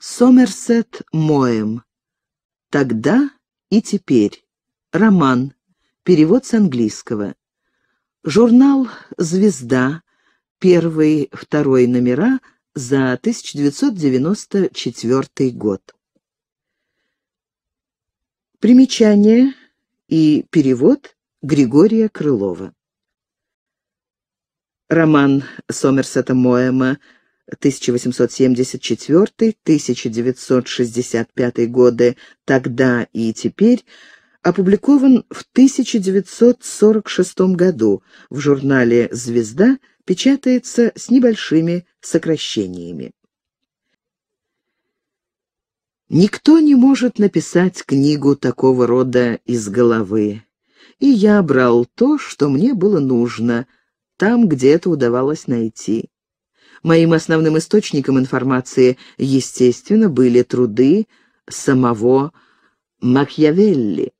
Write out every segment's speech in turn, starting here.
Сомерсет Моэм. Тогда и теперь. Роман. Перевод с английского. Журнал «Звезда». Первый, второй номера за 1994 год. Примечание и перевод Григория Крылова. Роман Сомерсета Моэма 1874-1965 годы «Тогда и теперь» опубликован в 1946 году в журнале «Звезда», печатается с небольшими сокращениями. Никто не может написать книгу такого рода из головы. И я брал то, что мне было нужно, там, где это удавалось найти. Моим основным источником информации, естественно, были труды самого Макьявелли.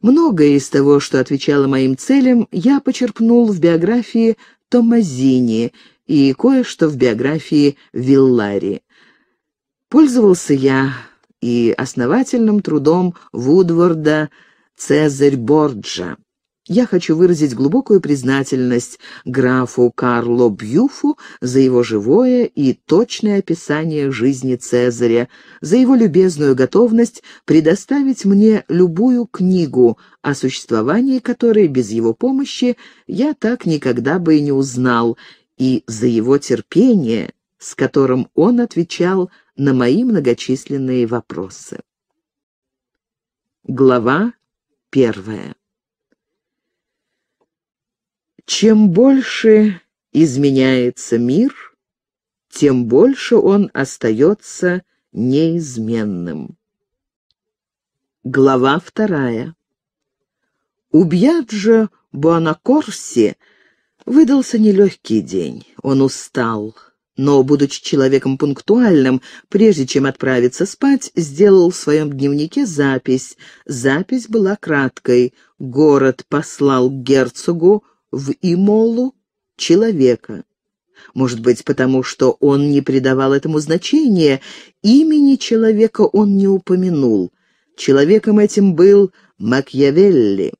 Многое из того, что отвечало моим целям, я почерпнул в биографии Томазини и кое-что в биографии Виллари. Пользовался я и основательным трудом Вудворда «Цезарь Борджа». Я хочу выразить глубокую признательность графу Карло Бьюфу за его живое и точное описание жизни Цезаря, за его любезную готовность предоставить мне любую книгу, о существовании которой без его помощи я так никогда бы и не узнал, и за его терпение, с которым он отвечал на мои многочисленные вопросы. Глава первая чем больше изменяется мир, тем больше он остается неизменным. Глава вторая. У Бьяджо Буанакорси выдался нелегкий день. Он устал, но, будучи человеком пунктуальным, прежде чем отправиться спать, сделал в своем дневнике запись. Запись была краткой. Город послал герцогу в Имолу человека. Может быть, потому что он не придавал этому значения, имени человека он не упомянул. Человеком этим был Макьявелли,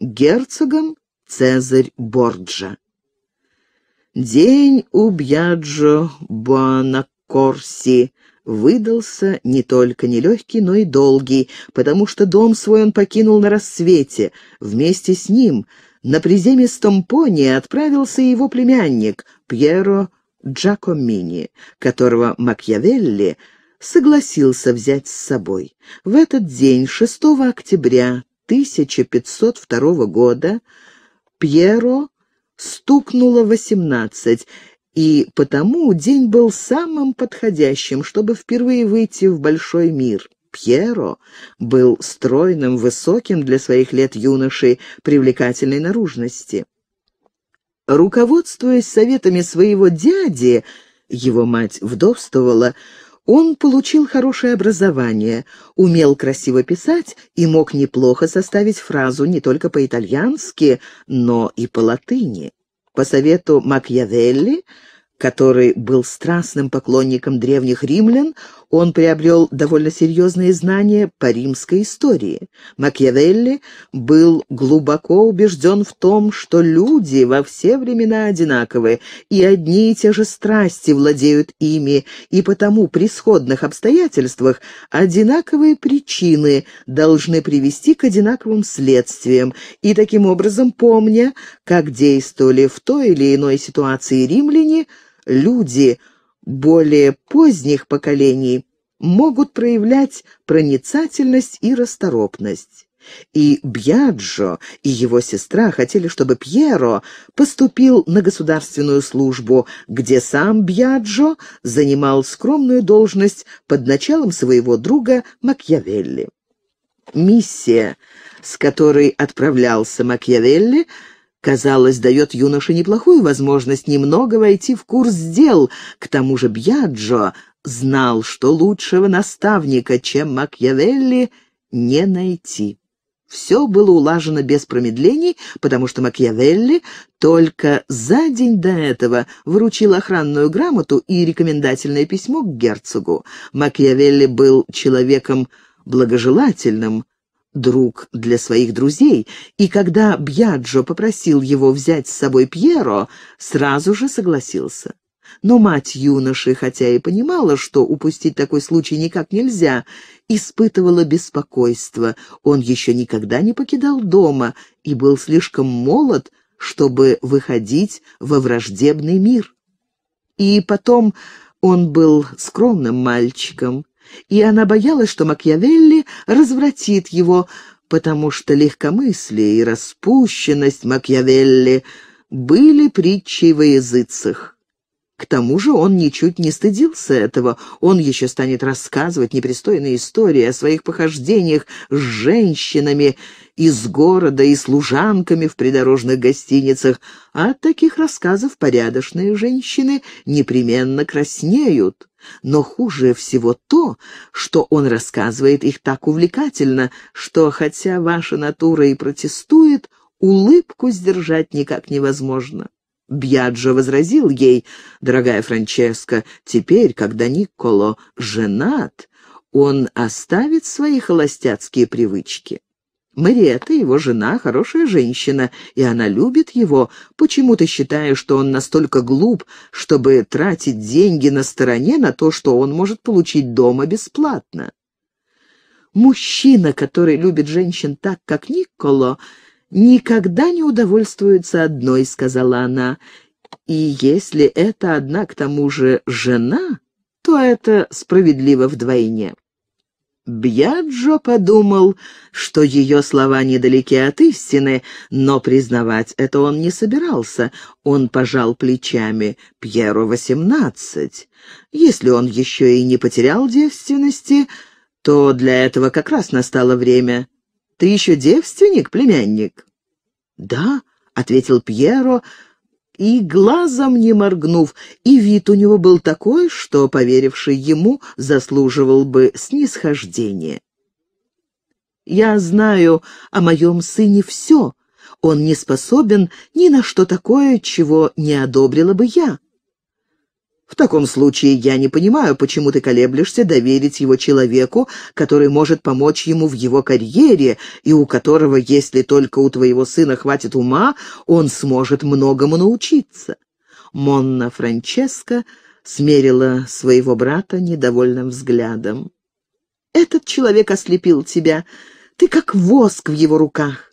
герцогом Цезарь Борджа. День у Бьяджо Буанакорси выдался не только нелегкий, но и долгий, потому что дом свой он покинул на рассвете. Вместе с ним на приземистом пони отправился его племянник Пьеро Джакомини, которого Макьявелли согласился взять с собой. В этот день, 6 октября 1502 года, Пьеро стукнуло 18, и потому день был самым подходящим, чтобы впервые выйти в большой мир. Пьеро был стройным, высоким для своих лет юношей, привлекательной наружности. Руководствуясь советами своего дяди, его мать вдовствовала, он получил хорошее образование, умел красиво писать и мог неплохо составить фразу не только по-итальянски, но и по-латыни. По совету Макьявелли, который был страстным поклонником древних римлян, он приобрел довольно серьезные знания по римской истории. Макиавелли был глубоко убежден в том, что люди во все времена одинаковы, и одни и те же страсти владеют ими, и потому при сходных обстоятельствах одинаковые причины должны привести к одинаковым следствиям, и таким образом, помня, как действовали в той или иной ситуации римляне, люди – более поздних поколений могут проявлять проницательность и расторопность. И Бьяджо, и его сестра хотели, чтобы Пьеро поступил на государственную службу, где сам Бьяджо занимал скромную должность под началом своего друга Макьявелли. Миссия, с которой отправлялся Макьявелли, казалось, дает юноше неплохую возможность немного войти в курс дел. К тому же Бьяджо знал, что лучшего наставника, чем Макьявелли, не найти. Все было улажено без промедлений, потому что Макьявелли только за день до этого вручил охранную грамоту и рекомендательное письмо к герцогу. Макьявелли был человеком благожелательным, друг для своих друзей, и когда Бьяджо попросил его взять с собой Пьеро, сразу же согласился но мать юноши, хотя и понимала, что упустить такой случай никак нельзя, испытывала беспокойство. Он еще никогда не покидал дома и был слишком молод, чтобы выходить во враждебный мир. И потом он был скромным мальчиком, и она боялась, что Макьявелли развратит его, потому что легкомыслие и распущенность Макьявелли были притчей во языцах. К тому же он ничуть не стыдился этого. Он еще станет рассказывать непристойные истории о своих похождениях с женщинами из города и служанками в придорожных гостиницах. А от таких рассказов порядочные женщины непременно краснеют. Но хуже всего то, что он рассказывает их так увлекательно, что, хотя ваша натура и протестует, улыбку сдержать никак невозможно. Бьяджо возразил ей, «Дорогая Франческа, теперь, когда Никколо женат, он оставит свои холостяцкие привычки. Мариетта, его жена, хорошая женщина, и она любит его. Почему ты считаешь, что он настолько глуп, чтобы тратить деньги на стороне на то, что он может получить дома бесплатно?» Мужчина, который любит женщин так, как Никколо, — никогда не удовольствуется одной», — сказала она. «И если это одна к тому же жена, то это справедливо вдвойне». Бьяджо подумал, что ее слова недалеки от истины, но признавать это он не собирался. Он пожал плечами. Пьеру восемнадцать. Если он еще и не потерял девственности, то для этого как раз настало время. Ты еще девственник, племянник?» «Да», — ответил Пьеро, и глазом не моргнув, и вид у него был такой, что, поверивший ему, заслуживал бы снисхождения. «Я знаю о моем сыне все. Он не способен ни на что такое, чего не одобрила бы я. В таком случае я не понимаю, почему ты колеблешься доверить его человеку, который может помочь ему в его карьере, и у которого, если только у твоего сына хватит ума, он сможет многому научиться». Монна Франческа смерила своего брата недовольным взглядом. «Этот человек ослепил тебя. Ты как воск в его руках.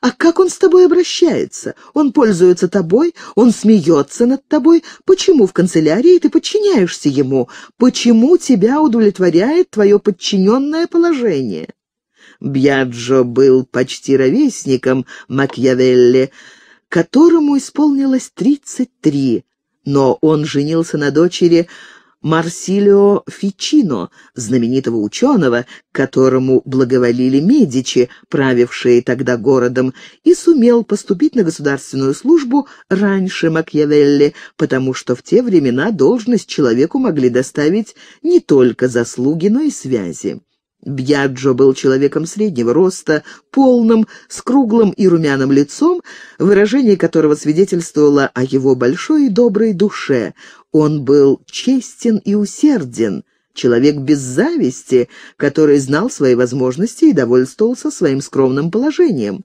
А как он с тобой обращается? Он пользуется тобой, он смеется над тобой. Почему в канцелярии ты подчиняешься ему? Почему тебя удовлетворяет твое подчиненное положение?» Бьяджо был почти ровесником Макьявелли, которому исполнилось 33, но он женился на дочери Марсилио Фичино, знаменитого ученого, которому благоволили Медичи, правившие тогда городом, и сумел поступить на государственную службу раньше Макьявелли, потому что в те времена должность человеку могли доставить не только заслуги, но и связи. Бьяджо был человеком среднего роста, полным, с круглым и румяным лицом, выражение которого свидетельствовало о его большой и доброй душе. Он был честен и усерден, человек без зависти, который знал свои возможности и довольствовался своим скромным положением.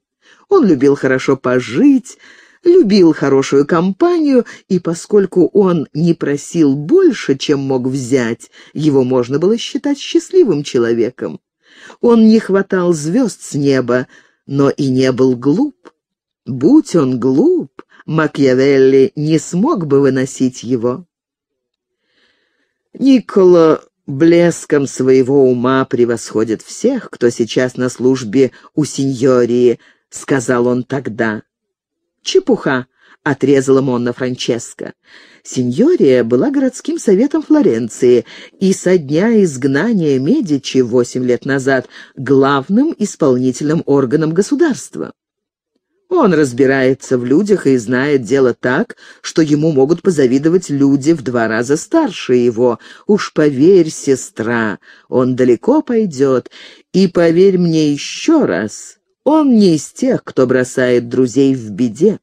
Он любил хорошо пожить, любил хорошую компанию, и поскольку он не просил больше, чем мог взять, его можно было считать счастливым человеком. Он не хватал звезд с неба, но и не был глуп. Будь он глуп, Макьявелли не смог бы выносить его. Николо блеском своего ума превосходит всех, кто сейчас на службе у сеньории, — сказал он тогда. «Чепуха!» — отрезала Монна Франческо. Синьория была городским советом Флоренции и со дня изгнания Медичи восемь лет назад главным исполнительным органом государства. Он разбирается в людях и знает дело так, что ему могут позавидовать люди в два раза старше его. Уж поверь, сестра, он далеко пойдет, и поверь мне еще раз, он не из тех, кто бросает друзей в беде.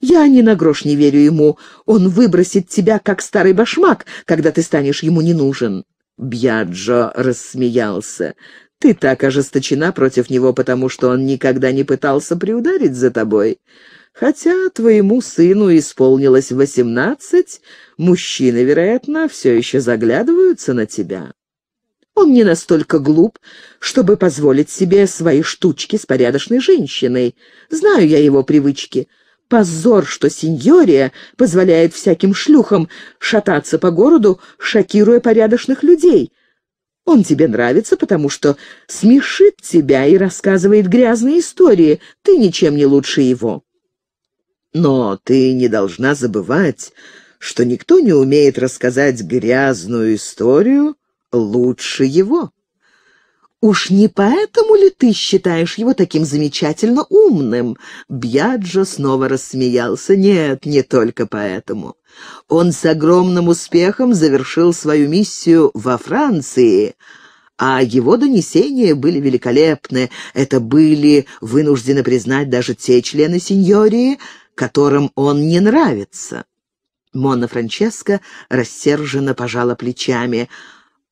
Я ни на грош не верю ему. Он выбросит тебя, как старый башмак, когда ты станешь ему не нужен». Бьяджо рассмеялся. «Ты так ожесточена против него, потому что он никогда не пытался приударить за тобой. Хотя твоему сыну исполнилось восемнадцать, мужчины, вероятно, все еще заглядываются на тебя». Он не настолько глуп, чтобы позволить себе свои штучки с порядочной женщиной. Знаю я его привычки. Позор, что сеньория позволяет всяким шлюхам шататься по городу, шокируя порядочных людей. Он тебе нравится, потому что смешит тебя и рассказывает грязные истории. Ты ничем не лучше его. Но ты не должна забывать, что никто не умеет рассказать грязную историю лучше его. «Уж не поэтому ли ты считаешь его таким замечательно умным?» Бьяджо снова рассмеялся. «Нет, не только поэтому. Он с огромным успехом завершил свою миссию во Франции». А его донесения были великолепны. Это были, вынуждены признать, даже те члены сеньории, которым он не нравится. Мона Франческа рассерженно пожала плечами —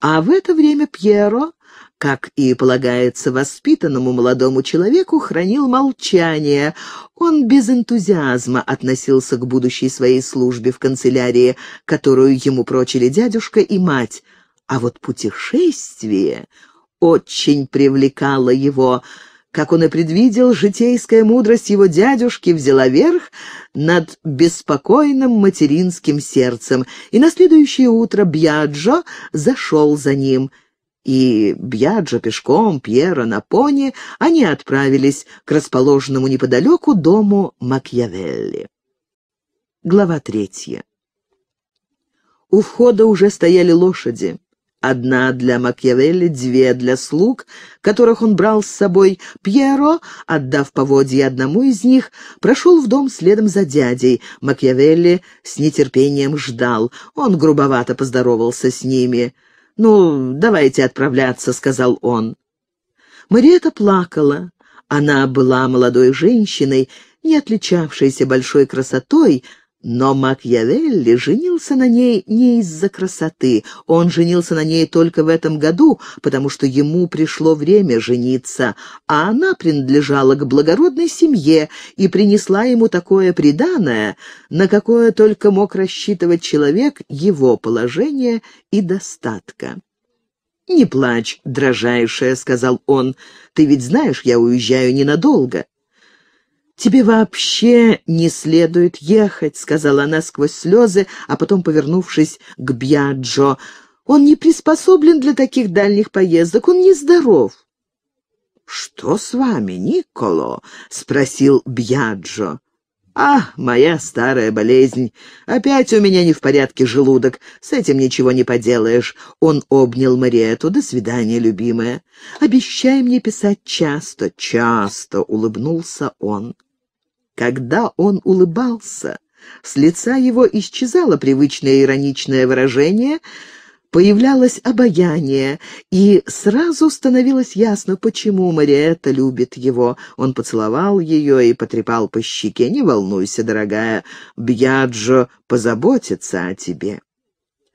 а в это время Пьеро, как и полагается воспитанному молодому человеку, хранил молчание. Он без энтузиазма относился к будущей своей службе в канцелярии, которую ему прочили дядюшка и мать. А вот путешествие очень привлекало его — как он и предвидел, житейская мудрость его дядюшки взяла верх над беспокойным материнским сердцем, и на следующее утро Бьяджо зашел за ним — и Бьяджо пешком, Пьера на пони, они отправились к расположенному неподалеку дому Макьявелли. Глава третья. У входа уже стояли лошади. Одна для Макьявелли, две для слуг, которых он брал с собой. Пьеро, отдав поводья одному из них, прошел в дом следом за дядей. Макьявелли с нетерпением ждал. Он грубовато поздоровался с ними. «Ну, давайте отправляться», — сказал он. Мариэта плакала. Она была молодой женщиной, не отличавшейся большой красотой, но Макьявелли женился на ней не из-за красоты. Он женился на ней только в этом году, потому что ему пришло время жениться, а она принадлежала к благородной семье и принесла ему такое преданное, на какое только мог рассчитывать человек его положения и достатка. «Не плачь, дрожайшая», — сказал он, — «ты ведь знаешь, я уезжаю ненадолго». «Тебе вообще не следует ехать», — сказала она сквозь слезы, а потом, повернувшись к Бьяджо, «он не приспособлен для таких дальних поездок, он нездоров». «Что с вами, Николо?» — спросил Бьяджо. Ах, моя старая болезнь! Опять у меня не в порядке желудок. С этим ничего не поделаешь». Он обнял Мариэту. «До свидания, любимая. Обещай мне писать часто, часто», — улыбнулся он. Когда он улыбался, с лица его исчезало привычное ироничное выражение, появлялось обаяние, и сразу становилось ясно, почему Мариетта любит его. Он поцеловал ее и потрепал по щеке. «Не волнуйся, дорогая, Бьяджо позаботится о тебе».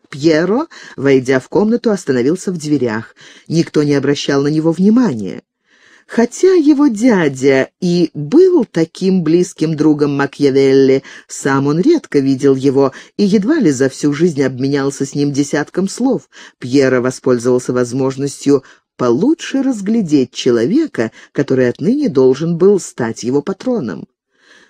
Пьеро, войдя в комнату, остановился в дверях. Никто не обращал на него внимания. Хотя его дядя и был таким близким другом Макьявелли, сам он редко видел его и едва ли за всю жизнь обменялся с ним десятком слов. Пьера воспользовался возможностью получше разглядеть человека, который отныне должен был стать его патроном.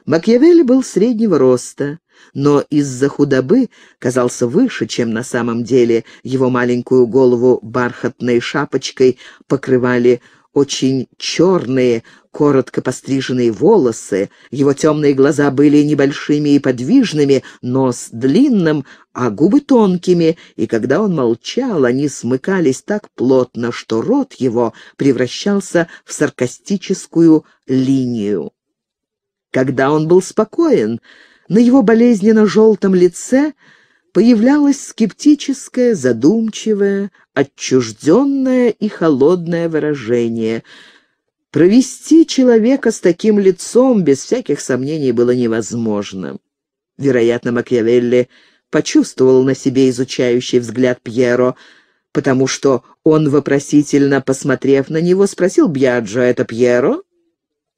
Макьявелли был среднего роста, но из-за худобы казался выше, чем на самом деле. Его маленькую голову бархатной шапочкой покрывали очень черные, коротко постриженные волосы, его темные глаза были небольшими и подвижными, нос длинным, а губы тонкими, и когда он молчал, они смыкались так плотно, что рот его превращался в саркастическую линию. Когда он был спокоен, на его болезненно-желтом лице – появлялось скептическое, задумчивое, отчужденное и холодное выражение. Провести человека с таким лицом без всяких сомнений было невозможно. Вероятно, Макиавелли почувствовал на себе изучающий взгляд Пьеро, потому что он, вопросительно посмотрев на него, спросил Бьяджо «Это Пьеро?»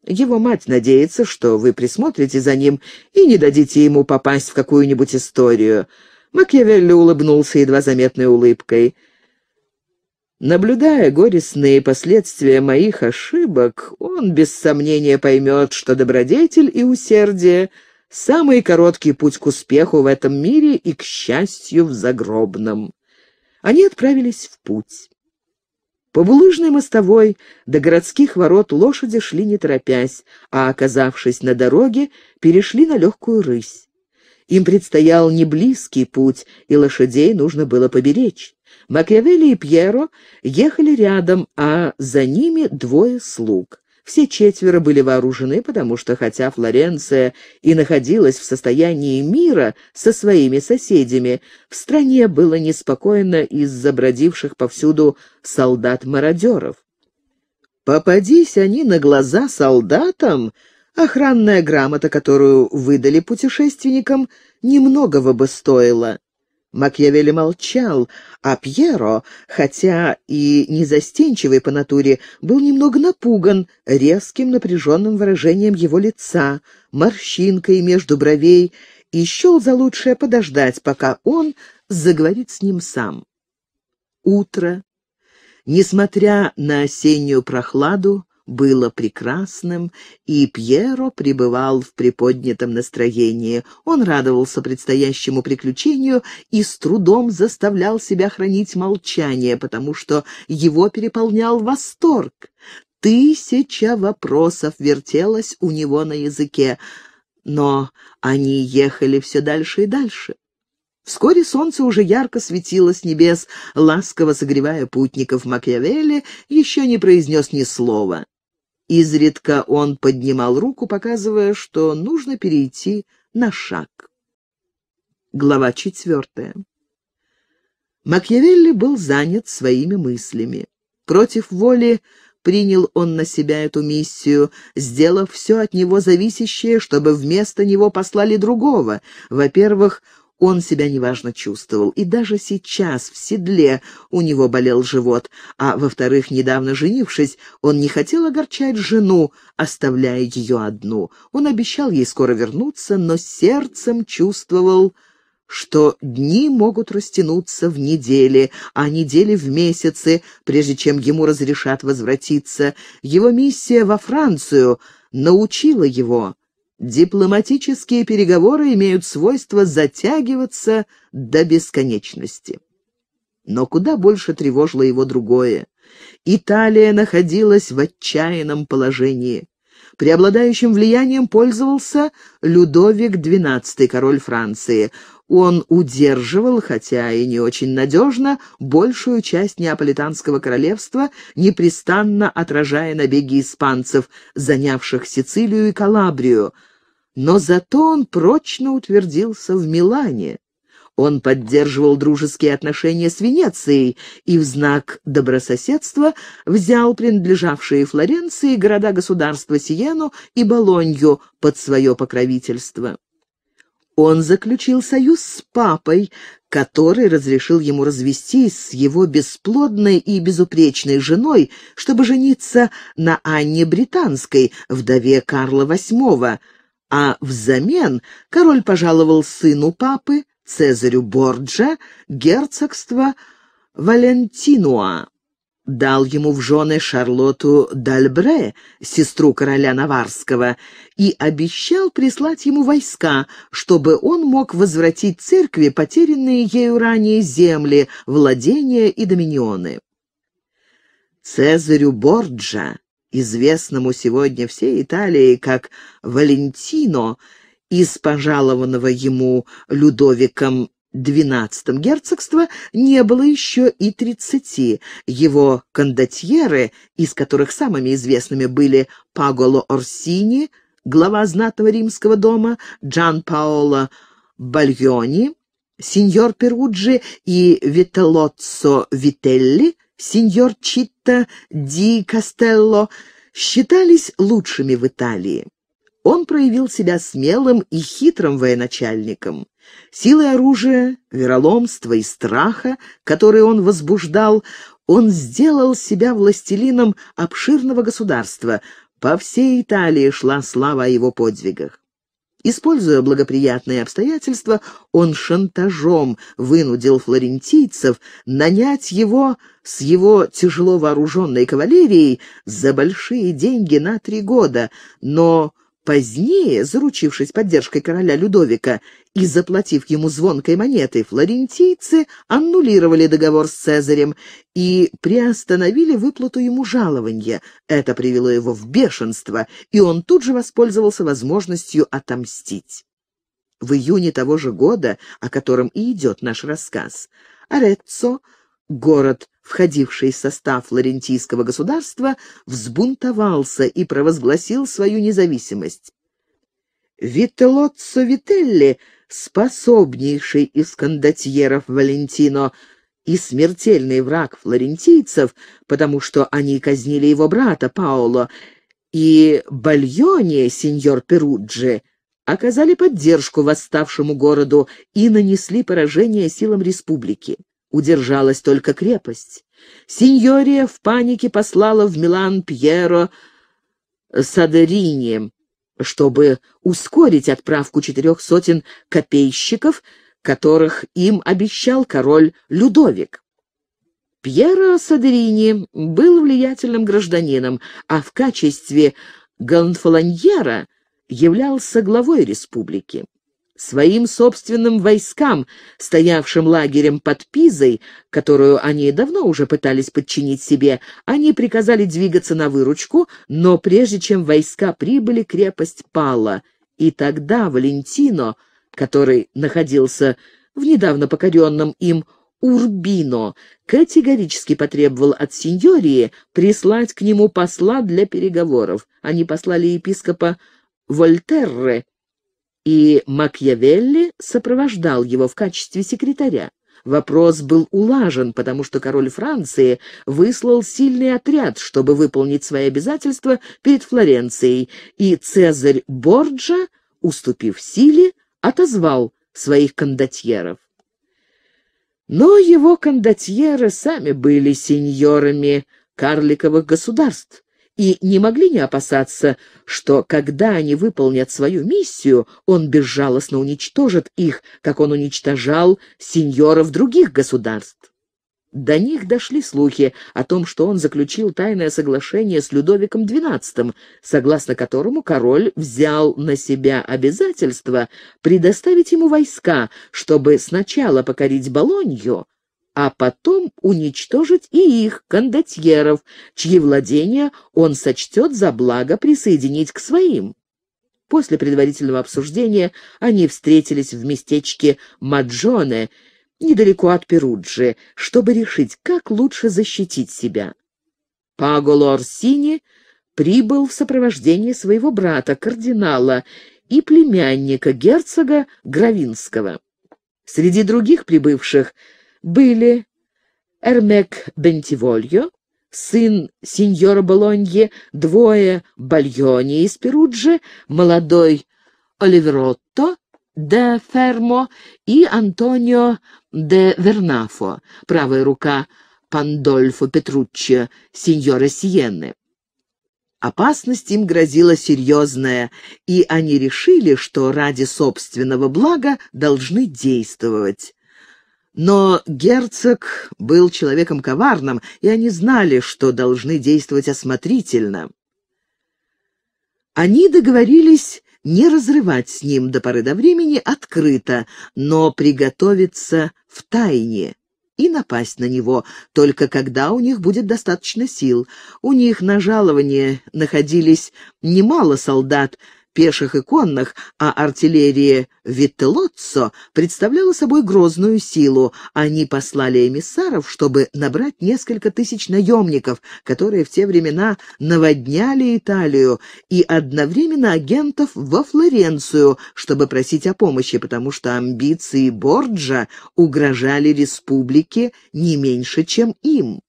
Его мать надеется, что вы присмотрите за ним и не дадите ему попасть в какую-нибудь историю. Макьявелли улыбнулся едва заметной улыбкой. Наблюдая горестные последствия моих ошибок, он без сомнения поймет, что добродетель и усердие — самый короткий путь к успеху в этом мире и, к счастью, в загробном. Они отправились в путь. По булыжной мостовой до городских ворот лошади шли не торопясь, а, оказавшись на дороге, перешли на легкую рысь. Им предстоял неблизкий путь, и лошадей нужно было поберечь. Макиавелли и Пьеро ехали рядом, а за ними двое слуг. Все четверо были вооружены, потому что, хотя Флоренция и находилась в состоянии мира со своими соседями, в стране было неспокойно из-за бродивших повсюду солдат-мародеров. «Попадись они на глаза солдатам!» Охранная грамота, которую выдали путешественникам, немногого бы стоила. Макьявелли молчал, а Пьеро, хотя и не застенчивый по натуре, был немного напуган резким напряженным выражением его лица, морщинкой между бровей, и счел за лучшее подождать, пока он заговорит с ним сам. Утро. Несмотря на осеннюю прохладу, было прекрасным, и Пьеро пребывал в приподнятом настроении. Он радовался предстоящему приключению и с трудом заставлял себя хранить молчание, потому что его переполнял восторг. Тысяча вопросов вертелась у него на языке, но они ехали все дальше и дальше. Вскоре солнце уже ярко светило с небес, ласково согревая путников Макиавелли, еще не произнес ни слова. Изредка он поднимал руку, показывая, что нужно перейти на шаг. Глава четвертая. Макьявелли был занят своими мыслями. Против воли принял он на себя эту миссию, сделав все от него зависящее, чтобы вместо него послали другого. Во-первых, он себя неважно чувствовал. И даже сейчас, в седле, у него болел живот. А, во-вторых, недавно женившись, он не хотел огорчать жену, оставляя ее одну. Он обещал ей скоро вернуться, но сердцем чувствовал что дни могут растянуться в недели, а недели в месяцы, прежде чем ему разрешат возвратиться. Его миссия во Францию научила его, дипломатические переговоры имеют свойство затягиваться до бесконечности. Но куда больше тревожило его другое. Италия находилась в отчаянном положении. Преобладающим влиянием пользовался Людовик XII, король Франции он удерживал, хотя и не очень надежно, большую часть Неаполитанского королевства, непрестанно отражая набеги испанцев, занявших Сицилию и Калабрию. Но зато он прочно утвердился в Милане. Он поддерживал дружеские отношения с Венецией и в знак добрососедства взял принадлежавшие Флоренции города-государства Сиену и Болонью под свое покровительство. Он заключил союз с папой, который разрешил ему развестись с его бесплодной и безупречной женой, чтобы жениться на Анне Британской, вдове Карла VIII, а взамен король пожаловал сыну папы, Цезарю Борджа, герцогство Валентинуа дал ему в жены Шарлоту Дальбре, сестру короля Наварского, и обещал прислать ему войска, чтобы он мог возвратить церкви потерянные ею ранее земли, владения и доминионы. Цезарю Борджа, известному сегодня всей Италии как Валентино, из пожалованного ему Людовиком двенадцатом герцогства не было еще и тридцати Его кондотьеры, из которых самыми известными были Паголо Орсини, глава знатного римского дома, Джан Паоло Бальони, сеньор Перуджи и Вителоццо Вителли, сеньор Читта Ди Кастелло, считались лучшими в Италии. Он проявил себя смелым и хитрым военачальником. Силой оружия, вероломства и страха, которые он возбуждал, он сделал себя властелином обширного государства. По всей Италии шла слава о его подвигах. Используя благоприятные обстоятельства, он шантажом вынудил флорентийцев нанять его с его тяжело вооруженной кавалерией за большие деньги на три года, но Позднее, заручившись поддержкой короля Людовика и заплатив ему звонкой монетой, флорентийцы аннулировали договор с Цезарем и приостановили выплату ему жалования. Это привело его в бешенство, и он тут же воспользовался возможностью отомстить. В июне того же года, о котором и идет наш рассказ, Ореццо, город входивший в состав флорентийского государства, взбунтовался и провозгласил свою независимость. Вителлоццо Вителли, способнейший из кондотьеров Валентино, и смертельный враг флорентийцев, потому что они казнили его брата Паоло, и Бальоне, сеньор Перуджи, оказали поддержку восставшему городу и нанесли поражение силам республики. Удержалась только крепость. Синьория в панике послала в Милан Пьеро Садерини, чтобы ускорить отправку четырех сотен копейщиков, которых им обещал король Людовик. Пьеро Садерини был влиятельным гражданином, а в качестве гонфолоньера являлся главой республики своим собственным войскам, стоявшим лагерем под Пизой, которую они давно уже пытались подчинить себе, они приказали двигаться на выручку, но прежде чем войска прибыли, крепость пала. И тогда Валентино, который находился в недавно покоренном им Урбино, категорически потребовал от сеньории прислать к нему посла для переговоров. Они послали епископа Вольтерре, и Макьявелли сопровождал его в качестве секретаря. Вопрос был улажен, потому что король Франции выслал сильный отряд, чтобы выполнить свои обязательства перед Флоренцией, и Цезарь Борджа, уступив силе, отозвал своих кондотьеров. Но его кондотьеры сами были сеньорами карликовых государств, и не могли не опасаться, что, когда они выполнят свою миссию, он безжалостно уничтожит их, как он уничтожал сеньоров других государств. До них дошли слухи о том, что он заключил тайное соглашение с Людовиком XII, согласно которому король взял на себя обязательство предоставить ему войска, чтобы сначала покорить Болонью, а потом уничтожить и их, кондотьеров, чьи владения он сочтет за благо присоединить к своим. После предварительного обсуждения они встретились в местечке Маджоне, недалеко от Перуджи, чтобы решить, как лучше защитить себя. Паголо Орсини прибыл в сопровождении своего брата, кардинала, и племянника герцога Гравинского. Среди других прибывших — были Эрмек Бентивольо, сын сеньора Болонье, двое Бальони из Перуджи, молодой Оливеротто де Фермо и Антонио де Вернафо, правая рука Пандольфо Петруччо, сеньора Сиены. Опасность им грозила серьезная, и они решили, что ради собственного блага должны действовать. Но герцог был человеком коварным, и они знали, что должны действовать осмотрительно. Они договорились не разрывать с ним до поры до времени открыто, но приготовиться в тайне и напасть на него, только когда у них будет достаточно сил. У них на жалование находились немало солдат, пеших и конных, а артиллерия Виттелоццо представляла собой грозную силу. Они послали эмиссаров, чтобы набрать несколько тысяч наемников, которые в те времена наводняли Италию, и одновременно агентов во Флоренцию, чтобы просить о помощи, потому что амбиции Борджа угрожали республике не меньше, чем им.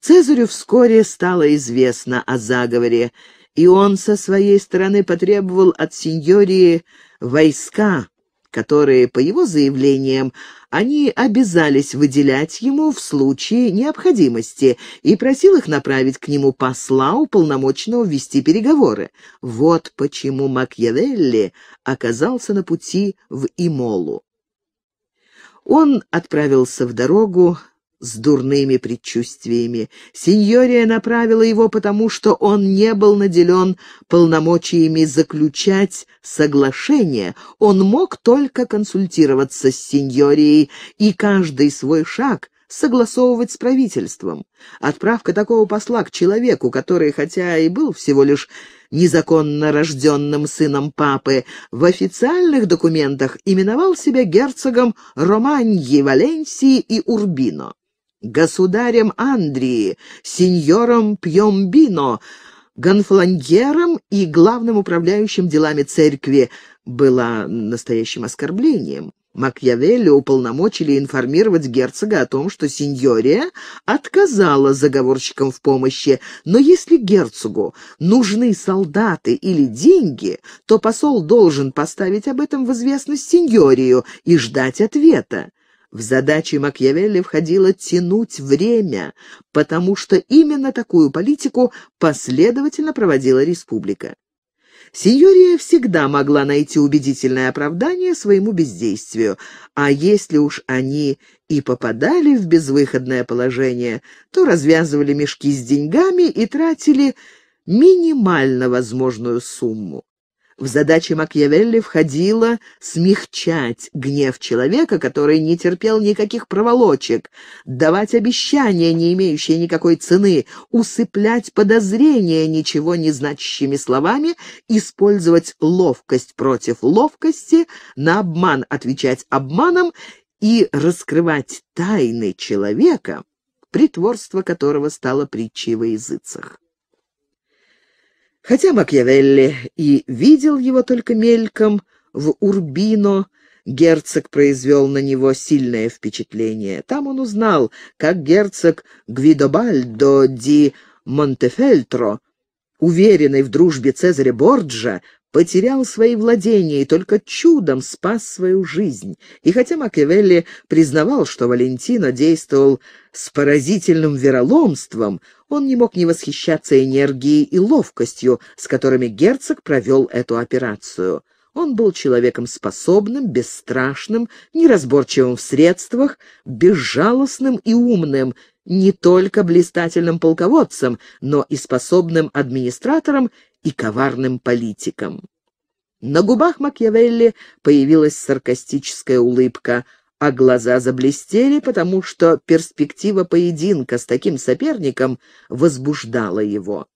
Цезарю вскоре стало известно о заговоре, и он со своей стороны потребовал от сеньории войска, которые, по его заявлениям, они обязались выделять ему в случае необходимости и просил их направить к нему посла, уполномоченного вести переговоры. Вот почему Макьявелли оказался на пути в Имолу. Он отправился в дорогу, с дурными предчувствиями. Синьория направила его, потому что он не был наделен полномочиями заключать соглашение. Он мог только консультироваться с синьорией, и каждый свой шаг согласовывать с правительством. Отправка такого посла к человеку, который, хотя и был всего лишь незаконно рожденным сыном папы, в официальных документах именовал себя герцогом Романьи, Валенсии и Урбино государем Андрии, сеньором Пьомбино, гонфланьером и главным управляющим делами церкви, было настоящим оскорблением. Макьявелли уполномочили информировать герцога о том, что сеньория отказала заговорщикам в помощи, но если герцогу нужны солдаты или деньги, то посол должен поставить об этом в известность сеньорию и ждать ответа. В задачи Макьявелли входило тянуть время, потому что именно такую политику последовательно проводила республика. Синьория всегда могла найти убедительное оправдание своему бездействию, а если уж они и попадали в безвыходное положение, то развязывали мешки с деньгами и тратили минимально возможную сумму. В задачи Макьявелли входило смягчать гнев человека, который не терпел никаких проволочек, давать обещания, не имеющие никакой цены, усыплять подозрения ничего не значащими словами, использовать ловкость против ловкости, на обман отвечать обманом и раскрывать тайны человека, притворство которого стало притчей во языцах. Хотя Макьявелли и видел его только мельком, в Урбино герцог произвел на него сильное впечатление. Там он узнал, как герцог Гвидобальдо ди Монтефельтро, уверенный в дружбе Цезаря Борджа, потерял свои владения и только чудом спас свою жизнь. И хотя Макиавелли признавал, что Валентино действовал с поразительным вероломством, он не мог не восхищаться энергией и ловкостью, с которыми герцог провел эту операцию. Он был человеком способным, бесстрашным, неразборчивым в средствах, безжалостным и умным, не только блистательным полководцем, но и способным администратором и коварным политиком. На губах Макьявелли появилась саркастическая улыбка – а глаза заблестели, потому что перспектива поединка с таким соперником возбуждала его.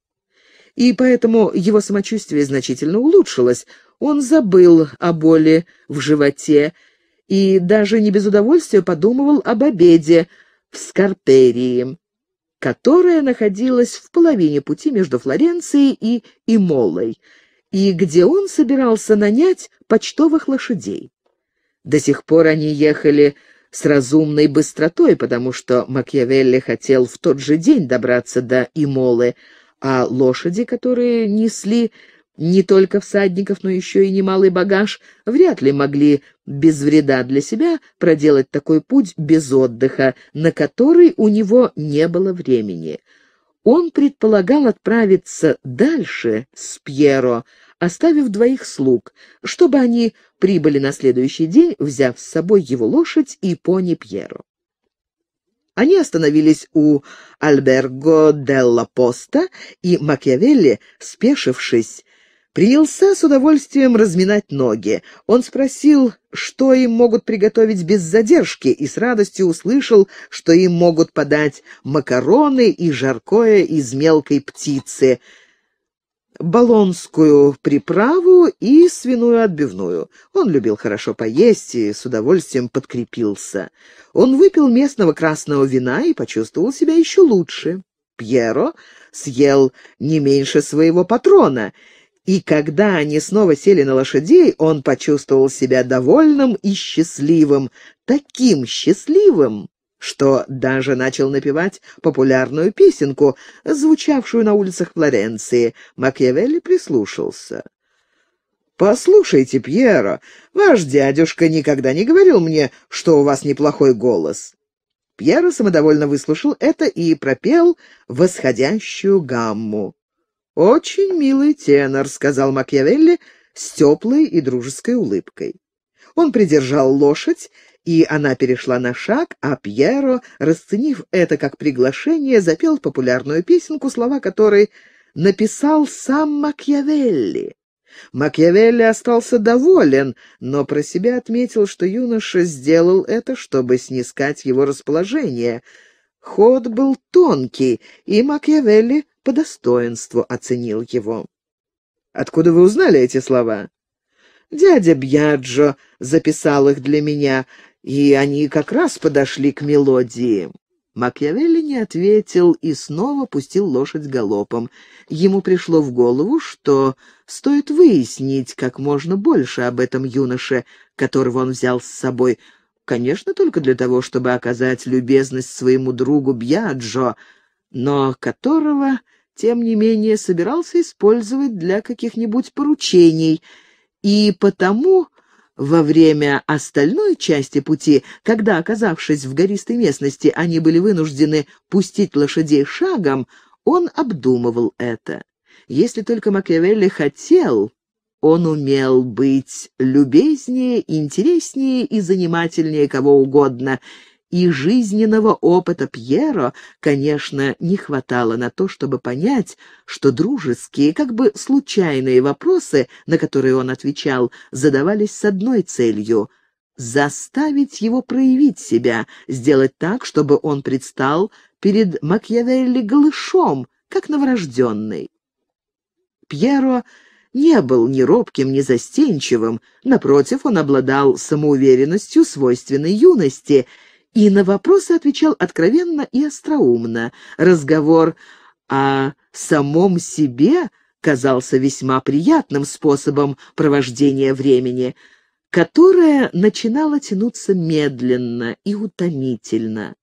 И поэтому его самочувствие значительно улучшилось. Он забыл о боли в животе и даже не без удовольствия подумывал об обеде в Скарперии, которая находилась в половине пути между Флоренцией и Имолой, и где он собирался нанять почтовых лошадей. До сих пор они ехали с разумной быстротой, потому что Макьявелли хотел в тот же день добраться до Имолы, а лошади, которые несли не только всадников, но еще и немалый багаж, вряд ли могли без вреда для себя проделать такой путь без отдыха, на который у него не было времени. Он предполагал отправиться дальше с Пьеро, оставив двоих слуг, чтобы они прибыли на следующий день, взяв с собой его лошадь и пони Пьеро. Они остановились у Альберго делла Поста, и Макиавелли, спешившись, принялся с удовольствием разминать ноги. Он спросил, что им могут приготовить без задержки, и с радостью услышал, что им могут подать макароны и жаркое из мелкой птицы — балонскую приправу и свиную отбивную. Он любил хорошо поесть и с удовольствием подкрепился. Он выпил местного красного вина и почувствовал себя еще лучше. Пьеро съел не меньше своего патрона, и когда они снова сели на лошадей, он почувствовал себя довольным и счастливым, таким счастливым, что даже начал напевать популярную песенку, звучавшую на улицах Флоренции. Макьявелли прислушался. «Послушайте, Пьеро, ваш дядюшка никогда не говорил мне, что у вас неплохой голос». Пьеро самодовольно выслушал это и пропел восходящую гамму. «Очень милый тенор», — сказал Макьявелли с теплой и дружеской улыбкой. Он придержал лошадь и она перешла на шаг, а Пьеро, расценив это как приглашение, запел популярную песенку, слова которой написал сам Макьявелли. Макьявелли остался доволен, но про себя отметил, что юноша сделал это, чтобы снискать его расположение. Ход был тонкий, и Макьявелли по достоинству оценил его. «Откуда вы узнали эти слова?» «Дядя Бьяджо записал их для меня и они как раз подошли к мелодии. Макьявелли не ответил и снова пустил лошадь галопом. Ему пришло в голову, что стоит выяснить как можно больше об этом юноше, которого он взял с собой, конечно, только для того, чтобы оказать любезность своему другу Бьяджо, но которого, тем не менее, собирался использовать для каких-нибудь поручений, и потому во время остальной части пути, когда, оказавшись в гористой местности, они были вынуждены пустить лошадей шагом, он обдумывал это. Если только Макиавелли хотел, он умел быть любезнее, интереснее и занимательнее кого угодно — и жизненного опыта Пьеро, конечно, не хватало на то, чтобы понять, что дружеские, как бы случайные вопросы, на которые он отвечал, задавались с одной целью — заставить его проявить себя, сделать так, чтобы он предстал перед Макьявелли голышом, как новорожденный. Пьеро не был ни робким, ни застенчивым, напротив, он обладал самоуверенностью свойственной юности — и на вопросы отвечал откровенно и остроумно. Разговор о самом себе казался весьма приятным способом провождения времени, которое начинало тянуться медленно и утомительно.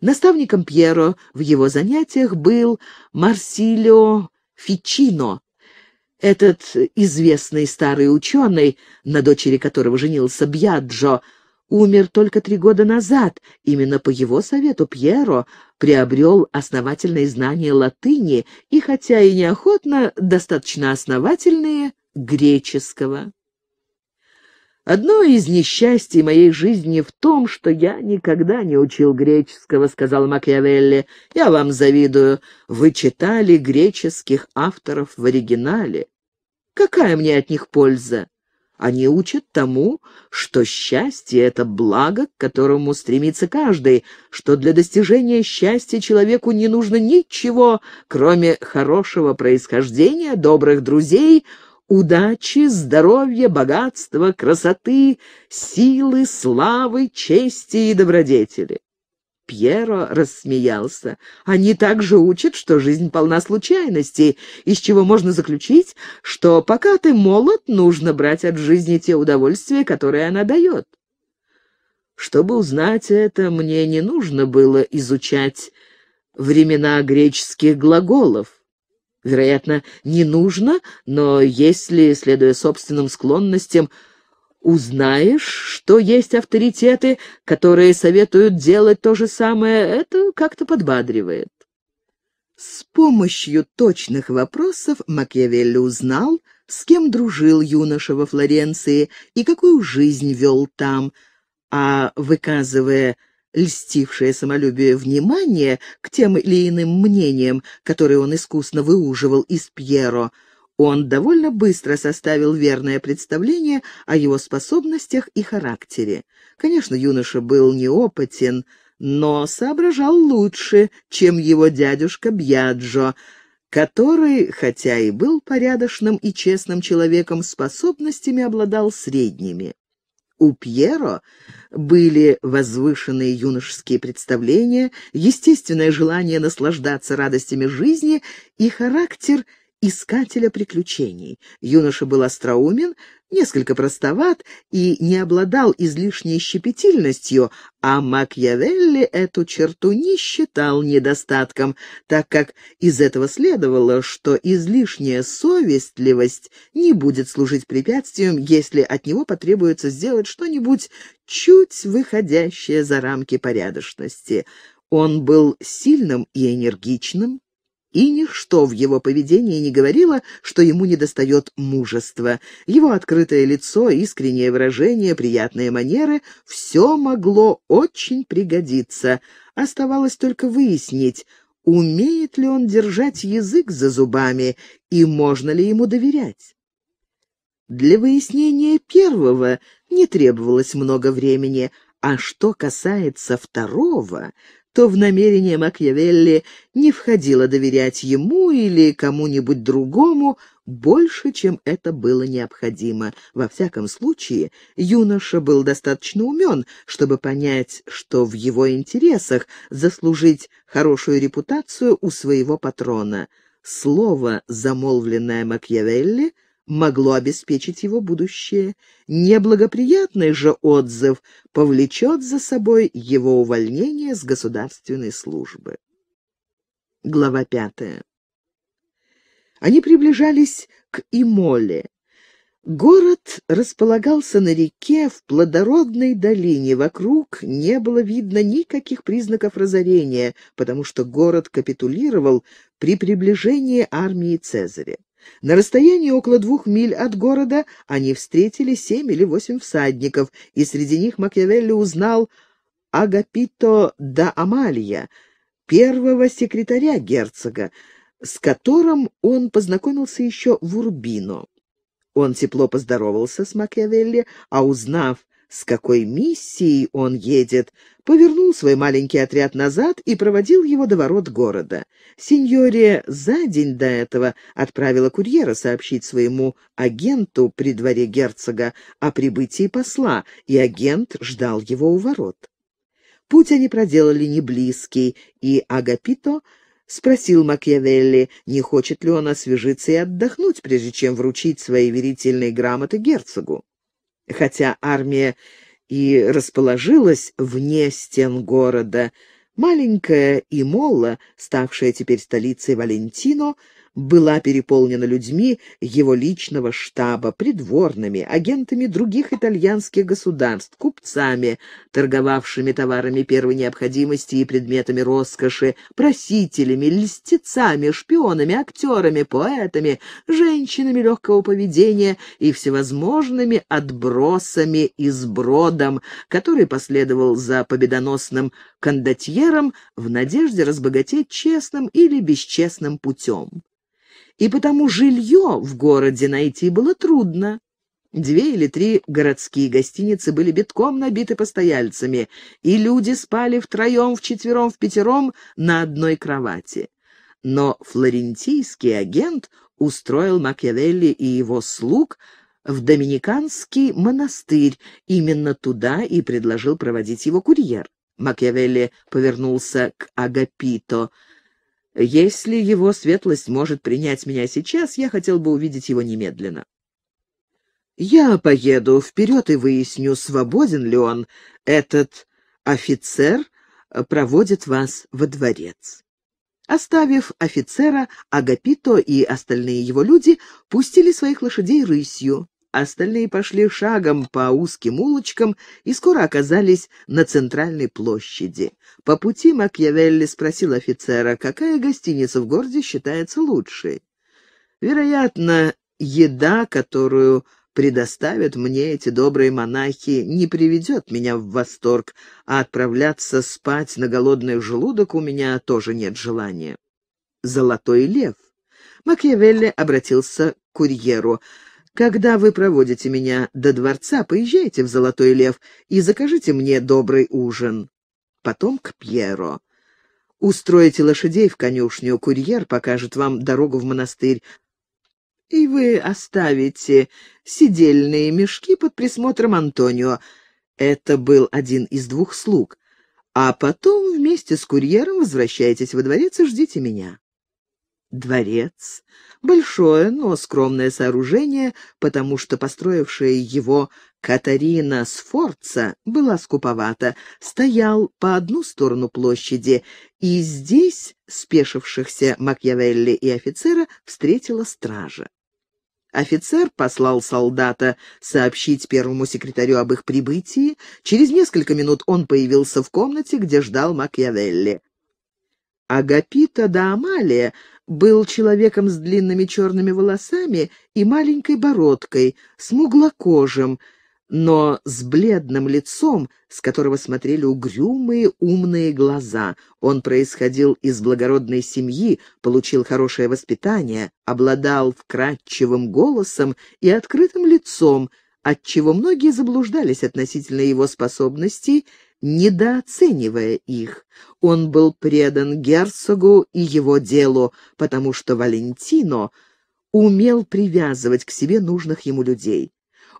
Наставником Пьеро в его занятиях был Марсилио Фичино. Этот известный старый ученый, на дочери которого женился Бьяджо, умер только три года назад. Именно по его совету Пьеро приобрел основательные знания латыни и, хотя и неохотно, достаточно основательные греческого. «Одно из несчастий моей жизни в том, что я никогда не учил греческого», — сказал Макиавелли. «Я вам завидую. Вы читали греческих авторов в оригинале. Какая мне от них польза?» Они учат тому, что счастье — это благо, к которому стремится каждый, что для достижения счастья человеку не нужно ничего, кроме хорошего происхождения, добрых друзей, удачи, здоровья, богатства, красоты, силы, славы, чести и добродетели. Пьеро рассмеялся. «Они также учат, что жизнь полна случайностей, из чего можно заключить, что пока ты молод, нужно брать от жизни те удовольствия, которые она дает». Чтобы узнать это, мне не нужно было изучать времена греческих глаголов. Вероятно, не нужно, но если, следуя собственным склонностям, Узнаешь, что есть авторитеты, которые советуют делать то же самое, это как-то подбадривает. С помощью точных вопросов Макиавелли узнал, с кем дружил юноша во Флоренции и какую жизнь вел там, а, выказывая льстившее самолюбие внимание к тем или иным мнениям, которые он искусно выуживал из Пьеро, — он довольно быстро составил верное представление о его способностях и характере. Конечно, юноша был неопытен, но соображал лучше, чем его дядюшка Бьяджо, который, хотя и был порядочным и честным человеком, способностями обладал средними. У Пьеро были возвышенные юношеские представления, естественное желание наслаждаться радостями жизни и характер – искателя приключений. Юноша был остроумен, несколько простоват и не обладал излишней щепетильностью, а Макьявелли эту черту не считал недостатком, так как из этого следовало, что излишняя совестливость не будет служить препятствием, если от него потребуется сделать что-нибудь чуть выходящее за рамки порядочности. Он был сильным и энергичным, и ничто в его поведении не говорило, что ему недостает мужества. Его открытое лицо, искреннее выражение, приятные манеры — все могло очень пригодиться. Оставалось только выяснить, умеет ли он держать язык за зубами и можно ли ему доверять. Для выяснения первого не требовалось много времени, а что касается второго, то в намерение Макьявелли не входило доверять ему или кому-нибудь другому больше, чем это было необходимо. Во всяком случае, юноша был достаточно умен, чтобы понять, что в его интересах заслужить хорошую репутацию у своего патрона. Слово, замолвленное Макьявелли, — могло обеспечить его будущее. Неблагоприятный же отзыв повлечет за собой его увольнение с государственной службы. Глава пятая. Они приближались к Имоле. Город располагался на реке в плодородной долине, вокруг не было видно никаких признаков разорения, потому что город капитулировал при приближении армии Цезаря. На расстоянии около двух миль от города они встретили семь или восемь всадников, и среди них Макиавелли узнал Агапито да Амалия, первого секретаря герцога, с которым он познакомился еще в Урбино. Он тепло поздоровался с Макиавелли, а узнав, с какой миссией он едет, повернул свой маленький отряд назад и проводил его до ворот города. Сеньоре за день до этого отправила курьера сообщить своему агенту при дворе герцога о прибытии посла, и агент ждал его у ворот. Путь они проделали не близкий, и Агапито спросил Макьявелли, не хочет ли он освежиться и отдохнуть, прежде чем вручить свои верительные грамоты герцогу. Хотя армия и расположилась вне стен города, маленькая Имола, ставшая теперь столицей Валентино, была переполнена людьми его личного штаба, придворными, агентами других итальянских государств, купцами, торговавшими товарами первой необходимости и предметами роскоши, просителями, льстецами, шпионами, актерами, поэтами, женщинами легкого поведения и всевозможными отбросами и сбродом, который последовал за победоносным кондотьером в надежде разбогатеть честным или бесчестным путем и потому жилье в городе найти было трудно. Две или три городские гостиницы были битком набиты постояльцами, и люди спали втроем, вчетвером, пятером на одной кровати. Но флорентийский агент устроил Макиавелли и его слуг в Доминиканский монастырь. Именно туда и предложил проводить его курьер. Макиавелли повернулся к Агапито — если его светлость может принять меня сейчас, я хотел бы увидеть его немедленно. Я поеду вперед и выясню, свободен ли он. Этот офицер проводит вас во дворец. Оставив офицера, Агапито и остальные его люди пустили своих лошадей рысью. Остальные пошли шагом по узким улочкам и скоро оказались на центральной площади. По пути Макьявелли спросил офицера, какая гостиница в городе считается лучшей. «Вероятно, еда, которую предоставят мне эти добрые монахи, не приведет меня в восторг, а отправляться спать на голодный желудок у меня тоже нет желания». «Золотой лев». Макьявелли обратился к курьеру. Когда вы проводите меня до дворца, поезжайте в Золотой Лев и закажите мне добрый ужин. Потом к Пьеро. Устроите лошадей в конюшню, курьер покажет вам дорогу в монастырь. И вы оставите сидельные мешки под присмотром Антонио. Это был один из двух слуг. А потом вместе с курьером возвращайтесь во дворец и ждите меня дворец. Большое, но скромное сооружение, потому что построившая его Катарина Сфорца была скуповата, стоял по одну сторону площади, и здесь спешившихся Макьявелли и офицера встретила стража. Офицер послал солдата сообщить первому секретарю об их прибытии. Через несколько минут он появился в комнате, где ждал Макьявелли. Агапита да Амалия был человеком с длинными черными волосами и маленькой бородкой, с смуглокожим, но с бледным лицом, с которого смотрели угрюмые умные глаза. Он происходил из благородной семьи, получил хорошее воспитание, обладал вкрадчивым голосом и открытым лицом, отчего многие заблуждались относительно его способностей недооценивая их. Он был предан герцогу и его делу, потому что Валентино умел привязывать к себе нужных ему людей.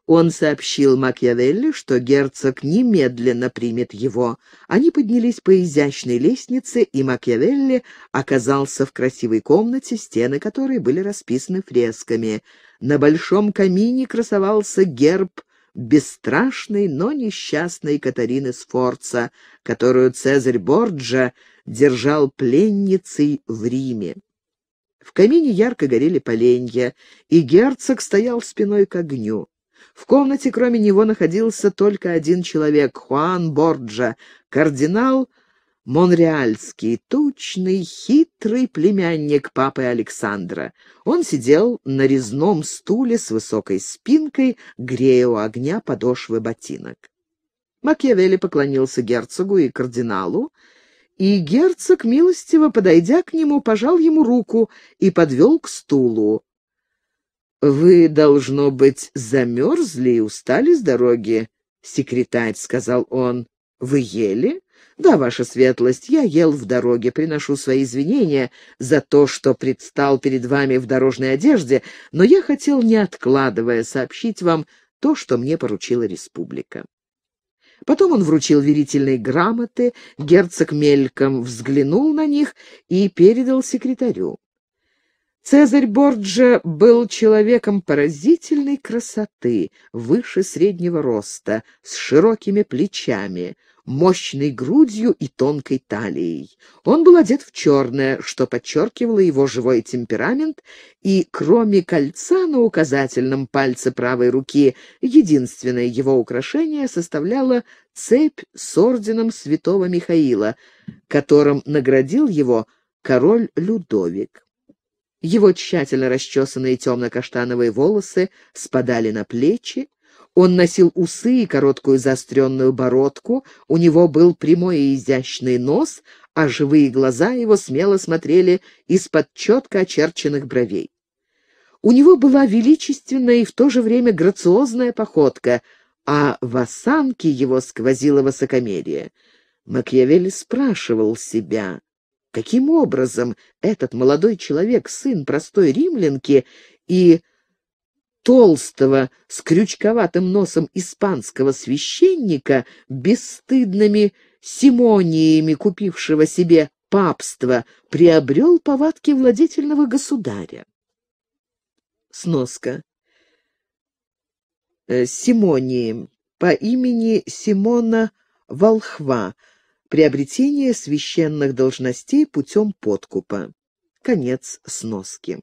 Он сообщил Макьявелли, что герцог немедленно примет его. Они поднялись по изящной лестнице, и Макьявелли оказался в красивой комнате, стены которой были расписаны фресками. На большом камине красовался герб бесстрашной, но несчастной Катарины Сфорца, которую Цезарь Борджа держал пленницей в Риме. В камине ярко горели поленья, и герцог стоял спиной к огню. В комнате кроме него находился только один человек — Хуан Борджа, кардинал — монреальский, тучный, хитрый племянник папы Александра. Он сидел на резном стуле с высокой спинкой, грея у огня подошвы ботинок. Макиавелли поклонился герцогу и кардиналу, и герцог, милостиво подойдя к нему, пожал ему руку и подвел к стулу. «Вы, должно быть, замерзли и устали с дороги, секретарь», — сказал он. «Вы ели?» «Да, ваша светлость, я ел в дороге, приношу свои извинения за то, что предстал перед вами в дорожной одежде, но я хотел, не откладывая, сообщить вам то, что мне поручила республика». Потом он вручил верительные грамоты, герцог мельком взглянул на них и передал секретарю. Цезарь Борджа был человеком поразительной красоты, выше среднего роста, с широкими плечами мощной грудью и тонкой талией. Он был одет в черное, что подчеркивало его живой темперамент, и кроме кольца на указательном пальце правой руки, единственное его украшение составляло цепь с орденом святого Михаила, которым наградил его король Людовик. Его тщательно расчесанные темно-каштановые волосы спадали на плечи, он носил усы и короткую заостренную бородку, у него был прямой и изящный нос, а живые глаза его смело смотрели из-под четко очерченных бровей. У него была величественная и в то же время грациозная походка, а в осанке его сквозило высокомерие. Макьявель спрашивал себя, каким образом этот молодой человек, сын простой римлянки и толстого, с крючковатым носом испанского священника, бесстыдными симониями купившего себе папство, приобрел повадки владетельного государя. Сноска. Э, симонии. По имени Симона Волхва. Приобретение священных должностей путем подкупа. Конец сноски.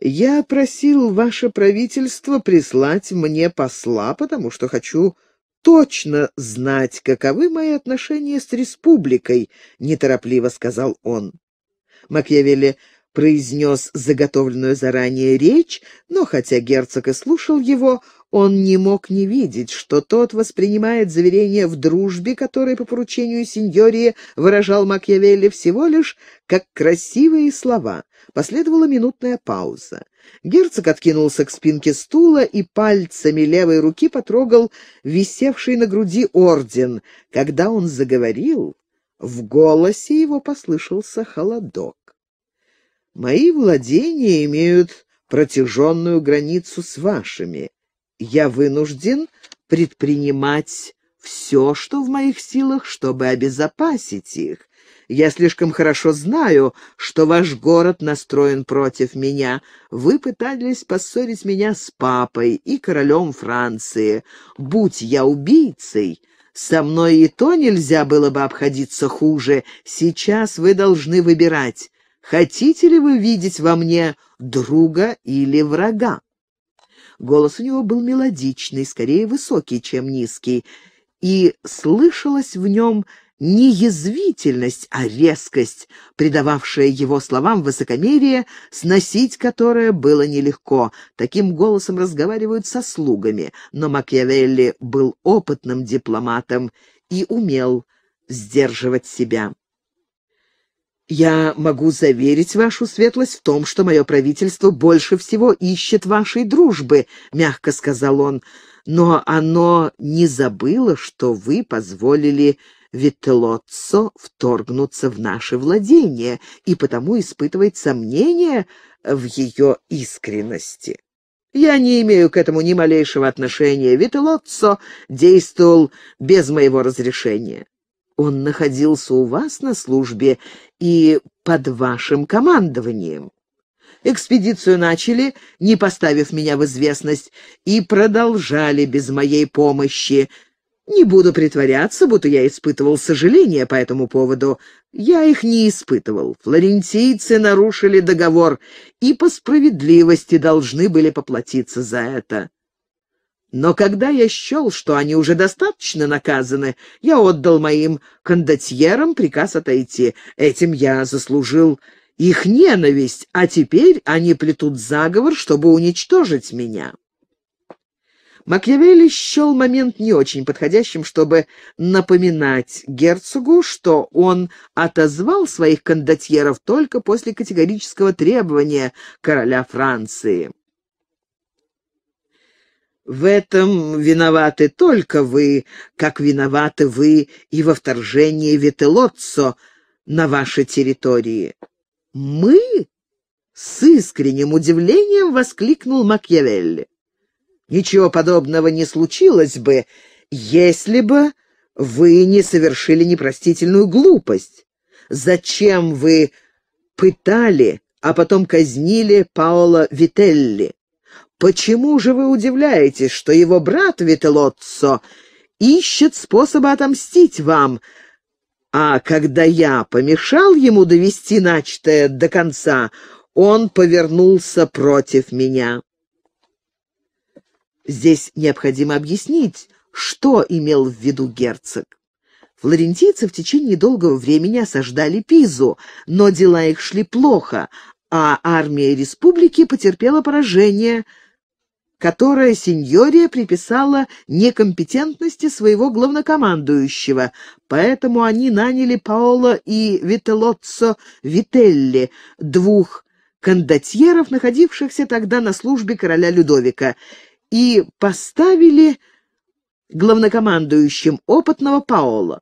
Я просил ваше правительство прислать мне посла, потому что хочу точно знать, каковы мои отношения с республикой», — неторопливо сказал он. Макьявелли произнес заготовленную заранее речь, но хотя герцог и слушал его, он не мог не видеть, что тот воспринимает заверение в дружбе, которое по поручению сеньории выражал Макьявелли всего лишь как красивые слова. Последовала минутная пауза. Герцог откинулся к спинке стула и пальцами левой руки потрогал висевший на груди орден. Когда он заговорил, в голосе его послышался холодок. Мои владения имеют протяженную границу с вашими. Я вынужден предпринимать все, что в моих силах, чтобы обезопасить их. Я слишком хорошо знаю, что ваш город настроен против меня. Вы пытались поссорить меня с папой и королем Франции. Будь я убийцей, со мной и то нельзя было бы обходиться хуже. Сейчас вы должны выбирать. Хотите ли вы видеть во мне друга или врага?» Голос у него был мелодичный, скорее высокий, чем низкий, и слышалась в нем не язвительность, а резкость, придававшая его словам высокомерие, сносить которое было нелегко. Таким голосом разговаривают со слугами, но Макьявелли был опытным дипломатом и умел сдерживать себя. Я могу заверить вашу светлость в том, что мое правительство больше всего ищет вашей дружбы, — мягко сказал он, — но оно не забыло, что вы позволили Вителоццо вторгнуться в наши владения и потому испытывает сомнения в ее искренности. Я не имею к этому ни малейшего отношения. Вителоццо действовал без моего разрешения. Он находился у вас на службе и под вашим командованием. Экспедицию начали, не поставив меня в известность, и продолжали без моей помощи. Не буду притворяться, будто я испытывал сожаление по этому поводу. Я их не испытывал. Флорентийцы нарушили договор и по справедливости должны были поплатиться за это. Но когда я счел, что они уже достаточно наказаны, я отдал моим кондотьерам приказ отойти. Этим я заслужил их ненависть, а теперь они плетут заговор, чтобы уничтожить меня». Макьявелли счел момент не очень подходящим, чтобы напоминать герцогу, что он отозвал своих кондотьеров только после категорического требования короля Франции. В этом виноваты только вы, как виноваты вы и во вторжении Вителоццо на ваши территории. Мы? С искренним удивлением воскликнул Макьявелли. Ничего подобного не случилось бы, если бы вы не совершили непростительную глупость. Зачем вы пытали, а потом казнили Паоло Вителли? Почему же вы удивляетесь, что его брат Вителотцо ищет способа отомстить вам, а когда я помешал ему довести начатое до конца, он повернулся против меня?» Здесь необходимо объяснить, что имел в виду герцог. Флорентийцы в течение долгого времени осаждали Пизу, но дела их шли плохо, а армия республики потерпела поражение – которое сеньория приписала некомпетентности своего главнокомандующего, поэтому они наняли Паоло и Вителоццо Вителли, двух кондотьеров, находившихся тогда на службе короля Людовика, и поставили главнокомандующим опытного Паоло.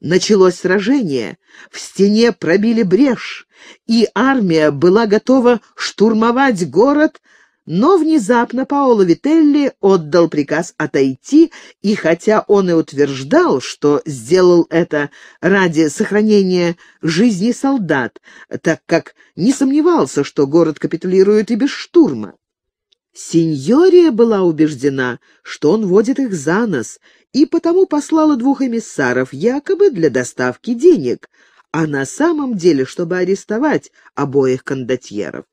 Началось сражение, в стене пробили брешь, и армия была готова штурмовать город но внезапно Паоло Вителли отдал приказ отойти, и хотя он и утверждал, что сделал это ради сохранения жизни солдат, так как не сомневался, что город капитулирует и без штурма. Синьория была убеждена, что он водит их за нос, и потому послала двух эмиссаров якобы для доставки денег, а на самом деле, чтобы арестовать обоих кондотьеров.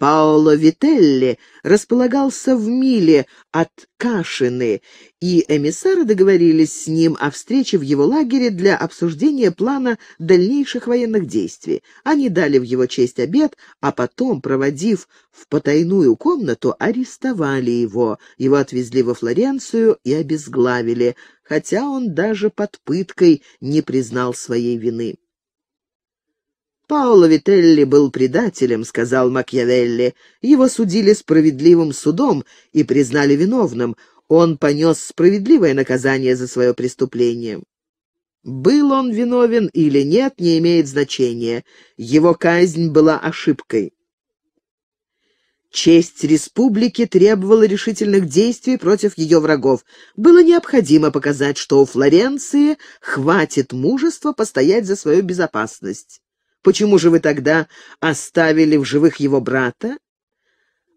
Паоло Вителли располагался в миле от Кашины, и эмиссары договорились с ним о встрече в его лагере для обсуждения плана дальнейших военных действий. Они дали в его честь обед, а потом, проводив в потайную комнату, арестовали его. Его отвезли во Флоренцию и обезглавили, хотя он даже под пыткой не признал своей вины. «Паоло Вителли был предателем», — сказал Макьявелли. «Его судили справедливым судом и признали виновным. Он понес справедливое наказание за свое преступление». Был он виновен или нет, не имеет значения. Его казнь была ошибкой. Честь республики требовала решительных действий против ее врагов. Было необходимо показать, что у Флоренции хватит мужества постоять за свою безопасность. Почему же вы тогда оставили в живых его брата?»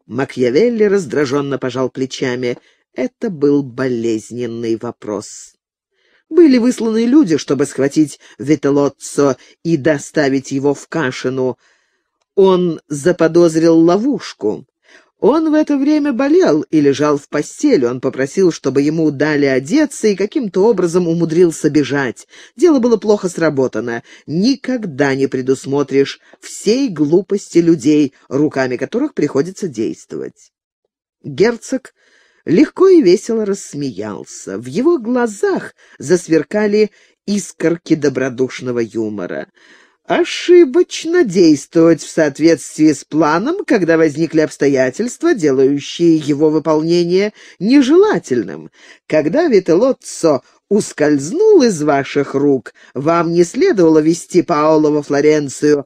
Макьявелли раздраженно пожал плечами. Это был болезненный вопрос. Были высланы люди, чтобы схватить Вителоццо и доставить его в Кашину. Он заподозрил ловушку. Он в это время болел и лежал в постели. Он попросил, чтобы ему дали одеться, и каким-то образом умудрился бежать. Дело было плохо сработано. Никогда не предусмотришь всей глупости людей, руками которых приходится действовать. Герцог легко и весело рассмеялся. В его глазах засверкали искорки добродушного юмора ошибочно действовать в соответствии с планом, когда возникли обстоятельства, делающие его выполнение нежелательным. Когда Вителоццо ускользнул из ваших рук, вам не следовало вести Паоло во Флоренцию,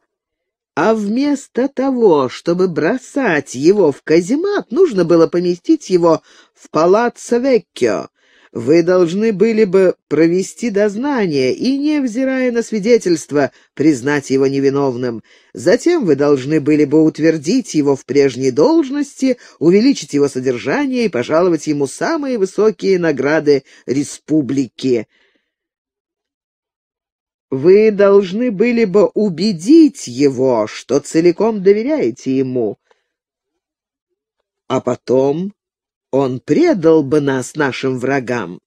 а вместо того, чтобы бросать его в каземат, нужно было поместить его в палаццо Веккио, вы должны были бы провести дознание и, невзирая на свидетельство, признать его невиновным. Затем вы должны были бы утвердить его в прежней должности, увеличить его содержание и пожаловать ему самые высокие награды республики. Вы должны были бы убедить его, что целиком доверяете ему. А потом он предал бы нас нашим врагам.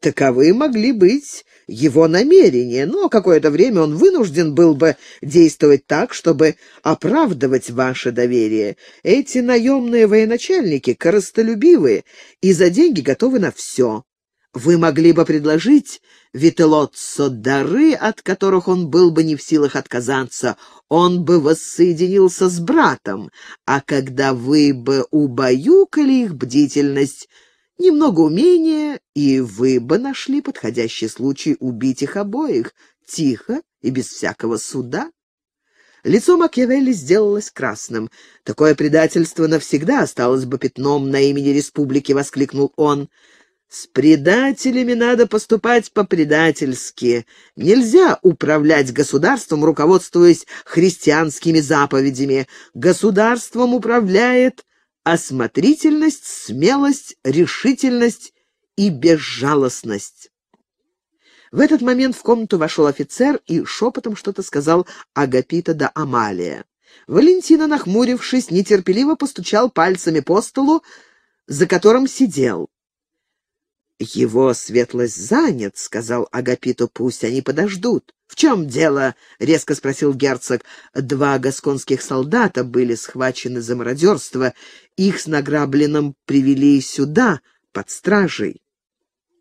Таковы могли быть его намерения, но какое-то время он вынужден был бы действовать так, чтобы оправдывать ваше доверие. Эти наемные военачальники коростолюбивы и за деньги готовы на все. Вы могли бы предложить Вителоццо дары, от которых он был бы не в силах отказаться. Он бы воссоединился с братом, а когда вы бы убаюкали их бдительность, немного умения, и вы бы нашли подходящий случай убить их обоих, тихо и без всякого суда. Лицо Макьявелли сделалось красным. «Такое предательство навсегда осталось бы пятном на имени республики», — воскликнул он. С предателями надо поступать по-предательски. Нельзя управлять государством, руководствуясь христианскими заповедями. Государством управляет осмотрительность, смелость, решительность и безжалостность. В этот момент в комнату вошел офицер и шепотом что-то сказал Агапита да Амалия. Валентина, нахмурившись, нетерпеливо постучал пальцами по столу, за которым сидел его светлость занят», — сказал Агапиту, — «пусть они подождут». «В чем дело?» — резко спросил герцог. Два гасконских солдата были схвачены за мародерство. Их с награбленным привели сюда, под стражей.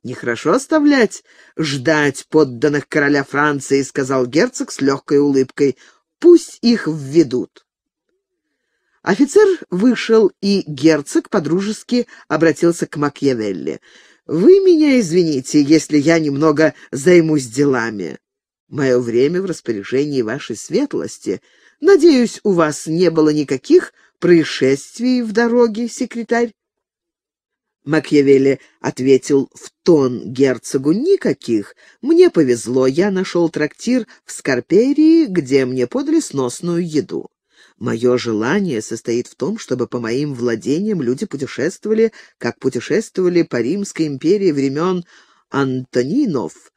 «Нехорошо оставлять ждать подданных короля Франции», — сказал герцог с легкой улыбкой. «Пусть их введут». Офицер вышел, и герцог подружески обратился к Макьявелли. Вы меня извините, если я немного займусь делами. Мое время в распоряжении вашей светлости. Надеюсь, у вас не было никаких происшествий в дороге, секретарь?» Макьявелли ответил в тон герцогу «Никаких. Мне повезло, я нашел трактир в Скорперии, где мне подали сносную еду». Мое желание состоит в том, чтобы по моим владениям люди путешествовали, как путешествовали по Римской империи времен Антонинов.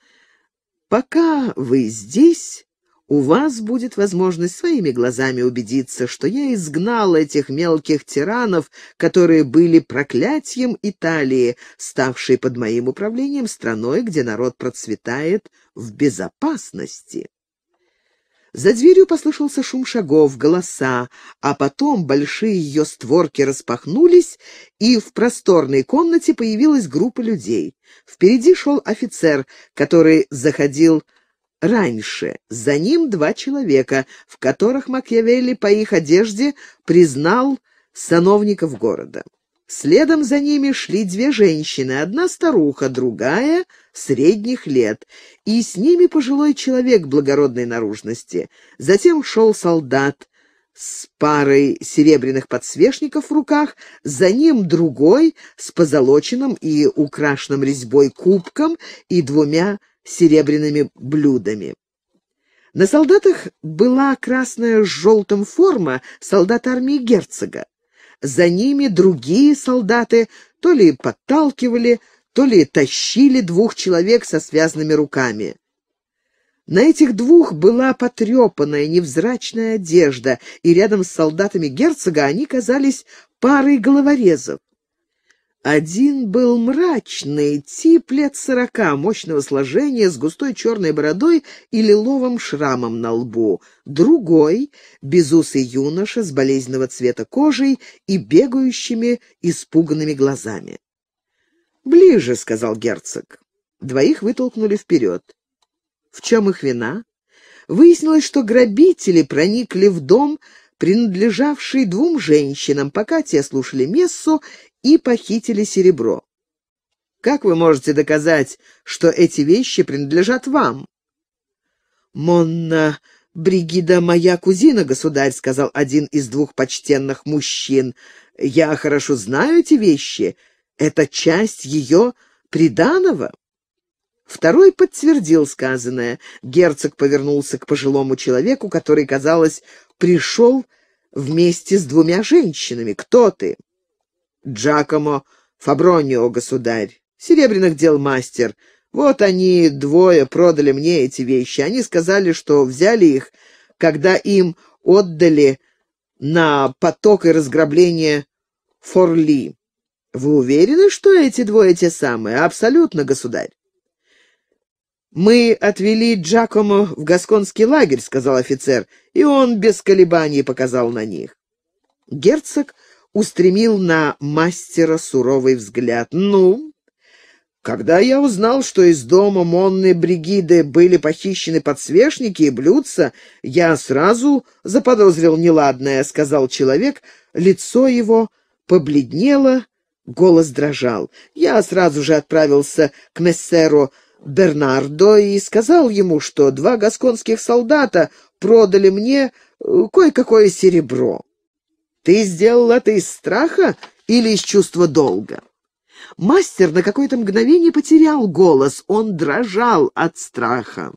Пока вы здесь, у вас будет возможность своими глазами убедиться, что я изгнал этих мелких тиранов, которые были проклятием Италии, ставшей под моим управлением страной, где народ процветает в безопасности. За дверью послышался шум шагов, голоса, а потом большие ее створки распахнулись, и в просторной комнате появилась группа людей. Впереди шел офицер, который заходил раньше. За ним два человека, в которых Макьявелли по их одежде признал сановников города. Следом за ними шли две женщины, одна старуха, другая — средних лет, и с ними пожилой человек благородной наружности. Затем шел солдат с парой серебряных подсвечников в руках, за ним другой с позолоченным и украшенным резьбой кубком и двумя серебряными блюдами. На солдатах была красная с желтым форма солдата армии герцога. За ними другие солдаты то ли подталкивали, то ли тащили двух человек со связанными руками. На этих двух была потрепанная невзрачная одежда, и рядом с солдатами герцога они казались парой головорезов. Один был мрачный, тип лет сорока, мощного сложения, с густой черной бородой и лиловым шрамом на лбу. Другой — безусый юноша с болезненного цвета кожей и бегающими, испуганными глазами. «Ближе», — сказал герцог. Двоих вытолкнули вперед. В чем их вина? Выяснилось, что грабители проникли в дом принадлежавший двум женщинам, пока те слушали мессу и похитили серебро. Как вы можете доказать, что эти вещи принадлежат вам?» «Монна Бригида моя кузина, государь», — сказал один из двух почтенных мужчин. «Я хорошо знаю эти вещи. Это часть ее приданого». Второй подтвердил сказанное. Герцог повернулся к пожилому человеку, который, казалось, пришел вместе с двумя женщинами. «Кто ты?» Джакомо Фабронио, государь, серебряных дел мастер. Вот они двое продали мне эти вещи. Они сказали, что взяли их, когда им отдали на поток и разграбление Форли. Вы уверены, что эти двое те самые? Абсолютно, государь. «Мы отвели Джакомо в Гасконский лагерь», — сказал офицер, и он без колебаний показал на них. Герцог устремил на мастера суровый взгляд. «Ну, когда я узнал, что из дома Монны Бригиды были похищены подсвечники и блюдца, я сразу заподозрил неладное», — сказал человек. Лицо его побледнело, голос дрожал. «Я сразу же отправился к мессеру Бернардо и сказал ему, что два гасконских солдата продали мне э, кое-какое серебро». Ты сделал это из страха или из чувства долга?» Мастер на какое-то мгновение потерял голос, он дрожал от страха.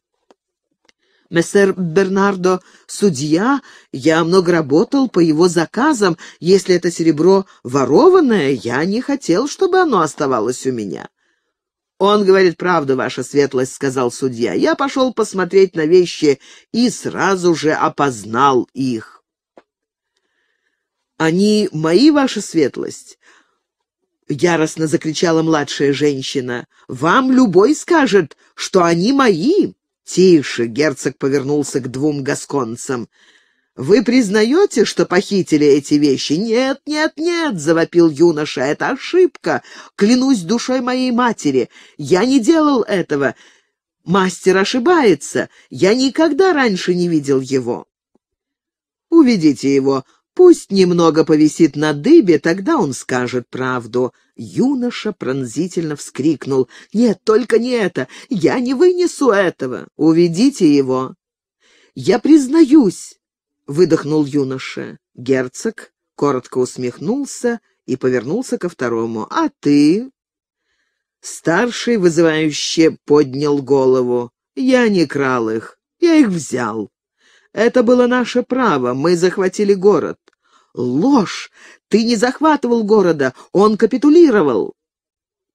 «Мессер Бернардо, судья, я много работал по его заказам. Если это серебро ворованное, я не хотел, чтобы оно оставалось у меня». «Он говорит правду, ваша светлость», — сказал судья. «Я пошел посмотреть на вещи и сразу же опознал их». Они мои, ваша светлость?» — яростно закричала младшая женщина. «Вам любой скажет, что они мои!» «Тише!» — герцог повернулся к двум гасконцам. «Вы признаете, что похитили эти вещи?» «Нет, нет, нет!» — завопил юноша. «Это ошибка! Клянусь душой моей матери! Я не делал этого! Мастер ошибается! Я никогда раньше не видел его!» «Уведите его!» Пусть немного повисит на дыбе, тогда он скажет правду. Юноша пронзительно вскрикнул. «Нет, только не это! Я не вынесу этого! Уведите его!» «Я признаюсь!» — выдохнул юноша. Герцог коротко усмехнулся и повернулся ко второму. «А ты?» Старший вызывающе поднял голову. «Я не крал их, я их взял. Это было наше право, мы захватили город. Ложь! Ты не захватывал города, он капитулировал.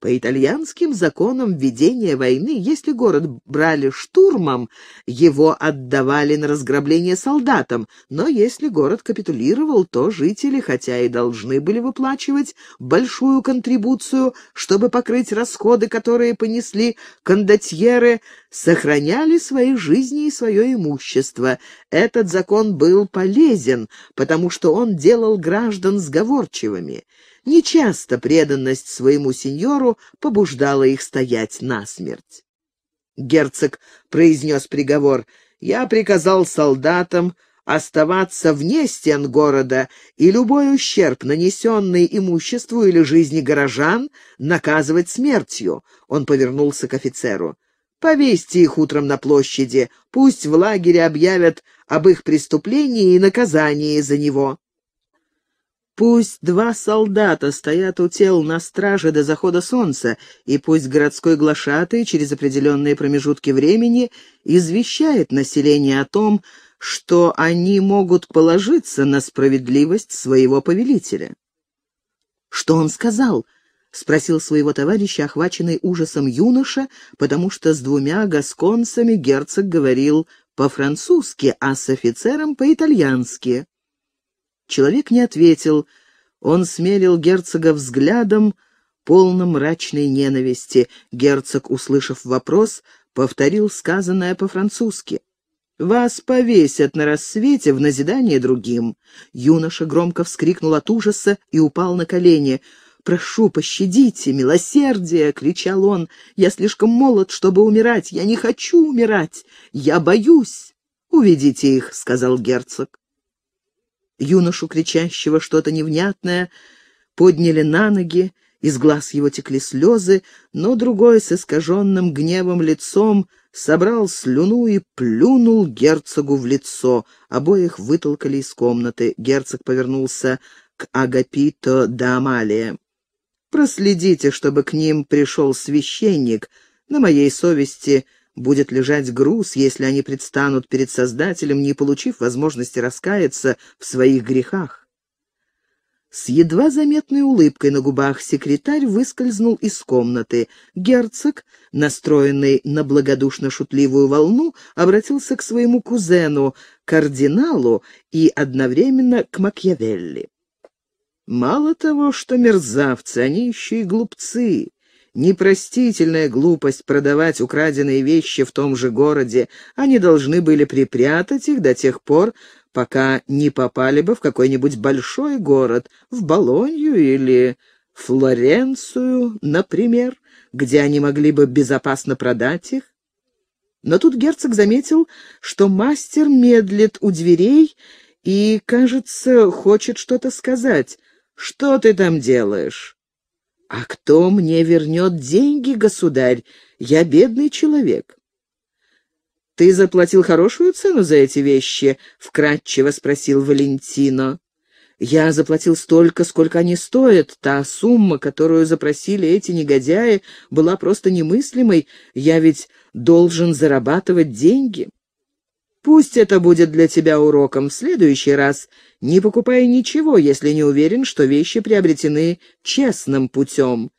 По итальянским законам ведения войны, если город брали штурмом, его отдавали на разграбление солдатам, но если город капитулировал, то жители, хотя и должны были выплачивать большую контрибуцию, чтобы покрыть расходы, которые понесли кондотьеры, сохраняли свои жизни и свое имущество. Этот закон был полезен, потому что он делал граждан сговорчивыми. Нечасто преданность своему сеньору побуждала их стоять насмерть. Герцог произнес приговор. «Я приказал солдатам оставаться вне стен города, и любой ущерб, нанесенный имуществу или жизни горожан, наказывать смертью». Он повернулся к офицеру. «Повесьте их утром на площади, пусть в лагере объявят об их преступлении и наказании за него». Пусть два солдата стоят у тел на страже до захода солнца, и пусть городской глашатый через определенные промежутки времени извещает население о том, что они могут положиться на справедливость своего повелителя. «Что он сказал?» — спросил своего товарища, охваченный ужасом юноша, потому что с двумя гасконцами герцог говорил по-французски, а с офицером по-итальянски. Человек не ответил. Он смелил герцога взглядом, полным мрачной ненависти. Герцог, услышав вопрос, повторил сказанное по-французски. «Вас повесят на рассвете в назидание другим!» Юноша громко вскрикнул от ужаса и упал на колени. «Прошу, пощадите, милосердие!» — кричал он. «Я слишком молод, чтобы умирать! Я не хочу умирать! Я боюсь!» «Уведите их!» — сказал герцог. Юношу, кричащего что-то невнятное, подняли на ноги, из глаз его текли слезы, но другой с искаженным гневом лицом собрал слюну и плюнул герцогу в лицо. Обоих вытолкали из комнаты. Герцог повернулся к Агапито да Амалия. «Проследите, чтобы к ним пришел священник. На моей совести — будет лежать груз, если они предстанут перед Создателем, не получив возможности раскаяться в своих грехах. С едва заметной улыбкой на губах секретарь выскользнул из комнаты. Герцог, настроенный на благодушно-шутливую волну, обратился к своему кузену, кардиналу и одновременно к Макьявелли. «Мало того, что мерзавцы, они еще и глупцы. Непростительная глупость продавать украденные вещи в том же городе. Они должны были припрятать их до тех пор, пока не попали бы в какой-нибудь большой город, в Болонью или Флоренцию, например, где они могли бы безопасно продать их. Но тут герцог заметил, что мастер медлит у дверей и, кажется, хочет что-то сказать. «Что ты там делаешь?» «А кто мне вернет деньги, государь? Я бедный человек». «Ты заплатил хорошую цену за эти вещи?» — вкратчиво спросил Валентино. «Я заплатил столько, сколько они стоят. Та сумма, которую запросили эти негодяи, была просто немыслимой. Я ведь должен зарабатывать деньги». Пусть это будет для тебя уроком. В следующий раз не покупай ничего, если не уверен, что вещи приобретены честным путем.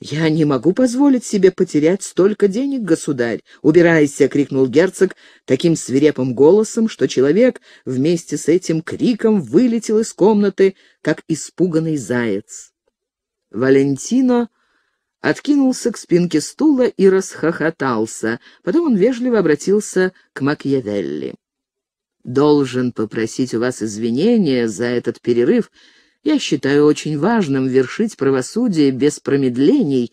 «Я не могу позволить себе потерять столько денег, государь!» «Убирайся!» — крикнул герцог таким свирепым голосом, что человек вместе с этим криком вылетел из комнаты, как испуганный заяц. Валентино откинулся к спинке стула и расхохотался. Потом он вежливо обратился к Макьявелли. «Должен попросить у вас извинения за этот перерыв. Я считаю очень важным вершить правосудие без промедлений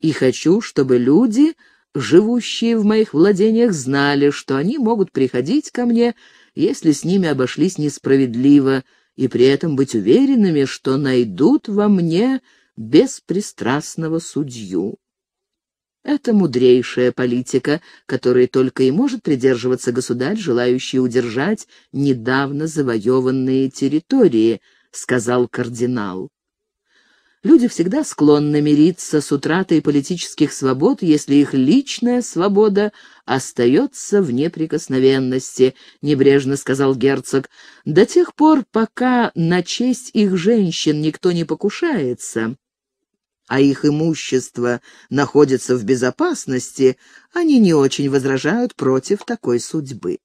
и хочу, чтобы люди, живущие в моих владениях, знали, что они могут приходить ко мне, если с ними обошлись несправедливо, и при этом быть уверенными, что найдут во мне беспристрастного судью. Это мудрейшая политика, которой только и может придерживаться государь, желающий удержать недавно завоеванные территории, сказал кардинал. Люди всегда склонны мириться с утратой политических свобод, если их личная свобода остается в неприкосновенности, небрежно сказал герцог, до тех пор, пока на честь их женщин никто не покушается а их имущество находится в безопасности, они не очень возражают против такой судьбы.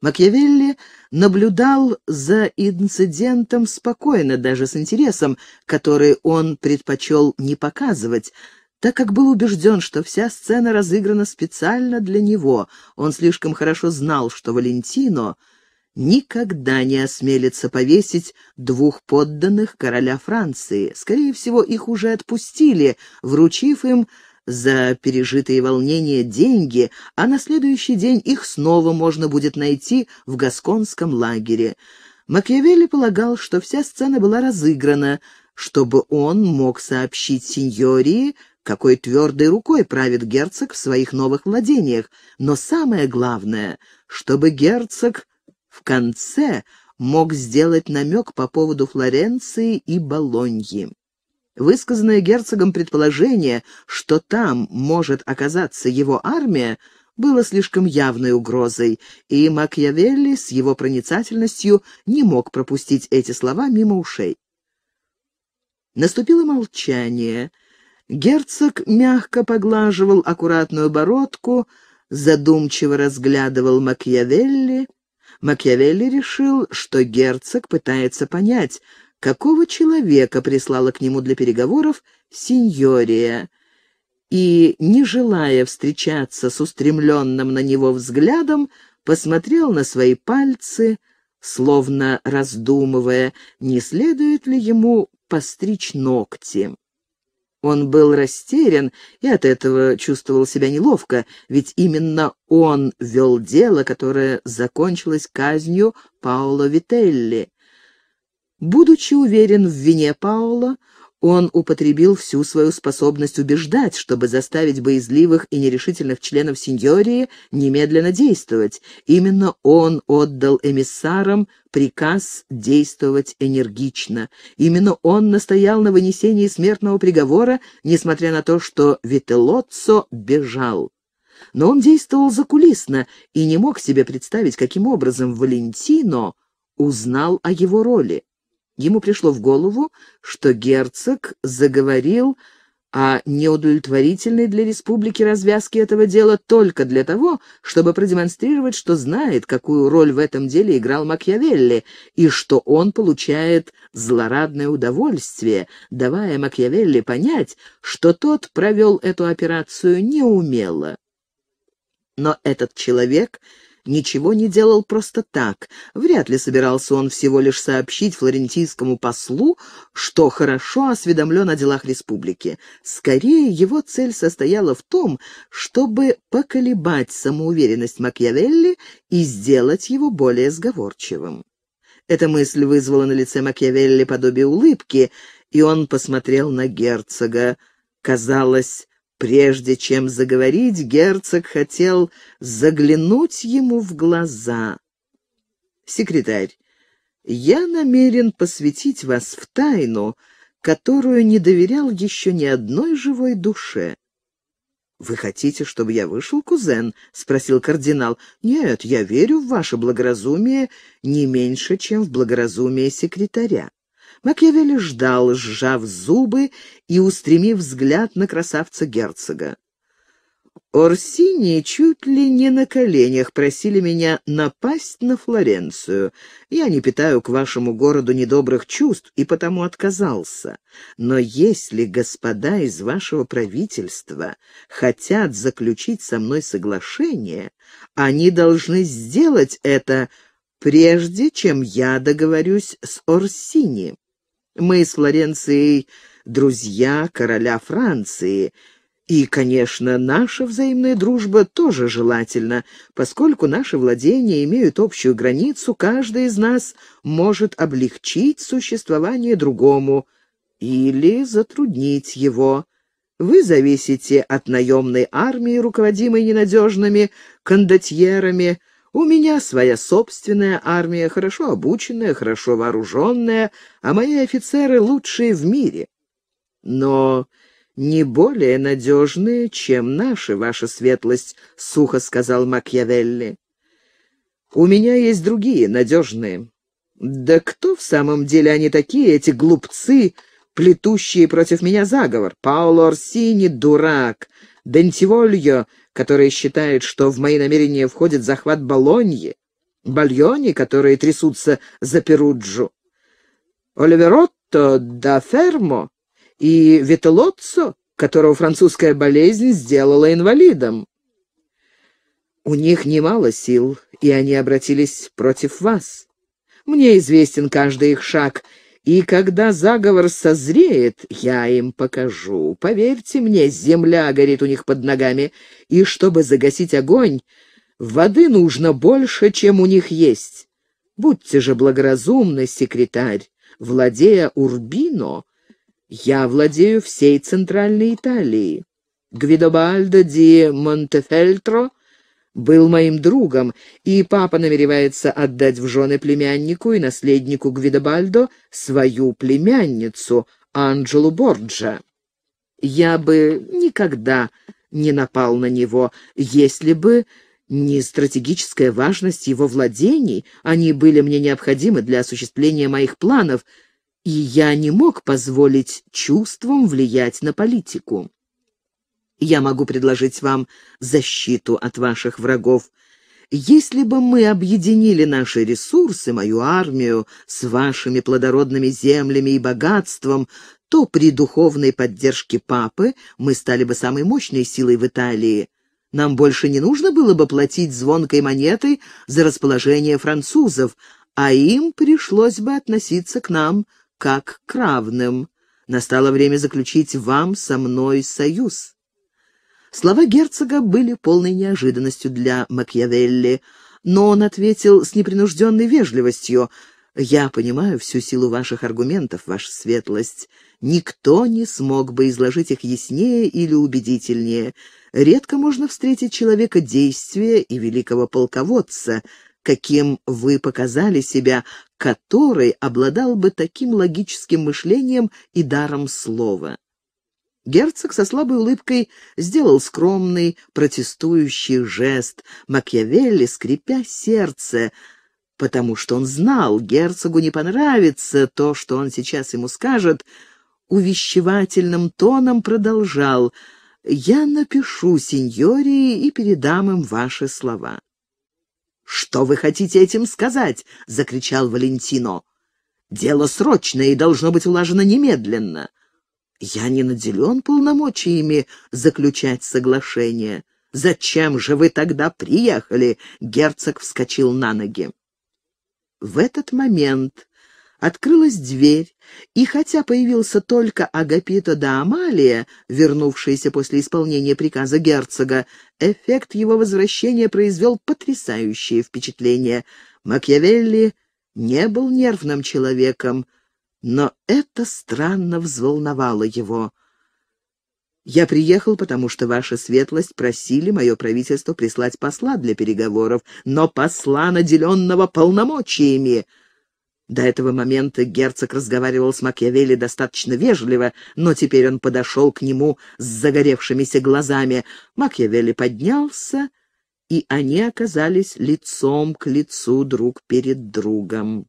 Макьявелли наблюдал за инцидентом спокойно, даже с интересом, который он предпочел не показывать, так как был убежден, что вся сцена разыграна специально для него. Он слишком хорошо знал, что Валентино никогда не осмелится повесить двух подданных короля Франции. Скорее всего, их уже отпустили, вручив им за пережитые волнения деньги, а на следующий день их снова можно будет найти в Гасконском лагере. Макиавелли полагал, что вся сцена была разыграна, чтобы он мог сообщить сеньории, какой твердой рукой правит герцог в своих новых владениях, но самое главное, чтобы герцог в конце мог сделать намек по поводу Флоренции и Болоньи. Высказанное герцогом предположение, что там может оказаться его армия, было слишком явной угрозой, и Макьявелли с его проницательностью не мог пропустить эти слова мимо ушей. Наступило молчание. Герцог мягко поглаживал аккуратную бородку, задумчиво разглядывал Макьявелли, Макиавелли решил, что герцог пытается понять, какого человека прислала к нему для переговоров сеньория, и, не желая встречаться с устремленным на него взглядом, посмотрел на свои пальцы, словно раздумывая, не следует ли ему постричь ногти. Он был растерян и от этого чувствовал себя неловко, ведь именно он вел дело, которое закончилось казнью Паоло Вителли. Будучи уверен в вине Паоло, он употребил всю свою способность убеждать, чтобы заставить боязливых и нерешительных членов сеньории немедленно действовать. Именно он отдал эмиссарам приказ действовать энергично. Именно он настоял на вынесении смертного приговора, несмотря на то, что Вителоццо бежал. Но он действовал закулисно и не мог себе представить, каким образом Валентино узнал о его роли. Ему пришло в голову, что герцог заговорил о неудовлетворительной для республики развязке этого дела только для того, чтобы продемонстрировать, что знает, какую роль в этом деле играл Макьявелли, и что он получает злорадное удовольствие, давая Макьявелли понять, что тот провел эту операцию неумело. Но этот человек ничего не делал просто так. Вряд ли собирался он всего лишь сообщить флорентийскому послу, что хорошо осведомлен о делах республики. Скорее, его цель состояла в том, чтобы поколебать самоуверенность Макьявелли и сделать его более сговорчивым. Эта мысль вызвала на лице Макьявелли подобие улыбки, и он посмотрел на герцога. Казалось, Прежде чем заговорить, герцог хотел заглянуть ему в глаза. «Секретарь, я намерен посвятить вас в тайну, которую не доверял еще ни одной живой душе». «Вы хотите, чтобы я вышел, кузен?» — спросил кардинал. «Нет, я верю в ваше благоразумие не меньше, чем в благоразумие секретаря». Макьявелли ждал, сжав зубы и устремив взгляд на красавца-герцога. Орсини чуть ли не на коленях просили меня напасть на Флоренцию. Я не питаю к вашему городу недобрых чувств и потому отказался. Но если господа из вашего правительства хотят заключить со мной соглашение, они должны сделать это, прежде чем я договорюсь с Орсини. Мы с Флоренцией друзья короля Франции, и, конечно, наша взаимная дружба тоже желательна, поскольку наши владения имеют общую границу, каждый из нас может облегчить существование другому или затруднить его. Вы зависите от наемной армии, руководимой ненадежными кондотьерами, у меня своя собственная армия, хорошо обученная, хорошо вооруженная, а мои офицеры лучшие в мире. Но не более надежные, чем наши, ваша светлость», — сухо сказал Макьявелли. «У меня есть другие, надежные». «Да кто в самом деле они такие, эти глупцы, плетущие против меня заговор? Паоло Орсини — дурак, Дентивольо которые считают, что в мои намерения входит захват Болоньи, Бальони, которые трясутся за Перуджу, Оливеротто да Фермо и Вителоццо, которого французская болезнь сделала инвалидом. У них немало сил, и они обратились против вас. Мне известен каждый их шаг, и когда заговор созреет, я им покажу. Поверьте мне, земля горит у них под ногами, и чтобы загасить огонь, воды нужно больше, чем у них есть. Будьте же благоразумны, секретарь, владея Урбино, я владею всей Центральной Италией. Гвидобальдо ди Монтефельтро был моим другом, и папа намеревается отдать в жены племяннику и наследнику Гвидобальдо свою племянницу, Анджелу Борджа. Я бы никогда не напал на него, если бы не стратегическая важность его владений, они были мне необходимы для осуществления моих планов, и я не мог позволить чувствам влиять на политику. Я могу предложить вам защиту от ваших врагов. Если бы мы объединили наши ресурсы, мою армию, с вашими плодородными землями и богатством, то при духовной поддержке папы мы стали бы самой мощной силой в Италии. Нам больше не нужно было бы платить звонкой монетой за расположение французов, а им пришлось бы относиться к нам как к равным. Настало время заключить вам со мной союз. Слова герцога были полной неожиданностью для Макьявелли, но он ответил с непринужденной вежливостью. «Я понимаю всю силу ваших аргументов, ваша светлость. Никто не смог бы изложить их яснее или убедительнее. Редко можно встретить человека действия и великого полководца, каким вы показали себя, который обладал бы таким логическим мышлением и даром слова». Герцог со слабой улыбкой сделал скромный, протестующий жест. Макьявелли, скрипя сердце, потому что он знал, герцогу не понравится то, что он сейчас ему скажет, увещевательным тоном продолжал «Я напишу сеньоре и передам им ваши слова». «Что вы хотите этим сказать?» — закричал Валентино. «Дело срочное и должно быть улажено немедленно». Я не наделен полномочиями заключать соглашение. Зачем же вы тогда приехали?» Герцог вскочил на ноги. В этот момент открылась дверь, и хотя появился только Агапита да Амалия, вернувшаяся после исполнения приказа герцога, эффект его возвращения произвел потрясающее впечатление. Макиавелли не был нервным человеком, но это странно взволновало его. «Я приехал, потому что ваша светлость просили мое правительство прислать посла для переговоров, но посла, наделенного полномочиями!» До этого момента герцог разговаривал с Макьявелли достаточно вежливо, но теперь он подошел к нему с загоревшимися глазами. Макьявелли поднялся, и они оказались лицом к лицу друг перед другом.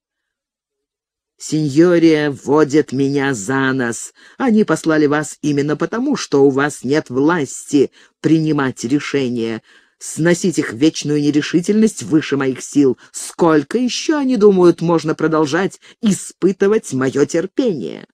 Сеньория вводит меня за нос. Они послали вас именно потому, что у вас нет власти принимать решения. Сносить их вечную нерешительность выше моих сил. Сколько еще, они думают, можно продолжать испытывать мое терпение?»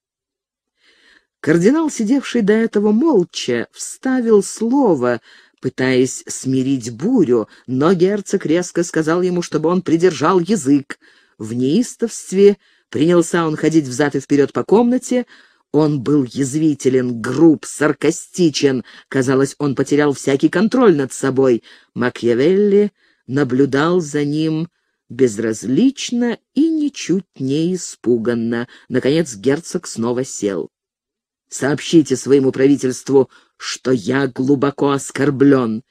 Кардинал, сидевший до этого молча, вставил слово, пытаясь смирить бурю, но герцог резко сказал ему, чтобы он придержал язык. В неистовстве Принялся он ходить взад и вперед по комнате. Он был язвителен, груб, саркастичен. Казалось, он потерял всякий контроль над собой. Макьявелли наблюдал за ним безразлично и ничуть не испуганно. Наконец герцог снова сел. «Сообщите своему правительству, что я глубоко оскорблен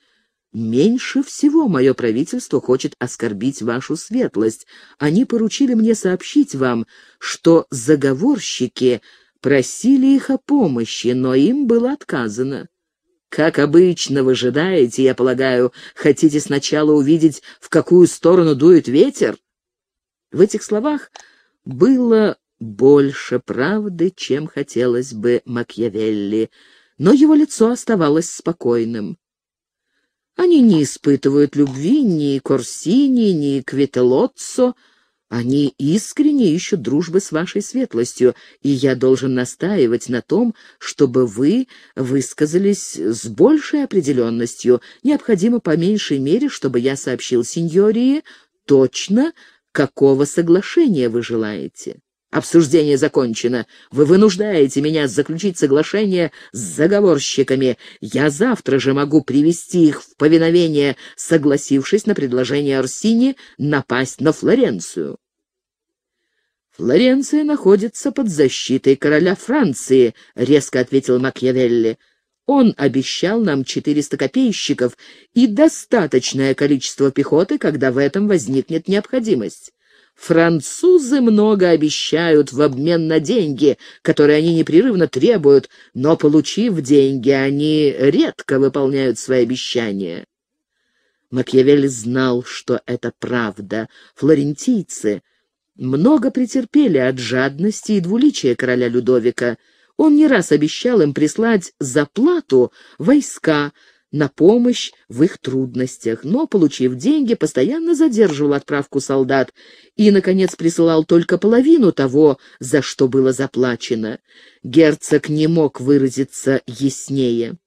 меньше всего мое правительство хочет оскорбить вашу светлость. Они поручили мне сообщить вам, что заговорщики просили их о помощи, но им было отказано. Как обычно, вы ожидаете, я полагаю, хотите сначала увидеть, в какую сторону дует ветер? В этих словах было больше правды, чем хотелось бы Макьявелли, но его лицо оставалось спокойным. Они не испытывают любви ни к Орсини, ни к Кветелоццо. Они искренне ищут дружбы с вашей светлостью, и я должен настаивать на том, чтобы вы высказались с большей определенностью. Необходимо по меньшей мере, чтобы я сообщил сеньории точно, какого соглашения вы желаете. Обсуждение закончено. Вы вынуждаете меня заключить соглашение с заговорщиками. Я завтра же могу привести их в повиновение, согласившись на предложение Орсини напасть на Флоренцию. «Флоренция находится под защитой короля Франции», — резко ответил Макиавелли. «Он обещал нам 400 копейщиков и достаточное количество пехоты, когда в этом возникнет необходимость». Французы много обещают в обмен на деньги, которые они непрерывно требуют, но, получив деньги, они редко выполняют свои обещания. Макьявелли знал, что это правда. Флорентийцы много претерпели от жадности и двуличия короля Людовика. Он не раз обещал им прислать за плату войска, на помощь в их трудностях, но, получив деньги, постоянно задерживал отправку солдат и, наконец, присылал только половину того, за что было заплачено. Герцог не мог выразиться яснее.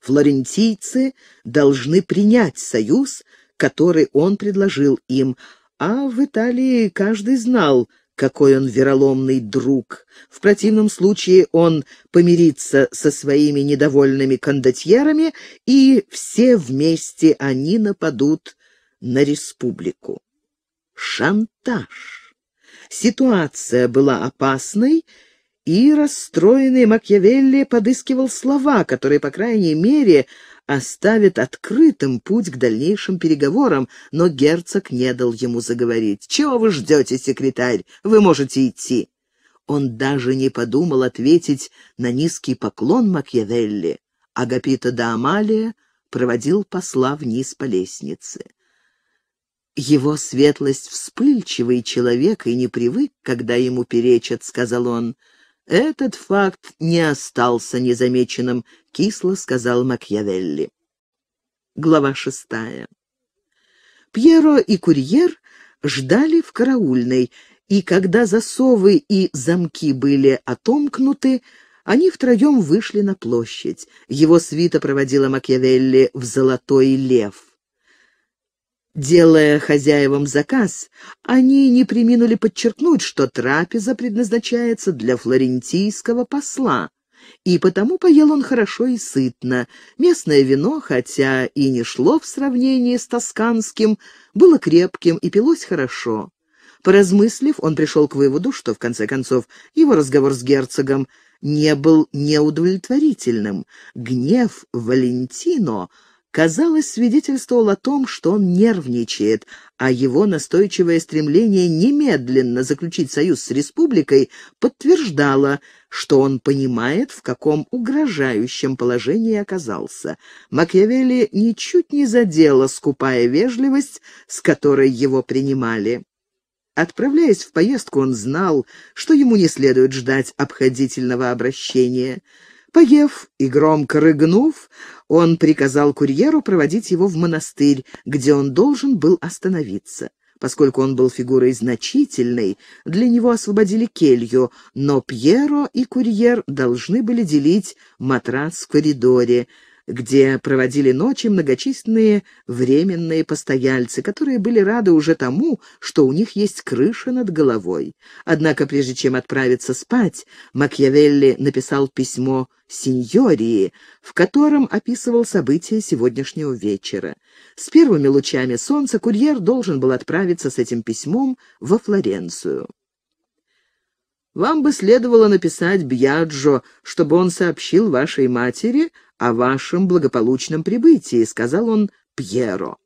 Флорентийцы должны принять союз, который он предложил им, а в Италии каждый знал — какой он вероломный друг. В противном случае он помирится со своими недовольными кондотьерами, и все вместе они нападут на республику. Шантаж. Ситуация была опасной, и расстроенный Макьявелли подыскивал слова, которые, по крайней мере, оставит открытым путь к дальнейшим переговорам, но герцог не дал ему заговорить. «Чего вы ждете, секретарь? Вы можете идти». Он даже не подумал ответить на низкий поклон Макьявелли. Агапита да Амалия проводил посла вниз по лестнице. «Его светлость вспыльчивый человек и не привык, когда ему перечат», — сказал он. Этот факт не остался незамеченным, кисло сказал Макьявелли. Глава шестая. Пьеро и курьер ждали в караульной, и когда засовы и замки были отомкнуты, они втроем вышли на площадь. Его свита проводила Макьявелли в «Золотой лев». Делая хозяевам заказ, они не приминули подчеркнуть, что трапеза предназначается для флорентийского посла, и потому поел он хорошо и сытно. Местное вино, хотя и не шло в сравнении с тосканским, было крепким и пилось хорошо. Поразмыслив, он пришел к выводу, что, в конце концов, его разговор с герцогом не был неудовлетворительным. Гнев Валентино — казалось, свидетельствовал о том, что он нервничает, а его настойчивое стремление немедленно заключить союз с республикой подтверждало, что он понимает, в каком угрожающем положении оказался. Макиавелли ничуть не задела скупая вежливость, с которой его принимали. Отправляясь в поездку, он знал, что ему не следует ждать обходительного обращения — Поев и громко рыгнув, он приказал курьеру проводить его в монастырь, где он должен был остановиться. Поскольку он был фигурой значительной, для него освободили келью, но Пьеро и курьер должны были делить матрас в коридоре — где проводили ночи многочисленные временные постояльцы, которые были рады уже тому, что у них есть крыша над головой. Однако, прежде чем отправиться спать, Макьявелли написал письмо сеньории, в котором описывал события сегодняшнего вечера. С первыми лучами солнца курьер должен был отправиться с этим письмом во Флоренцию. Вам бы следовало написать Бьяджо, чтобы он сообщил вашей матери о вашем благополучном прибытии», — сказал он Пьеро.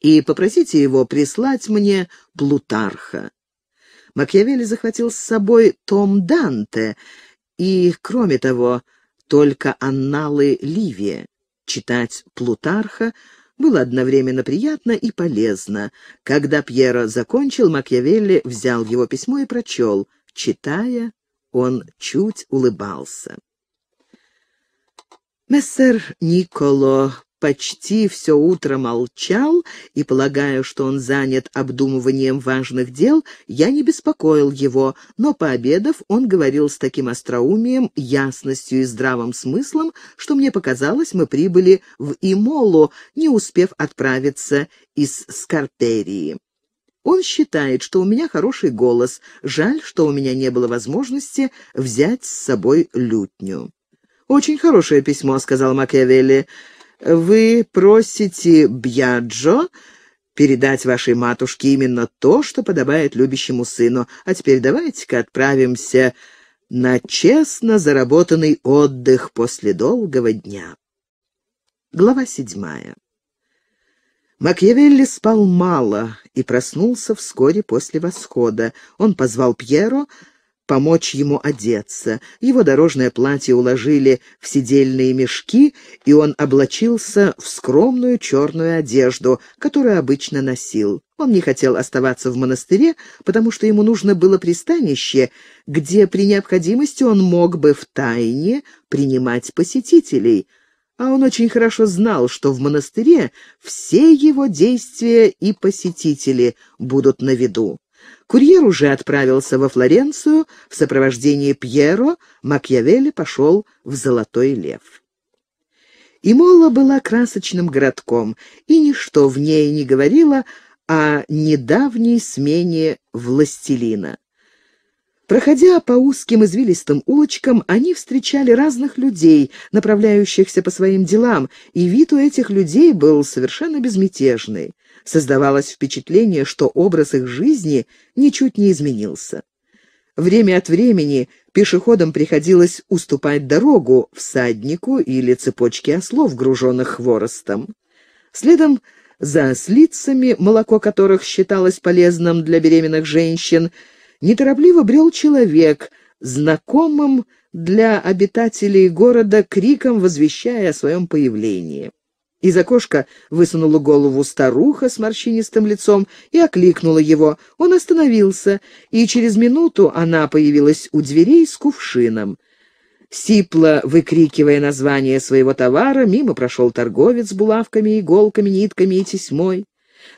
«И попросите его прислать мне Плутарха». Макьявелли захватил с собой том Данте и, кроме того, только анналы Ливия. Читать Плутарха было одновременно приятно и полезно. Когда Пьеро закончил, Макьявелли взял его письмо и прочел. Читая, он чуть улыбался. Мессер Николо почти все утро молчал, и, полагая, что он занят обдумыванием важных дел, я не беспокоил его, но, пообедав, он говорил с таким остроумием, ясностью и здравым смыслом, что мне показалось, мы прибыли в Имолу, не успев отправиться из Скартерии. Он считает, что у меня хороший голос, жаль, что у меня не было возможности взять с собой лютню. «Очень хорошее письмо», — сказал Макиавелли. «Вы просите Бьяджо передать вашей матушке именно то, что подобает любящему сыну. А теперь давайте-ка отправимся на честно заработанный отдых после долгого дня». Глава седьмая. Макьявелли спал мало и проснулся вскоре после восхода. Он позвал Пьеро, помочь ему одеться. Его дорожное платье уложили в сидельные мешки, и он облачился в скромную черную одежду, которую обычно носил. Он не хотел оставаться в монастыре, потому что ему нужно было пристанище, где при необходимости он мог бы втайне принимать посетителей. А он очень хорошо знал, что в монастыре все его действия и посетители будут на виду. Курьер уже отправился во Флоренцию, в сопровождении Пьеро Макьявелли пошел в «Золотой лев». Имола была красочным городком, и ничто в ней не говорило о недавней смене властелина. Проходя по узким извилистым улочкам, они встречали разных людей, направляющихся по своим делам, и вид у этих людей был совершенно безмятежный. Создавалось впечатление, что образ их жизни ничуть не изменился. Время от времени пешеходам приходилось уступать дорогу всаднику или цепочке ослов, груженных хворостом. Следом за ослицами, молоко которых считалось полезным для беременных женщин, неторопливо брел человек, знакомым для обитателей города криком возвещая о своем появлении. Из окошка высунула голову старуха с морщинистым лицом и окликнула его. Он остановился, и через минуту она появилась у дверей с кувшином. Сипло, выкрикивая название своего товара, мимо прошел торговец с булавками, иголками, нитками и тесьмой.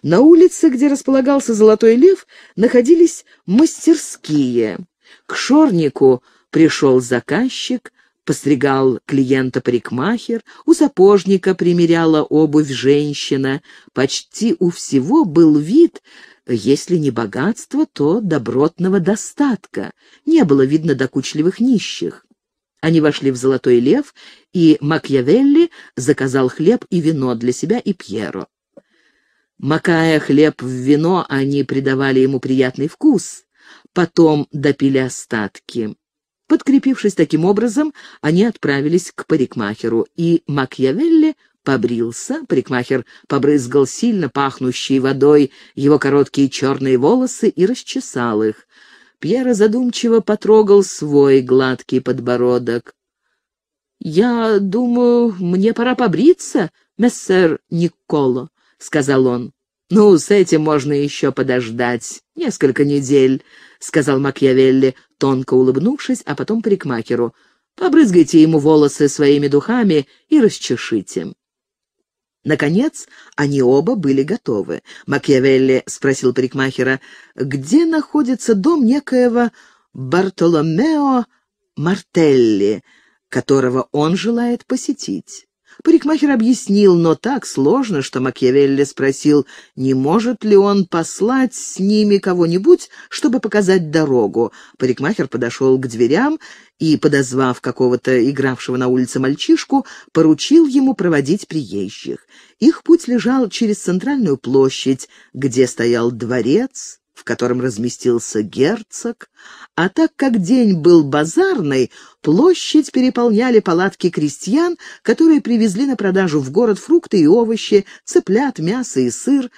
На улице, где располагался Золотой Лев, находились мастерские. К шорнику пришел заказчик, постригал клиента парикмахер, у сапожника примеряла обувь женщина. Почти у всего был вид, если не богатство, то добротного достатка. Не было видно докучливых нищих. Они вошли в «Золотой лев», и Макьявелли заказал хлеб и вино для себя и Пьеро. Макая хлеб в вино, они придавали ему приятный вкус. Потом допили остатки. Подкрепившись таким образом, они отправились к парикмахеру, и Макьявелли побрился, парикмахер побрызгал сильно пахнущей водой его короткие черные волосы и расчесал их. Пьера задумчиво потрогал свой гладкий подбородок. «Я думаю, мне пора побриться, мессер Николо сказал он. «Ну, с этим можно еще подождать. Несколько недель», — сказал Макьявелли, тонко улыбнувшись, а потом парикмахеру. «Побрызгайте ему волосы своими духами и расчешите». Наконец, они оба были готовы. Макьявелли спросил парикмахера, где находится дом некоего Бартоломео Мартелли, которого он желает посетить. Парикмахер объяснил, но так сложно, что Макьявелли спросил, не может ли он послать с ними кого-нибудь, чтобы показать дорогу. Парикмахер подошел к дверям и, подозвав какого-то игравшего на улице мальчишку, поручил ему проводить приезжих. Их путь лежал через центральную площадь, где стоял дворец, в котором разместился герцог, а так как день был базарный, площадь переполняли палатки крестьян, которые привезли на продажу в город фрукты и овощи, цыплят, мясо и сыр,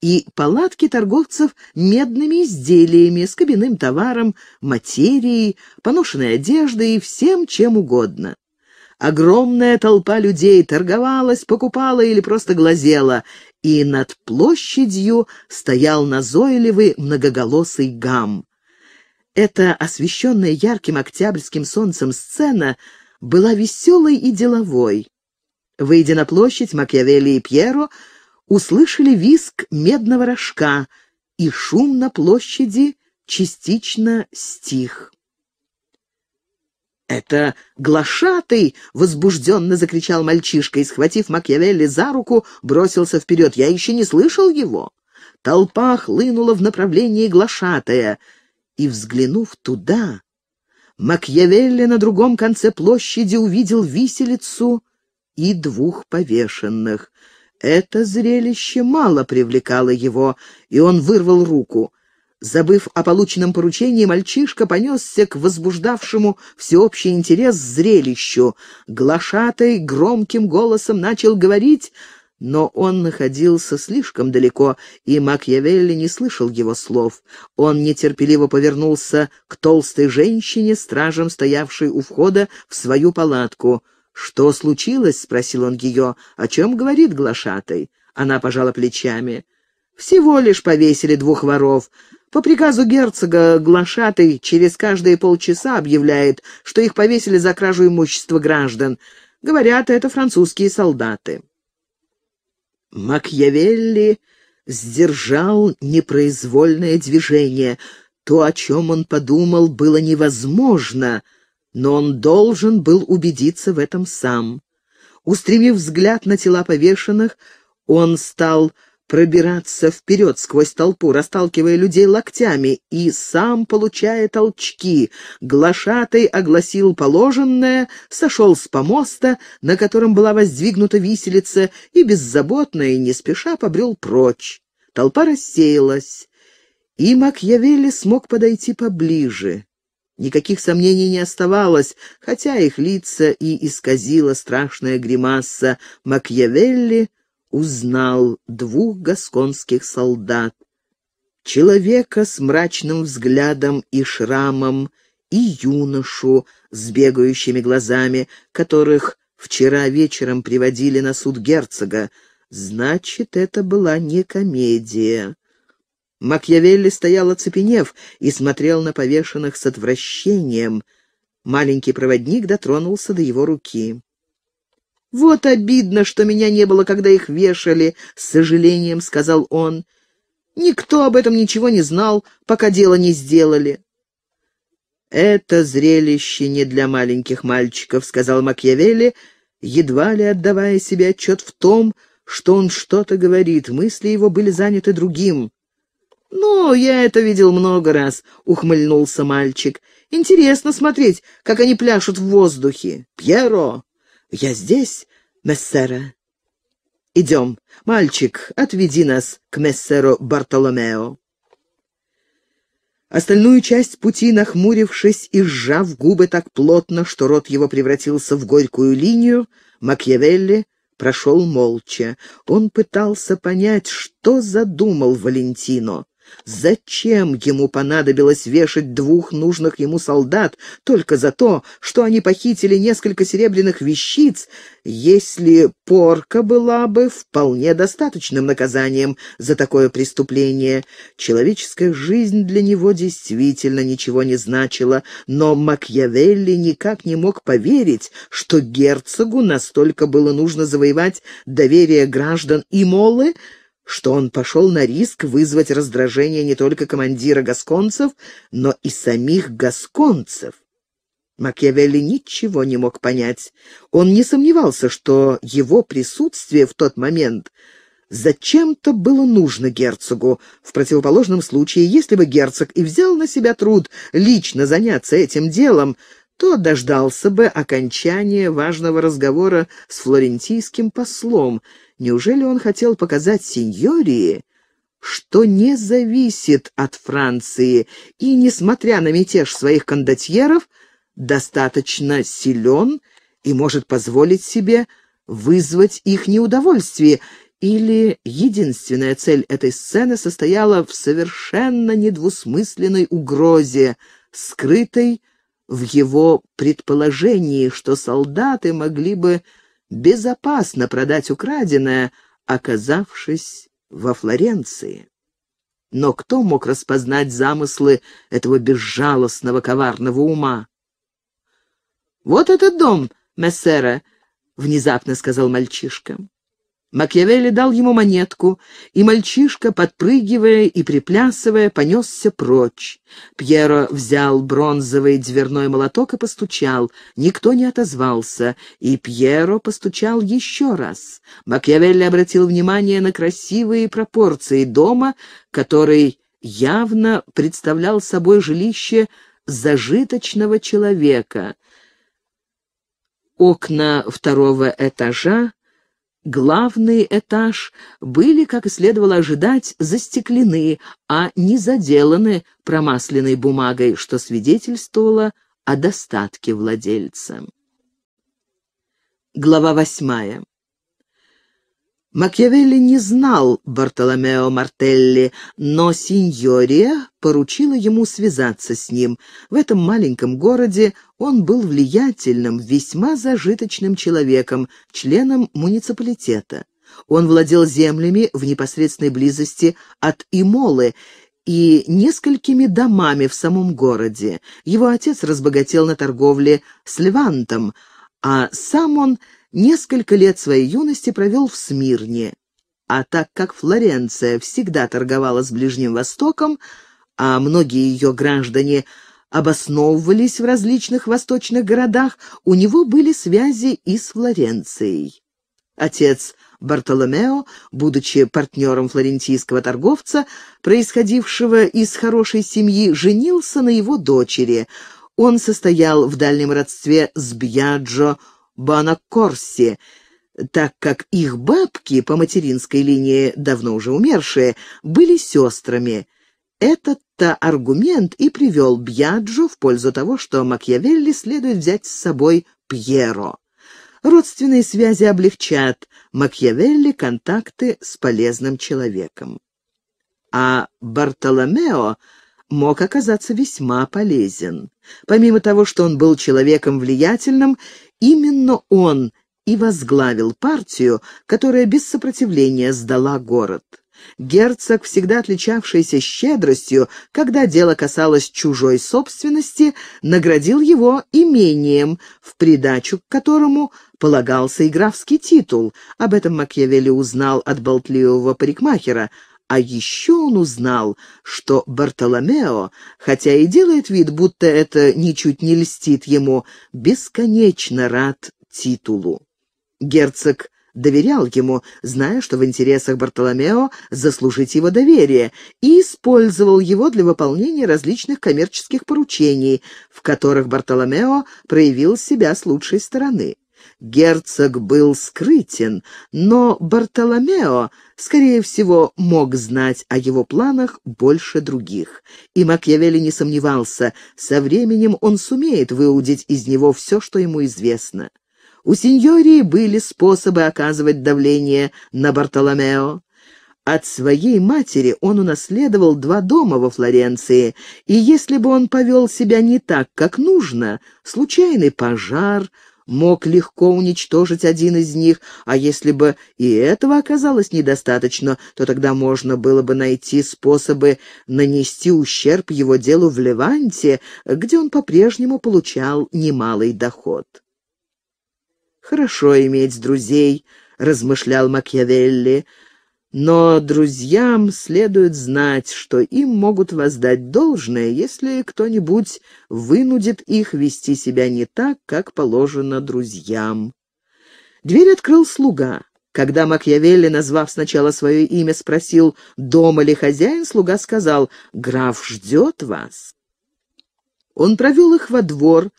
и палатки торговцев медными изделиями, с кабинным товаром, материей, поношенной одеждой и всем чем угодно. Огромная толпа людей торговалась, покупала или просто глазела, и над площадью стоял назойливый многоголосый гам. Эта освещенная ярким октябрьским солнцем сцена была веселой и деловой. Выйдя на площадь, Макьявелли и Пьеро услышали виск медного рожка, и шум на площади частично стих. «Это глашатый!» — возбужденно закричал мальчишка и, схватив Макьявелли за руку, бросился вперед. «Я еще не слышал его!» Толпа хлынула в направлении глашатая, и, взглянув туда, Макьявелли на другом конце площади увидел виселицу и двух повешенных. Это зрелище мало привлекало его, и он вырвал руку — Забыв о полученном поручении, мальчишка понесся к возбуждавшему всеобщий интерес зрелищу. Глашатай громким голосом начал говорить, но он находился слишком далеко, и Макьявелли не слышал его слов. Он нетерпеливо повернулся к толстой женщине, стражем, стоявшей у входа в свою палатку. «Что случилось?» — спросил он ее. «О чем говорит глашатай?» Она пожала плечами. «Всего лишь повесили двух воров». По приказу герцога глашатый через каждые полчаса объявляет, что их повесили за кражу имущества граждан. Говорят, это французские солдаты. Макьявелли сдержал непроизвольное движение. То, о чем он подумал, было невозможно, но он должен был убедиться в этом сам. Устремив взгляд на тела повешенных, он стал пробираться вперед сквозь толпу, расталкивая людей локтями, и сам, получая толчки, глашатый огласил положенное, сошел с помоста, на котором была воздвигнута виселица, и беззаботно и не спеша побрел прочь. Толпа рассеялась, и Макьявелли смог подойти поближе. Никаких сомнений не оставалось, хотя их лица и исказила страшная гримаса Макьявелли — узнал двух гасконских солдат, человека с мрачным взглядом и шрамом, и юношу с бегающими глазами, которых вчера вечером приводили на суд герцога. Значит, это была не комедия. Макьявелли стоял оцепенев и смотрел на повешенных с отвращением. Маленький проводник дотронулся до его руки. «Вот обидно, что меня не было, когда их вешали», — с сожалением сказал он. «Никто об этом ничего не знал, пока дело не сделали». «Это зрелище не для маленьких мальчиков», — сказал Макьявелли, едва ли отдавая себе отчет в том, что он что-то говорит, мысли его были заняты другим. «Ну, я это видел много раз», — ухмыльнулся мальчик. «Интересно смотреть, как они пляшут в воздухе. Пьеро, «Я здесь, мессера?» «Идем. Мальчик, отведи нас к мессеру Бартоломео». Остальную часть пути, нахмурившись и сжав губы так плотно, что рот его превратился в горькую линию, Макьявелли прошел молча. Он пытался понять, что задумал Валентино. Зачем ему понадобилось вешать двух нужных ему солдат только за то, что они похитили несколько серебряных вещиц, если порка была бы вполне достаточным наказанием за такое преступление? Человеческая жизнь для него действительно ничего не значила, но Макьявелли никак не мог поверить, что герцогу настолько было нужно завоевать доверие граждан и Имолы, что он пошел на риск вызвать раздражение не только командира гасконцев, но и самих гасконцев. Макиавелли ничего не мог понять. Он не сомневался, что его присутствие в тот момент зачем-то было нужно герцогу. В противоположном случае, если бы герцог и взял на себя труд лично заняться этим делом, то дождался бы окончания важного разговора с флорентийским послом. Неужели он хотел показать сеньории, что не зависит от Франции и, несмотря на мятеж своих кондотьеров, достаточно силен и может позволить себе вызвать их неудовольствие, или единственная цель этой сцены состояла в совершенно недвусмысленной угрозе, скрытой в его предположении, что солдаты могли бы безопасно продать украденное, оказавшись во Флоренции. Но кто мог распознать замыслы этого безжалостного коварного ума? «Вот этот дом, Мессера», — внезапно сказал мальчишка. Макиавелли дал ему монетку, и мальчишка, подпрыгивая и приплясывая, понесся прочь. Пьеро взял бронзовый дверной молоток и постучал. Никто не отозвался, и Пьеро постучал еще раз. Макиавелли обратил внимание на красивые пропорции дома, который явно представлял собой жилище зажиточного человека. Окна второго этажа Главный этаж были, как и следовало ожидать, застеклены, а не заделаны промасленной бумагой, что свидетельствовало о достатке владельца. Глава восьмая. Макиавелли не знал Бартоломео Мартелли, но сеньория поручила ему связаться с ним. В этом маленьком городе он был влиятельным, весьма зажиточным человеком, членом муниципалитета. Он владел землями в непосредственной близости от Имолы и несколькими домами в самом городе. Его отец разбогател на торговле с Левантом, а сам он – несколько лет своей юности провел в Смирне. А так как Флоренция всегда торговала с Ближним Востоком, а многие ее граждане обосновывались в различных восточных городах, у него были связи и с Флоренцией. Отец Бартоломео, будучи партнером флорентийского торговца, происходившего из хорошей семьи, женился на его дочери. Он состоял в дальнем родстве с Бьяджо Бонаккорси, так как их бабки по материнской линии, давно уже умершие, были сестрами. Этот-то аргумент и привел Бьяджо в пользу того, что Макьявелли следует взять с собой Пьеро. Родственные связи облегчат Макьявелли контакты с полезным человеком. А Бартоломео мог оказаться весьма полезен. Помимо того, что он был человеком влиятельным, именно он и возглавил партию, которая без сопротивления сдала город. Герцог, всегда отличавшийся щедростью, когда дело касалось чужой собственности, наградил его имением, в придачу к которому полагался и графский титул. Об этом Макьявелли узнал от болтливого парикмахера, а еще он узнал, что Бартоломео, хотя и делает вид, будто это ничуть не льстит ему, бесконечно рад титулу. Герцог доверял ему, зная, что в интересах Бартоломео заслужить его доверие, и использовал его для выполнения различных коммерческих поручений, в которых Бартоломео проявил себя с лучшей стороны герцог был скрытен, но Бартоломео, скорее всего, мог знать о его планах больше других. И Макьявелли не сомневался, со временем он сумеет выудить из него все, что ему известно. У сеньории были способы оказывать давление на Бартоломео. От своей матери он унаследовал два дома во Флоренции, и если бы он повел себя не так, как нужно, случайный пожар — мог легко уничтожить один из них, а если бы и этого оказалось недостаточно, то тогда можно было бы найти способы нанести ущерб его делу в Леванте, где он по-прежнему получал немалый доход. «Хорошо иметь друзей», — размышлял Макьявелли, — но друзьям следует знать, что им могут воздать должное, если кто-нибудь вынудит их вести себя не так, как положено друзьям. Дверь открыл слуга. Когда Макьявелли, назвав сначала свое имя, спросил, дома ли хозяин, слуга сказал, «Граф ждет вас». Он провел их во двор,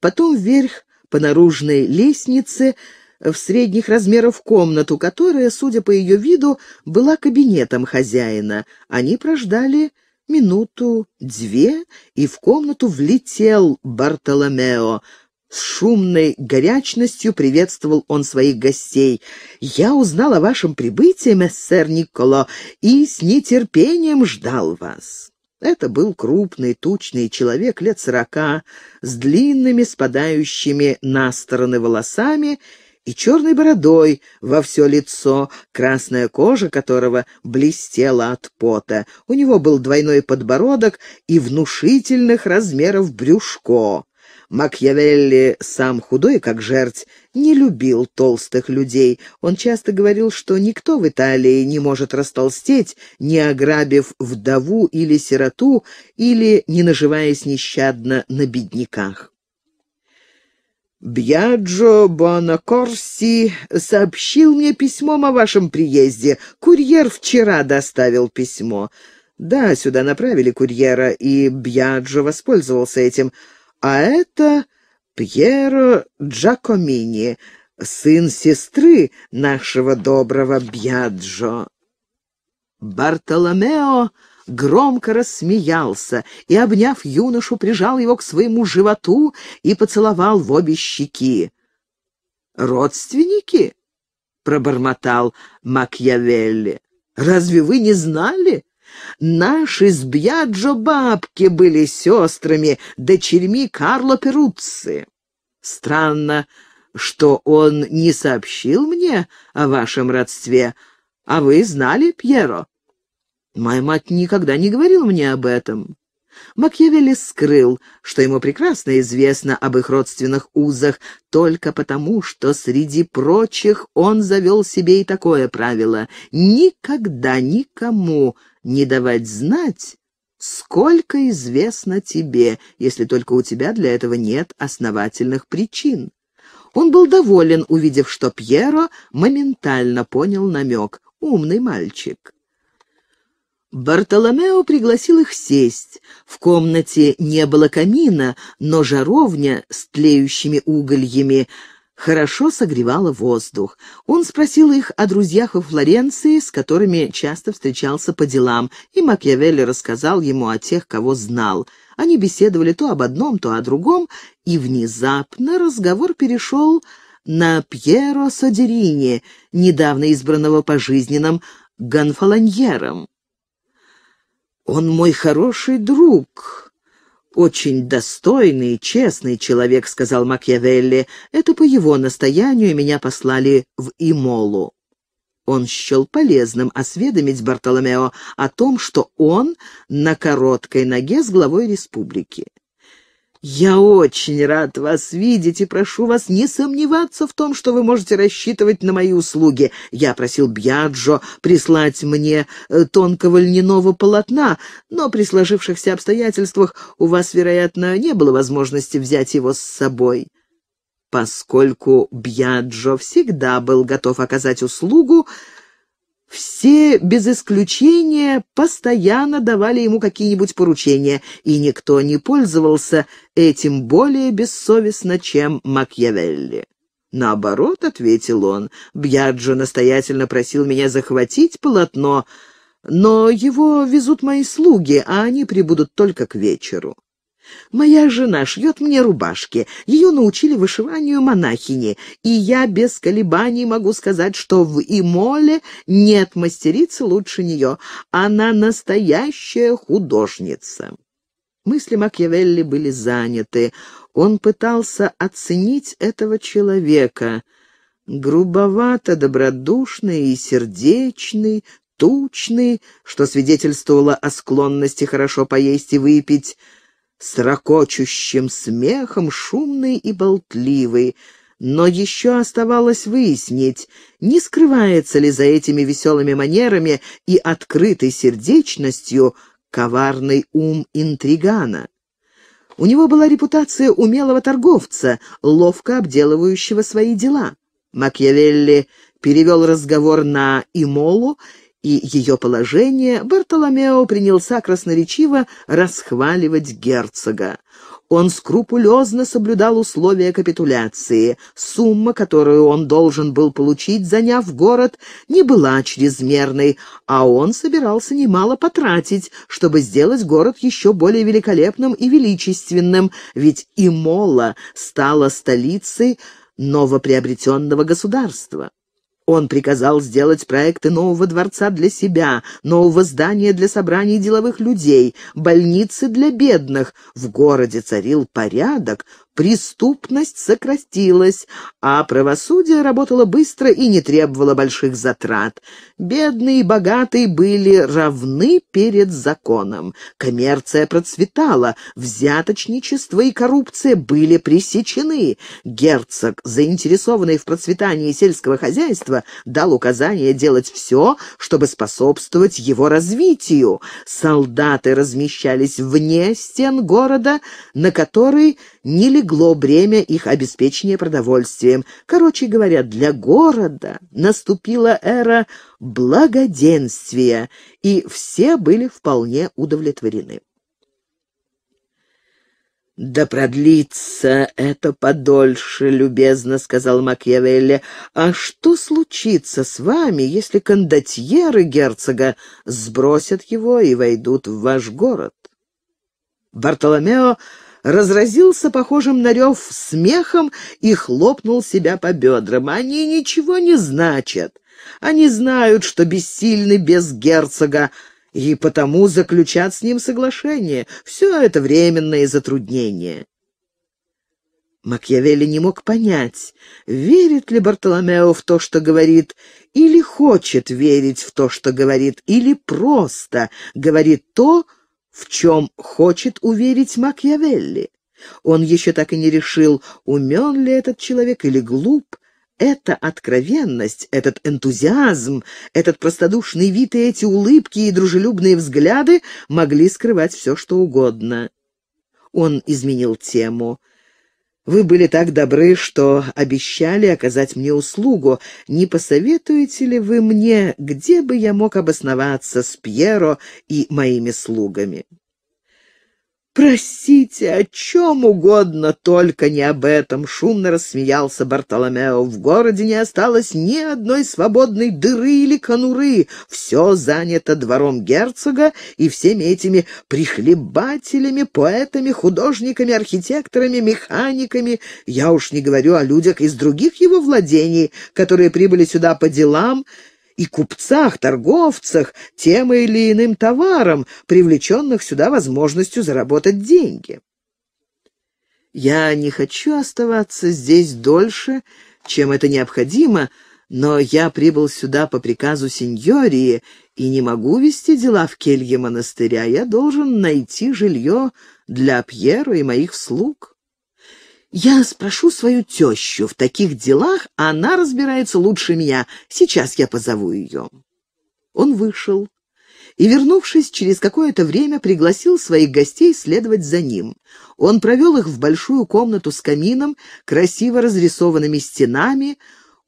потом вверх по наружной лестнице в средних размеров комнату, которая, судя по ее виду, была кабинетом хозяина. Они прождали минуту-две, и в комнату влетел Бартоломео. С шумной горячностью приветствовал он своих гостей. «Я узнал о вашем прибытии, мессер Николо, и с нетерпением ждал вас». Это был крупный, тучный человек лет сорока, с длинными, спадающими на стороны волосами и черной бородой во все лицо, красная кожа которого блестела от пота. У него был двойной подбородок и внушительных размеров брюшко. Макьявелли, сам худой, как жерть, не любил толстых людей. Он часто говорил, что никто в Италии не может растолстеть, не ограбив вдову или сироту, или не наживаясь нещадно на бедняках. Бьяджо Бонакорси сообщил мне письмом о вашем приезде. Курьер вчера доставил письмо. Да, сюда направили курьера, и Бьяджо воспользовался этим. А это Пьеро Джакомини, сын сестры нашего доброго Бьяджо. Бартоломео громко рассмеялся и, обняв юношу, прижал его к своему животу и поцеловал в обе щеки. «Родственники?» — пробормотал Макьявелли. «Разве вы не знали?» Наши с Бьяджо бабки были сестрами, дочерьми Карло Перуцци. Странно, что он не сообщил мне о вашем родстве. А вы знали, Пьеро? Моя мать никогда не говорила мне об этом. Макьявелли скрыл, что ему прекрасно известно об их родственных узах, только потому, что среди прочих он завел себе и такое правило — никогда никому не давать знать, сколько известно тебе, если только у тебя для этого нет основательных причин. Он был доволен, увидев, что Пьеро моментально понял намек. «Умный мальчик». Бартоломео пригласил их сесть. В комнате не было камина, но жаровня с тлеющими угольями хорошо согревала воздух. Он спросил их о друзьях во Флоренции, с которыми часто встречался по делам, и Макьявелли рассказал ему о тех, кого знал. Они беседовали то об одном, то о другом, и внезапно разговор перешел на Пьеро Содерини, недавно избранного пожизненным гонфолоньером. Он мой хороший друг. Очень достойный, и честный человек, сказал Макиавелли. Это по его настоянию меня послали в Имолу. Он счел полезным осведомить Бартоломео о том, что он на короткой ноге с главой республики. «Я очень рад вас видеть и прошу вас не сомневаться в том, что вы можете рассчитывать на мои услуги. Я просил Бьяджо прислать мне э, тонкого льняного полотна, но при сложившихся обстоятельствах у вас, вероятно, не было возможности взять его с собой». Поскольку Бьяджо всегда был готов оказать услугу, все, без исключения, постоянно давали ему какие-нибудь поручения, и никто не пользовался этим более бессовестно, чем Макьявелли. «Наоборот», — ответил он, — «Бьяджо настоятельно просил меня захватить полотно, но его везут мои слуги, а они прибудут только к вечеру». Моя жена шьет мне рубашки. Ее научили вышиванию монахини. И я без колебаний могу сказать, что в Имоле нет мастерицы лучше нее. Она настоящая художница». Мысли Макьявелли были заняты. Он пытался оценить этого человека. Грубовато, добродушный и сердечный, тучный, что свидетельствовало о склонности хорошо поесть и выпить, с ракочущим смехом, шумный и болтливый, но еще оставалось выяснить, не скрывается ли за этими веселыми манерами и открытой сердечностью коварный ум интригана. У него была репутация умелого торговца, ловко обделывающего свои дела. Макьявелли перевел разговор на Имолу и ее положение, Бартоломео принялся красноречиво расхваливать герцога. Он скрупулезно соблюдал условия капитуляции. Сумма, которую он должен был получить, заняв город, не была чрезмерной, а он собирался немало потратить, чтобы сделать город еще более великолепным и величественным, ведь Имола стала столицей новоприобретенного государства. Он приказал сделать проекты нового дворца для себя, нового здания для собраний деловых людей, больницы для бедных. В городе царил порядок, преступность сократилась, а правосудие работало быстро и не требовало больших затрат. Бедные и богатые были равны перед законом. Коммерция процветала, взяточничество и коррупция были пресечены. Герцог, заинтересованный в процветании сельского хозяйства, дал указание делать все, чтобы способствовать его развитию. Солдаты размещались вне стен города, на который не легла легло бремя их обеспечения продовольствием. Короче говоря, для города наступила эра благоденствия, и все были вполне удовлетворены. «Да продлится это подольше», — любезно сказал Макьявелли. «А что случится с вами, если кондотьеры герцога сбросят его и войдут в ваш город?» Бартоломео разразился похожим на рев смехом и хлопнул себя по бедрам. «Они ничего не значат. Они знают, что бессильны без герцога, и потому заключат с ним соглашение. Все это временное затруднение». Макьявелли не мог понять, верит ли Бартоломео в то, что говорит, или хочет верить в то, что говорит, или просто говорит то, что в чем хочет уверить Макьявелли. Он еще так и не решил, умен ли этот человек или глуп. Эта откровенность, этот энтузиазм, этот простодушный вид и эти улыбки и дружелюбные взгляды могли скрывать все, что угодно. Он изменил тему. Вы были так добры, что обещали оказать мне услугу. Не посоветуете ли вы мне, где бы я мог обосноваться с Пьеро и моими слугами?» «Простите, о чем угодно, только не об этом!» — шумно рассмеялся Бартоломео. «В городе не осталось ни одной свободной дыры или конуры. Все занято двором герцога и всеми этими прихлебателями, поэтами, художниками, архитекторами, механиками. Я уж не говорю о людях из других его владений, которые прибыли сюда по делам и купцах, торговцах тем или иным товаром, привлеченных сюда возможностью заработать деньги. Я не хочу оставаться здесь дольше, чем это необходимо, но я прибыл сюда по приказу сеньории и не могу вести дела в келье монастыря. Я должен найти жилье для Пьера и моих слуг. Я спрошу свою тещу. В таких делах она разбирается лучше меня. Сейчас я позову ее». Он вышел и, вернувшись через какое-то время, пригласил своих гостей следовать за ним. Он провел их в большую комнату с камином, красиво разрисованными стенами,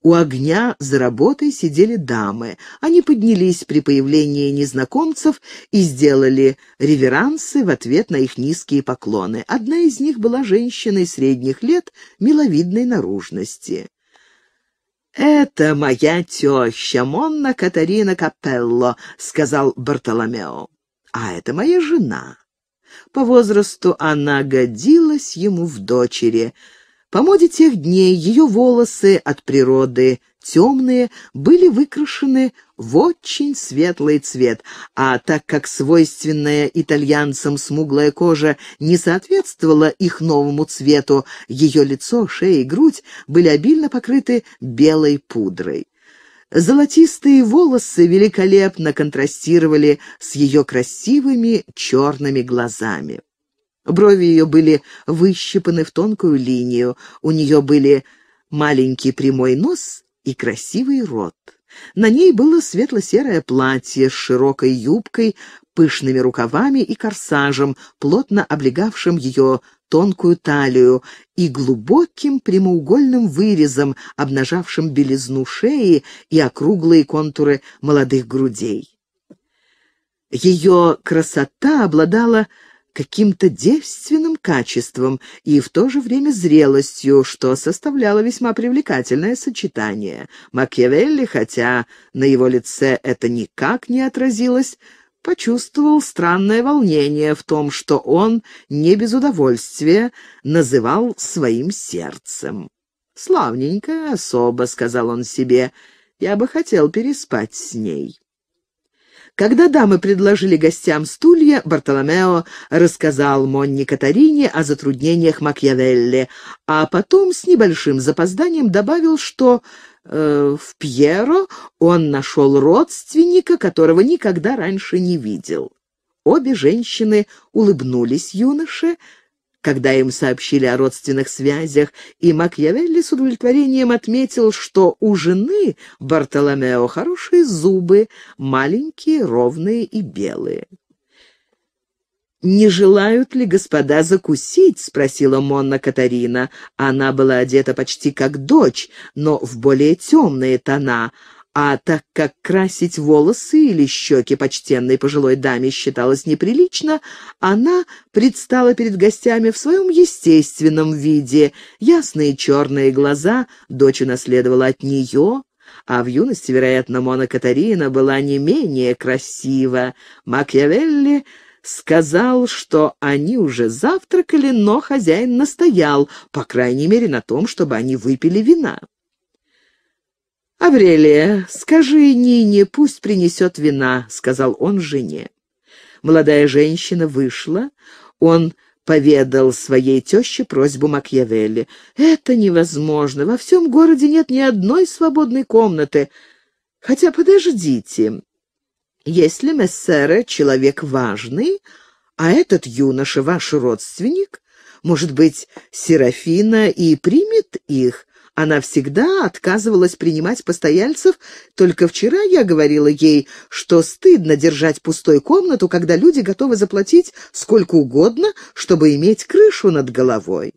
у огня за работой сидели дамы. Они поднялись при появлении незнакомцев и сделали реверансы в ответ на их низкие поклоны. Одна из них была женщиной средних лет, миловидной наружности. «Это моя теща, Монна Катарина Капелло», — сказал Бартоломео. «А это моя жена». По возрасту она годилась ему в дочери — по моде тех дней ее волосы от природы темные были выкрашены в очень светлый цвет, а так как свойственная итальянцам смуглая кожа не соответствовала их новому цвету, ее лицо, шея и грудь были обильно покрыты белой пудрой. Золотистые волосы великолепно контрастировали с ее красивыми черными глазами. Брови ее были выщипаны в тонкую линию, у нее были маленький прямой нос и красивый рот. На ней было светло-серое платье с широкой юбкой, пышными рукавами и корсажем, плотно облегавшим ее тонкую талию и глубоким прямоугольным вырезом, обнажавшим белизну шеи и округлые контуры молодых грудей. Ее красота обладала каким-то девственным качеством и в то же время зрелостью, что составляло весьма привлекательное сочетание. Макиавелли, хотя на его лице это никак не отразилось, почувствовал странное волнение в том, что он не без удовольствия называл своим сердцем. «Славненькая особа», — сказал он себе, — «я бы хотел переспать с ней». Когда дамы предложили гостям стулья, Бартоломео рассказал Монни Катарине о затруднениях Макьявелли, а потом с небольшим запозданием добавил, что э, в Пьеро он нашел родственника, которого никогда раньше не видел. Обе женщины улыбнулись юноше, когда им сообщили о родственных связях, и Макьявелли с удовлетворением отметил, что у жены Бартоломео хорошие зубы, маленькие, ровные и белые. «Не желают ли господа закусить?» — спросила Монна Катарина. Она была одета почти как дочь, но в более темные тона, а так как красить волосы или щеки почтенной пожилой даме считалось неприлично, она предстала перед гостями в своем естественном виде. Ясные черные глаза дочь унаследовала от нее, а в юности, вероятно, Мона Катарина была не менее красива. Макиавелли сказал, что они уже завтракали, но хозяин настоял, по крайней мере, на том, чтобы они выпили вина. «Аврелия, скажи Нине, пусть принесет вина», — сказал он жене. Молодая женщина вышла, он поведал своей теще просьбу Макьявелли. «Это невозможно, во всем городе нет ни одной свободной комнаты. Хотя подождите, если мессера человек важный, а этот юноша ваш родственник, может быть, Серафина и примет их, она всегда отказывалась принимать постояльцев. Только вчера я говорила ей, что стыдно держать пустой комнату, когда люди готовы заплатить сколько угодно, чтобы иметь крышу над головой.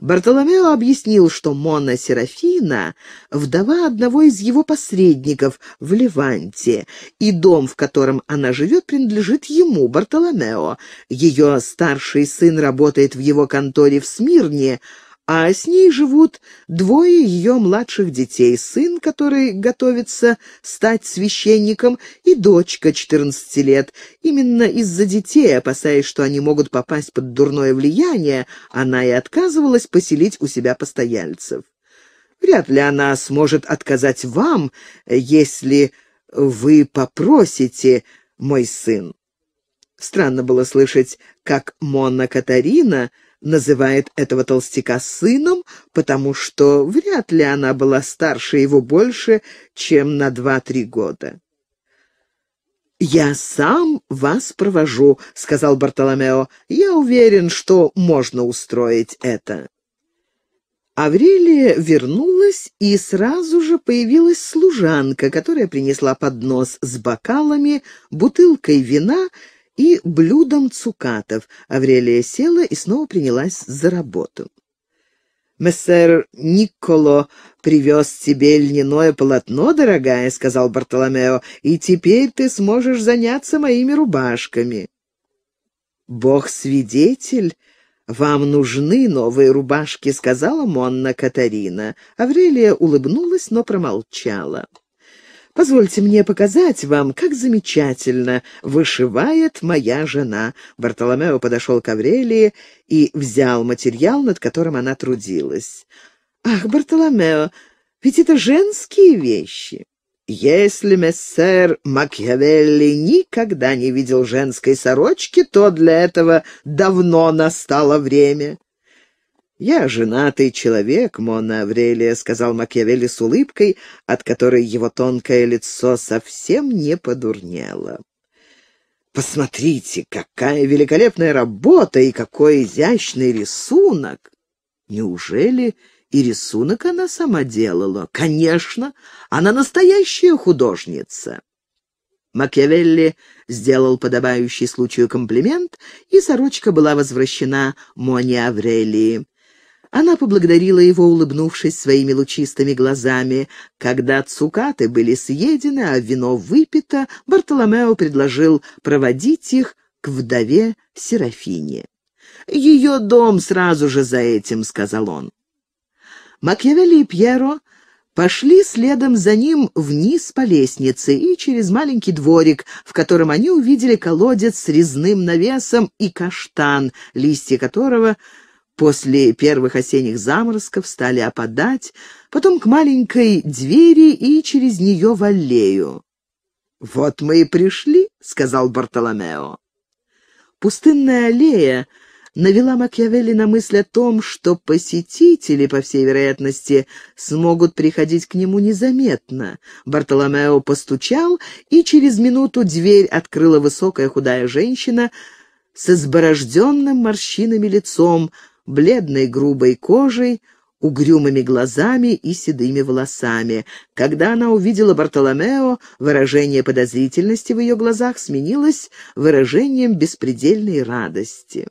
Бартоломео объяснил, что Мона Серафина — вдова одного из его посредников в Леванте, и дом, в котором она живет, принадлежит ему, Бартоломео. Ее старший сын работает в его конторе в Смирне, а с ней живут двое ее младших детей, сын, который готовится стать священником, и дочка 14 лет. Именно из-за детей, опасаясь, что они могут попасть под дурное влияние, она и отказывалась поселить у себя постояльцев. Вряд ли она сможет отказать вам, если вы попросите, мой сын. Странно было слышать, как мона Катарина — называет этого толстяка сыном, потому что вряд ли она была старше его больше, чем на два-три года. «Я сам вас провожу», — сказал Бартоломео. «Я уверен, что можно устроить это». Аврелия вернулась, и сразу же появилась служанка, которая принесла поднос с бокалами, бутылкой вина и блюдом цукатов. Аврелия села и снова принялась за работу. «Мессер Никколо привез тебе льняное полотно, дорогая», — сказал Бартоломео, «и теперь ты сможешь заняться моими рубашками». «Бог свидетель, вам нужны новые рубашки», — сказала Монна Катарина. Аврелия улыбнулась, но промолчала. «Позвольте мне показать вам, как замечательно вышивает моя жена». Бартоломео подошел к Аврелии и взял материал, над которым она трудилась. «Ах, Бартоломео, ведь это женские вещи!» Если мессер Макьявелли никогда не видел женской сорочки, то для этого давно настало время. «Я женатый человек, Мона Аврелия», — сказал Макиавелли с улыбкой, от которой его тонкое лицо совсем не подурнело. «Посмотрите, какая великолепная работа и какой изящный рисунок!» «Неужели и рисунок она сама делала?» «Конечно, она настоящая художница!» Макиавелли сделал подобающий случаю комплимент, и сорочка была возвращена Моне Аврелии. Она поблагодарила его, улыбнувшись своими лучистыми глазами. Когда цукаты были съедены, а вино выпито, Бартоломео предложил проводить их к вдове Серафине. «Ее дом сразу же за этим», — сказал он. Макьявелли и Пьеро пошли следом за ним вниз по лестнице и через маленький дворик, в котором они увидели колодец с резным навесом и каштан, листья которого — после первых осенних заморозков стали опадать, потом к маленькой двери и через нее в аллею. «Вот мы и пришли», — сказал Бартоломео. Пустынная аллея навела Макиавелли на мысль о том, что посетители, по всей вероятности, смогут приходить к нему незаметно. Бартоломео постучал, и через минуту дверь открыла высокая худая женщина с изборожденным морщинами лицом, бледной грубой кожей, угрюмыми глазами и седыми волосами. Когда она увидела Бартоломео, выражение подозрительности в ее глазах сменилось выражением беспредельной радости.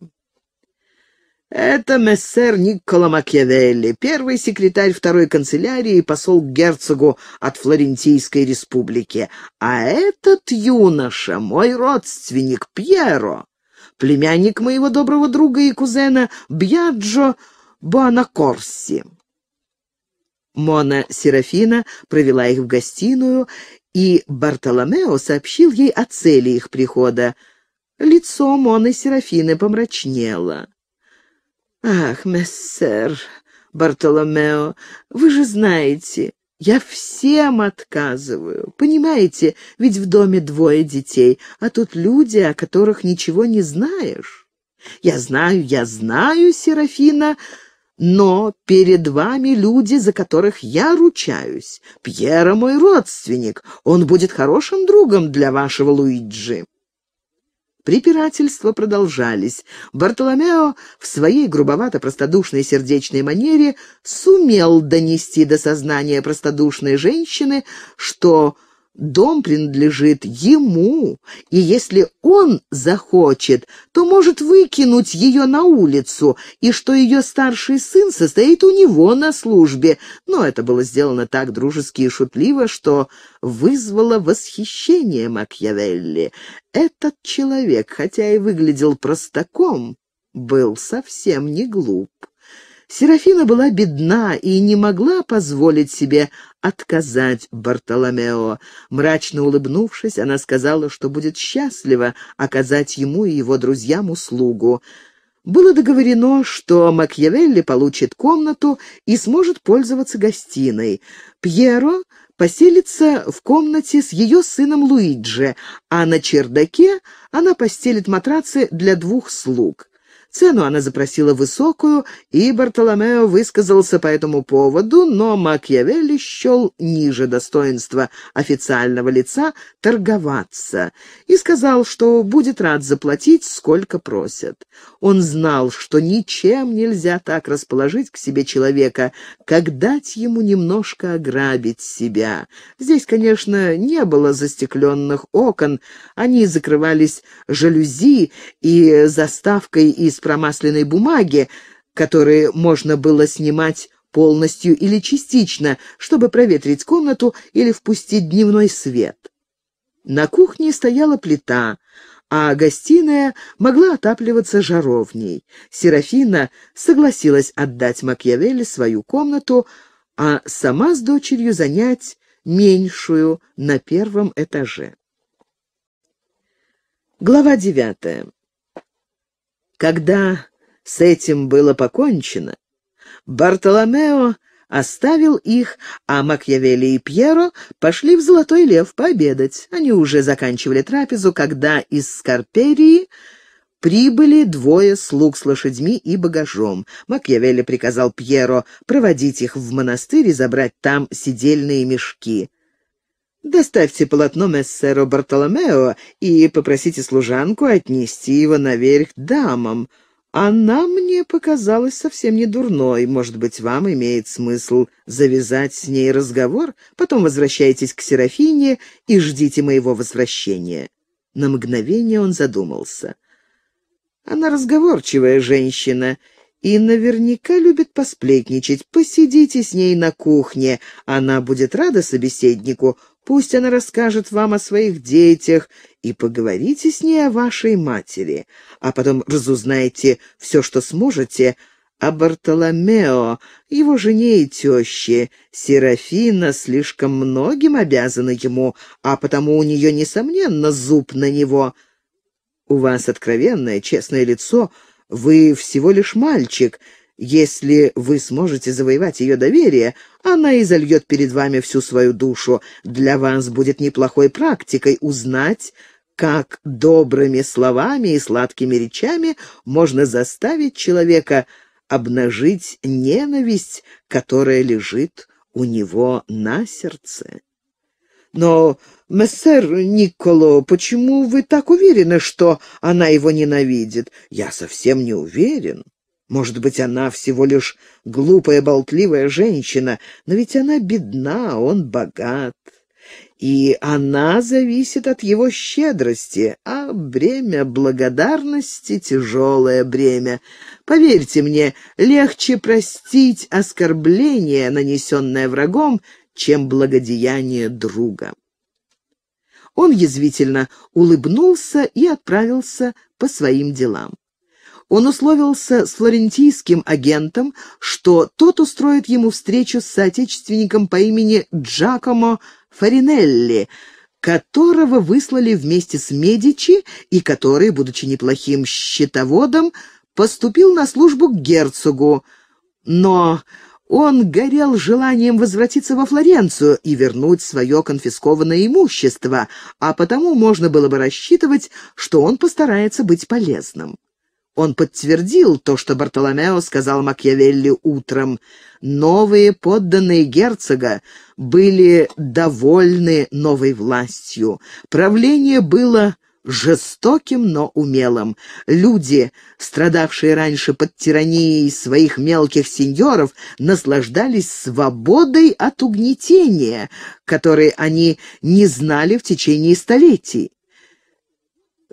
«Это мессер Никколо Макиавелли, первый секретарь второй канцелярии и посол к герцогу от Флорентийской республики. А этот юноша — мой родственник Пьеро» племянник моего доброго друга и кузена Бьяджо Буанакорси». Мона Серафина провела их в гостиную, и Бартоломео сообщил ей о цели их прихода. Лицо Моны Серафины помрачнело. «Ах, мессер!» Бартоломео, вы же знаете, я всем отказываю. Понимаете, ведь в доме двое детей, а тут люди, о которых ничего не знаешь. Я знаю, я знаю, Серафина, но перед вами люди, за которых я ручаюсь. Пьера мой родственник, он будет хорошим другом для вашего Луиджи. Препирательства продолжались. Бартоломео в своей грубовато-простодушной сердечной манере сумел донести до сознания простодушной женщины, что Дом принадлежит ему, и если он захочет, то может выкинуть ее на улицу, и что ее старший сын состоит у него на службе. Но это было сделано так дружески и шутливо, что вызвало восхищение Макьявелли. Этот человек, хотя и выглядел простаком, был совсем не глуп. Серафина была бедна и не могла позволить себе отказать Бартоломео. Мрачно улыбнувшись, она сказала, что будет счастлива оказать ему и его друзьям услугу. Было договорено, что Макьявелли получит комнату и сможет пользоваться гостиной. Пьеро поселится в комнате с ее сыном Луиджи, а на чердаке она постелит матрацы для двух слуг. Цену она запросила высокую, и Бартоломео высказался по этому поводу, но Макьявелли счел ниже достоинства официального лица торговаться и сказал, что будет рад заплатить, сколько просят. Он знал, что ничем нельзя так расположить к себе человека, как дать ему немножко ограбить себя. Здесь, конечно, не было застекленных окон, они закрывались жалюзи и заставкой из промасленной бумаги, которые можно было снимать полностью или частично, чтобы проветрить комнату или впустить дневной свет. На кухне стояла плита, а гостиная могла отапливаться жаровней. Серафина согласилась отдать Макьявелли свою комнату, а сама с дочерью занять меньшую на первом этаже. Глава девятая. Когда с этим было покончено, Бартоломео оставил их, а Макьявелли и Пьеро пошли в «Золотой лев» пообедать. Они уже заканчивали трапезу, когда из Скорперии прибыли двое слуг с лошадьми и багажом. Макьявелли приказал Пьеро проводить их в монастырь и забрать там сидельные мешки. Доставьте полотно мессеру Бартоломео и попросите служанку отнести его наверх дамам. Она мне показалась совсем не дурной. Может быть, вам имеет смысл завязать с ней разговор? Потом возвращайтесь к Серафине и ждите моего возвращения». На мгновение он задумался. «Она разговорчивая женщина» и наверняка любит посплетничать. Посидите с ней на кухне, она будет рада собеседнику, Пусть она расскажет вам о своих детях и поговорите с ней о вашей матери, а потом разузнайте все, что сможете, о Бартоломео, его жене и теще. Серафина слишком многим обязана ему, а потому у нее, несомненно, зуб на него. У вас откровенное, честное лицо, вы всего лишь мальчик — если вы сможете завоевать ее доверие, она изольет перед вами всю свою душу. Для вас будет неплохой практикой узнать, как добрыми словами и сладкими речами можно заставить человека обнажить ненависть, которая лежит у него на сердце. Но, мессер Николо, почему вы так уверены, что она его ненавидит? Я совсем не уверен. Может быть, она всего лишь глупая, болтливая женщина, но ведь она бедна, он богат. И она зависит от его щедрости, а бремя благодарности — тяжелое бремя. Поверьте мне, легче простить оскорбление, нанесенное врагом, чем благодеяние друга. Он язвительно улыбнулся и отправился по своим делам он условился с флорентийским агентом, что тот устроит ему встречу с соотечественником по имени Джакомо Фаринелли, которого выслали вместе с Медичи и который, будучи неплохим счетоводом, поступил на службу к герцогу. Но он горел желанием возвратиться во Флоренцию и вернуть свое конфискованное имущество, а потому можно было бы рассчитывать, что он постарается быть полезным. Он подтвердил то, что Бартоломео сказал Макьявелли утром. Новые подданные герцога были довольны новой властью. Правление было жестоким, но умелым. Люди, страдавшие раньше под тиранией своих мелких сеньоров, наслаждались свободой от угнетения, которой они не знали в течение столетий.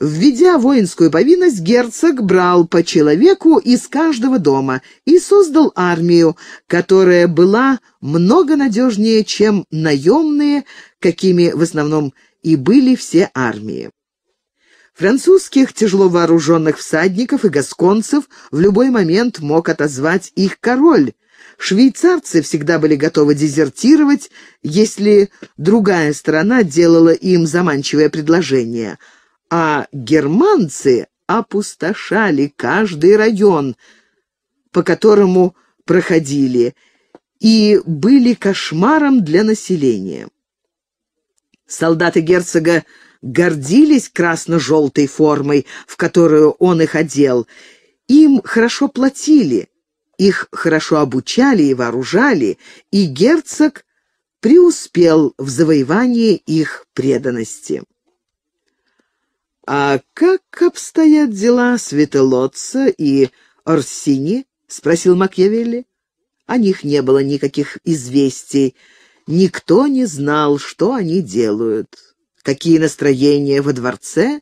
Введя воинскую повинность, герцог брал по человеку из каждого дома и создал армию, которая была много надежнее, чем наемные, какими в основном и были все армии. Французских тяжеловооруженных всадников и гасконцев в любой момент мог отозвать их король. Швейцарцы всегда были готовы дезертировать, если другая сторона делала им заманчивое предложение – а германцы опустошали каждый район, по которому проходили, и были кошмаром для населения. Солдаты герцога гордились красно-желтой формой, в которую он их одел. Им хорошо платили, их хорошо обучали и вооружали, и герцог преуспел в завоевании их преданности. «А как обстоят дела Светелотца и Орсини?» — спросил Макьявелли. О них не было никаких известий. Никто не знал, что они делают. Какие настроения во дворце?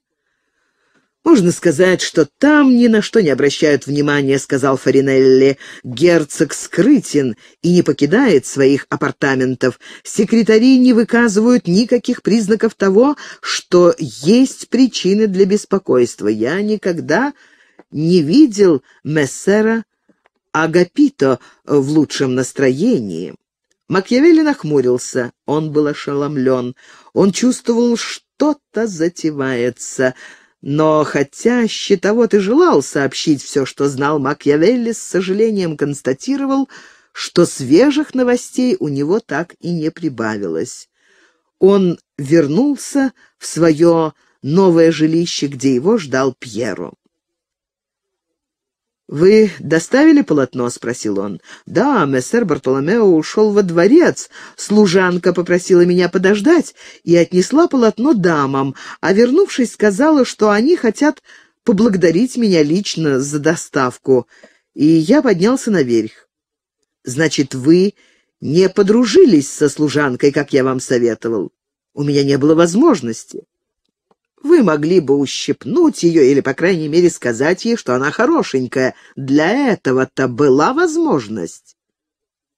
«Можно сказать, что там ни на что не обращают внимания», — сказал Фаринелли. «Герцог скрытен и не покидает своих апартаментов. Секретари не выказывают никаких признаков того, что есть причины для беспокойства. Я никогда не видел мессера Агапито в лучшем настроении». Макьявелли нахмурился. Он был ошеломлен. Он чувствовал, что что-то затевается. Но хотя щитовод и желал сообщить все, что знал Макьявелли, с сожалением констатировал, что свежих новостей у него так и не прибавилось. Он вернулся в свое новое жилище, где его ждал Пьеро. «Вы доставили полотно?» — спросил он. «Да, мессер Бартоломео ушел во дворец. Служанка попросила меня подождать и отнесла полотно дамам, а вернувшись, сказала, что они хотят поблагодарить меня лично за доставку. И я поднялся наверх». «Значит, вы не подружились со служанкой, как я вам советовал?» «У меня не было возможности». Вы могли бы ущипнуть ее или, по крайней мере, сказать ей, что она хорошенькая. Для этого-то была возможность.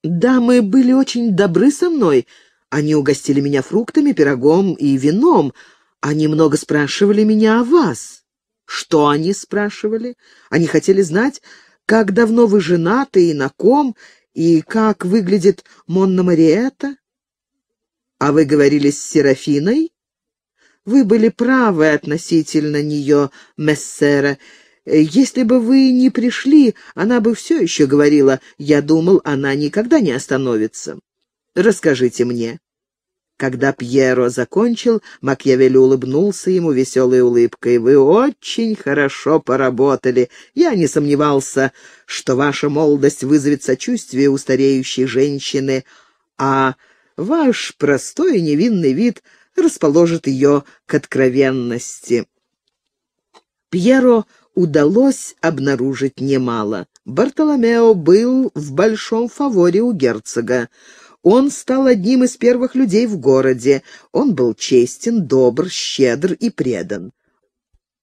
Дамы были очень добры со мной. Они угостили меня фруктами, пирогом и вином. Они много спрашивали меня о вас. Что они спрашивали? Они хотели знать, как давно вы женаты и на ком, и как выглядит Монна Мариэта. А вы говорили с Серафиной? Вы были правы относительно нее, мессера. Если бы вы не пришли, она бы все еще говорила. Я думал, она никогда не остановится. Расскажите мне». Когда Пьеро закончил, Макьявель улыбнулся ему веселой улыбкой. «Вы очень хорошо поработали. Я не сомневался, что ваша молодость вызовет сочувствие у стареющей женщины, а ваш простой и невинный вид — расположит ее к откровенности. Пьеро удалось обнаружить немало. Бартоломео был в большом фаворе у герцога. Он стал одним из первых людей в городе. Он был честен, добр, щедр и предан.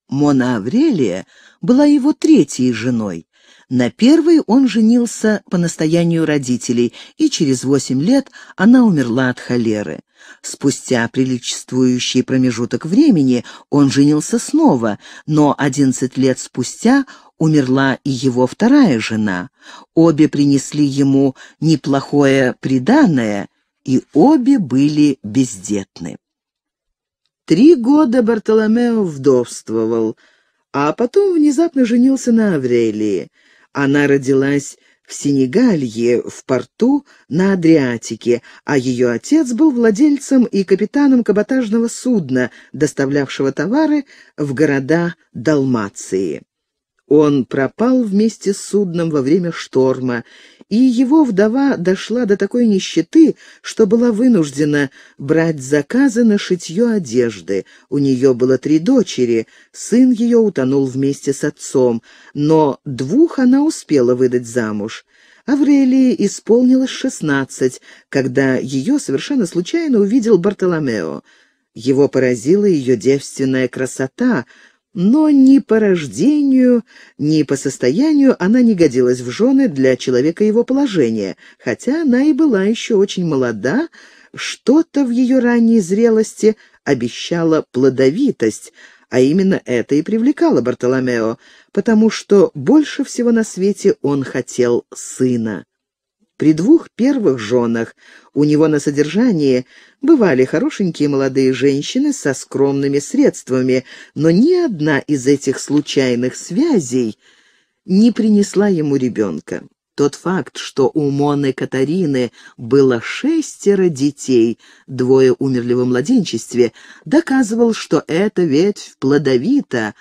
Мона Аврелия была его третьей женой. На первой он женился по настоянию родителей, и через восемь лет она умерла от холеры. Спустя приличествующий промежуток времени он женился снова, но одиннадцать лет спустя умерла и его вторая жена. Обе принесли ему неплохое приданое, и обе были бездетны. Три года Бартоломео вдовствовал, а потом внезапно женился на Аврелии. Она родилась в Сенегалье, в порту на Адриатике, а ее отец был владельцем и капитаном каботажного судна, доставлявшего товары в города Далмации. Он пропал вместе с судном во время шторма, и его вдова дошла до такой нищеты, что была вынуждена брать заказы на шитье одежды. У нее было три дочери, сын ее утонул вместе с отцом, но двух она успела выдать замуж. Аврелии исполнилось шестнадцать, когда ее совершенно случайно увидел Бартоломео. Его поразила ее девственная красота — но ни по рождению, ни по состоянию она не годилась в жены для человека его положения, хотя она и была еще очень молода, что-то в ее ранней зрелости обещало плодовитость, а именно это и привлекало Бартоломео, потому что больше всего на свете он хотел сына. При двух первых женах у него на содержании Бывали хорошенькие молодые женщины со скромными средствами, но ни одна из этих случайных связей не принесла ему ребенка. Тот факт, что у Моны Катарины было шестеро детей, двое умерли во младенчестве, доказывал, что эта ветвь плодовита,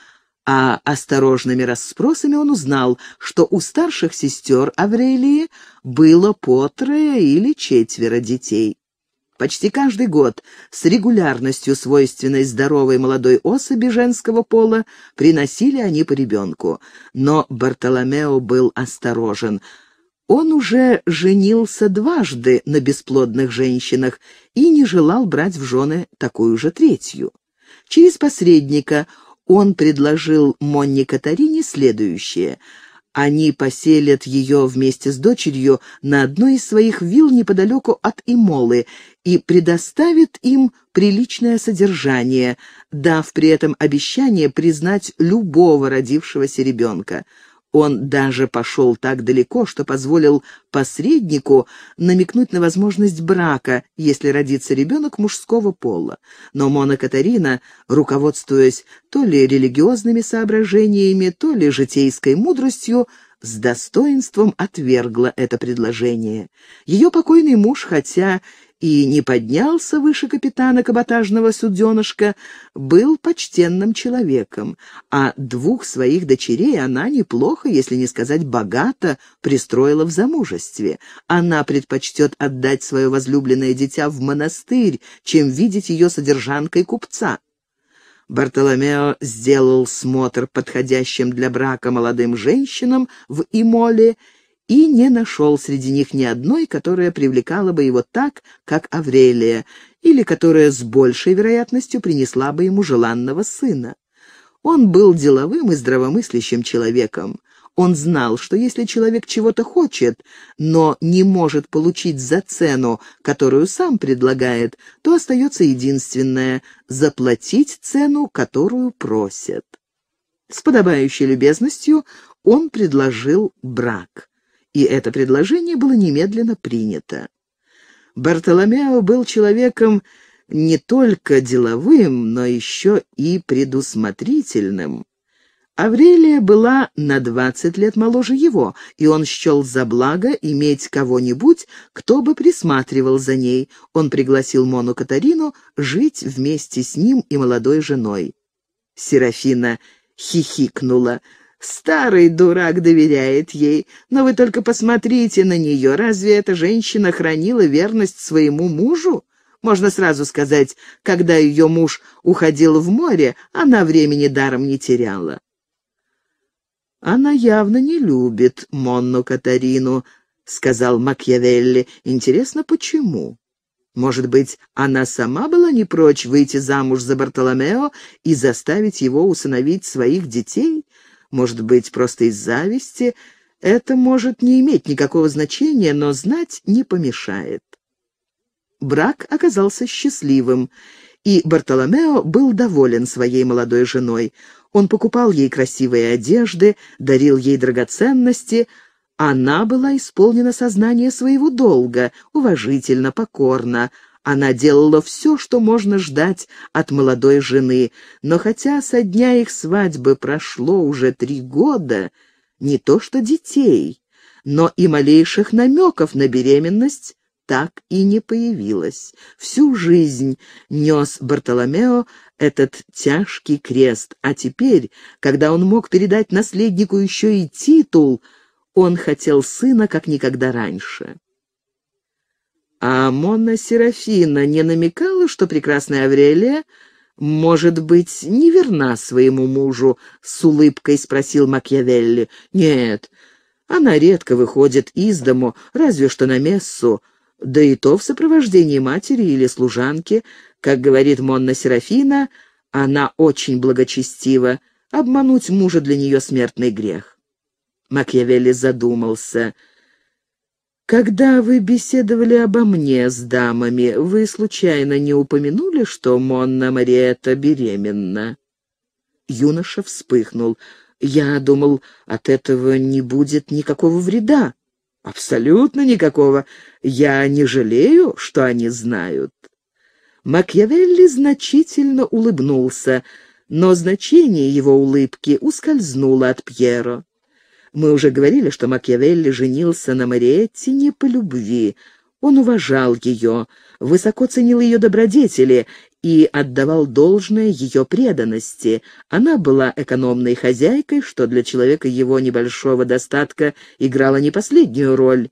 а осторожными расспросами он узнал, что у старших сестер Аврелии было по трое или четверо детей. Почти каждый год с регулярностью, свойственной здоровой молодой особи женского пола, приносили они по ребенку. Но Бартоломео был осторожен. Он уже женился дважды на бесплодных женщинах и не желал брать в жены такую же третью. Через посредника он предложил Монни Катарине следующее — они поселят ее вместе с дочерью на одной из своих вилл неподалеку от Имолы и предоставят им приличное содержание, дав при этом обещание признать любого родившегося ребенка. Он даже пошел так далеко, что позволил посреднику намекнуть на возможность брака, если родится ребенок мужского пола. Но Мона Катарина, руководствуясь то ли религиозными соображениями, то ли житейской мудростью, с достоинством отвергла это предложение. Ее покойный муж, хотя и не поднялся выше капитана каботажного суденышка, был почтенным человеком, а двух своих дочерей она неплохо, если не сказать богато, пристроила в замужестве. Она предпочтет отдать свое возлюбленное дитя в монастырь, чем видеть ее содержанкой купца. Бартоломео сделал смотр подходящим для брака молодым женщинам в Имоле и не нашел среди них ни одной, которая привлекала бы его так, как Аврелия, или которая с большей вероятностью принесла бы ему желанного сына. Он был деловым и здравомыслящим человеком. Он знал, что если человек чего-то хочет, но не может получить за цену, которую сам предлагает, то остается единственное — заплатить цену, которую просят. С подобающей любезностью он предложил брак и это предложение было немедленно принято. Бартоломео был человеком не только деловым, но еще и предусмотрительным. Аврелия была на двадцать лет моложе его, и он счел за благо иметь кого-нибудь, кто бы присматривал за ней. Он пригласил Мону Катарину жить вместе с ним и молодой женой. Серафина хихикнула. Старый дурак доверяет ей, но вы только посмотрите на нее. Разве эта женщина хранила верность своему мужу? Можно сразу сказать, когда ее муж уходил в море, она времени даром не теряла. «Она явно не любит Монну Катарину», — сказал Макьявелли. «Интересно, почему?» «Может быть, она сама была не прочь выйти замуж за Бартоломео и заставить его усыновить своих детей?» Может быть, просто из зависти? Это может не иметь никакого значения, но знать не помешает. Брак оказался счастливым, и Бартоломео был доволен своей молодой женой. Он покупал ей красивые одежды, дарил ей драгоценности. Она была исполнена сознания своего долга, уважительно, покорно — она делала все, что можно ждать от молодой жены, но хотя со дня их свадьбы прошло уже три года, не то что детей, но и малейших намеков на беременность так и не появилось. Всю жизнь нес Бартоломео этот тяжкий крест, а теперь, когда он мог передать наследнику еще и титул, он хотел сына как никогда раньше. А Мона Серафина не намекала, что прекрасная Аврелия может быть неверна своему мужу? С улыбкой спросил Макьявелли. Нет, она редко выходит из дому, разве что на мессу, да и то в сопровождении матери или служанки. Как говорит мона Серафина, она очень благочестива. Обмануть мужа для нее смертный грех. Макьявелли задумался — когда вы беседовали обо мне с дамами, вы случайно не упомянули, что Монна Мариэта беременна?» Юноша вспыхнул. «Я думал, от этого не будет никакого вреда». «Абсолютно никакого. Я не жалею, что они знают». Макьявелли значительно улыбнулся, но значение его улыбки ускользнуло от Пьеро. Мы уже говорили, что Макиавелли женился на Мариетте не по любви. Он уважал ее, высоко ценил ее добродетели и отдавал должное ее преданности. Она была экономной хозяйкой, что для человека его небольшого достатка играло не последнюю роль.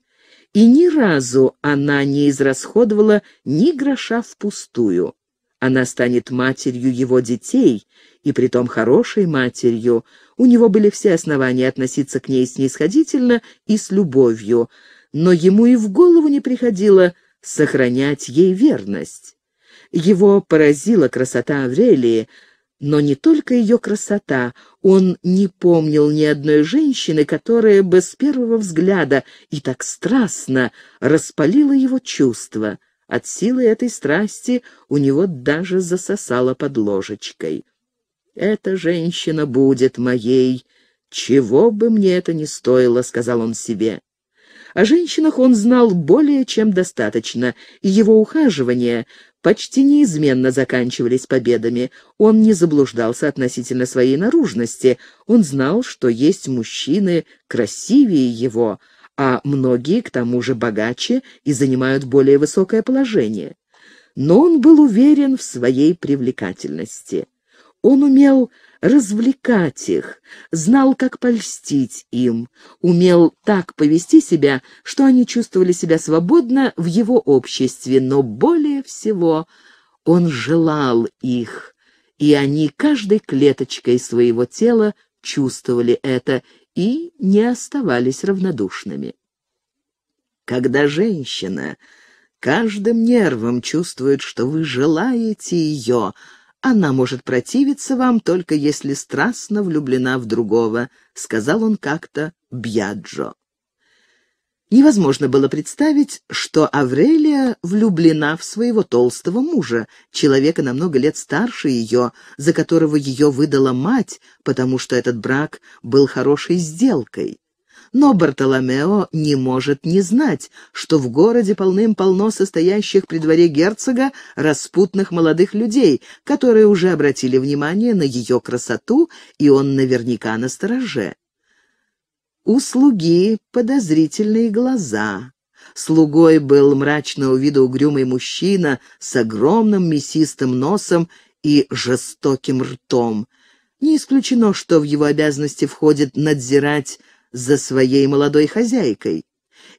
И ни разу она не израсходовала ни гроша впустую. Она станет матерью его детей, и притом хорошей матерью. У него были все основания относиться к ней снисходительно и с любовью, но ему и в голову не приходило сохранять ей верность. Его поразила красота Аврелии, но не только ее красота. Он не помнил ни одной женщины, которая бы с первого взгляда и так страстно распалила его чувства. От силы этой страсти у него даже засосало под ложечкой. «Эта женщина будет моей. Чего бы мне это ни стоило», — сказал он себе. О женщинах он знал более чем достаточно, и его ухаживания почти неизменно заканчивались победами. Он не заблуждался относительно своей наружности. Он знал, что есть мужчины красивее его, а многие, к тому же, богаче и занимают более высокое положение. Но он был уверен в своей привлекательности. Он умел развлекать их, знал, как польстить им, умел так повести себя, что они чувствовали себя свободно в его обществе, но более всего он желал их, и они каждой клеточкой своего тела чувствовали это и не оставались равнодушными. Когда женщина каждым нервом чувствует, что вы желаете ее, она может противиться вам, только если страстно влюблена в другого», — сказал он как-то Бьяджо. Невозможно было представить, что Аврелия влюблена в своего толстого мужа, человека намного лет старше ее, за которого ее выдала мать, потому что этот брак был хорошей сделкой. Но Бартоломео не может не знать, что в городе полным-полно состоящих при дворе герцога распутных молодых людей, которые уже обратили внимание на ее красоту, и он наверняка на стороже. У слуги подозрительные глаза. Слугой был мрачного вида угрюмый мужчина с огромным мясистым носом и жестоким ртом. Не исключено, что в его обязанности входит надзирать за своей молодой хозяйкой.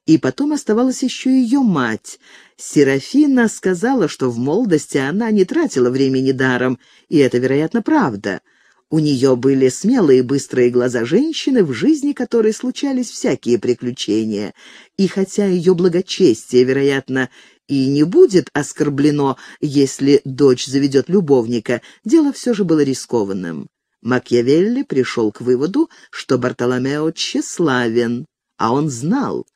И потом оставалась еще ее мать. Серафина сказала, что в молодости она не тратила времени даром, и это, вероятно, правда. У нее были смелые быстрые глаза женщины, в жизни которой случались всякие приключения, и хотя ее благочестие, вероятно, и не будет оскорблено, если дочь заведет любовника, дело все же было рискованным. Макьявелли пришел к выводу, что Бартоломео тщеславен, а он знал.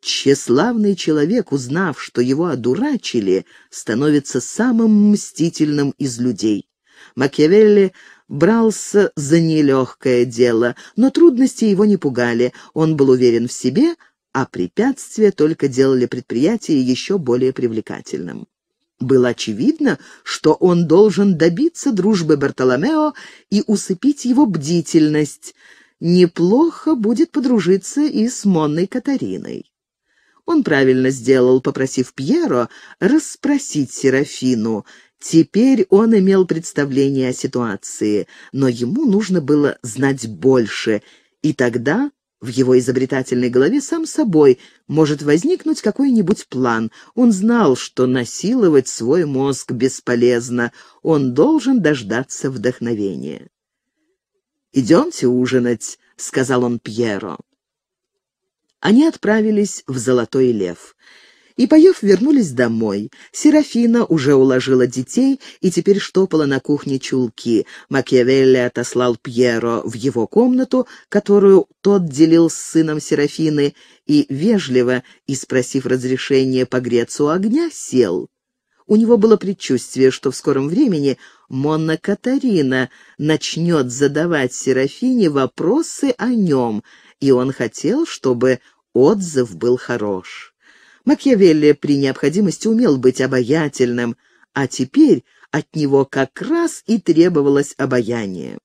Тщеславный человек, узнав, что его одурачили, становится самым мстительным из людей. Макиавелли брался за нелегкое дело, но трудности его не пугали. Он был уверен в себе, а препятствия только делали предприятие еще более привлекательным. Было очевидно, что он должен добиться дружбы Бартоломео и усыпить его бдительность. Неплохо будет подружиться и с Монной Катариной. Он правильно сделал, попросив Пьеро расспросить Серафину — Теперь он имел представление о ситуации, но ему нужно было знать больше, и тогда в его изобретательной голове сам собой может возникнуть какой-нибудь план. Он знал, что насиловать свой мозг бесполезно, он должен дождаться вдохновения. «Идемте ужинать», — сказал он Пьеро. Они отправились в «Золотой лев». И, поев, вернулись домой. Серафина уже уложила детей и теперь штопала на кухне чулки. Макиавелли отослал Пьеро в его комнату, которую тот делил с сыном Серафины, и, вежливо, и спросив разрешения погреться у огня, сел. У него было предчувствие, что в скором времени Монна Катарина начнет задавать Серафине вопросы о нем, и он хотел, чтобы отзыв был хорош. Макьявелли при необходимости умел быть обаятельным, а теперь от него как раз и требовалось обаяние.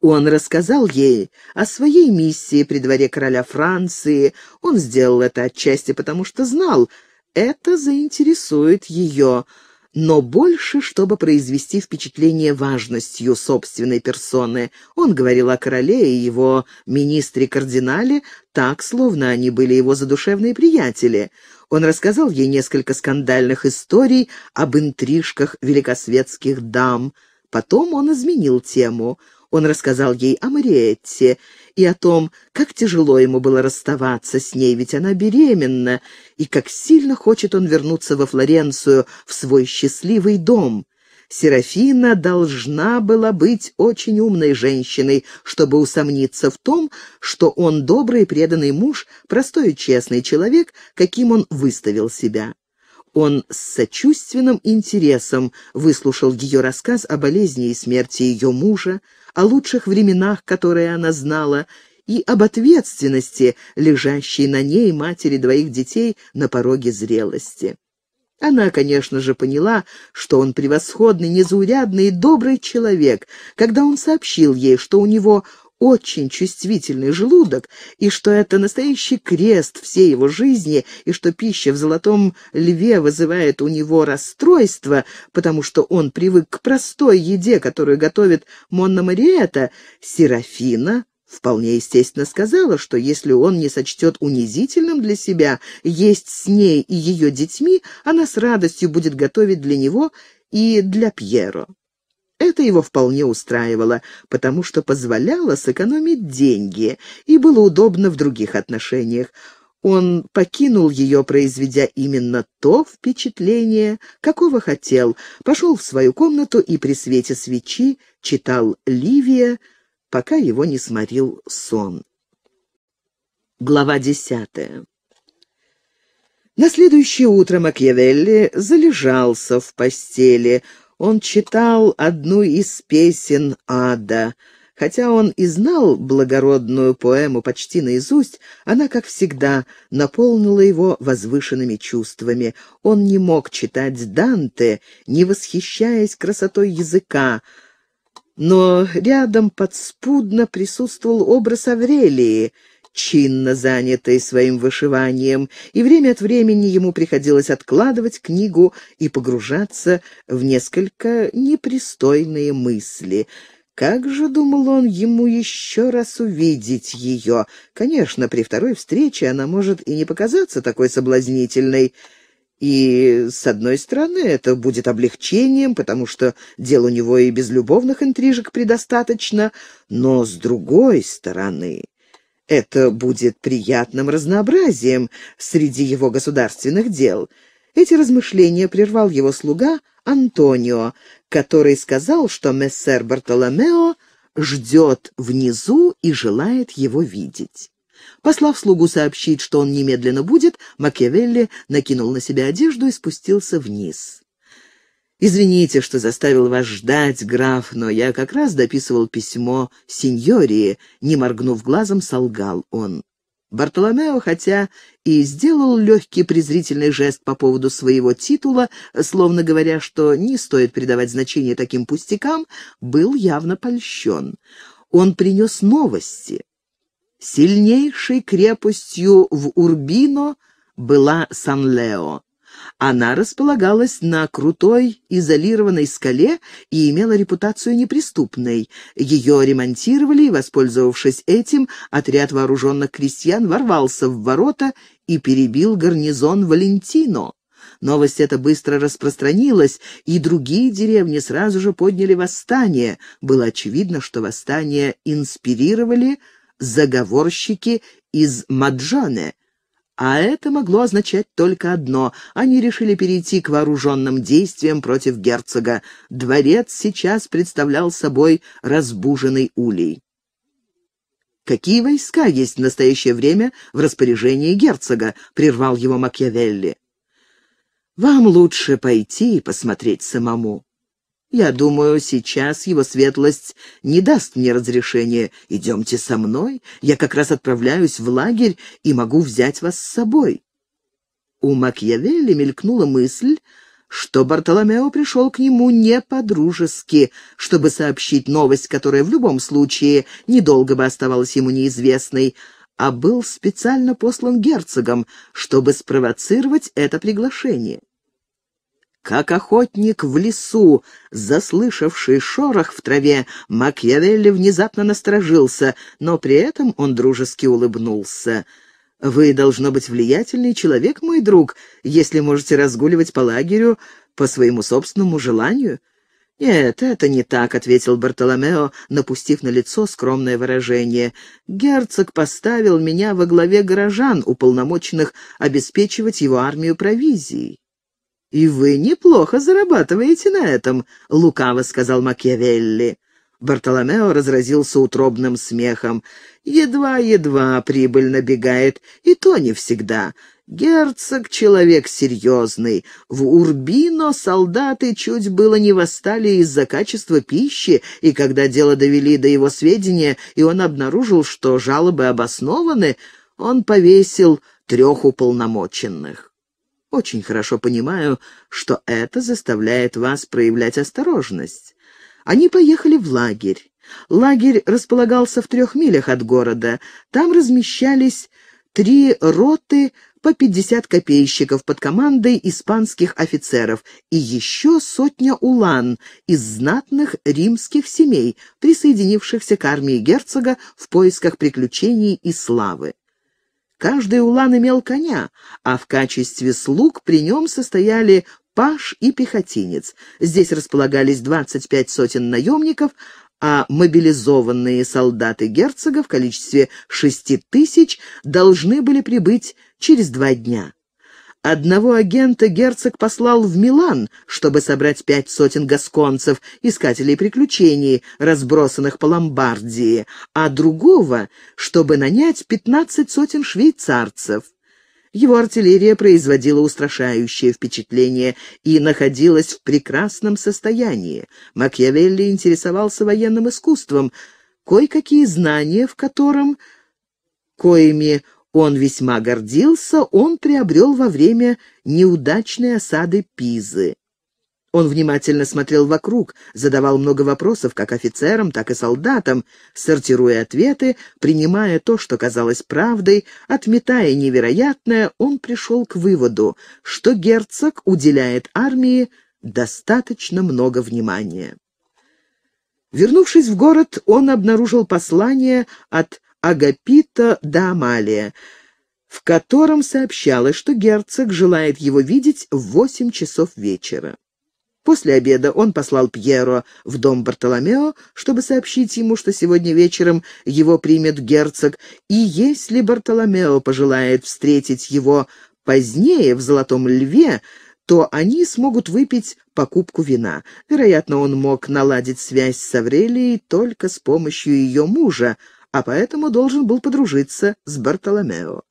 Он рассказал ей о своей миссии при дворе короля Франции. Он сделал это отчасти потому, что знал, это заинтересует ее – но больше, чтобы произвести впечатление важностью собственной персоны. Он говорил о короле и его министре-кардинале так, словно они были его задушевные приятели. Он рассказал ей несколько скандальных историй об интрижках великосветских дам. Потом он изменил тему — он рассказал ей о Мариетте и о том, как тяжело ему было расставаться с ней, ведь она беременна, и как сильно хочет он вернуться во Флоренцию, в свой счастливый дом. Серафина должна была быть очень умной женщиной, чтобы усомниться в том, что он добрый и преданный муж, простой и честный человек, каким он выставил себя. Он с сочувственным интересом выслушал ее рассказ о болезни и смерти ее мужа, о лучших временах, которые она знала, и об ответственности, лежащей на ней матери двоих детей на пороге зрелости. Она, конечно же, поняла, что он превосходный, незаурядный и добрый человек, когда он сообщил ей, что у него очень чувствительный желудок, и что это настоящий крест всей его жизни, и что пища в золотом льве вызывает у него расстройство, потому что он привык к простой еде, которую готовит Монна Мариэта, Серафина вполне естественно сказала, что если он не сочтет унизительным для себя есть с ней и ее детьми, она с радостью будет готовить для него и для Пьеро. Это его вполне устраивало, потому что позволяло сэкономить деньги и было удобно в других отношениях. Он покинул ее, произведя именно то впечатление, какого хотел, пошел в свою комнату и при свете свечи читал Ливия, пока его не сморил сон. Глава десятая На следующее утро Макьявелли залежался в постели — он читал одну из песен ада. Хотя он и знал благородную поэму почти наизусть, она, как всегда, наполнила его возвышенными чувствами. Он не мог читать Данте, не восхищаясь красотой языка, но рядом подспудно присутствовал образ Аврелии — чинно занятый своим вышиванием, и время от времени ему приходилось откладывать книгу и погружаться в несколько непристойные мысли. Как же, думал он, ему еще раз увидеть ее? Конечно, при второй встрече она может и не показаться такой соблазнительной, и, с одной стороны, это будет облегчением, потому что дел у него и без любовных интрижек предостаточно, но, с другой стороны, это будет приятным разнообразием среди его государственных дел. Эти размышления прервал его слуга Антонио, который сказал, что мессер Бартоломео ждет внизу и желает его видеть. Послав слугу сообщить, что он немедленно будет, Макиавелли накинул на себя одежду и спустился вниз. «Извините, что заставил вас ждать, граф, но я как раз дописывал письмо сеньории», — не моргнув глазом, солгал он. Бартоломео, хотя и сделал легкий презрительный жест по поводу своего титула, словно говоря, что не стоит придавать значение таким пустякам, был явно польщен. Он принес новости. Сильнейшей крепостью в Урбино была Сан-Лео. Она располагалась на крутой изолированной скале и имела репутацию неприступной. Ее ремонтировали, и, воспользовавшись этим, отряд вооруженных крестьян ворвался в ворота и перебил гарнизон Валентино. Новость эта быстро распространилась, и другие деревни сразу же подняли восстание. Было очевидно, что восстание инспирировали заговорщики из Маджоне, а это могло означать только одно. Они решили перейти к вооруженным действиям против герцога. Дворец сейчас представлял собой разбуженный улей. «Какие войска есть в настоящее время в распоряжении герцога?» — прервал его Макьявелли. «Вам лучше пойти и посмотреть самому». Я думаю, сейчас его светлость не даст мне разрешения. Идемте со мной, я как раз отправляюсь в лагерь и могу взять вас с собой». У Макьявелли мелькнула мысль, что Бартоломео пришел к нему не по-дружески, чтобы сообщить новость, которая в любом случае недолго бы оставалась ему неизвестной, а был специально послан герцогом, чтобы спровоцировать это приглашение. Как охотник в лесу, заслышавший шорох в траве, Макьявелли внезапно насторожился, но при этом он дружески улыбнулся. «Вы, должно быть, влиятельный человек, мой друг, если можете разгуливать по лагерю по своему собственному желанию». «Нет, это не так», — ответил Бартоломео, напустив на лицо скромное выражение. «Герцог поставил меня во главе горожан, уполномоченных обеспечивать его армию провизией». «И вы неплохо зарабатываете на этом», — лукаво сказал Макиавелли. Бартоломео разразился утробным смехом. «Едва-едва прибыль набегает, и то не всегда. Герцог — человек серьезный. В Урбино солдаты чуть было не восстали из-за качества пищи, и когда дело довели до его сведения, и он обнаружил, что жалобы обоснованы, он повесил трех уполномоченных». Очень хорошо понимаю, что это заставляет вас проявлять осторожность. Они поехали в лагерь. Лагерь располагался в трех милях от города. Там размещались три роты по 50 копейщиков под командой испанских офицеров и еще сотня улан из знатных римских семей, присоединившихся к армии герцога в поисках приключений и славы. Каждый улан имел коня, а в качестве слуг при нем состояли паш и пехотинец. Здесь располагались 25 сотен наемников, а мобилизованные солдаты герцога в количестве шести тысяч должны были прибыть через два дня. Одного агента герцог послал в Милан, чтобы собрать пять сотен гасконцев, искателей приключений, разбросанных по Ломбардии, а другого, чтобы нанять пятнадцать сотен швейцарцев. Его артиллерия производила устрашающее впечатление и находилась в прекрасном состоянии. Макьявелли интересовался военным искусством, кое-какие знания в котором, коими он весьма гордился, он приобрел во время неудачной осады Пизы. Он внимательно смотрел вокруг, задавал много вопросов как офицерам, так и солдатам, сортируя ответы, принимая то, что казалось правдой, отметая невероятное, он пришел к выводу, что герцог уделяет армии достаточно много внимания. Вернувшись в город, он обнаружил послание от Агапита да Амалия, в котором сообщалось, что герцог желает его видеть в восемь часов вечера. После обеда он послал Пьеро в дом Бартоломео, чтобы сообщить ему, что сегодня вечером его примет герцог, и если Бартоломео пожелает встретить его позднее в «Золотом льве», то они смогут выпить покупку вина. Вероятно, он мог наладить связь с Аврелией только с помощью ее мужа, а поэтому должен был подружиться с Бартоломео.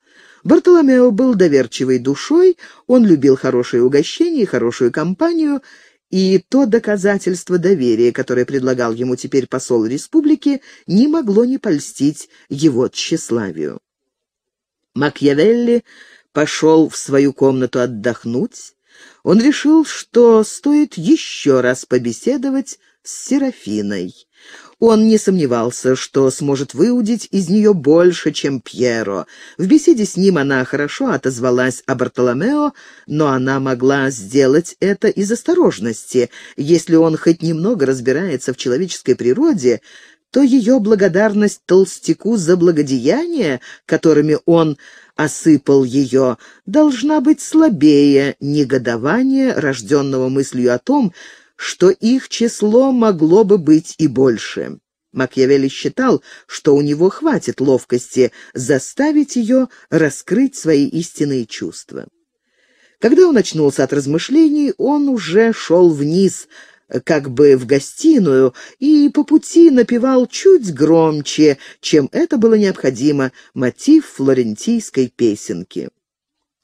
Бартоломео был доверчивой душой, он любил хорошие угощения и хорошую компанию, и то доказательство доверия, которое предлагал ему теперь посол республики, не могло не польстить его тщеславию. Макьявелли пошел в свою комнату отдохнуть. Он решил, что стоит еще раз побеседовать с Серафиной. Он не сомневался, что сможет выудить из нее больше, чем Пьеро. В беседе с ним она хорошо отозвалась о Бартоломео, но она могла сделать это из осторожности. Если он хоть немного разбирается в человеческой природе, то ее благодарность толстяку за благодеяния, которыми он осыпал ее, должна быть слабее негодования, рожденного мыслью о том, что их число могло бы быть и больше. Макьявелли считал, что у него хватит ловкости заставить ее раскрыть свои истинные чувства. Когда он очнулся от размышлений, он уже шел вниз, как бы в гостиную, и по пути напевал чуть громче, чем это было необходимо, мотив флорентийской песенки.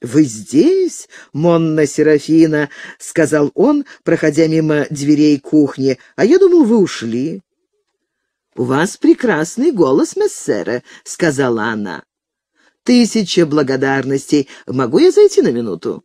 «Вы здесь, Монна Серафина?» — сказал он, проходя мимо дверей кухни. «А я думал, вы ушли». «У вас прекрасный голос, мессера», — сказала она. «Тысяча благодарностей. Могу я зайти на минуту?»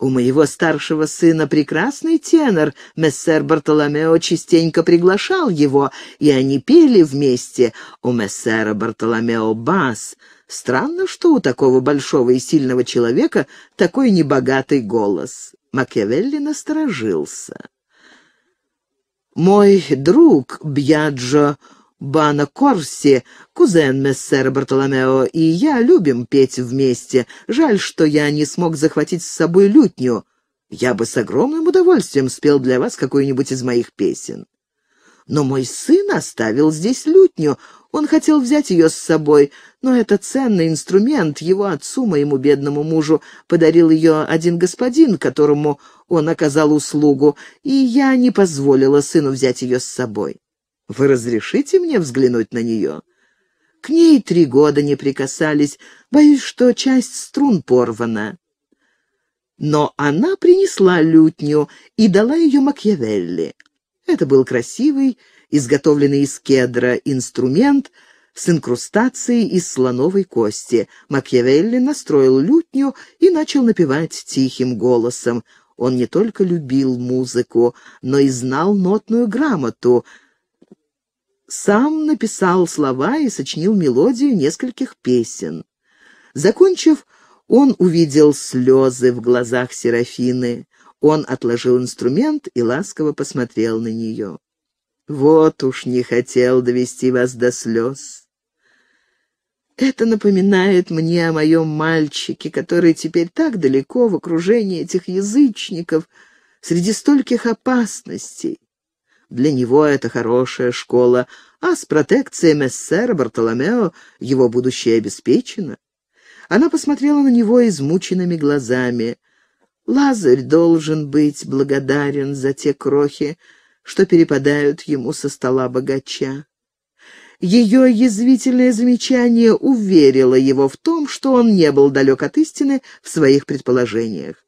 «У моего старшего сына прекрасный тенор. Мессер Бартоломео частенько приглашал его, и они пели вместе. У мессера Бартоломео бас». Странно, что у такого большого и сильного человека такой небогатый голос. Макиавелли насторожился. «Мой друг Бьяджо Бана Корси, кузен мессера Бартоломео, и я любим петь вместе. Жаль, что я не смог захватить с собой лютню. Я бы с огромным удовольствием спел для вас какую-нибудь из моих песен». «Но мой сын оставил здесь лютню. Он хотел взять ее с собой, но это ценный инструмент его отцу, моему бедному мужу, подарил ее один господин, которому он оказал услугу, и я не позволила сыну взять ее с собой. Вы разрешите мне взглянуть на нее? К ней три года не прикасались, боюсь, что часть струн порвана. Но она принесла лютню и дала ее Макьявелли. Это был красивый, изготовленный из кедра инструмент с инкрустацией из слоновой кости. Макьявелли настроил лютню и начал напевать тихим голосом. Он не только любил музыку, но и знал нотную грамоту. Сам написал слова и сочинил мелодию нескольких песен. Закончив, он увидел слезы в глазах Серафины. Он отложил инструмент и ласково посмотрел на нее. Вот уж не хотел довести вас до слез. Это напоминает мне о моем мальчике, который теперь так далеко в окружении этих язычников, среди стольких опасностей. Для него это хорошая школа, а с протекцией мессера Бартоломео его будущее обеспечено. Она посмотрела на него измученными глазами. Лазарь должен быть благодарен за те крохи, что перепадают ему со стола богача. Ее язвительное замечание уверило его в том, что он не был далек от истины в своих предположениях.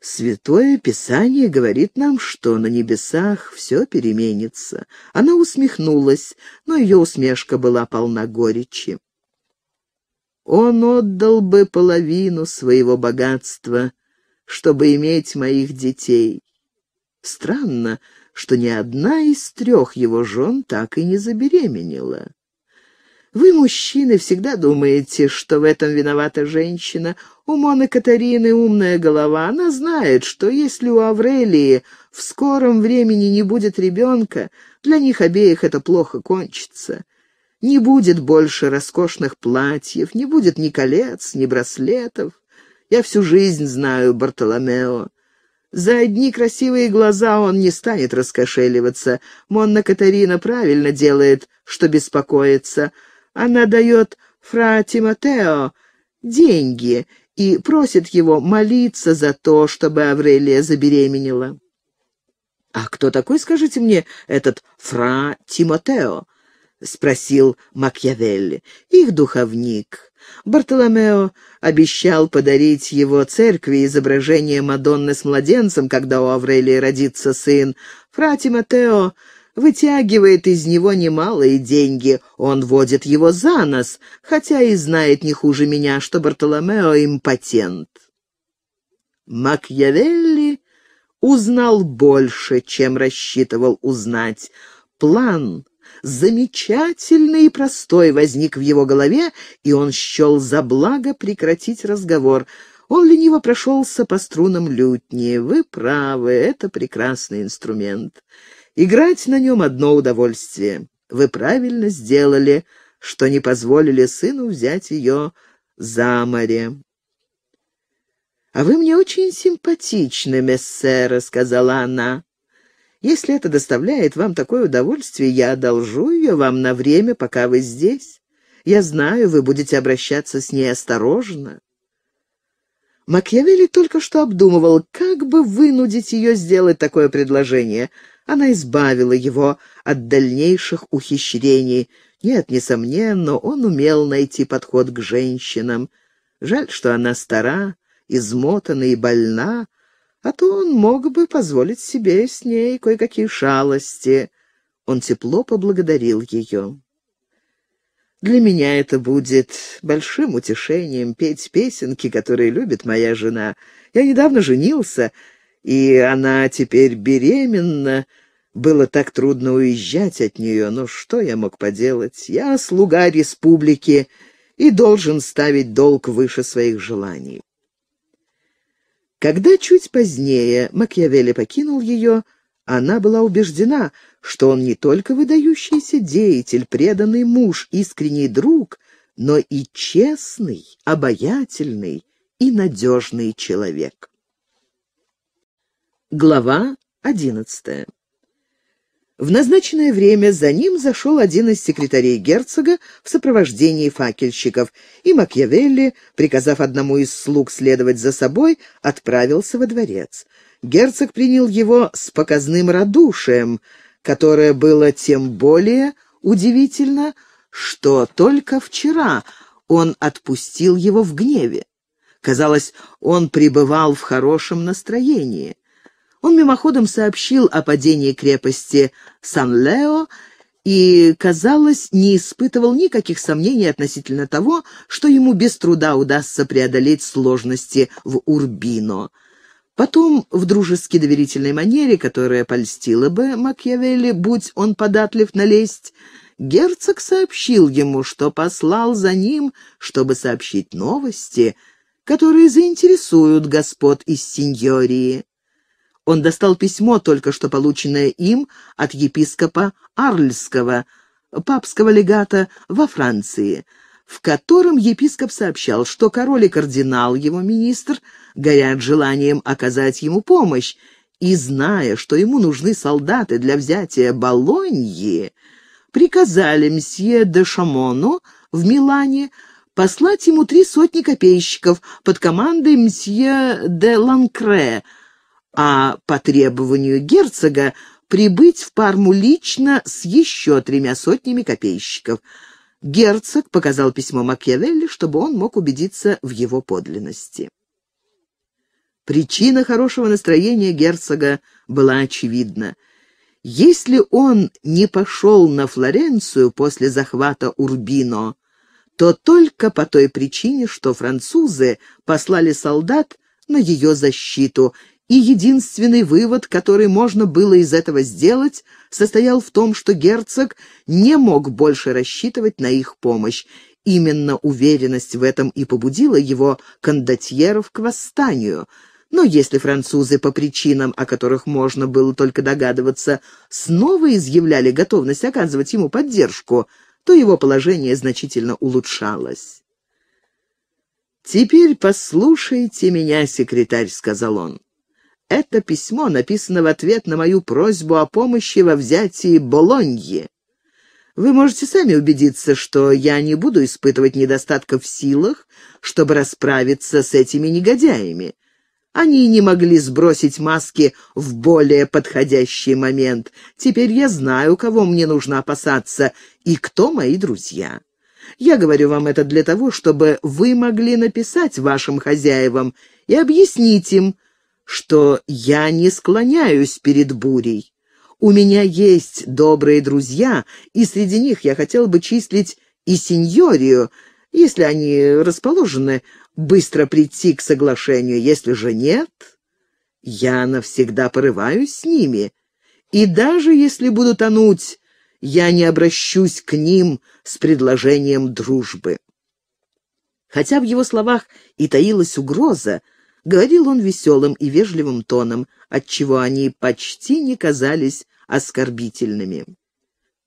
«Святое Писание говорит нам, что на небесах все переменится». Она усмехнулась, но ее усмешка была полна горечи. «Он отдал бы половину своего богатства, чтобы иметь моих детей. Странно, что ни одна из трех его жен так и не забеременела. Вы, мужчины, всегда думаете, что в этом виновата женщина. У Моны Катарины умная голова. Она знает, что если у Аврелии в скором времени не будет ребенка, для них обеих это плохо кончится. Не будет больше роскошных платьев, не будет ни колец, ни браслетов. Я всю жизнь знаю Бартоломео. За одни красивые глаза он не станет раскошеливаться. Монна Катарина правильно делает, что беспокоится. Она дает фра Тимотео деньги и просит его молиться за то, чтобы Аврелия забеременела. «А кто такой, скажите мне, этот фра Тимотео?» — спросил Макьявелли. «Их духовник, Бартоломео обещал подарить его церкви изображение Мадонны с младенцем, когда у Аврелии родится сын. Фрати Матео вытягивает из него немалые деньги. Он водит его за нос, хотя и знает не хуже меня, что Бартоломео импотент. Макьявелли узнал больше, чем рассчитывал узнать. План замечательный и простой возник в его голове, и он счел за благо прекратить разговор. Он лениво прошелся по струнам лютни. «Вы правы, это прекрасный инструмент. Играть на нем одно удовольствие. Вы правильно сделали, что не позволили сыну взять ее за море». «А вы мне очень симпатичны, мессера», — сказала она. Если это доставляет вам такое удовольствие, я одолжу ее вам на время, пока вы здесь. Я знаю, вы будете обращаться с ней осторожно». Макьявелли только что обдумывал, как бы вынудить ее сделать такое предложение. Она избавила его от дальнейших ухищрений. Нет, несомненно, он умел найти подход к женщинам. Жаль, что она стара, измотана и больна, а то он мог бы позволить себе с ней кое-какие шалости. Он тепло поблагодарил ее. Для меня это будет большим утешением петь песенки, которые любит моя жена. Я недавно женился, и она теперь беременна. Было так трудно уезжать от нее, но что я мог поделать? Я слуга республики и должен ставить долг выше своих желаний. Когда чуть позднее Макиавелли покинул ее, она была убеждена, что он не только выдающийся деятель, преданный муж, искренний друг, но и честный, обаятельный и надежный человек. Глава одиннадцатая в назначенное время за ним зашел один из секретарей герцога в сопровождении факельщиков, и Макьявелли, приказав одному из слуг следовать за собой, отправился во дворец. Герцог принял его с показным радушием, которое было тем более удивительно, что только вчера он отпустил его в гневе. Казалось, он пребывал в хорошем настроении. Он мимоходом сообщил о падении крепости Сан-Лео и, казалось, не испытывал никаких сомнений относительно того, что ему без труда удастся преодолеть сложности в Урбино. Потом, в дружески доверительной манере, которая польстила бы Макьявелли, будь он податлив налезть, герцог сообщил ему, что послал за ним, чтобы сообщить новости, которые заинтересуют господ из сеньории. Он достал письмо, только что полученное им от епископа Арльского, папского легата во Франции, в котором епископ сообщал, что король и кардинал, его министр, горят желанием оказать ему помощь, и, зная, что ему нужны солдаты для взятия Болоньи, приказали мсье де Шамону в Милане послать ему три сотни копейщиков под командой мсье де Ланкре – а по требованию герцога прибыть в Парму лично с еще тремя сотнями копейщиков. Герцог показал письмо Макьявелли, чтобы он мог убедиться в его подлинности. Причина хорошего настроения герцога была очевидна. Если он не пошел на Флоренцию после захвата Урбино, то только по той причине, что французы послали солдат на ее защиту, и единственный вывод, который можно было из этого сделать, состоял в том, что герцог не мог больше рассчитывать на их помощь. Именно уверенность в этом и побудила его кондотьеров к восстанию. Но если французы по причинам, о которых можно было только догадываться, снова изъявляли готовность оказывать ему поддержку, то его положение значительно улучшалось. «Теперь послушайте меня, секретарь», — сказал он. Это письмо написано в ответ на мою просьбу о помощи во взятии Болоньи. Вы можете сами убедиться, что я не буду испытывать недостатка в силах, чтобы расправиться с этими негодяями. Они не могли сбросить маски в более подходящий момент. Теперь я знаю, кого мне нужно опасаться и кто мои друзья. Я говорю вам это для того, чтобы вы могли написать вашим хозяевам и объяснить им, что я не склоняюсь перед бурей. У меня есть добрые друзья, и среди них я хотел бы числить и сеньорию, если они расположены быстро прийти к соглашению, если же нет, я навсегда порываюсь с ними. И даже если буду тонуть, я не обращусь к ним с предложением дружбы. Хотя в его словах и таилась угроза, Говорил он веселым и вежливым тоном, отчего они почти не казались оскорбительными.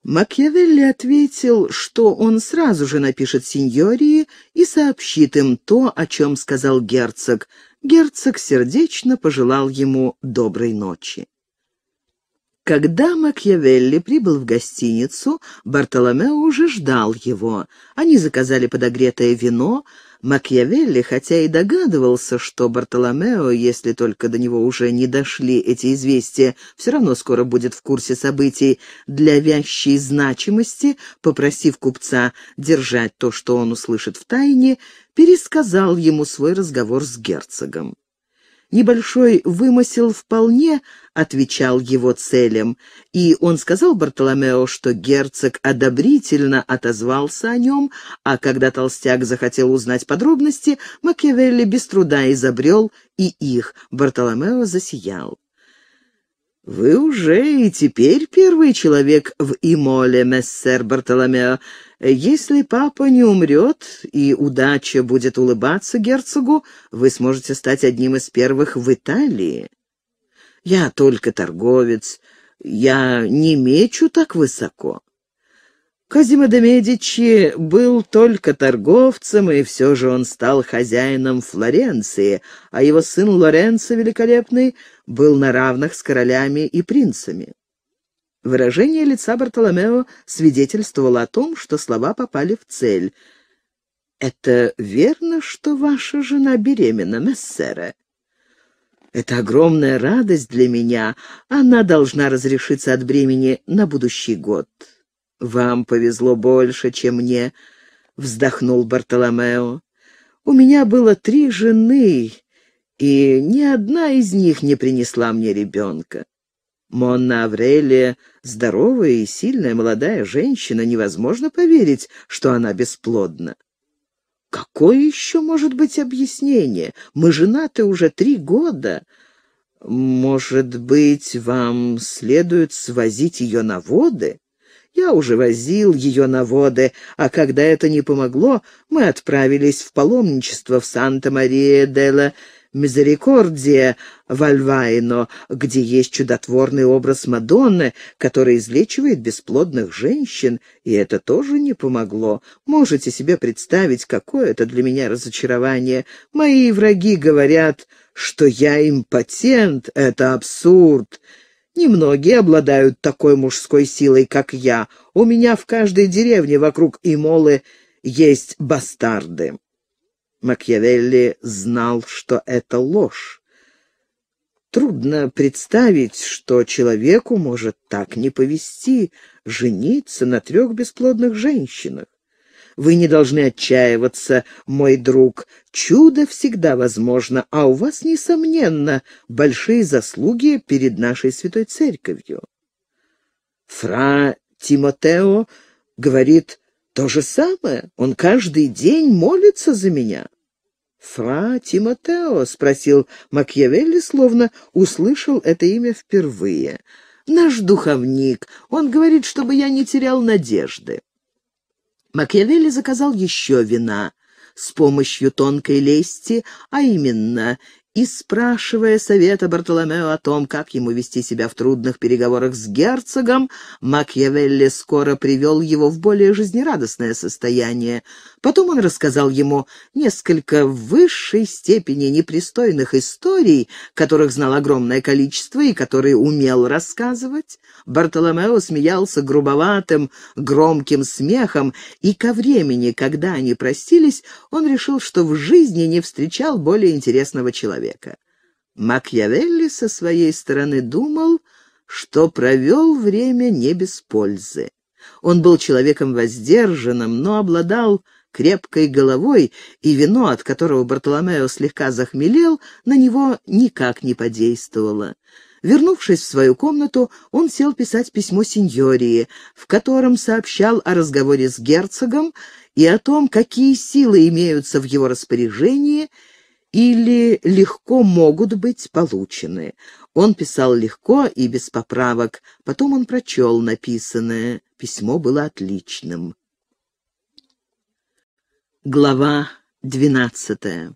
Макиавелли ответил, что он сразу же напишет сеньории и сообщит им то, о чем сказал герцог. Герцог сердечно пожелал ему доброй ночи. Когда Макьявелли прибыл в гостиницу, Бартоломео уже ждал его. Они заказали подогретое вино — Макьявелли, хотя и догадывался, что Бартоломео, если только до него уже не дошли эти известия, все равно скоро будет в курсе событий, для вящей значимости, попросив купца держать то, что он услышит в тайне, пересказал ему свой разговор с герцогом. Небольшой вымысел вполне отвечал его целям, и он сказал Бартоломео, что герцог одобрительно отозвался о нем, а когда толстяк захотел узнать подробности, Макиавелли без труда изобрел и их. Бартоломео засиял. «Вы уже и теперь первый человек в Имоле, мессер Бартоломео», если папа не умрет и удача будет улыбаться герцогу, вы сможете стать одним из первых в Италии. Я только торговец, я не мечу так высоко. Казимо де Медичи был только торговцем, и все же он стал хозяином Флоренции, а его сын Лоренцо Великолепный был на равных с королями и принцами. Выражение лица Бартоломео свидетельствовало о том, что слова попали в цель. «Это верно, что ваша жена беременна, мессера?» «Это огромная радость для меня. Она должна разрешиться от бремени на будущий год». «Вам повезло больше, чем мне», — вздохнул Бартоломео. «У меня было три жены, и ни одна из них не принесла мне ребенка. Монна Аврелия — здоровая и сильная молодая женщина, невозможно поверить, что она бесплодна. Какое еще может быть объяснение? Мы женаты уже три года. Может быть, вам следует свозить ее на воды? Я уже возил ее на воды, а когда это не помогло, мы отправились в паломничество в санта мария де Мизерикордия Вальвайно, где есть чудотворный образ Мадонны, который излечивает бесплодных женщин, и это тоже не помогло. Можете себе представить, какое это для меня разочарование. Мои враги говорят, что я импотент, это абсурд. Немногие обладают такой мужской силой, как я. У меня в каждой деревне вокруг Имолы есть бастарды. Макьявелли знал, что это ложь. Трудно представить, что человеку может так не повести жениться на трех бесплодных женщинах. Вы не должны отчаиваться, мой друг. Чудо всегда возможно, а у вас, несомненно, большие заслуги перед нашей святой церковью. Фра Тимотео говорит то же самое, он каждый день молится за меня. «Фра Тимотео?» — спросил Макьявелли, словно услышал это имя впервые. «Наш духовник. Он говорит, чтобы я не терял надежды». Макьявелли заказал еще вина с помощью тонкой лести, а именно и спрашивая совета Бартоломео о том, как ему вести себя в трудных переговорах с герцогом, Макьявелли скоро привел его в более жизнерадостное состояние. Потом он рассказал ему несколько в высшей степени непристойных историй, которых знал огромное количество и которые умел рассказывать. Бартоломео смеялся грубоватым, громким смехом, и ко времени, когда они простились, он решил, что в жизни не встречал более интересного человека человека. Макьявелли со своей стороны думал, что провел время не без пользы. Он был человеком воздержанным, но обладал крепкой головой, и вино, от которого Бартоломео слегка захмелел, на него никак не подействовало. Вернувшись в свою комнату, он сел писать письмо сеньории, в котором сообщал о разговоре с герцогом и о том, какие силы имеются в его распоряжении или легко могут быть получены. Он писал легко и без поправок. Потом он прочел написанное. Письмо было отличным. Глава двенадцатая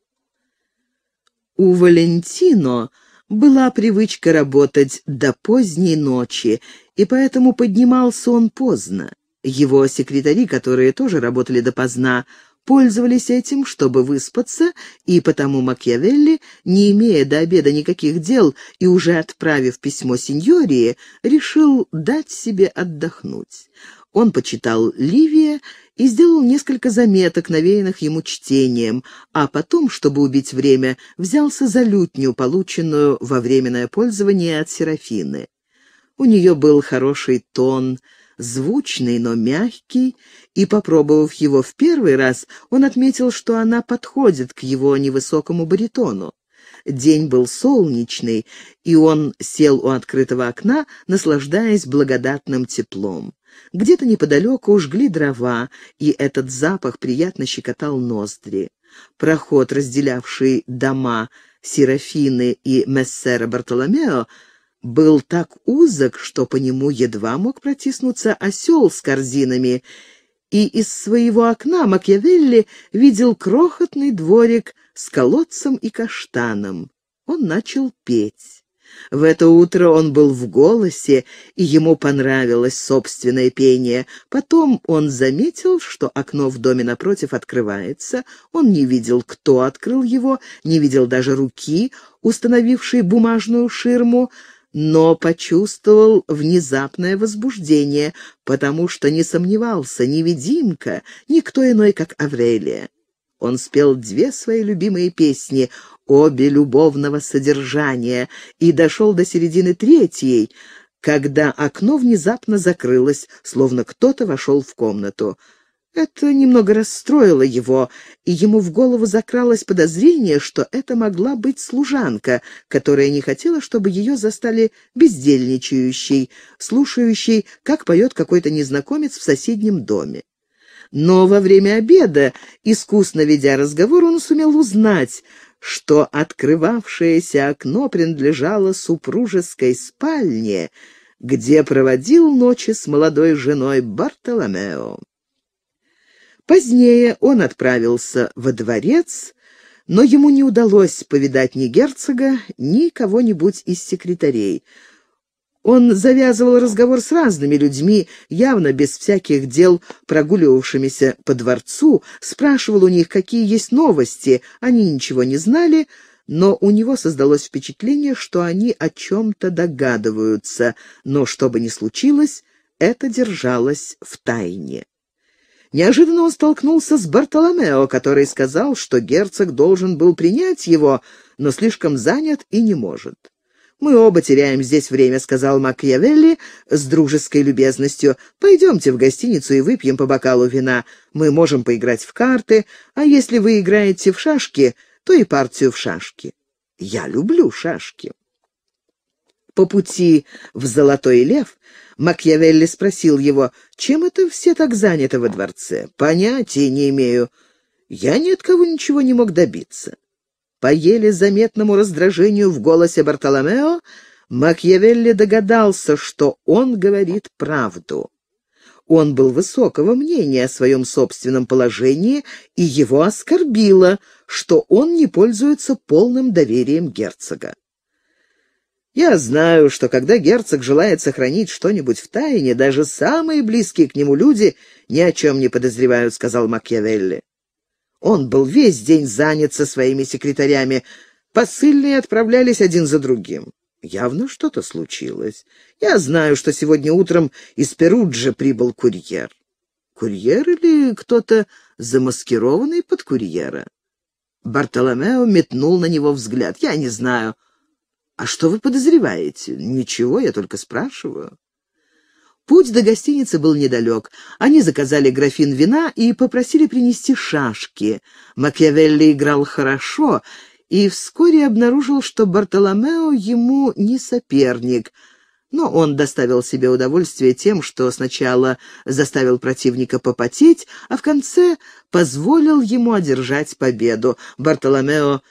У Валентино была привычка работать до поздней ночи, и поэтому поднимался он поздно. Его секретари, которые тоже работали допоздна, пользовались этим, чтобы выспаться, и потому Макьявелли, не имея до обеда никаких дел и уже отправив письмо сеньории, решил дать себе отдохнуть. Он почитал Ливия и сделал несколько заметок, навеянных ему чтением, а потом, чтобы убить время, взялся за лютню, полученную во временное пользование от Серафины. У нее был хороший тон — звучный, но мягкий, и, попробовав его в первый раз, он отметил, что она подходит к его невысокому баритону. День был солнечный, и он сел у открытого окна, наслаждаясь благодатным теплом. Где-то неподалеку жгли дрова, и этот запах приятно щекотал ноздри. Проход, разделявший дома Серафины и Мессера Бартоломео, был так узок, что по нему едва мог протиснуться осел с корзинами, и из своего окна Макьявелли видел крохотный дворик с колодцем и каштаном. Он начал петь. В это утро он был в голосе, и ему понравилось собственное пение. Потом он заметил, что окно в доме напротив открывается. Он не видел, кто открыл его, не видел даже руки, установившей бумажную ширму но почувствовал внезапное возбуждение, потому что не сомневался, невидимка, никто иной, как Аврелия. Он спел две свои любимые песни, обе любовного содержания, и дошел до середины третьей, когда окно внезапно закрылось, словно кто-то вошел в комнату. Это немного расстроило его, и ему в голову закралось подозрение, что это могла быть служанка, которая не хотела, чтобы ее застали бездельничающей, слушающей, как поет какой-то незнакомец в соседнем доме. Но во время обеда, искусно ведя разговор, он сумел узнать, что открывавшееся окно принадлежало супружеской спальне, где проводил ночи с молодой женой Бартоломео. Позднее он отправился во дворец, но ему не удалось повидать ни герцога, ни кого-нибудь из секретарей. Он завязывал разговор с разными людьми, явно без всяких дел прогуливавшимися по дворцу, спрашивал у них, какие есть новости, они ничего не знали, но у него создалось впечатление, что они о чем-то догадываются, но что бы ни случилось, это держалось в тайне. Неожиданно он столкнулся с Бартоломео, который сказал, что герцог должен был принять его, но слишком занят и не может. «Мы оба теряем здесь время», — сказал Макьявелли с дружеской любезностью. «Пойдемте в гостиницу и выпьем по бокалу вина. Мы можем поиграть в карты, а если вы играете в шашки, то и партию в шашки». «Я люблю шашки». По пути в «Золотой лев» Макьявелли спросил его, чем это все так заняты во дворце. «Понятия не имею. Я ни от кого ничего не мог добиться». По еле заметному раздражению в голосе Бартоломео Макьявелли догадался, что он говорит правду. Он был высокого мнения о своем собственном положении, и его оскорбило, что он не пользуется полным доверием герцога. Я знаю, что когда герцог желает сохранить что-нибудь в тайне, даже самые близкие к нему люди ни о чем не подозревают, — сказал Макьявелли. Он был весь день занят со своими секретарями. Посыльные отправлялись один за другим. Явно что-то случилось. Я знаю, что сегодня утром из Перуджи прибыл курьер. Курьер или кто-то замаскированный под курьера? Бартоломео метнул на него взгляд. Я не знаю. «А что вы подозреваете?» «Ничего, я только спрашиваю». Путь до гостиницы был недалек. Они заказали графин вина и попросили принести шашки. Макиавелли играл хорошо и вскоре обнаружил, что Бартоломео ему не соперник, но он доставил себе удовольствие тем, что сначала заставил противника попотеть, а в конце позволил ему одержать победу. Бартоломео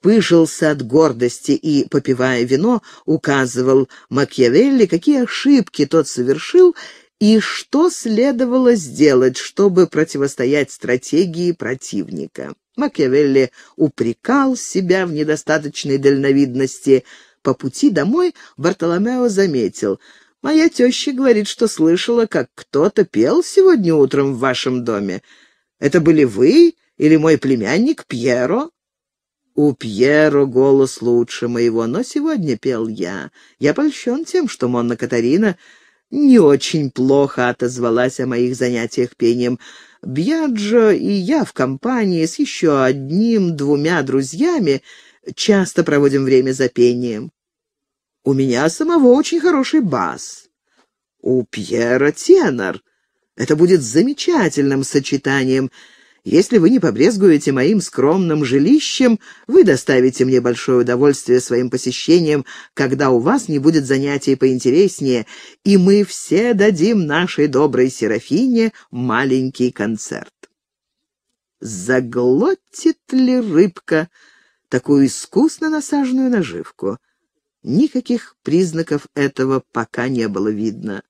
пыжился от гордости и, попивая вино, указывал Макиавелли, какие ошибки тот совершил и что следовало сделать, чтобы противостоять стратегии противника. Макиавелли упрекал себя в недостаточной дальновидности. По пути домой Бартоломео заметил. «Моя теща говорит, что слышала, как кто-то пел сегодня утром в вашем доме. Это были вы или мой племянник Пьеро?» У Пьера голос лучше моего, но сегодня пел я. Я польщен тем, что Монна Катарина не очень плохо отозвалась о моих занятиях пением. Бьяджо и я в компании с еще одним-двумя друзьями часто проводим время за пением. У меня самого очень хороший бас. У Пьера тенор. Это будет замечательным сочетанием — если вы не побрезгуете моим скромным жилищем, вы доставите мне большое удовольствие своим посещением, когда у вас не будет занятий поинтереснее, и мы все дадим нашей доброй Серафине маленький концерт. Заглотит ли рыбка такую искусно насаженную наживку? Никаких признаков этого пока не было видно.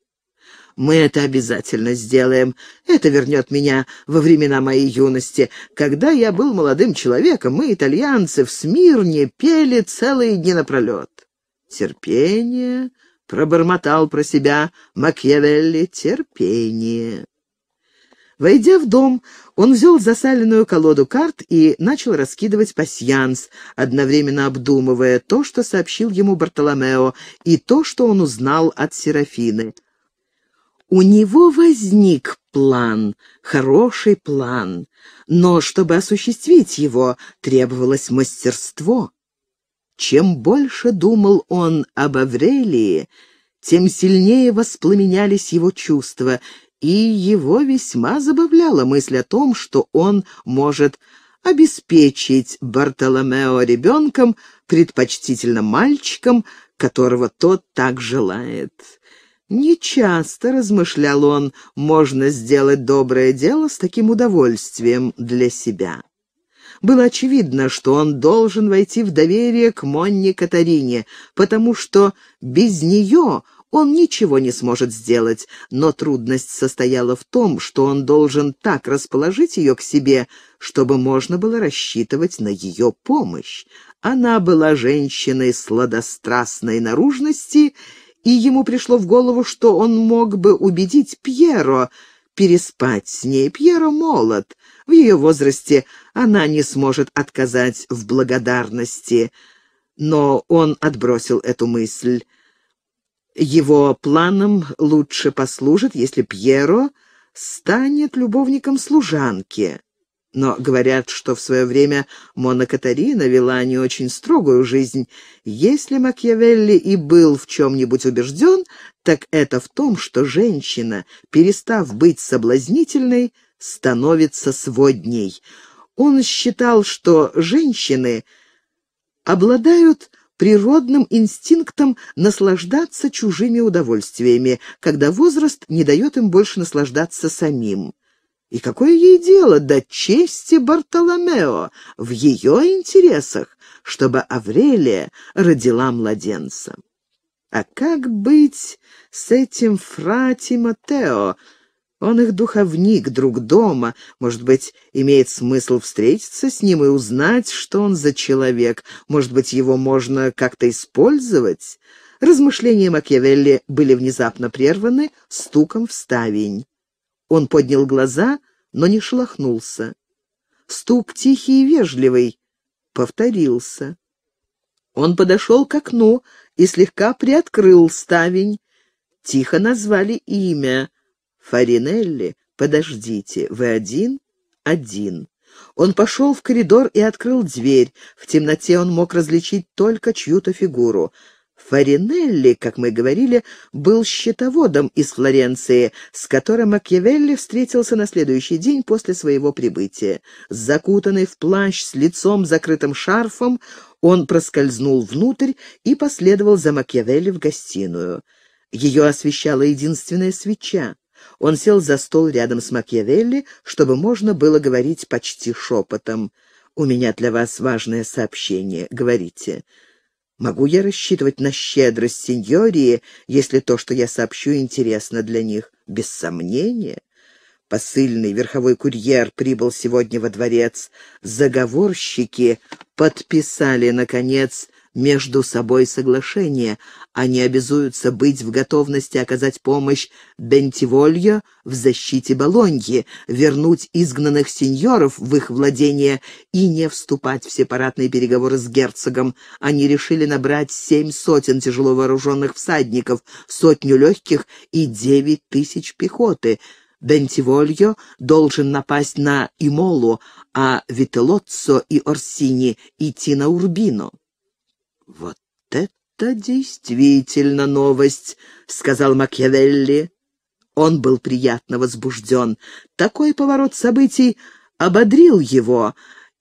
Мы это обязательно сделаем. Это вернет меня во времена моей юности. Когда я был молодым человеком, мы, итальянцы, в Смирне пели целые дни напролет. Терпение, пробормотал про себя Макьявелли, терпение. Войдя в дом, он взял засаленную колоду карт и начал раскидывать пасьянс, одновременно обдумывая то, что сообщил ему Бартоломео, и то, что он узнал от Серафины — у него возник план, хороший план, но чтобы осуществить его, требовалось мастерство. Чем больше думал он об Аврелии, тем сильнее воспламенялись его чувства, и его весьма забавляла мысль о том, что он может обеспечить Бартоломео ребенком, предпочтительно мальчиком, которого тот так желает. Нечасто, размышлял он, можно сделать доброе дело с таким удовольствием для себя. Было очевидно, что он должен войти в доверие к Монне Катарине, потому что без нее он ничего не сможет сделать, но трудность состояла в том, что он должен так расположить ее к себе, чтобы можно было рассчитывать на ее помощь. Она была женщиной сладострастной наружности и ему пришло в голову, что он мог бы убедить Пьеро переспать с ней. Пьеро молод. В ее возрасте она не сможет отказать в благодарности. Но он отбросил эту мысль. Его планам лучше послужит, если Пьеро станет любовником служанки. Но говорят, что в свое время Мона Катарина вела не очень строгую жизнь. Если Макьявелли и был в чем-нибудь убежден, так это в том, что женщина, перестав быть соблазнительной, становится сводней. Он считал, что женщины обладают природным инстинктом наслаждаться чужими удовольствиями, когда возраст не дает им больше наслаждаться самим. И какое ей дело до чести Бартоломео в ее интересах, чтобы Аврелия родила младенца? А как быть с этим Фрати Тимотео? Он их духовник, друг дома. Может быть, имеет смысл встретиться с ним и узнать, что он за человек. Может быть, его можно как-то использовать? Размышления Макиавелли были внезапно прерваны стуком в ставень. Он поднял глаза, но не шелохнулся. Стук тихий и вежливый повторился. Он подошел к окну и слегка приоткрыл ставень. Тихо назвали имя. «Фаринелли, подождите, вы один?» «Один». Он пошел в коридор и открыл дверь. В темноте он мог различить только чью-то фигуру — Фаринелли, как мы говорили, был счетоводом из Флоренции, с которым Макьявелли встретился на следующий день после своего прибытия. Закутанный в плащ с лицом закрытым шарфом, он проскользнул внутрь и последовал за Макьявелли в гостиную. Ее освещала единственная свеча. Он сел за стол рядом с Макьявелли, чтобы можно было говорить почти шепотом. «У меня для вас важное сообщение. Говорите». Могу я рассчитывать на щедрость сеньории, если то, что я сообщу, интересно для них? Без сомнения. Посыльный верховой курьер прибыл сегодня во дворец. Заговорщики подписали, наконец, между собой соглашение. Они обязуются быть в готовности оказать помощь Бентивольо в защите Болоньи, вернуть изгнанных сеньоров в их владение и не вступать в сепаратные переговоры с герцогом. Они решили набрать семь сотен тяжело вооруженных всадников, сотню легких и девять тысяч пехоты. Бентивольо должен напасть на Имолу, а Вителоццо и Орсини идти на Урбино. «Вот это действительно новость», — сказал Макьявелли. Он был приятно возбужден. Такой поворот событий ободрил его,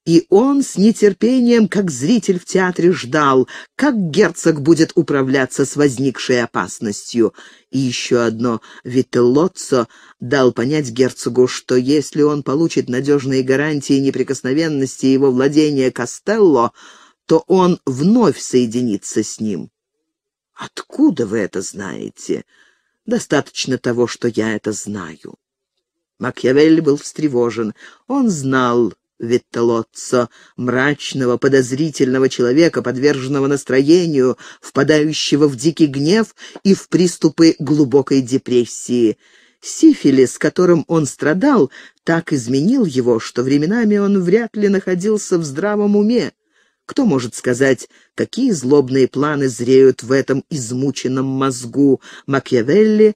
и он с нетерпением, как зритель в театре, ждал, как герцог будет управляться с возникшей опасностью. И еще одно. Вителлоццо дал понять герцогу, что если он получит надежные гарантии неприкосновенности его владения Костелло, то он вновь соединится с ним. Откуда вы это знаете? Достаточно того, что я это знаю. Макьявелли был встревожен. Он знал Виттелоццо, мрачного, подозрительного человека, подверженного настроению, впадающего в дикий гнев и в приступы глубокой депрессии. Сифилис, которым он страдал, так изменил его, что временами он вряд ли находился в здравом уме. Кто может сказать, какие злобные планы зреют в этом измученном мозгу? Макьявелли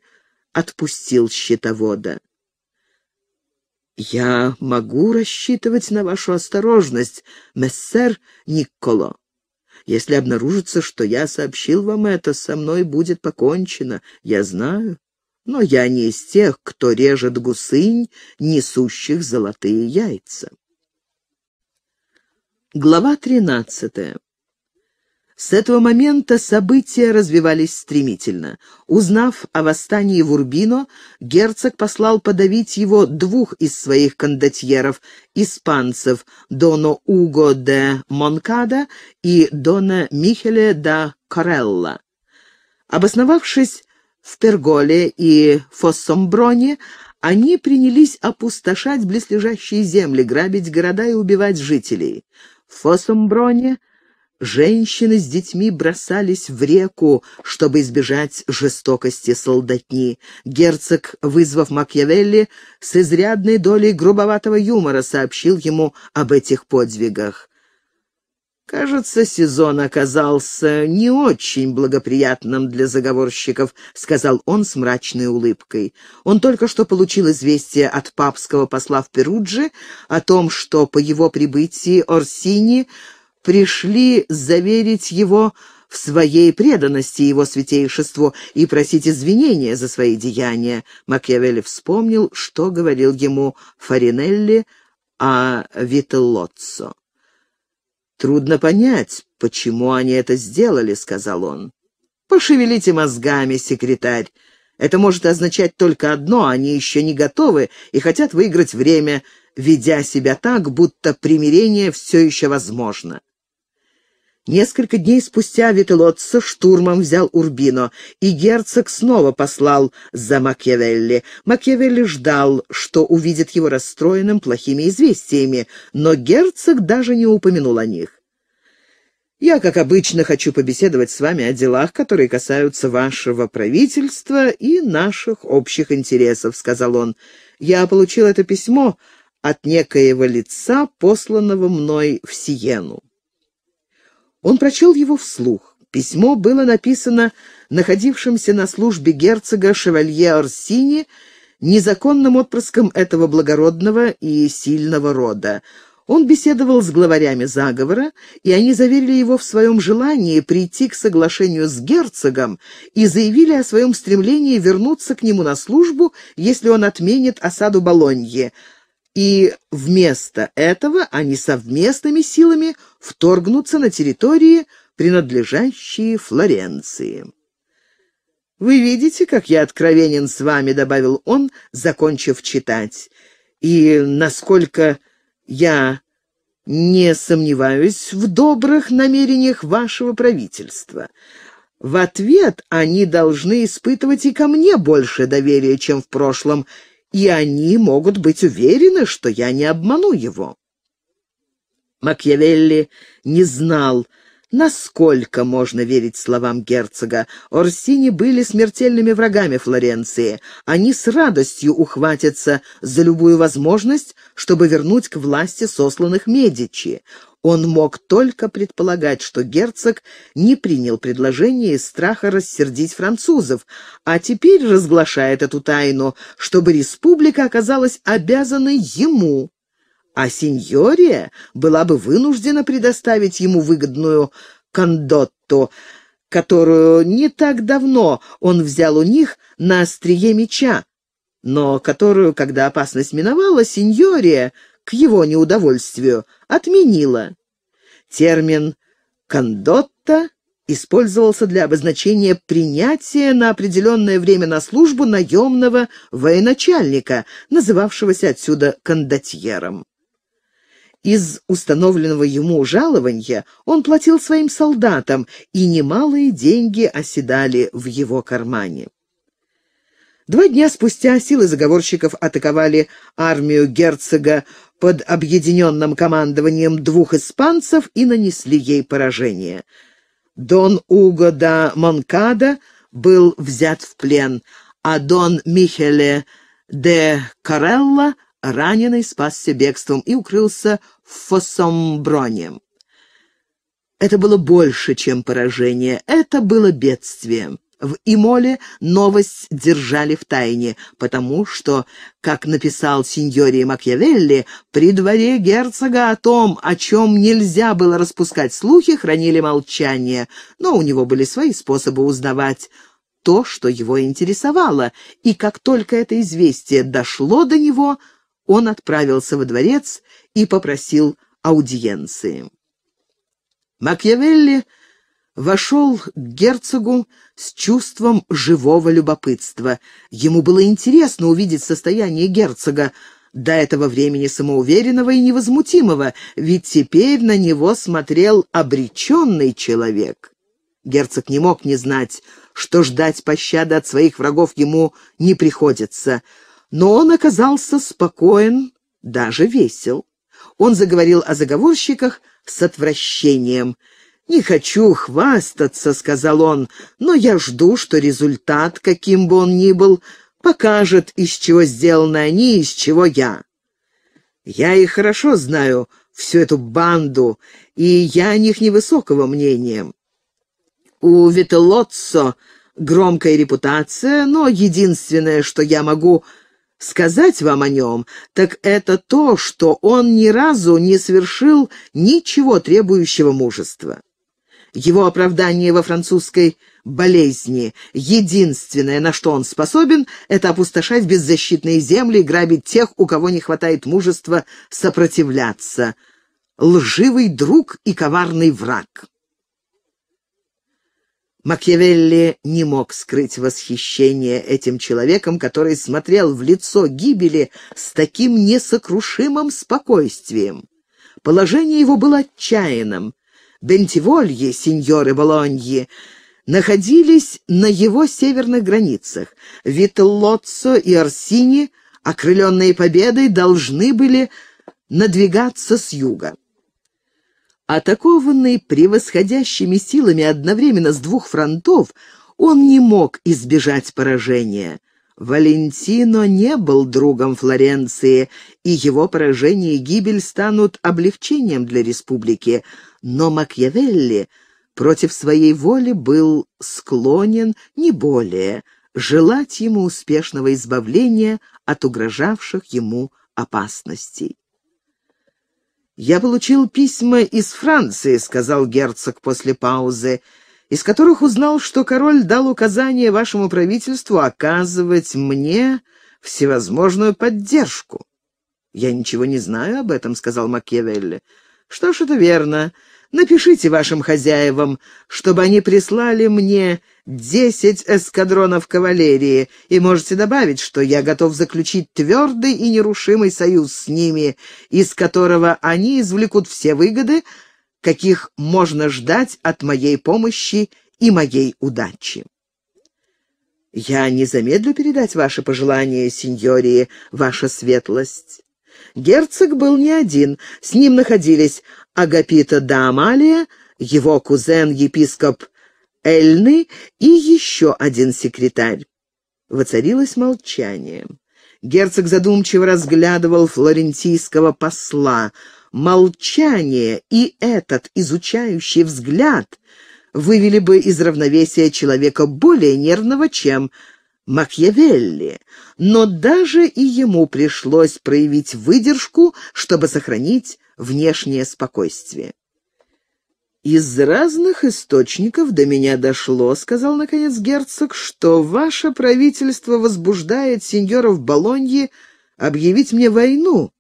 отпустил счетовода. «Я могу рассчитывать на вашу осторожность, мессер Никколо. Если обнаружится, что я сообщил вам это, со мной будет покончено, я знаю. Но я не из тех, кто режет гусынь, несущих золотые яйца». Глава 13. С этого момента события развивались стремительно. Узнав о восстании в Урбино, герцог послал подавить его двух из своих кондотьеров, испанцев Доно Уго де Монкада и Дона Михеле да Корелла. Обосновавшись в Перголе и Фоссомброне, они принялись опустошать близлежащие земли, грабить города и убивать жителей. В Фосумброне женщины с детьми бросались в реку, чтобы избежать жестокости солдатни. Герцог, вызвав Макьявелли, с изрядной долей грубоватого юмора сообщил ему об этих подвигах. «Кажется, сезон оказался не очень благоприятным для заговорщиков», — сказал он с мрачной улыбкой. Он только что получил известие от папского посла в Перудже о том, что по его прибытии Орсини пришли заверить его в своей преданности его святейшеству и просить извинения за свои деяния. Макиавелли вспомнил, что говорил ему Фаринелли о Вителлоццо. «Трудно понять, почему они это сделали», — сказал он. «Пошевелите мозгами, секретарь. Это может означать только одно — они еще не готовы и хотят выиграть время, ведя себя так, будто примирение все еще возможно. Несколько дней спустя Вителотца штурмом взял Урбино, и герцог снова послал за Макиавелли. Макиавелли ждал, что увидит его расстроенным плохими известиями, но герцог даже не упомянул о них. «Я, как обычно, хочу побеседовать с вами о делах, которые касаются вашего правительства и наших общих интересов», — сказал он. «Я получил это письмо от некоего лица, посланного мной в Сиену». Он прочел его вслух. Письмо было написано находившимся на службе герцога шевалье Орсини, незаконным отпрыском этого благородного и сильного рода. Он беседовал с главарями заговора, и они заверили его в своем желании прийти к соглашению с герцогом и заявили о своем стремлении вернуться к нему на службу, если он отменит осаду Болоньи, и вместо этого они совместными силами вторгнутся на территории, принадлежащие Флоренции. «Вы видите, как я откровенен с вами», — добавил он, закончив читать, «и насколько я не сомневаюсь в добрых намерениях вашего правительства. В ответ они должны испытывать и ко мне больше доверия, чем в прошлом, и они могут быть уверены, что я не обману его. Макьявелли не знал, насколько можно верить словам герцога. Орсини были смертельными врагами Флоренции. Они с радостью ухватятся за любую возможность, чтобы вернуть к власти сосланных Медичи. Он мог только предполагать, что герцог не принял предложение из страха рассердить французов, а теперь разглашает эту тайну, чтобы республика оказалась обязана ему, а сеньория была бы вынуждена предоставить ему выгодную кондотту, которую не так давно он взял у них на острие меча, но которую, когда опасность миновала, сеньория его неудовольствию, отменила. Термин «кондотта» использовался для обозначения принятия на определенное время на службу наемного военачальника, называвшегося отсюда кондотьером. Из установленного ему жалования он платил своим солдатам, и немалые деньги оседали в его кармане. Два дня спустя силы заговорщиков атаковали армию герцога под объединенным командованием двух испанцев и нанесли ей поражение. Дон Уго да Монкада был взят в плен, а Дон Михеле де Карелла, раненый, спасся бегством и укрылся в Фосомброне. Это было больше, чем поражение, это было бедствием. В Имоле новость держали в тайне, потому что, как написал сеньори Макьявелли, при дворе герцога о том, о чем нельзя было распускать слухи, хранили молчание, но у него были свои способы узнавать то, что его интересовало, и как только это известие дошло до него, он отправился во дворец и попросил аудиенции. Макьявелли вошел к герцогу с чувством живого любопытства. Ему было интересно увидеть состояние герцога, до этого времени самоуверенного и невозмутимого, ведь теперь на него смотрел обреченный человек. Герцог не мог не знать, что ждать пощады от своих врагов ему не приходится, но он оказался спокоен, даже весел. Он заговорил о заговорщиках с отвращением — «Не хочу хвастаться», — сказал он, — «но я жду, что результат, каким бы он ни был, покажет, из чего сделаны они и из чего я. Я и хорошо знаю всю эту банду, и я о них невысокого мнения. У Вителоццо громкая репутация, но единственное, что я могу сказать вам о нем, так это то, что он ни разу не совершил ничего требующего мужества. Его оправдание во французской болезни. Единственное, на что он способен, это опустошать беззащитные земли и грабить тех, у кого не хватает мужества сопротивляться. Лживый друг и коварный враг. Макьявелли не мог скрыть восхищение этим человеком, который смотрел в лицо гибели с таким несокрушимым спокойствием. Положение его было отчаянным, Бентиволье, сеньоры Болоньи, находились на его северных границах. Виталлоццо и Арсини, окрыленные победой, должны были надвигаться с юга. Атакованный превосходящими силами одновременно с двух фронтов, он не мог избежать поражения. Валентино не был другом Флоренции, и его поражение и гибель станут облегчением для республики – но Макьявелли против своей воли был склонен не более желать ему успешного избавления от угрожавших ему опасностей. «Я получил письма из Франции», — сказал герцог после паузы, «из которых узнал, что король дал указание вашему правительству оказывать мне всевозможную поддержку». «Я ничего не знаю об этом», — сказал Макьявелли. «Что ж, это верно. Напишите вашим хозяевам, чтобы они прислали мне десять эскадронов кавалерии, и можете добавить, что я готов заключить твердый и нерушимый союз с ними, из которого они извлекут все выгоды, каких можно ждать от моей помощи и моей удачи. Я не замедлю передать ваши пожелания, сеньории, ваша светлость. Герцог был не один, с ним находились Агапита да Амалия, его кузен епископ Эльны и еще один секретарь. Воцарилось молчание. Герцог задумчиво разглядывал флорентийского посла. Молчание и этот изучающий взгляд вывели бы из равновесия человека более нервного, чем Макьявелли, но даже и ему пришлось проявить выдержку, чтобы сохранить внешнее спокойствие. «Из разных источников до меня дошло», — сказал, наконец, герцог, «что ваше правительство возбуждает сеньоров Болоньи объявить мне войну,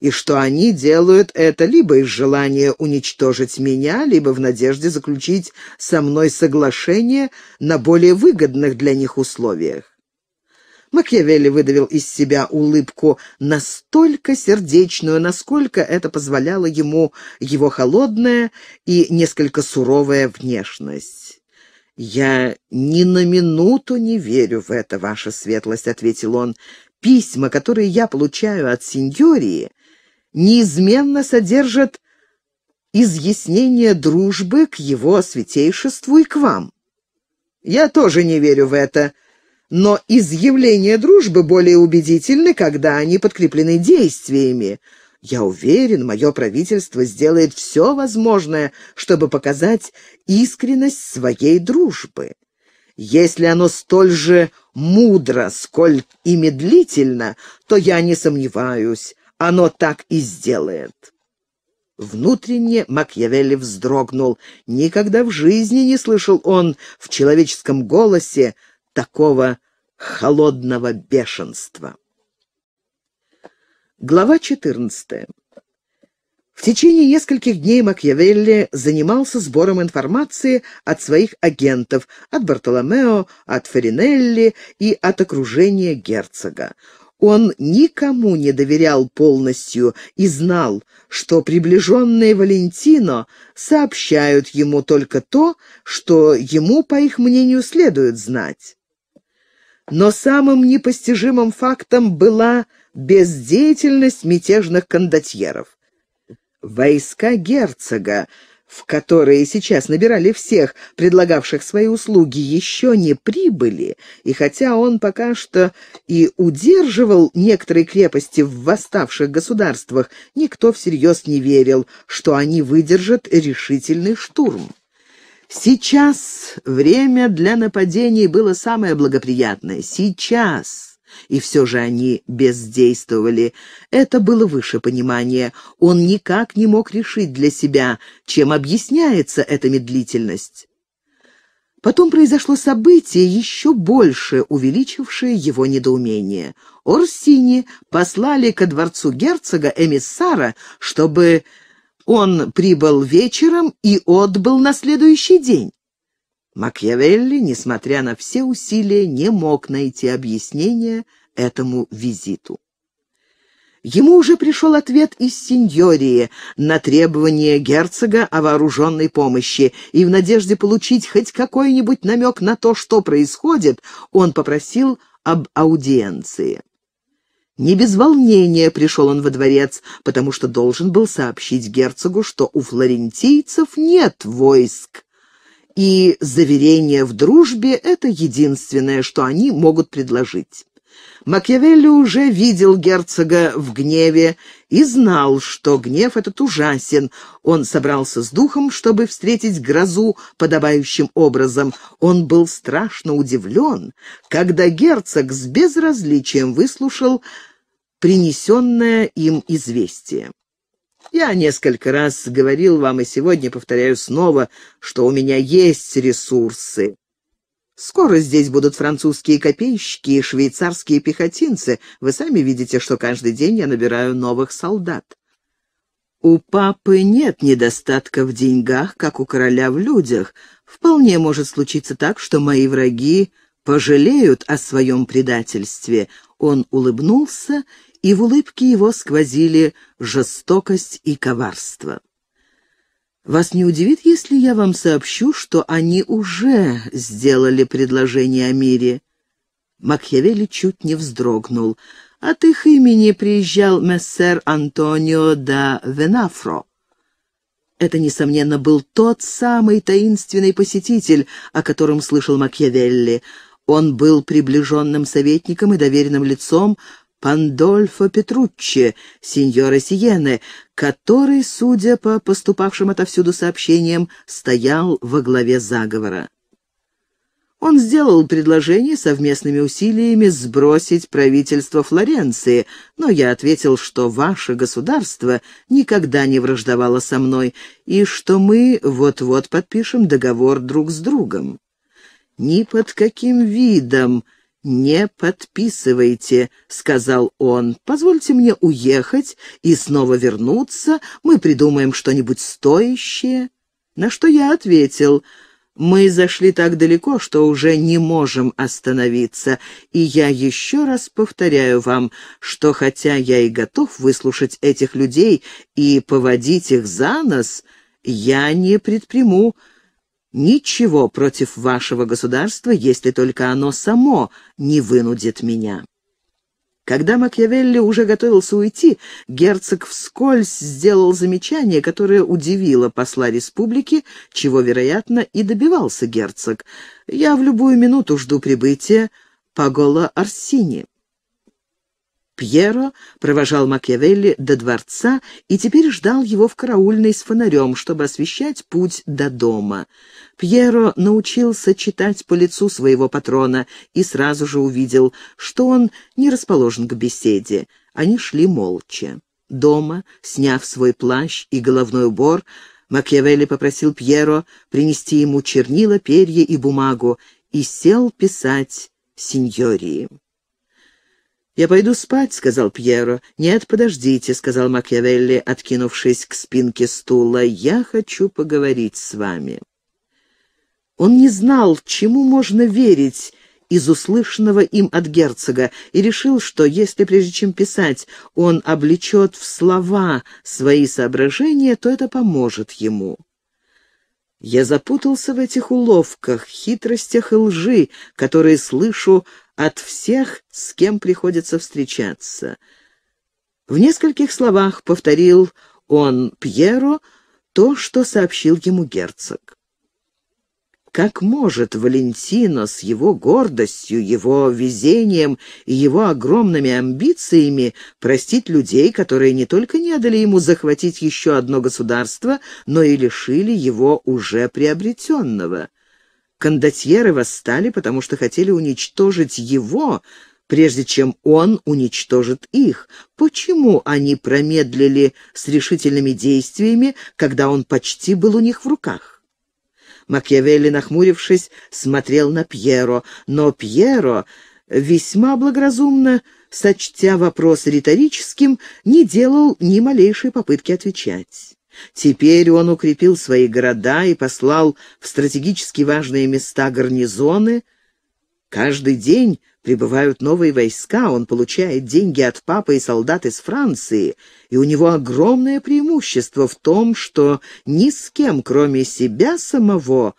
и что они делают это либо из желания уничтожить меня, либо в надежде заключить со мной соглашение на более выгодных для них условиях. Макиавелли выдавил из себя улыбку настолько сердечную, насколько это позволяло ему его холодная и несколько суровая внешность. «Я ни на минуту не верю в это, ваша светлость», — ответил он. «Письма, которые я получаю от сеньории, неизменно содержат изъяснение дружбы к его святейшеству и к вам. Я тоже не верю в это, но изъявления дружбы более убедительны, когда они подкреплены действиями. Я уверен, мое правительство сделает все возможное, чтобы показать искренность своей дружбы. Если оно столь же мудро, сколь и медлительно, то я не сомневаюсь, оно так и сделает». Внутренне Макьявелли вздрогнул. Никогда в жизни не слышал он в человеческом голосе такого холодного бешенства. Глава 14. В течение нескольких дней Макьявелли занимался сбором информации от своих агентов, от Бартоломео, от Феринелли и от окружения герцога. Он никому не доверял полностью и знал, что приближенные Валентино сообщают ему только то, что ему, по их мнению, следует знать. Но самым непостижимым фактом была бездеятельность мятежных кондотьеров. Войска герцога в которые сейчас набирали всех, предлагавших свои услуги, еще не прибыли, и хотя он пока что и удерживал некоторые крепости в восставших государствах, никто всерьез не верил, что они выдержат решительный штурм. Сейчас время для нападений было самое благоприятное. Сейчас. И все же они бездействовали. Это было выше понимания. Он никак не мог решить для себя, чем объясняется эта медлительность. Потом произошло событие, еще больше увеличившее его недоумение. Орсини послали ко дворцу герцога эмиссара, чтобы он прибыл вечером и отбыл на следующий день. Макьявелли, несмотря на все усилия, не мог найти объяснения этому визиту. Ему уже пришел ответ из сеньории на требование герцога о вооруженной помощи, и в надежде получить хоть какой-нибудь намек на то, что происходит, он попросил об аудиенции. Не без волнения пришел он во дворец, потому что должен был сообщить герцогу, что у флорентийцев нет войск, и заверение в дружбе — это единственное, что они могут предложить. Макиавелли уже видел герцога в гневе и знал, что гнев этот ужасен. Он собрался с духом, чтобы встретить грозу подобающим образом. Он был страшно удивлен, когда герцог с безразличием выслушал принесенное им известие. Я несколько раз говорил вам и сегодня повторяю снова, что у меня есть ресурсы. Скоро здесь будут французские копейщики и швейцарские пехотинцы. Вы сами видите, что каждый день я набираю новых солдат. У папы нет недостатка в деньгах, как у короля в людях. Вполне может случиться так, что мои враги пожалеют о своем предательстве. Он улыбнулся и в улыбке его сквозили жестокость и коварство. «Вас не удивит, если я вам сообщу, что они уже сделали предложение о мире?» Макьявелли чуть не вздрогнул. «От их имени приезжал мессер Антонио да Венафро». Это, несомненно, был тот самый таинственный посетитель, о котором слышал Макьявелли. Он был приближенным советником и доверенным лицом Пандольфо Петруччи, сеньора Сиены, который, судя по поступавшим отовсюду сообщениям, стоял во главе заговора. Он сделал предложение совместными усилиями сбросить правительство Флоренции, но я ответил, что ваше государство никогда не враждовало со мной и что мы вот-вот подпишем договор друг с другом. Ни под каким видом «Не подписывайте», — сказал он. «Позвольте мне уехать и снова вернуться. Мы придумаем что-нибудь стоящее». На что я ответил, «Мы зашли так далеко, что уже не можем остановиться, и я еще раз повторяю вам, что хотя я и готов выслушать этих людей и поводить их за нос, я не предприму ничего против вашего государства, если только оно само не вынудит меня». Когда Макьявелли уже готовился уйти, герцог вскользь сделал замечание, которое удивило посла республики, чего, вероятно, и добивался герцог. «Я в любую минуту жду прибытия Пагола Арсини». Пьеро провожал Макьявелли до дворца и теперь ждал его в караульной с фонарем, чтобы освещать путь до дома. Пьеро научился читать по лицу своего патрона и сразу же увидел, что он не расположен к беседе. Они шли молча. Дома, сняв свой плащ и головной убор, Макьявелли попросил Пьеро принести ему чернила, перья и бумагу и сел писать сеньории. «Я пойду спать», — сказал Пьеро. «Нет, подождите», — сказал Макьявелли, откинувшись к спинке стула. «Я хочу поговорить с вами». Он не знал, чему можно верить из услышанного им от герцога, и решил, что если прежде чем писать он облечет в слова свои соображения, то это поможет ему. Я запутался в этих уловках, хитростях и лжи, которые слышу от всех, с кем приходится встречаться. В нескольких словах повторил он Пьеру то, что сообщил ему герцог. Как может Валентино с его гордостью, его везением и его огромными амбициями простить людей, которые не только не дали ему захватить еще одно государство, но и лишили его уже приобретенного? Кондотьеры восстали, потому что хотели уничтожить его, прежде чем он уничтожит их. Почему они промедлили с решительными действиями, когда он почти был у них в руках? Макьявелли, нахмурившись, смотрел на Пьеро, но Пьеро, весьма благоразумно, сочтя вопрос риторическим, не делал ни малейшей попытки отвечать. Теперь он укрепил свои города и послал в стратегически важные места гарнизоны. Каждый день Прибывают новые войска, он получает деньги от папы и солдат из Франции, и у него огромное преимущество в том, что ни с кем, кроме себя самого,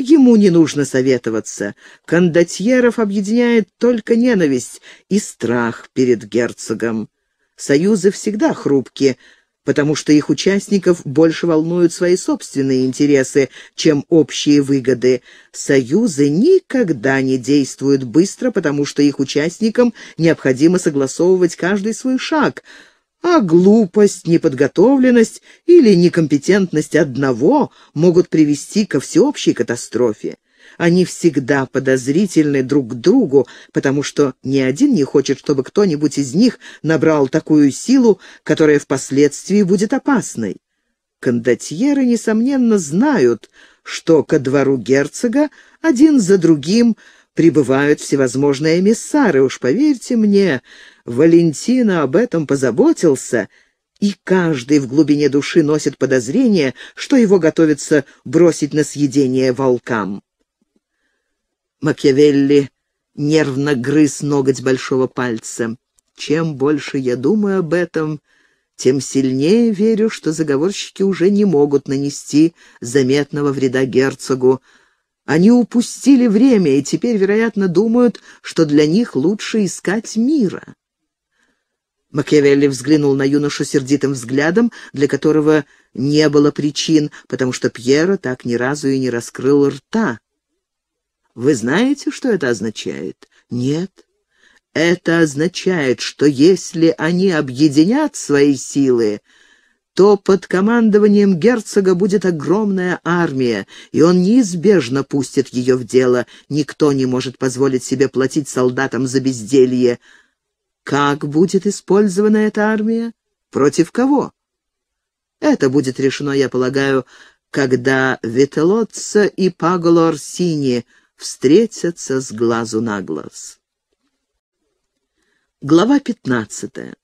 Ему не нужно советоваться. Кондотьеров объединяет только ненависть и страх перед герцогом. Союзы всегда хрупкие потому что их участников больше волнуют свои собственные интересы, чем общие выгоды. Союзы никогда не действуют быстро, потому что их участникам необходимо согласовывать каждый свой шаг – а глупость, неподготовленность или некомпетентность одного могут привести ко всеобщей катастрофе. Они всегда подозрительны друг к другу, потому что ни один не хочет, чтобы кто-нибудь из них набрал такую силу, которая впоследствии будет опасной. Кондотьеры, несомненно, знают, что ко двору герцога один за другим прибывают всевозможные эмиссары. Уж поверьте мне, Валентина об этом позаботился, и каждый в глубине души носит подозрение, что его готовится бросить на съедение волкам. Макиавелли нервно грыз ноготь большого пальца. «Чем больше я думаю об этом, тем сильнее верю, что заговорщики уже не могут нанести заметного вреда герцогу. Они упустили время и теперь, вероятно, думают, что для них лучше искать мира». Макиавелли взглянул на юношу сердитым взглядом, для которого не было причин, потому что Пьера так ни разу и не раскрыл рта. Вы знаете, что это означает? Нет. Это означает, что если они объединят свои силы, то под командованием герцога будет огромная армия, и он неизбежно пустит ее в дело. Никто не может позволить себе платить солдатам за безделье. Как будет использована эта армия? Против кого? Это будет решено, я полагаю, когда Вителотца и Паголо Арсини встретятся с глазу на глаз. Глава 15.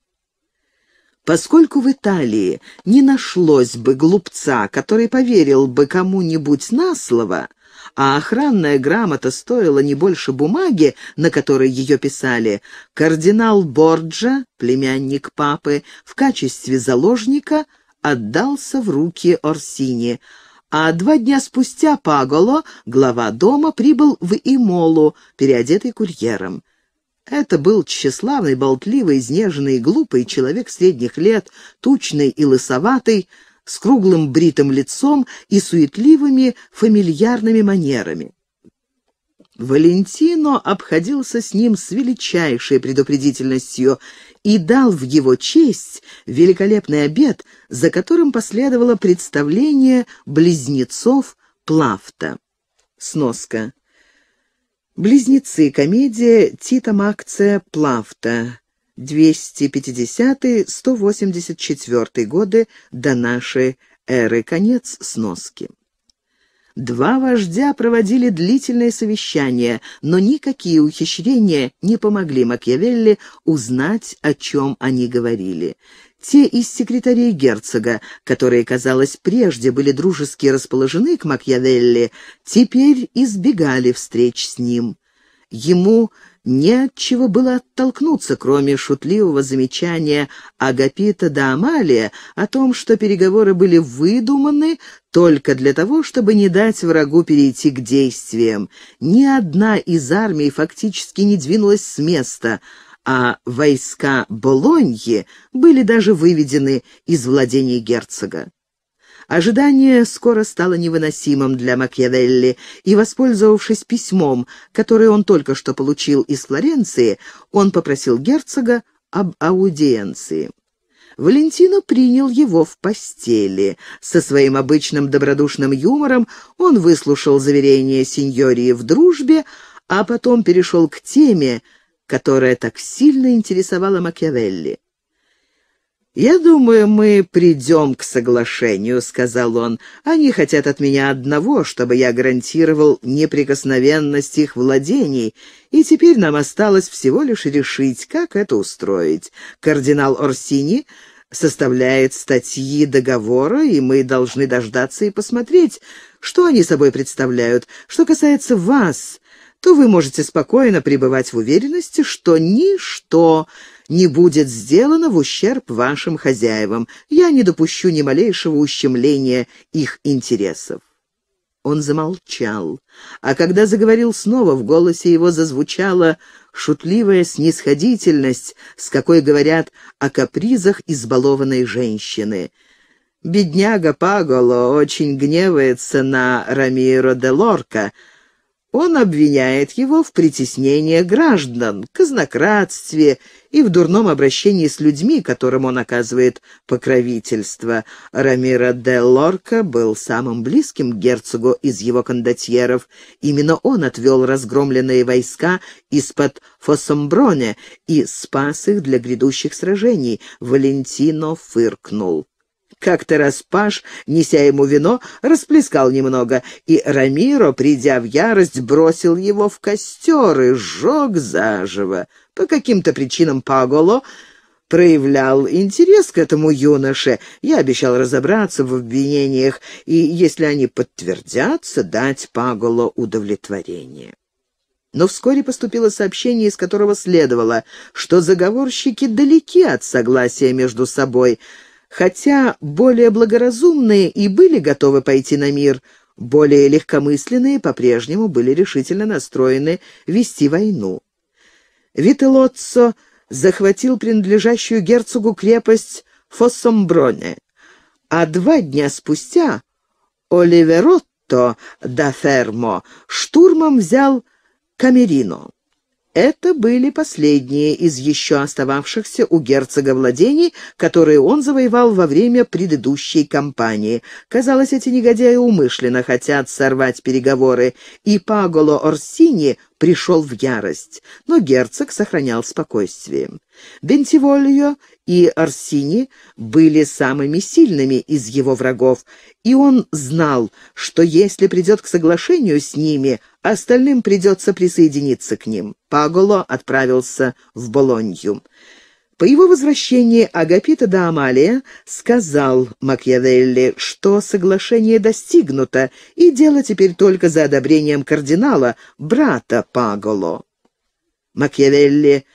Поскольку в Италии не нашлось бы глупца, который поверил бы кому-нибудь на слово, а охранная грамота стоила не больше бумаги, на которой ее писали, кардинал Борджа, племянник папы, в качестве заложника отдался в руки Орсини – а два дня спустя Паголо, глава дома, прибыл в Имолу, переодетый курьером. Это был тщеславный, болтливый, изнеженный и глупый человек средних лет, тучный и лысоватый, с круглым бритым лицом и суетливыми фамильярными манерами. Валентино обходился с ним с величайшей предупредительностью и дал в его честь великолепный обед, за которым последовало представление близнецов Плафта. Сноска. Близнецы. Комедия Тита Макция Плафта. 250-184 годы до нашей эры. Конец сноски. Два вождя проводили длительное совещание, но никакие ухищрения не помогли Макьявелли узнать, о чем они говорили. Те из секретарей герцога, которые, казалось, прежде были дружески расположены к Макьявелли, теперь избегали встреч с ним. Ему не от было оттолкнуться, кроме шутливого замечания Агапита да Амалия о том, что переговоры были выдуманы только для того, чтобы не дать врагу перейти к действиям. Ни одна из армий фактически не двинулась с места, а войска Болоньи были даже выведены из владений герцога. Ожидание скоро стало невыносимым для Макьявелли, и, воспользовавшись письмом, которое он только что получил из Флоренции, он попросил герцога об аудиенции. Валентино принял его в постели. Со своим обычным добродушным юмором он выслушал заверение сеньории в дружбе, а потом перешел к теме, которая так сильно интересовала Макиавелли. «Я думаю, мы придем к соглашению», — сказал он. «Они хотят от меня одного, чтобы я гарантировал неприкосновенность их владений, и теперь нам осталось всего лишь решить, как это устроить. Кардинал Орсини составляет статьи договора, и мы должны дождаться и посмотреть, что они собой представляют. Что касается вас, то вы можете спокойно пребывать в уверенности, что ничто не будет сделано в ущерб вашим хозяевам. Я не допущу ни малейшего ущемления их интересов». Он замолчал, а когда заговорил снова, в голосе его зазвучала шутливая снисходительность, с какой говорят о капризах избалованной женщины. «Бедняга Паголо очень гневается на Рамиро де Лорка», он обвиняет его в притеснении граждан, казнократстве и в дурном обращении с людьми, которым он оказывает покровительство. Рамира де Лорка был самым близким к герцогу из его кондотьеров. Именно он отвел разгромленные войска из-под Фоссомброне и спас их для грядущих сражений. Валентино фыркнул. Как-то распаш, неся ему вино, расплескал немного, и Рамиро, придя в ярость, бросил его в костер и сжег заживо. По каким-то причинам Паголо проявлял интерес к этому юноше. Я обещал разобраться в обвинениях и, если они подтвердятся, дать Паголо удовлетворение. Но вскоре поступило сообщение, из которого следовало, что заговорщики далеки от согласия между собой — Хотя более благоразумные и были готовы пойти на мир, более легкомысленные по-прежнему были решительно настроены вести войну. Вителоццо захватил принадлежащую герцогу крепость Фоссомброне, а два дня спустя Оливеротто да Фермо штурмом взял Камерино. Это были последние из еще остававшихся у герцога владений, которые он завоевал во время предыдущей кампании. Казалось, эти негодяи умышленно хотят сорвать переговоры, и Паголо Орсини пришел в ярость, но герцог сохранял спокойствие. Бентивольо и Арсини были самыми сильными из его врагов, и он знал, что если придет к соглашению с ними, остальным придется присоединиться к ним. Паголо отправился в Болонью. По его возвращении Агапита да Амалия сказал Макьявелли, что соглашение достигнуто, и дело теперь только за одобрением кардинала, брата Паголо. Макьявелли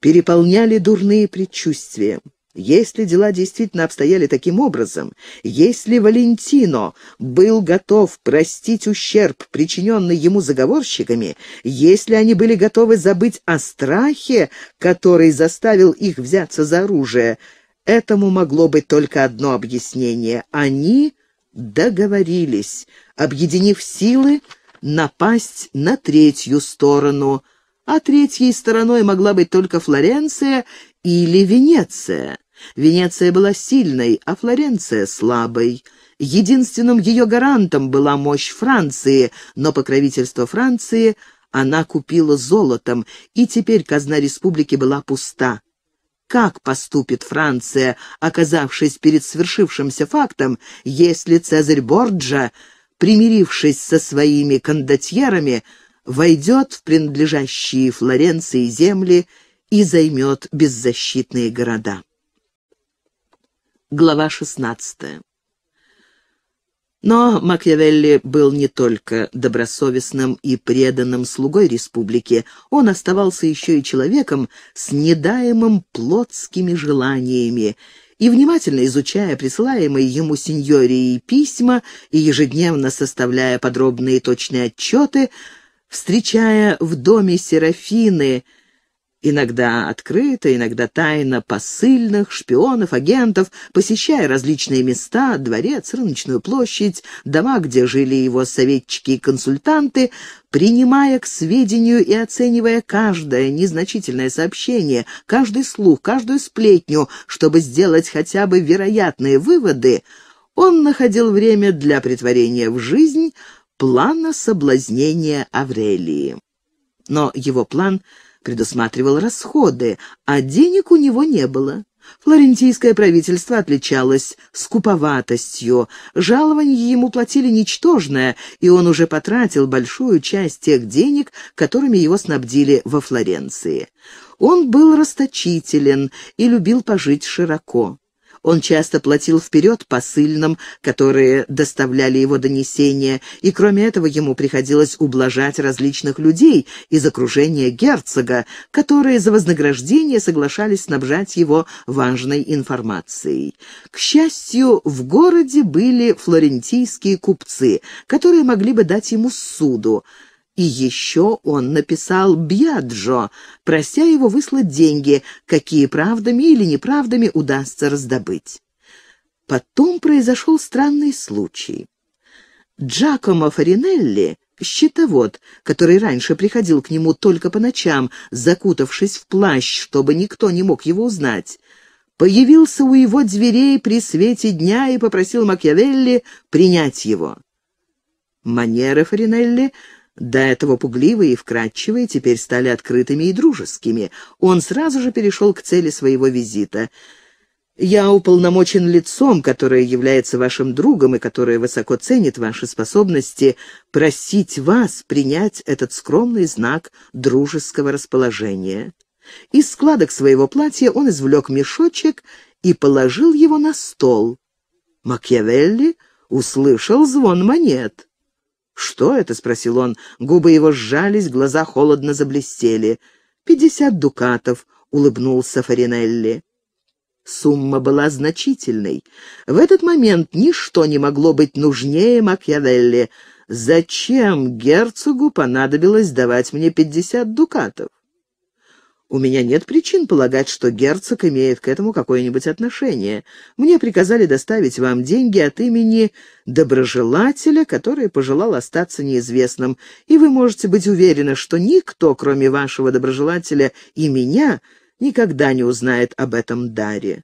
переполняли дурные предчувствия. Если дела действительно обстояли таким образом, если Валентино был готов простить ущерб, причиненный ему заговорщиками, если они были готовы забыть о страхе, который заставил их взяться за оружие, этому могло быть только одно объяснение. Они договорились, объединив силы, напасть на третью сторону, а третьей стороной могла быть только Флоренция или Венеция. Венеция была сильной, а Флоренция — слабой. Единственным ее гарантом была мощь Франции, но покровительство Франции она купила золотом, и теперь казна республики была пуста. Как поступит Франция, оказавшись перед свершившимся фактом, если Цезарь Борджа, примирившись со своими кондотьерами, войдет в принадлежащие Флоренции земли и займет беззащитные города? Глава 16. Но Макиавелли был не только добросовестным и преданным слугой республики, он оставался еще и человеком с недаемым плотскими желаниями, и, внимательно изучая присылаемые ему сеньории письма и ежедневно составляя подробные точные отчеты, встречая в доме Серафины – иногда открыто, иногда тайно посыльных, шпионов, агентов, посещая различные места, дворец, рыночную площадь, дома, где жили его советчики и консультанты, принимая к сведению и оценивая каждое незначительное сообщение, каждый слух, каждую сплетню, чтобы сделать хотя бы вероятные выводы, он находил время для притворения в жизнь плана соблазнения Аврелии. Но его план — предусматривал расходы, а денег у него не было. Флорентийское правительство отличалось скуповатостью, жалование ему платили ничтожное, и он уже потратил большую часть тех денег, которыми его снабдили во Флоренции. Он был расточителен и любил пожить широко. Он часто платил вперед посыльным, которые доставляли его донесения, и кроме этого ему приходилось ублажать различных людей из окружения герцога, которые за вознаграждение соглашались снабжать его важной информацией. К счастью, в городе были флорентийские купцы, которые могли бы дать ему суду, и еще он написал Бьяджо, прося его выслать деньги, какие правдами или неправдами удастся раздобыть. Потом произошел странный случай. Джакомо Фаринелли, счетовод, который раньше приходил к нему только по ночам, закутавшись в плащ, чтобы никто не мог его узнать, появился у его дверей при свете дня и попросил Макиавелли принять его. Манеры Фаринелли — до этого пугливые и вкрадчивые, теперь стали открытыми и дружескими. Он сразу же перешел к цели своего визита. «Я уполномочен лицом, которое является вашим другом и которое высоко ценит ваши способности, просить вас принять этот скромный знак дружеского расположения». Из складок своего платья он извлек мешочек и положил его на стол. Макиавелли услышал звон монет. «Что это?» — спросил он. Губы его сжались, глаза холодно заблестели. «Пятьдесят дукатов», — улыбнулся Фаринелли. Сумма была значительной. В этот момент ничто не могло быть нужнее Макьявелли. «Зачем герцогу понадобилось давать мне пятьдесят дукатов?» У меня нет причин полагать, что герцог имеет к этому какое-нибудь отношение. Мне приказали доставить вам деньги от имени доброжелателя, который пожелал остаться неизвестным, и вы можете быть уверены, что никто, кроме вашего доброжелателя и меня, никогда не узнает об этом даре.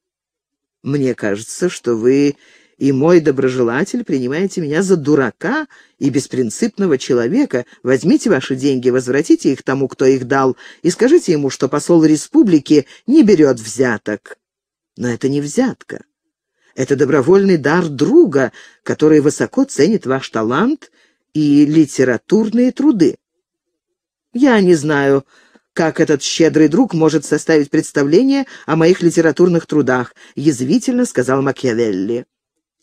Мне кажется, что вы и мой доброжелатель принимаете меня за дурака и беспринципного человека. Возьмите ваши деньги, возвратите их тому, кто их дал, и скажите ему, что посол республики не берет взяток. Но это не взятка. Это добровольный дар друга, который высоко ценит ваш талант и литературные труды. Я не знаю, как этот щедрый друг может составить представление о моих литературных трудах», — язвительно сказал Макиавелли.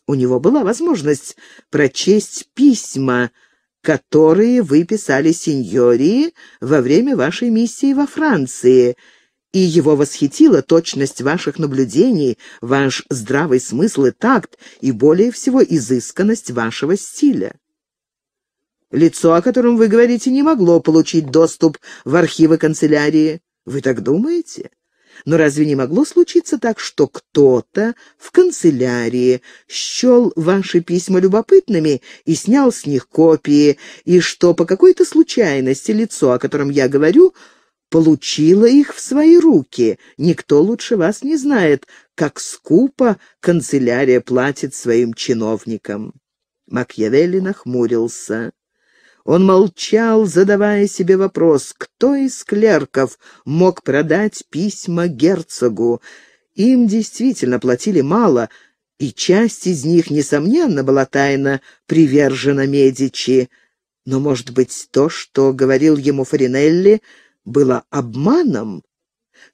У него была возможность прочесть письма, которые вы писали сеньории во время вашей миссии во Франции, и его восхитила точность ваших наблюдений, ваш здравый смысл и такт, и более всего изысканность вашего стиля. Лицо, о котором вы говорите, не могло получить доступ в архивы канцелярии. Вы так думаете? Но разве не могло случиться так, что кто-то в канцелярии счел ваши письма любопытными и снял с них копии, и что по какой-то случайности лицо, о котором я говорю, получила их в свои руки. Никто лучше вас не знает, как скупо канцелярия платит своим чиновникам». Макьявелли нахмурился. Он молчал, задавая себе вопрос, кто из клерков мог продать письма герцогу. Им действительно платили мало, и часть из них, несомненно, была тайно привержена Медичи. Но, может быть, то, что говорил ему Фаринелли, было обманом?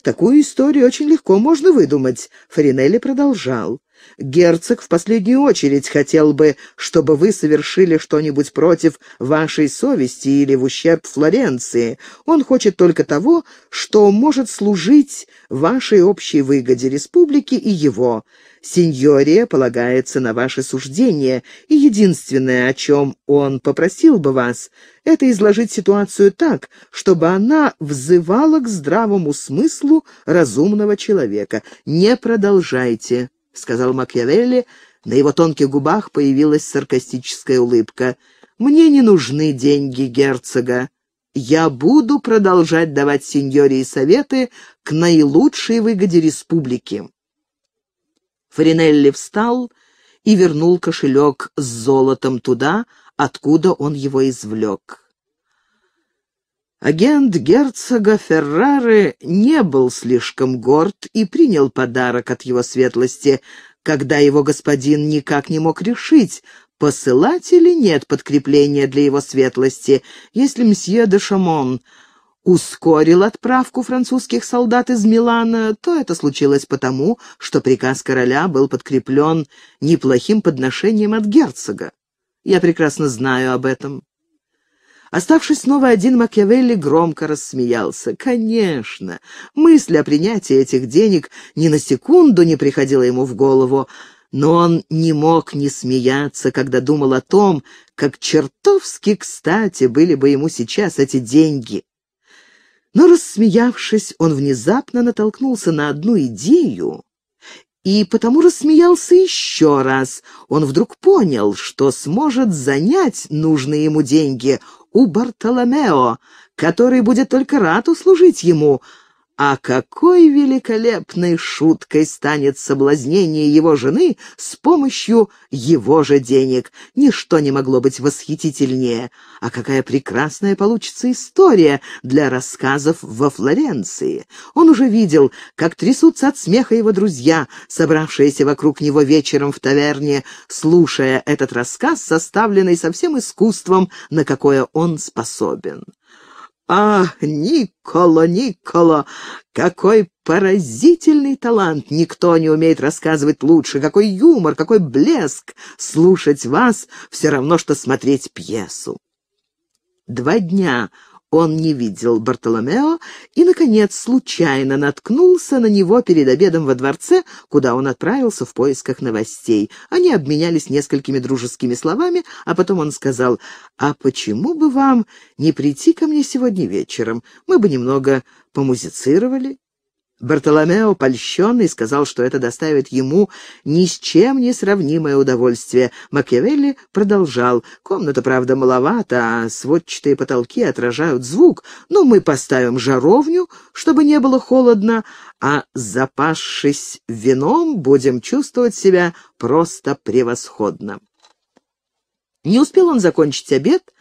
Такую историю очень легко можно выдумать. Фаринелли продолжал. Герцог в последнюю очередь хотел бы, чтобы вы совершили что-нибудь против вашей совести или в ущерб Флоренции. Он хочет только того, что может служить вашей общей выгоде республики и его. Сеньория полагается на ваше суждение, и единственное, о чем он попросил бы вас, это изложить ситуацию так, чтобы она взывала к здравому смыслу разумного человека. Не продолжайте. — сказал Макьявелли. На его тонких губах появилась саркастическая улыбка. «Мне не нужны деньги герцога. Я буду продолжать давать сеньории советы к наилучшей выгоде республики». Фаринелли встал и вернул кошелек с золотом туда, откуда он его извлек. Агент герцога Феррары не был слишком горд и принял подарок от его светлости, когда его господин никак не мог решить, посылать или нет подкрепление для его светлости, если мсье де Шамон ускорил отправку французских солдат из Милана, то это случилось потому, что приказ короля был подкреплен неплохим подношением от герцога. Я прекрасно знаю об этом. Оставшись снова один, Макиавелли громко рассмеялся. Конечно, мысль о принятии этих денег ни на секунду не приходила ему в голову, но он не мог не смеяться, когда думал о том, как чертовски кстати были бы ему сейчас эти деньги. Но, рассмеявшись, он внезапно натолкнулся на одну идею, и потому рассмеялся еще раз. Он вдруг понял, что сможет занять нужные ему деньги у Бартоломео, который будет только рад услужить ему, а какой великолепной шуткой станет соблазнение его жены с помощью его же денег! Ничто не могло быть восхитительнее. А какая прекрасная получится история для рассказов во Флоренции! Он уже видел, как трясутся от смеха его друзья, собравшиеся вокруг него вечером в таверне, слушая этот рассказ, составленный со всем искусством, на какое он способен. Ах, Никола, Никола, какой поразительный талант! Никто не умеет рассказывать лучше, какой юмор, какой блеск! Слушать вас все равно, что смотреть пьесу. Два дня он не видел Бартоломео и, наконец, случайно наткнулся на него перед обедом во дворце, куда он отправился в поисках новостей. Они обменялись несколькими дружескими словами, а потом он сказал, «А почему бы вам не прийти ко мне сегодня вечером? Мы бы немного помузицировали». Бартоломео, польщенный, сказал, что это доставит ему ни с чем не сравнимое удовольствие. Макиавелли продолжал. «Комната, правда, маловата, а сводчатые потолки отражают звук. Но мы поставим жаровню, чтобы не было холодно, а, запасшись вином, будем чувствовать себя просто превосходно». Не успел он закончить обед, —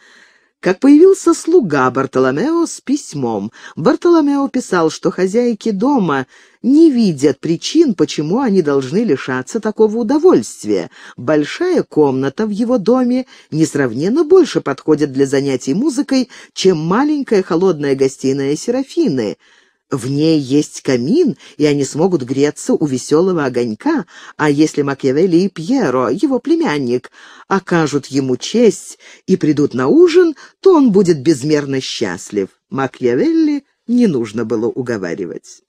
как появился слуга Бартоломео с письмом. Бартоломео писал, что хозяйки дома не видят причин, почему они должны лишаться такого удовольствия. Большая комната в его доме несравненно больше подходит для занятий музыкой, чем маленькая холодная гостиная Серафины — в ней есть камин, и они смогут греться у веселого огонька, а если Макиавелли и Пьеро, его племянник, окажут ему честь и придут на ужин, то он будет безмерно счастлив. Макиавелли не нужно было уговаривать.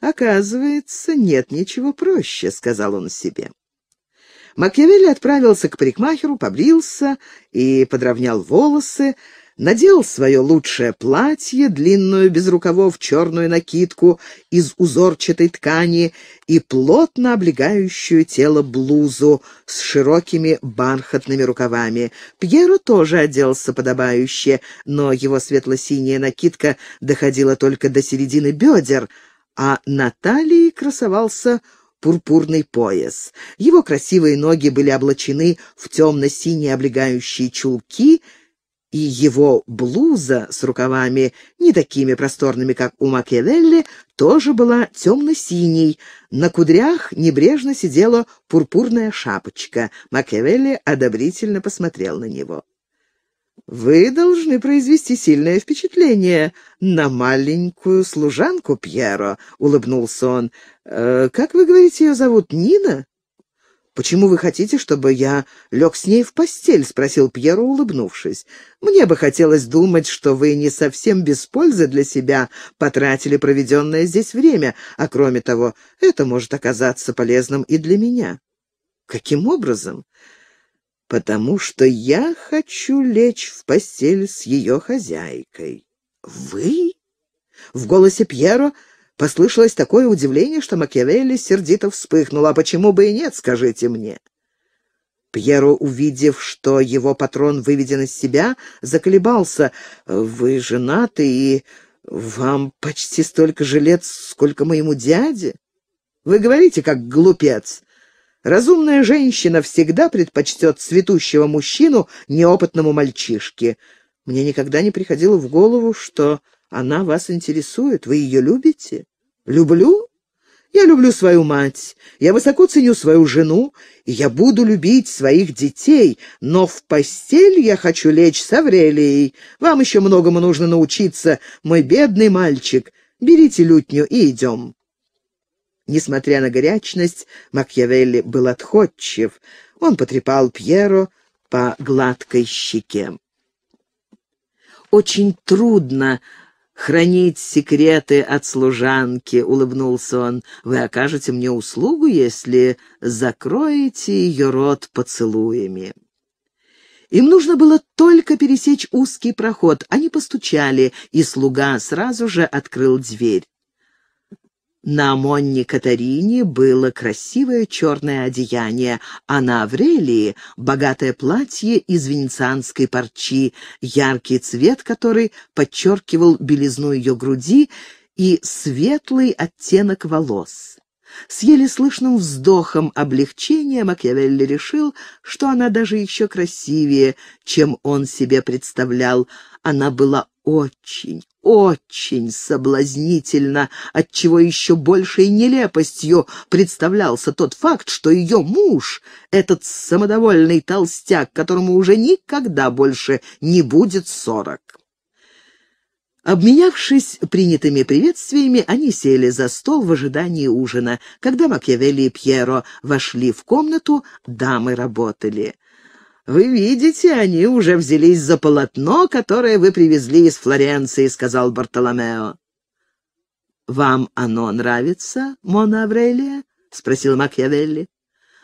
«Оказывается, нет ничего проще», — сказал он себе. Макиавелли отправился к парикмахеру, побрился и подровнял волосы, надел свое лучшее платье, длинную без рукавов черную накидку из узорчатой ткани и плотно облегающую тело блузу с широкими бархатными рукавами. Пьеру тоже оделся подобающе, но его светло-синяя накидка доходила только до середины бедер, а на талии красовался пурпурный пояс. Его красивые ноги были облачены в темно-синие облегающие чулки — и его блуза с рукавами, не такими просторными, как у Макевелли, тоже была темно-синей. На кудрях небрежно сидела пурпурная шапочка. Макевелли одобрительно посмотрел на него. «Вы должны произвести сильное впечатление на маленькую служанку Пьеро», — улыбнулся он. «Э, «Как вы говорите, ее зовут Нина?» «Почему вы хотите, чтобы я лег с ней в постель?» — спросил Пьеро, улыбнувшись. «Мне бы хотелось думать, что вы не совсем без пользы для себя потратили проведенное здесь время, а кроме того, это может оказаться полезным и для меня». «Каким образом?» «Потому что я хочу лечь в постель с ее хозяйкой». «Вы?» В голосе Пьеро Послышалось такое удивление, что Макиавелли сердито вспыхнула. «А почему бы и нет, скажите мне?» Пьеро, увидев, что его патрон выведен из себя, заколебался. «Вы женаты, и вам почти столько же лет, сколько моему дяде? Вы говорите, как глупец. Разумная женщина всегда предпочтет цветущего мужчину неопытному мальчишке. Мне никогда не приходило в голову, что она вас интересует, вы ее любите? Люблю? Я люблю свою мать, я высоко ценю свою жену, и я буду любить своих детей, но в постель я хочу лечь с Аврелией. Вам еще многому нужно научиться, мой бедный мальчик. Берите лютню и идем». Несмотря на горячность, Макьявелли был отходчив. Он потрепал Пьеро по гладкой щеке. «Очень трудно хранить секреты от служанки», — улыбнулся он. «Вы окажете мне услугу, если закроете ее рот поцелуями». Им нужно было только пересечь узкий проход. Они постучали, и слуга сразу же открыл дверь. На Монне Катарине было красивое черное одеяние, а на Аврелии — богатое платье из венецианской парчи, яркий цвет которой подчеркивал белизну ее груди и светлый оттенок волос. С еле слышным вздохом облегчения Макьявелли решил, что она даже еще красивее, чем он себе представлял. Она была очень, очень соблазнительна, отчего еще большей нелепостью представлялся тот факт, что ее муж, этот самодовольный толстяк, которому уже никогда больше не будет сорок. Обменявшись принятыми приветствиями, они сели за стол в ожидании ужина. Когда Макьявелли и Пьеро вошли в комнату, дамы работали. «Вы видите, они уже взялись за полотно, которое вы привезли из Флоренции», — сказал Бартоломео. «Вам оно нравится, Мона Аврелия?» — спросил Макьявелли.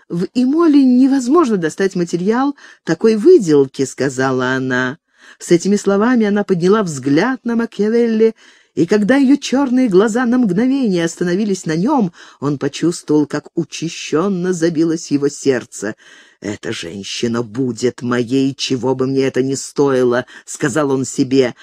«В Имоле невозможно достать материал такой выделки», — сказала она. С этими словами она подняла взгляд на Макиавелли, и когда ее черные глаза на мгновение остановились на нем, он почувствовал, как учащенно забилось его сердце. «Эта женщина будет моей, чего бы мне это ни стоило», — сказал он себе.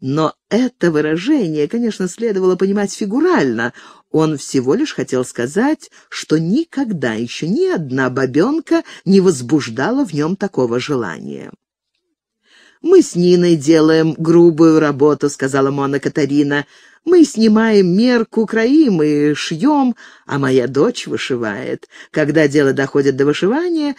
Но это выражение, конечно, следовало понимать фигурально. Он всего лишь хотел сказать, что никогда еще ни одна бабенка не возбуждала в нем такого желания. «Мы с Ниной делаем грубую работу», — сказала Мона Катарина. «Мы снимаем мерку, краим и шьем, а моя дочь вышивает. Когда дело доходит до вышивания,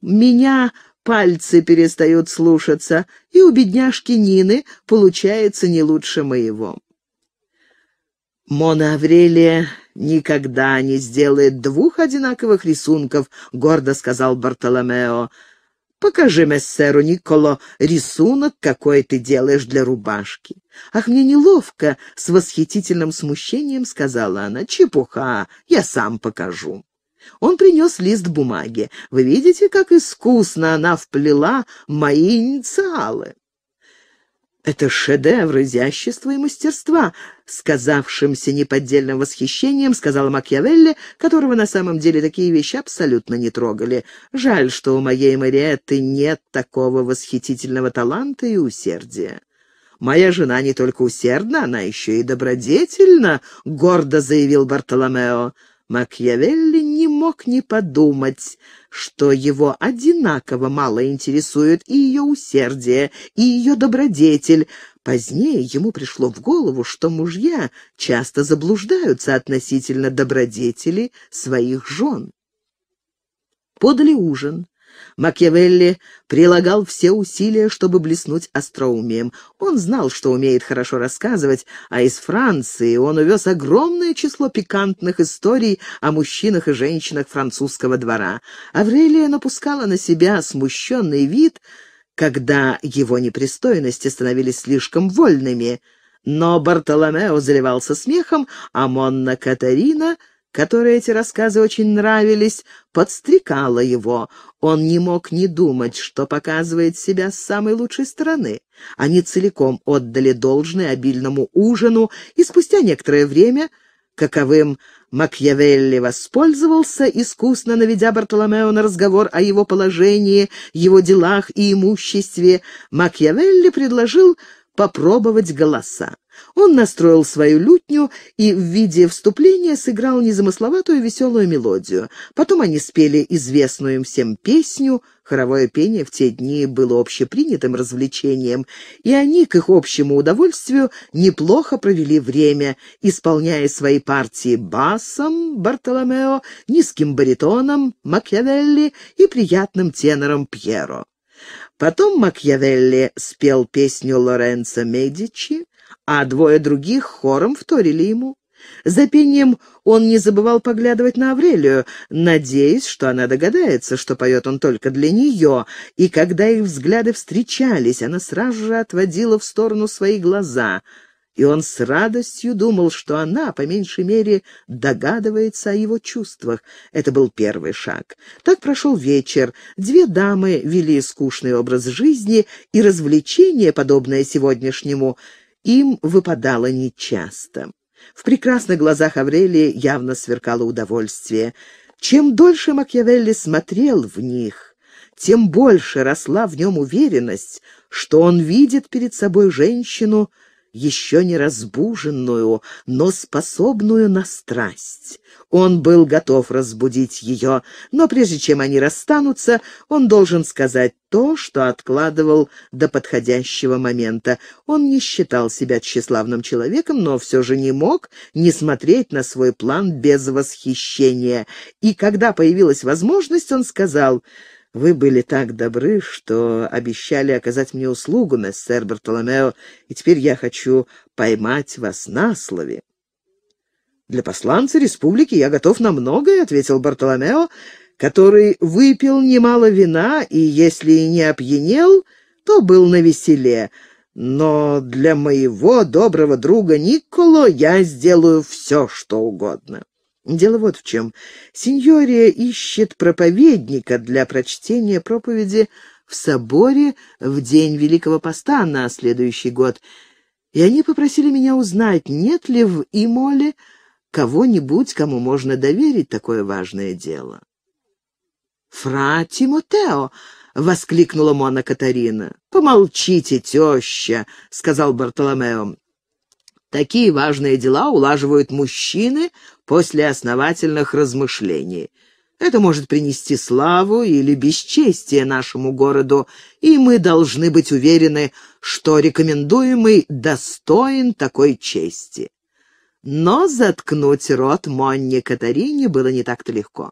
меня пальцы перестают слушаться, и у бедняжки Нины получается не лучше моего». Мона Аврелия никогда не сделает двух одинаковых рисунков», — гордо сказал Бартоломео. Покажи мессеру Николо рисунок, какой ты делаешь для рубашки. Ах, мне неловко, с восхитительным смущением сказала она. Чепуха, я сам покажу. Он принес лист бумаги. Вы видите, как искусно она вплела мои инициалы? Это шедевр изящества и мастерства, сказавшимся неподдельным восхищением, сказала Макьявелли, которого на самом деле такие вещи абсолютно не трогали. Жаль, что у моей Мариетты нет такого восхитительного таланта и усердия. «Моя жена не только усердна, она еще и добродетельна», — гордо заявил Бартоломео. Макьявелли мог не подумать, что его одинаково мало интересует и ее усердие, и ее добродетель. Позднее ему пришло в голову, что мужья часто заблуждаются относительно добродетели своих жен. Подали ужин. Макиавелли прилагал все усилия, чтобы блеснуть остроумием. Он знал, что умеет хорошо рассказывать, а из Франции он увез огромное число пикантных историй о мужчинах и женщинах французского двора. Аврелия напускала на себя смущенный вид, когда его непристойности становились слишком вольными. Но Бартоломео заливался смехом, а Монна Катарина — которой эти рассказы очень нравились, подстрекала его. Он не мог не думать, что показывает себя с самой лучшей стороны. Они целиком отдали должное обильному ужину, и спустя некоторое время, каковым Макьявелли воспользовался, искусно наведя Бартоломео на разговор о его положении, его делах и имуществе, Макьявелли предложил попробовать голоса. Он настроил свою лютню и в виде вступления сыграл незамысловатую веселую мелодию. Потом они спели известную им всем песню. Хоровое пение в те дни было общепринятым развлечением, и они, к их общему удовольствию, неплохо провели время, исполняя свои партии басом Бартоломео, низким баритоном Макьявелли и приятным тенором Пьеро. Потом Макьявелли спел песню Лоренцо Медичи, а двое других хором вторили ему. За пением он не забывал поглядывать на Аврелию, надеясь, что она догадается, что поет он только для нее, и когда их взгляды встречались, она сразу же отводила в сторону свои глаза, и он с радостью думал, что она, по меньшей мере, догадывается о его чувствах. Это был первый шаг. Так прошел вечер. Две дамы вели скучный образ жизни, и развлечение, подобное сегодняшнему, им выпадало нечасто. В прекрасных глазах Аврелии явно сверкало удовольствие. Чем дольше Макиавелли смотрел в них, тем больше росла в нем уверенность, что он видит перед собой женщину — еще не разбуженную, но способную на страсть. Он был готов разбудить ее, но прежде чем они расстанутся, он должен сказать то, что откладывал до подходящего момента. Он не считал себя тщеславным человеком, но все же не мог не смотреть на свой план без восхищения. И когда появилась возможность, он сказал... Вы были так добры, что обещали оказать мне услугу, мессер Бартоломео, и теперь я хочу поймать вас на слове». «Для посланца республики я готов на многое», — ответил Бартоломео, который выпил немало вина и, если и не опьянел, то был на веселе. Но для моего доброго друга Николо я сделаю все, что угодно. Дело вот в чем. Синьория ищет проповедника для прочтения проповеди в соборе в день Великого Поста на следующий год, и они попросили меня узнать, нет ли в Имоле кого-нибудь, кому можно доверить такое важное дело. «Фра Тимотео!» — воскликнула Мона Катарина. «Помолчите, теща!» — сказал Бартоломео. «Такие важные дела улаживают мужчины, после основательных размышлений. Это может принести славу или бесчестие нашему городу, и мы должны быть уверены, что рекомендуемый достоин такой чести. Но заткнуть рот Монни Катарине было не так-то легко.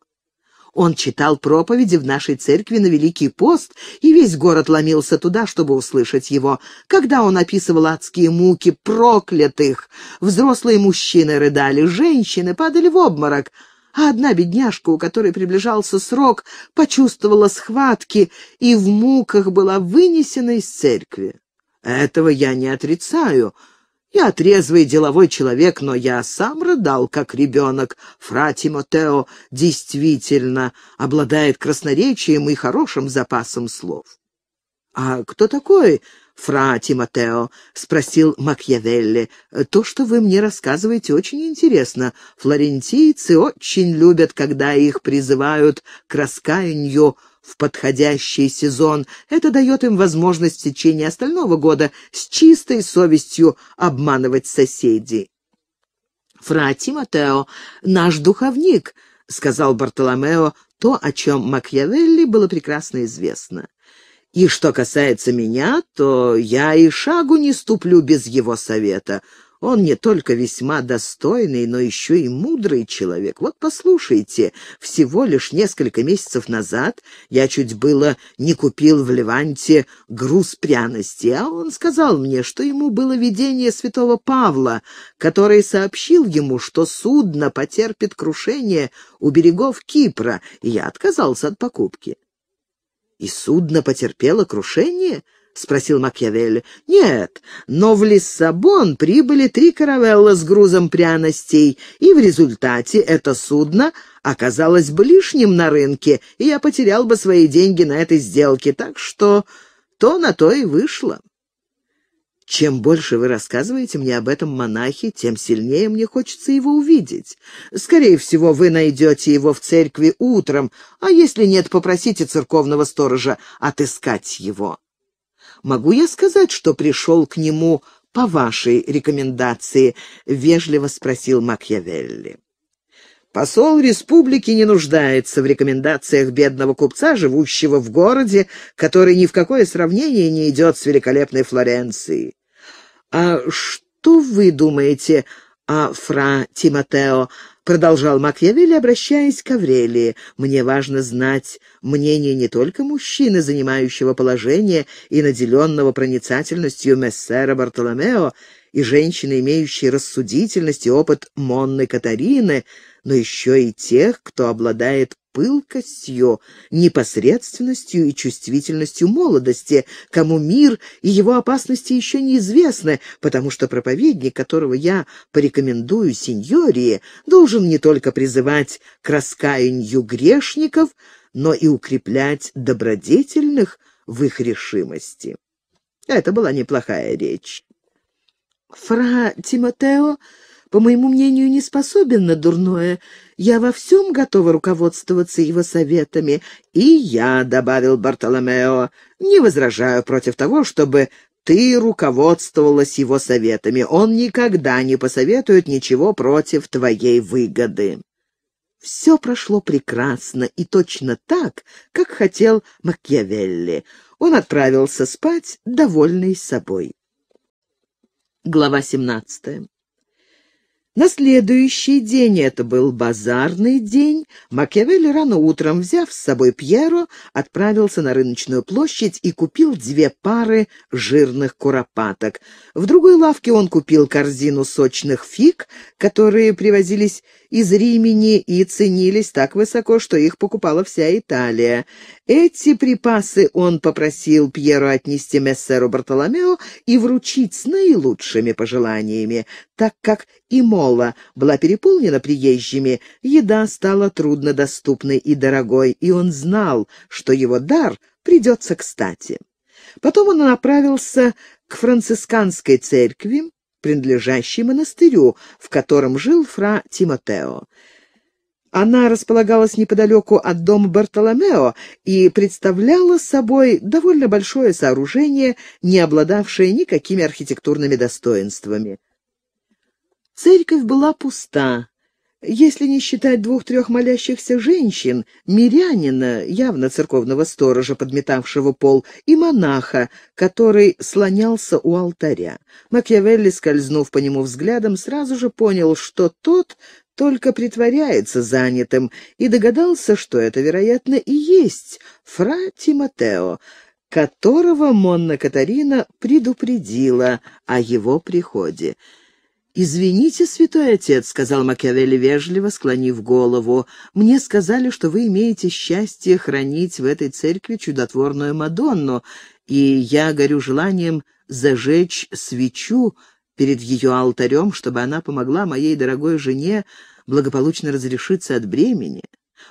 Он читал проповеди в нашей церкви на Великий пост, и весь город ломился туда, чтобы услышать его. Когда он описывал адские муки проклятых, взрослые мужчины рыдали, женщины падали в обморок, а одна бедняжка, у которой приближался срок, почувствовала схватки и в муках была вынесена из церкви. «Этого я не отрицаю», я трезвый деловой человек, но я сам рыдал, как ребенок. Фра Тимотео действительно обладает красноречием и хорошим запасом слов. «А кто такой Фра Тимотео?» — спросил Макьявелли. «То, что вы мне рассказываете, очень интересно. Флорентийцы очень любят, когда их призывают к раскаянию в подходящий сезон. Это дает им возможность в течение остального года с чистой совестью обманывать соседей. «Фра Тимотео, наш духовник», — сказал Бартоломео то, о чем Макьявелли было прекрасно известно. «И что касается меня, то я и шагу не ступлю без его совета. Он не только весьма достойный, но еще и мудрый человек. Вот послушайте, всего лишь несколько месяцев назад я чуть было не купил в Леванте груз пряностей, а он сказал мне, что ему было видение святого Павла, который сообщил ему, что судно потерпит крушение у берегов Кипра, и я отказался от покупки. И судно потерпело крушение? — спросил Макьявелли. «Нет, но в Лиссабон прибыли три каравелла с грузом пряностей, и в результате это судно оказалось бы лишним на рынке, и я потерял бы свои деньги на этой сделке, так что то на то и вышло». Чем больше вы рассказываете мне об этом монахе, тем сильнее мне хочется его увидеть. Скорее всего, вы найдете его в церкви утром, а если нет, попросите церковного сторожа отыскать его могу я сказать, что пришел к нему по вашей рекомендации?» — вежливо спросил Макьявелли. Посол республики не нуждается в рекомендациях бедного купца, живущего в городе, который ни в какое сравнение не идет с великолепной Флоренцией. «А что вы думаете о фра Тимотео?» продолжал Макьявелли, обращаясь к Аврелии. «Мне важно знать мнение не только мужчины, занимающего положение и наделенного проницательностью мессера Бартоломео, и женщины, имеющие рассудительность и опыт Монны Катарины, но еще и тех, кто обладает пылкостью, непосредственностью и чувствительностью молодости, кому мир и его опасности еще неизвестны, потому что проповедник, которого я порекомендую сеньории, должен не только призывать к раскаянию грешников, но и укреплять добродетельных в их решимости. Это была неплохая речь. Фра Тимотео по моему мнению, не способен на дурное. Я во всем готова руководствоваться его советами. И я, — добавил Бартоломео, — не возражаю против того, чтобы ты руководствовалась его советами. Он никогда не посоветует ничего против твоей выгоды. Все прошло прекрасно и точно так, как хотел Макьявелли. Он отправился спать, довольный собой. Глава семнадцатая. На следующий день, это был базарный день, Макиавелли рано утром, взяв с собой Пьеро, отправился на рыночную площадь и купил две пары жирных куропаток. В другой лавке он купил корзину сочных фиг, которые привозились из Римени и ценились так высоко, что их покупала вся Италия. Эти припасы он попросил Пьеру отнести мессеру Бартоломео и вручить с наилучшими пожеланиями. Так как и Имола была переполнена приезжими, еда стала труднодоступной и дорогой, и он знал, что его дар придется кстати. Потом он направился к францисканской церкви, принадлежащий монастырю, в котором жил фра Тимотео. Она располагалась неподалеку от дома Бартоломео и представляла собой довольно большое сооружение, не обладавшее никакими архитектурными достоинствами. Церковь была пуста, если не считать двух-трех молящихся женщин, мирянина, явно церковного сторожа, подметавшего пол, и монаха, который слонялся у алтаря. Макьявелли, скользнув по нему взглядом, сразу же понял, что тот только притворяется занятым, и догадался, что это, вероятно, и есть фра Тимотео, которого Монна Катарина предупредила о его приходе. «Извините, святой отец», — сказал Макиавелли вежливо, склонив голову, — «мне сказали, что вы имеете счастье хранить в этой церкви чудотворную Мадонну, и я горю желанием зажечь свечу перед ее алтарем, чтобы она помогла моей дорогой жене благополучно разрешиться от бремени».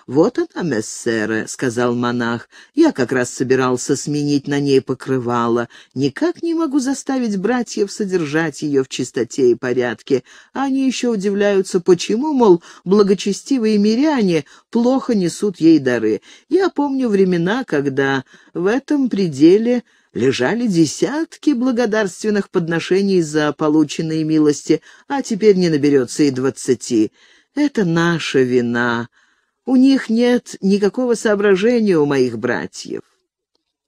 «Вот она, мессера», — сказал монах. «Я как раз собирался сменить на ней покрывало. Никак не могу заставить братьев содержать ее в чистоте и порядке. Они еще удивляются, почему, мол, благочестивые миряне плохо несут ей дары. Я помню времена, когда в этом пределе...» лежали десятки благодарственных подношений за полученные милости, а теперь не наберется и двадцати. Это наша вина, у них нет никакого соображения у моих братьев.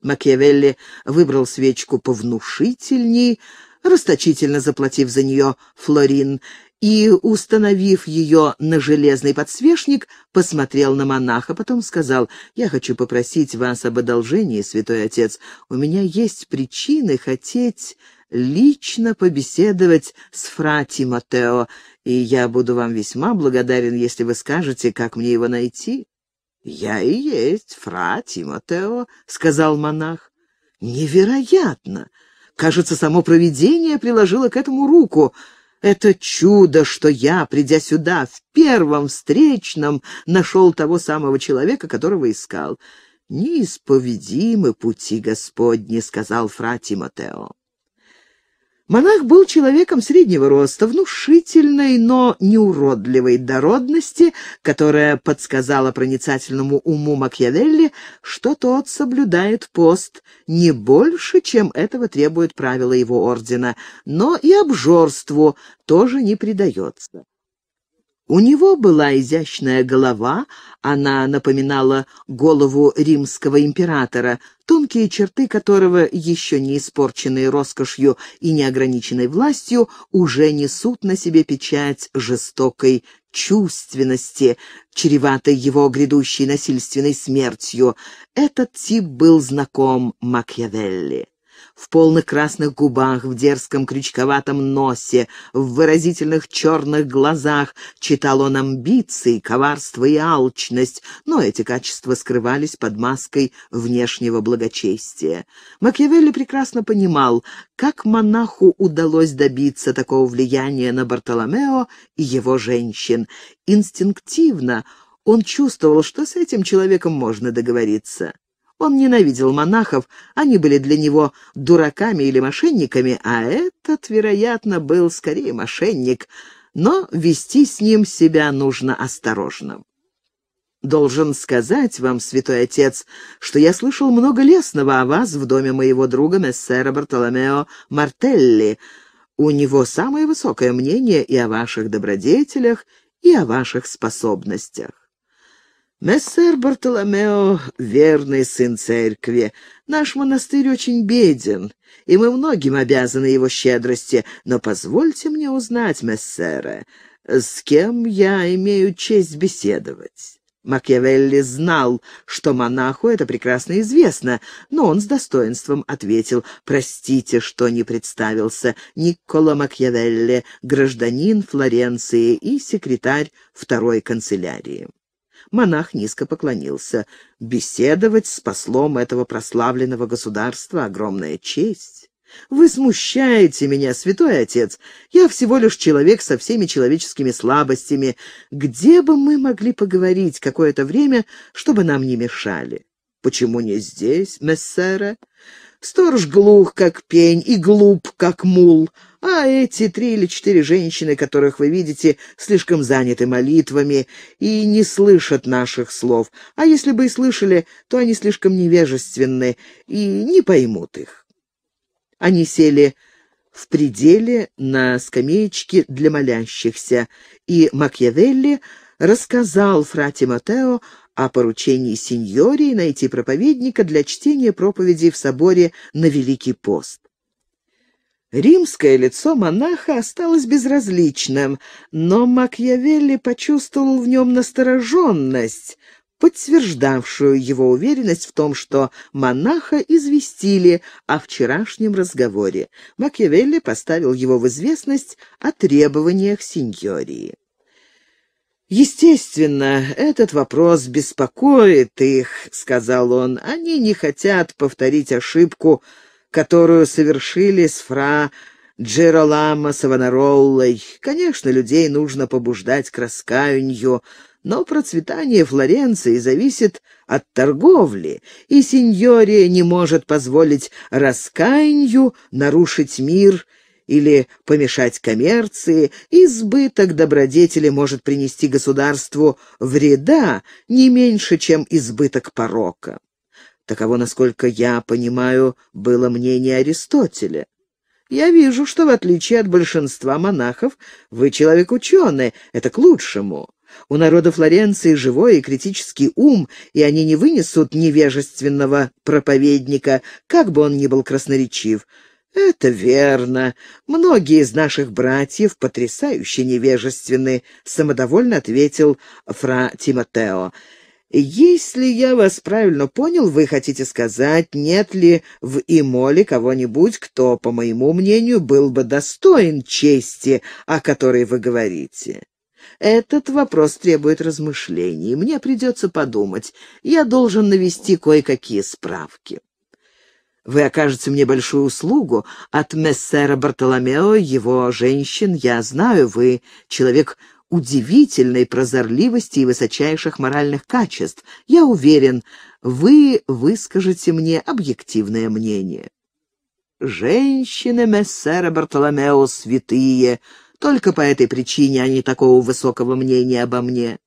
Макиавелли выбрал свечку повнушительней, расточительно заплатив за нее флорин, и, установив ее на железный подсвечник, посмотрел на монаха, потом сказал, «Я хочу попросить вас об одолжении, святой отец. У меня есть причины хотеть лично побеседовать с фра Тимотео и я буду вам весьма благодарен, если вы скажете, как мне его найти». «Я и есть фра Тимотео», — сказал монах. «Невероятно! Кажется, само провидение приложило к этому руку. Это чудо, что я, придя сюда, в первом встречном нашел того самого человека, которого искал». «Неисповедимы пути Господни», — сказал фра Тимотео. Монах был человеком среднего роста, внушительной, но неуродливой дородности, которая подсказала проницательному уму Макьявелли, что тот соблюдает пост не больше, чем этого требует правила его ордена, но и обжорству тоже не предается. У него была изящная голова, она напоминала голову римского императора, тонкие черты которого, еще не испорченные роскошью и неограниченной властью, уже несут на себе печать жестокой чувственности, чреватой его грядущей насильственной смертью. Этот тип был знаком Макьявелли в полных красных губах, в дерзком крючковатом носе, в выразительных черных глазах читал он амбиции, коварство и алчность, но эти качества скрывались под маской внешнего благочестия. Макиавелли прекрасно понимал, как монаху удалось добиться такого влияния на Бартоломео и его женщин. Инстинктивно он чувствовал, что с этим человеком можно договориться. Он ненавидел монахов, они были для него дураками или мошенниками, а этот, вероятно, был скорее мошенник, но вести с ним себя нужно осторожно. «Должен сказать вам, святой отец, что я слышал много лестного о вас в доме моего друга мессера Бартоломео Мартелли. У него самое высокое мнение и о ваших добродетелях, и о ваших способностях. Мессер Бартоломео — верный сын церкви. Наш монастырь очень беден, и мы многим обязаны его щедрости. Но позвольте мне узнать, мессера, с кем я имею честь беседовать?» Макиавелли знал, что монаху это прекрасно известно, но он с достоинством ответил «Простите, что не представился. Никколо Макиавелли, гражданин Флоренции и секретарь второй канцелярии». Монах низко поклонился. «Беседовать с послом этого прославленного государства — огромная честь». «Вы смущаете меня, святой отец. Я всего лишь человек со всеми человеческими слабостями. Где бы мы могли поговорить какое-то время, чтобы нам не мешали?» «Почему не здесь, мессера?» «Сторож глух, как пень, и глуп, как мул. А эти три или четыре женщины, которых вы видите, слишком заняты молитвами и не слышат наших слов. А если бы и слышали, то они слишком невежественны и не поймут их. Они сели в пределе на скамеечке для молящихся, и Макьявелли рассказал фра Тимотео о поручении сеньории найти проповедника для чтения проповедей в соборе на Великий пост. Римское лицо монаха осталось безразличным, но Макьявелли почувствовал в нем настороженность, подтверждавшую его уверенность в том, что монаха известили о вчерашнем разговоре. Макьявелли поставил его в известность о требованиях сеньории. «Естественно, этот вопрос беспокоит их», — сказал он. «Они не хотят повторить ошибку, — которую совершили с фра Джероламо Савонароллой. Конечно, людей нужно побуждать к раскаянию, но процветание Флоренции зависит от торговли, и сеньория не может позволить раскаянию нарушить мир или помешать коммерции, избыток добродетели может принести государству вреда не меньше, чем избыток порока. Таково, насколько я понимаю, было мнение Аристотеля. Я вижу, что, в отличие от большинства монахов, вы человек ученый, это к лучшему. У народа Флоренции живой и критический ум, и они не вынесут невежественного проповедника, как бы он ни был красноречив. Это верно. Многие из наших братьев потрясающе невежественны, самодовольно ответил фра Тимотео. «Если я вас правильно понял, вы хотите сказать, нет ли в Имоле кого-нибудь, кто, по моему мнению, был бы достоин чести, о которой вы говорите?» «Этот вопрос требует размышлений. Мне придется подумать. Я должен навести кое-какие справки». Вы окажете мне большую услугу. От мессера Бартоломео, его женщин, я знаю, вы человек удивительной прозорливости и высочайших моральных качеств. Я уверен, вы выскажете мне объективное мнение. Женщины мессера Бартоломео святые, только по этой причине они такого высокого мнения обо мне.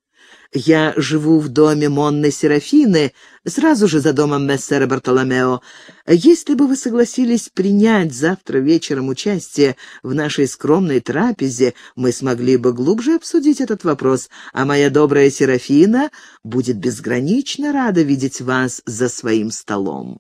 Я живу в доме Монны Серафины, сразу же за домом мессера Бартоломео. Если бы вы согласились принять завтра вечером участие в нашей скромной трапезе, мы смогли бы глубже обсудить этот вопрос, а моя добрая Серафина будет безгранично рада видеть вас за своим столом.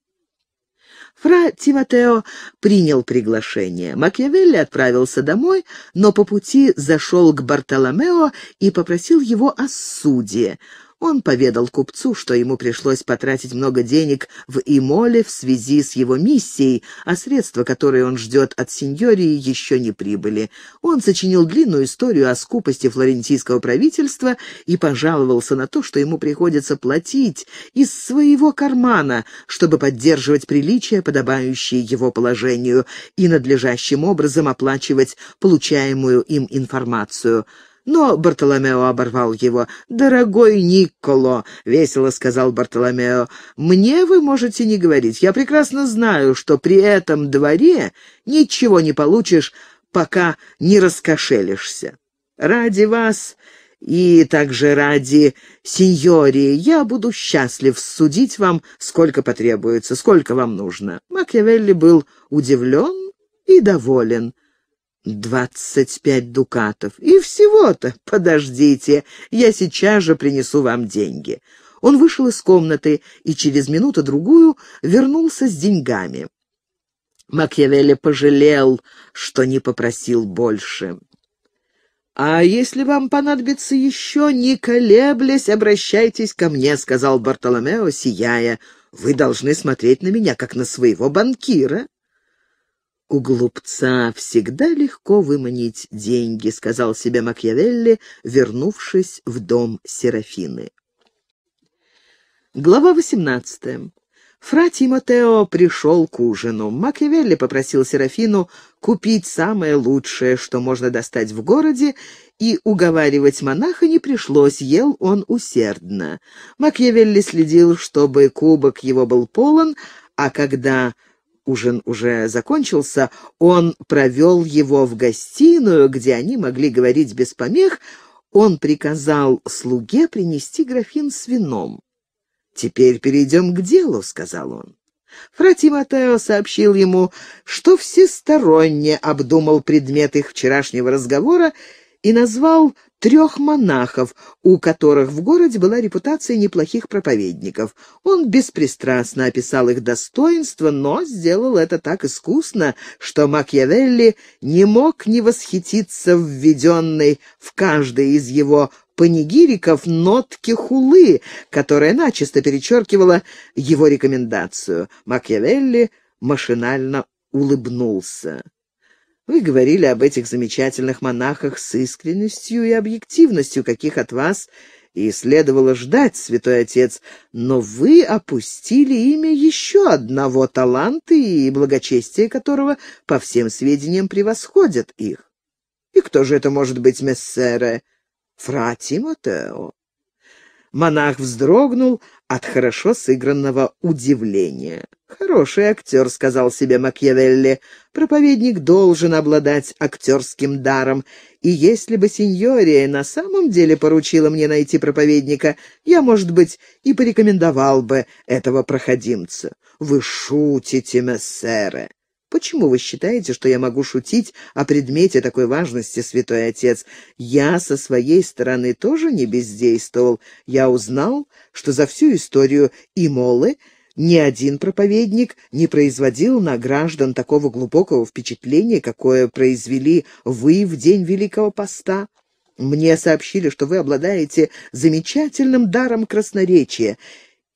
Фра Тиматео принял приглашение. Макиавелли отправился домой, но по пути зашел к Бартоломео и попросил его о суде. Он поведал купцу, что ему пришлось потратить много денег в Имоле в связи с его миссией, а средства, которые он ждет от сеньории, еще не прибыли. Он сочинил длинную историю о скупости флорентийского правительства и пожаловался на то, что ему приходится платить из своего кармана, чтобы поддерживать приличия, подобающие его положению, и надлежащим образом оплачивать получаемую им информацию – но Бартоломео оборвал его. «Дорогой Никколо. весело сказал Бартоломео, — «мне вы можете не говорить. Я прекрасно знаю, что при этом дворе ничего не получишь, пока не раскошелишься. Ради вас и также ради сеньори я буду счастлив судить вам, сколько потребуется, сколько вам нужно». Макиавелли был удивлен и доволен двадцать пять дукатов. И всего-то, подождите, я сейчас же принесу вам деньги. Он вышел из комнаты и через минуту-другую вернулся с деньгами. Макьявелли пожалел, что не попросил больше. «А если вам понадобится еще, не колеблясь, обращайтесь ко мне», — сказал Бартоломео, сияя. «Вы должны смотреть на меня, как на своего банкира». «У глупца всегда легко выманить деньги», — сказал себе Макьявелли, вернувшись в дом Серафины. Глава 18. Фра Тимотео пришел к ужину. Макиавелли попросил Серафину купить самое лучшее, что можно достать в городе, и уговаривать монаха не пришлось, ел он усердно. Макиавелли следил, чтобы кубок его был полон, а когда ужин уже закончился, он провел его в гостиную, где они могли говорить без помех, он приказал слуге принести графин с вином. «Теперь перейдем к делу», — сказал он. Фра Тимотео сообщил ему, что всесторонне обдумал предмет их вчерашнего разговора и назвал трех монахов, у которых в городе была репутация неплохих проповедников. Он беспристрастно описал их достоинства, но сделал это так искусно, что Макьявелли не мог не восхититься введенной в каждой из его панигириков нотки хулы, которая начисто перечеркивала его рекомендацию. Макьявелли машинально улыбнулся. Вы говорили об этих замечательных монахах с искренностью и объективностью, каких от вас и следовало ждать, святой отец, но вы опустили имя еще одного таланта и благочестие которого, по всем сведениям, превосходят их. И кто же это может быть, мессере? Фра Тимотео. Монах вздрогнул от хорошо сыгранного удивления. «Хороший актер», — сказал себе Макьявелли. «Проповедник должен обладать актерским даром. И если бы сеньория на самом деле поручила мне найти проповедника, я, может быть, и порекомендовал бы этого проходимца». «Вы шутите, мессере!» «Почему вы считаете, что я могу шутить о предмете такой важности, святой отец? Я со своей стороны тоже не бездействовал. Я узнал, что за всю историю Имолы ни один проповедник не производил на граждан такого глубокого впечатления, какое произвели вы в день Великого Поста. Мне сообщили, что вы обладаете замечательным даром красноречия».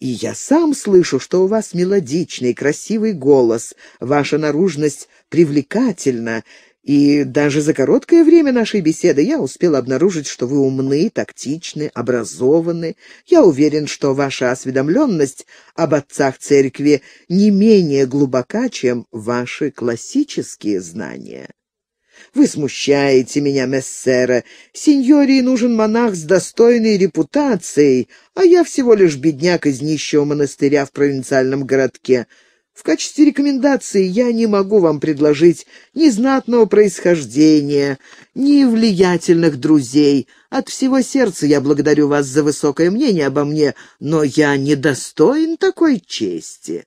И я сам слышу, что у вас мелодичный, красивый голос, ваша наружность привлекательна, и даже за короткое время нашей беседы я успел обнаружить, что вы умны, тактичны, образованы. Я уверен, что ваша осведомленность об отцах церкви не менее глубока, чем ваши классические знания. Вы смущаете меня, мессера. Сеньории нужен монах с достойной репутацией, а я всего лишь бедняк из нищего монастыря в провинциальном городке. В качестве рекомендации я не могу вам предложить ни знатного происхождения, ни влиятельных друзей. От всего сердца я благодарю вас за высокое мнение обо мне, но я недостоин такой чести.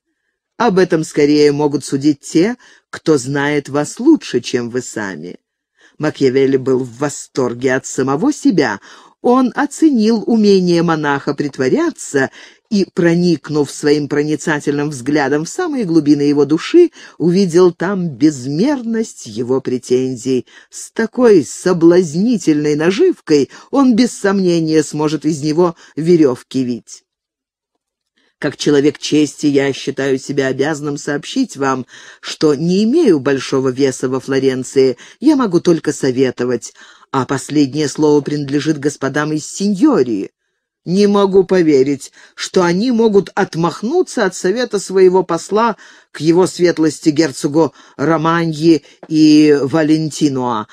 Об этом скорее могут судить те, кто знает вас лучше, чем вы сами. Макьявелли был в восторге от самого себя. Он оценил умение монаха притворяться и, проникнув своим проницательным взглядом в самые глубины его души, увидел там безмерность его претензий. С такой соблазнительной наживкой он без сомнения сможет из него веревки вить. Как человек чести я считаю себя обязанным сообщить вам, что не имею большого веса во Флоренции, я могу только советовать, а последнее слово принадлежит господам из сеньории. Не могу поверить, что они могут отмахнуться от совета своего посла к его светлости герцогу Романьи и Валентинуа,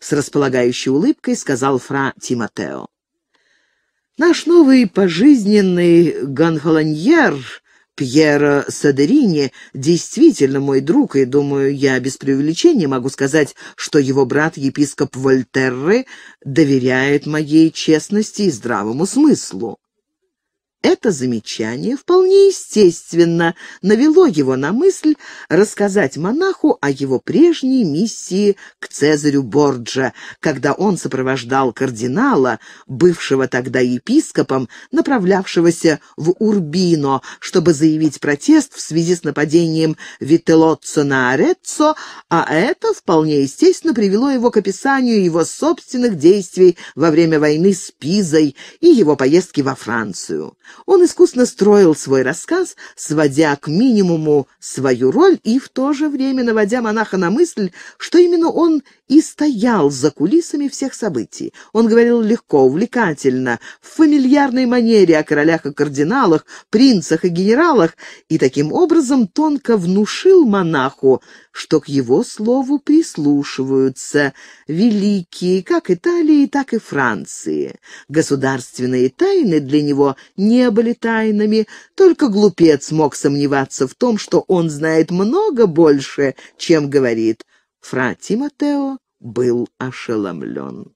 с располагающей улыбкой сказал фра Тимотео. Наш новый пожизненный гангаланьер Пьера Садерини действительно мой друг, и, думаю, я без преувеличения могу сказать, что его брат, епископ Вольтерры, доверяет моей честности и здравому смыслу. Это замечание вполне естественно навело его на мысль рассказать монаху о его прежней миссии к Цезарю Борджа, когда он сопровождал кардинала, бывшего тогда епископом, направлявшегося в Урбино, чтобы заявить протест в связи с нападением Вителоццо на Ореццо, а это вполне естественно привело его к описанию его собственных действий во время войны с Пизой и его поездки во Францию. Он искусно строил свой рассказ, сводя к минимуму свою роль и в то же время наводя монаха на мысль, что именно он и стоял за кулисами всех событий. Он говорил легко, увлекательно, в фамильярной манере о королях и кардиналах, принцах и генералах, и таким образом тонко внушил монаху, что к его слову прислушиваются великие как Италии, так и Франции. Государственные тайны для него не были тайнами, только глупец мог сомневаться в том, что он знает много больше, чем говорит. Фра Тимотео был ошеломлен.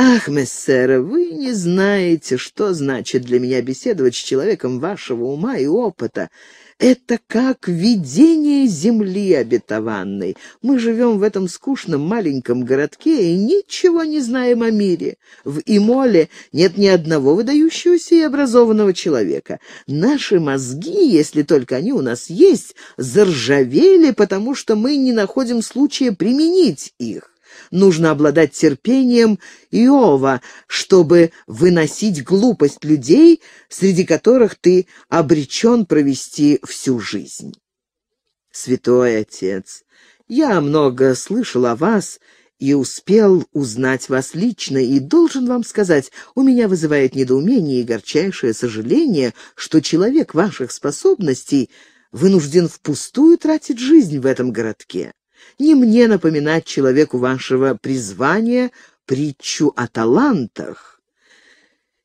«Ах, мессера, вы не знаете, что значит для меня беседовать с человеком вашего ума и опыта. Это как видение земли обетованной. Мы живем в этом скучном маленьком городке и ничего не знаем о мире. В Имоле нет ни одного выдающегося и образованного человека. Наши мозги, если только они у нас есть, заржавели, потому что мы не находим случая применить их нужно обладать терпением Иова, чтобы выносить глупость людей, среди которых ты обречен провести всю жизнь. Святой Отец, я много слышал о вас и успел узнать вас лично, и должен вам сказать, у меня вызывает недоумение и горчайшее сожаление, что человек ваших способностей вынужден впустую тратить жизнь в этом городке не мне напоминать человеку вашего призвания притчу о талантах.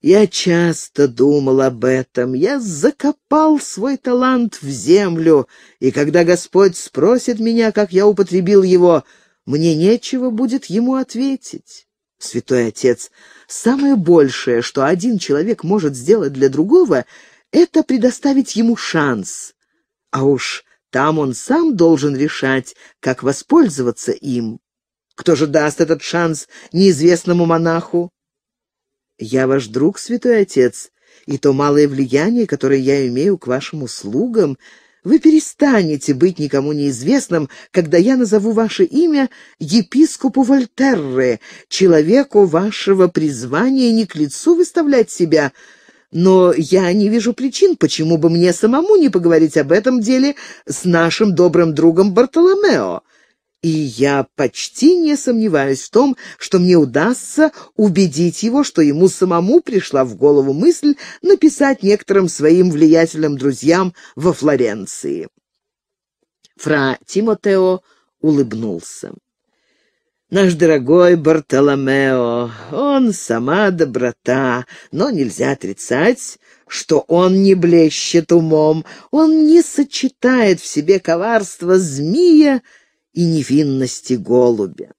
Я часто думал об этом. Я закопал свой талант в землю, и когда Господь спросит меня, как я употребил его, мне нечего будет ему ответить. Святой Отец, самое большее, что один человек может сделать для другого, это предоставить ему шанс. А уж там он сам должен решать, как воспользоваться им. Кто же даст этот шанс неизвестному монаху? Я ваш друг, святой отец, и то малое влияние, которое я имею к вашим услугам, вы перестанете быть никому неизвестным, когда я назову ваше имя епископу Вольтерре, человеку вашего призвания не к лицу выставлять себя, но я не вижу причин, почему бы мне самому не поговорить об этом деле с нашим добрым другом Бартоломео. И я почти не сомневаюсь в том, что мне удастся убедить его, что ему самому пришла в голову мысль написать некоторым своим влиятельным друзьям во Флоренции. Фра Тимотео улыбнулся наш дорогой Бартоломео. Он сама доброта, но нельзя отрицать, что он не блещет умом, он не сочетает в себе коварство змея и невинности голубя.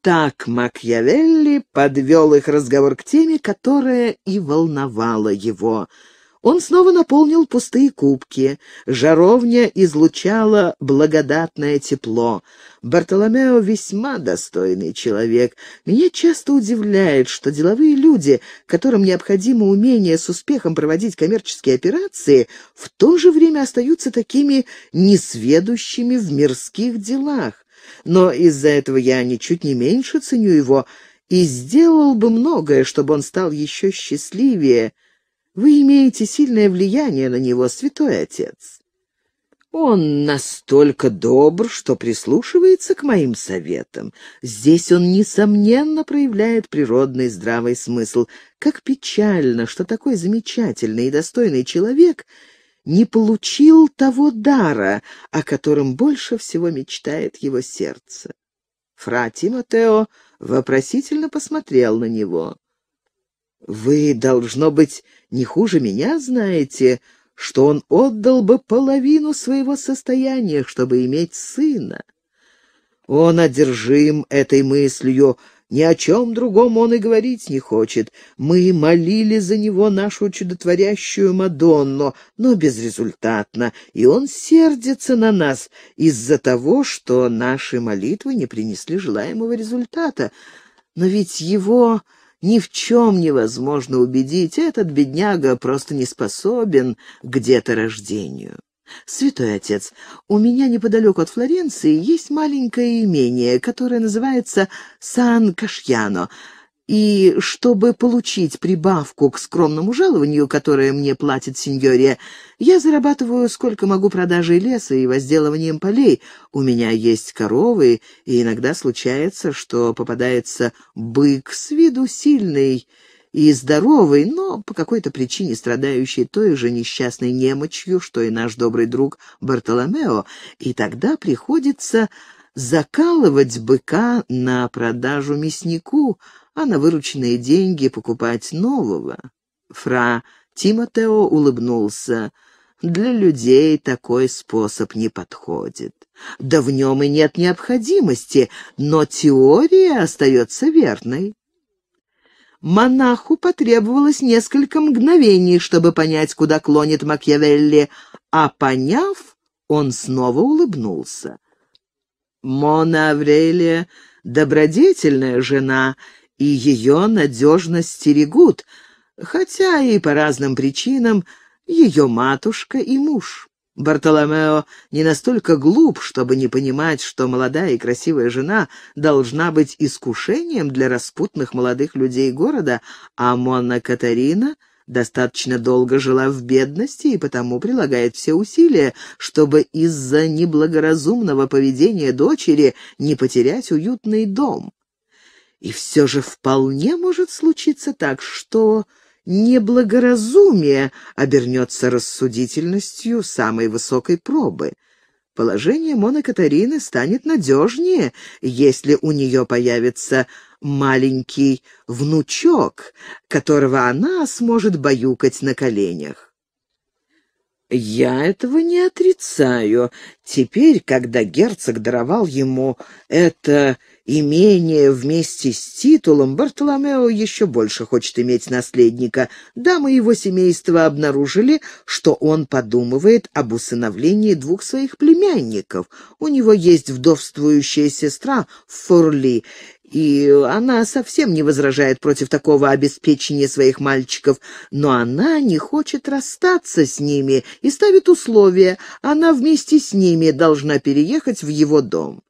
Так Макьявелли подвел их разговор к теме, которая и волновала его — он снова наполнил пустые кубки. Жаровня излучала благодатное тепло. Бартоломео весьма достойный человек. Меня часто удивляет, что деловые люди, которым необходимо умение с успехом проводить коммерческие операции, в то же время остаются такими несведущими в мирских делах. Но из-за этого я ничуть не меньше ценю его, и сделал бы многое, чтобы он стал еще счастливее, вы имеете сильное влияние на него, святой отец. Он настолько добр, что прислушивается к моим советам. Здесь он, несомненно, проявляет природный здравый смысл. Как печально, что такой замечательный и достойный человек не получил того дара, о котором больше всего мечтает его сердце. Фра Тимотео вопросительно посмотрел на него. «Вы, должно быть, не хуже меня знаете, что он отдал бы половину своего состояния, чтобы иметь сына. Он одержим этой мыслью, ни о чем другом он и говорить не хочет. Мы молили за него нашу чудотворящую Мадонну, но безрезультатно, и он сердится на нас из-за того, что наши молитвы не принесли желаемого результата. Но ведь его ни в чем невозможно убедить, этот бедняга просто не способен к деторождению. «Святой отец, у меня неподалеку от Флоренции есть маленькое имение, которое называется Сан-Кашьяно и чтобы получить прибавку к скромному жалованию, которое мне платит сеньория, я зарабатываю сколько могу продажей леса и возделыванием полей. У меня есть коровы, и иногда случается, что попадается бык с виду сильный и здоровый, но по какой-то причине страдающий той же несчастной немочью, что и наш добрый друг Бартоломео, и тогда приходится закалывать быка на продажу мяснику, а на вырученные деньги покупать нового. Фра Тимотео улыбнулся. Для людей такой способ не подходит. Да в нем и нет необходимости, но теория остается верной. Монаху потребовалось несколько мгновений, чтобы понять, куда клонит Макьявелли, а поняв, он снова улыбнулся. Мона Аврелия — добродетельная жена, и ее надежно стерегут, хотя и по разным причинам ее матушка и муж. Бартоломео не настолько глуп, чтобы не понимать, что молодая и красивая жена должна быть искушением для распутных молодых людей города, а Монна Катарина достаточно долго жила в бедности и потому прилагает все усилия, чтобы из-за неблагоразумного поведения дочери не потерять уютный дом. И все же вполне может случиться так, что неблагоразумие обернется рассудительностью самой высокой пробы. Положение Моны Катарины станет надежнее, если у нее появится маленький внучок, которого она сможет баюкать на коленях. «Я этого не отрицаю. Теперь, когда герцог даровал ему это имение вместе с титулом, Бартоломео еще больше хочет иметь наследника. Дамы его семейства обнаружили, что он подумывает об усыновлении двух своих племянников. У него есть вдовствующая сестра Форли, и она совсем не возражает против такого обеспечения своих мальчиков, но она не хочет расстаться с ними и ставит условия, она вместе с ними должна переехать в его дом.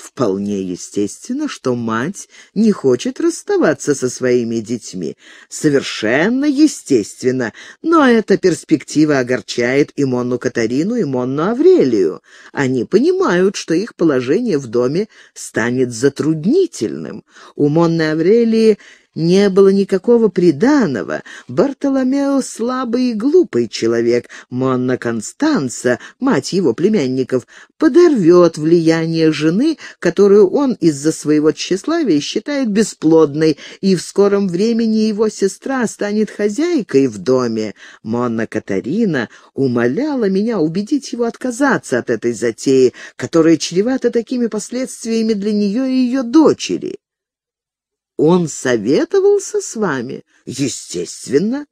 Вполне естественно, что мать не хочет расставаться со своими детьми. Совершенно естественно, но эта перспектива огорчает и Монну Катарину, и Монну Аврелию. Они понимают, что их положение в доме станет затруднительным. У Монны Аврелии не было никакого приданого. Бартоломео — слабый и глупый человек. Монна Констанца, мать его племянников, подорвет влияние жены, которую он из-за своего тщеславия считает бесплодной, и в скором времени его сестра станет хозяйкой в доме. Монна Катарина умоляла меня убедить его отказаться от этой затеи, которая чревата такими последствиями для нее и ее дочери. Он советовался с вами? Естественно.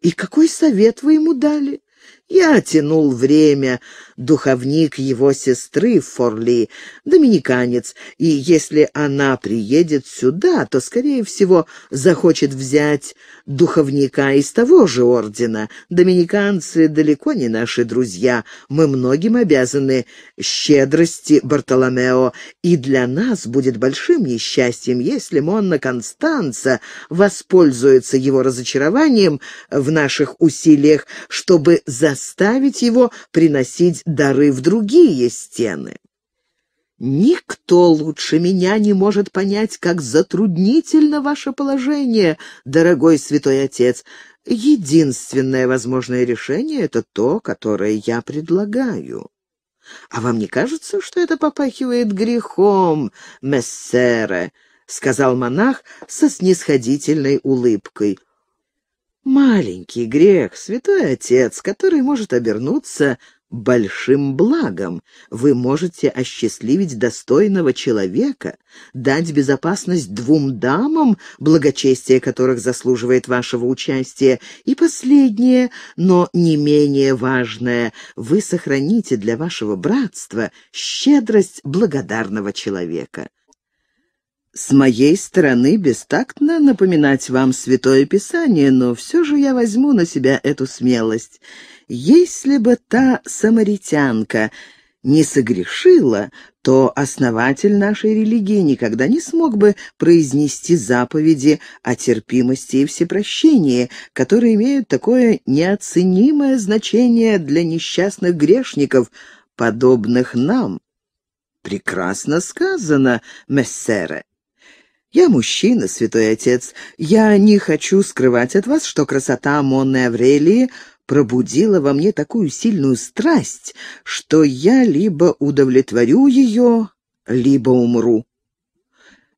И какой совет вы ему дали? Я тянул время, духовник его сестры Форли, доминиканец, и если она приедет сюда, то, скорее всего, захочет взять духовника из того же ордена. Доминиканцы далеко не наши друзья, мы многим обязаны щедрости Бартоломео, и для нас будет большим несчастьем, если Монна Констанца воспользуется его разочарованием в наших усилиях, чтобы заставить его приносить направлять дары в другие стены. Никто лучше меня не может понять, как затруднительно ваше положение, дорогой святой отец. Единственное возможное решение — это то, которое я предлагаю. А вам не кажется, что это попахивает грехом, мессере? — сказал монах со снисходительной улыбкой. «Маленький грех, святой отец, который может обернуться большим благом. Вы можете осчастливить достойного человека, дать безопасность двум дамам, благочестие которых заслуживает вашего участия. И последнее, но не менее важное, вы сохраните для вашего братства щедрость благодарного человека. С моей стороны бестактно напоминать вам Святое Писание, но все же я возьму на себя эту смелость. Если бы та самаритянка не согрешила, то основатель нашей религии никогда не смог бы произнести заповеди о терпимости и всепрощении, которые имеют такое неоценимое значение для несчастных грешников, подобных нам. Прекрасно сказано, мессере. Я мужчина, святой отец. Я не хочу скрывать от вас, что красота Монны Аврелии — пробудила во мне такую сильную страсть, что я либо удовлетворю ее, либо умру.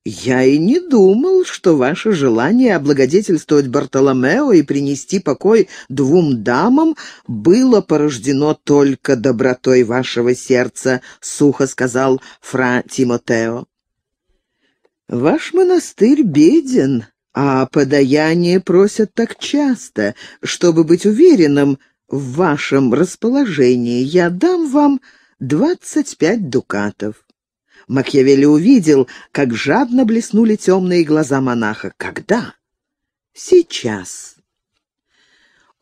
Я и не думал, что ваше желание облагодетельствовать Бартоломео и принести покой двум дамам было порождено только добротой вашего сердца, сухо сказал фра Тимотео. Ваш монастырь беден, а подаяние просят так часто, чтобы быть уверенным в вашем расположении. Я дам вам двадцать пять дукатов». Макьявелли увидел, как жадно блеснули темные глаза монаха. «Когда?» «Сейчас»,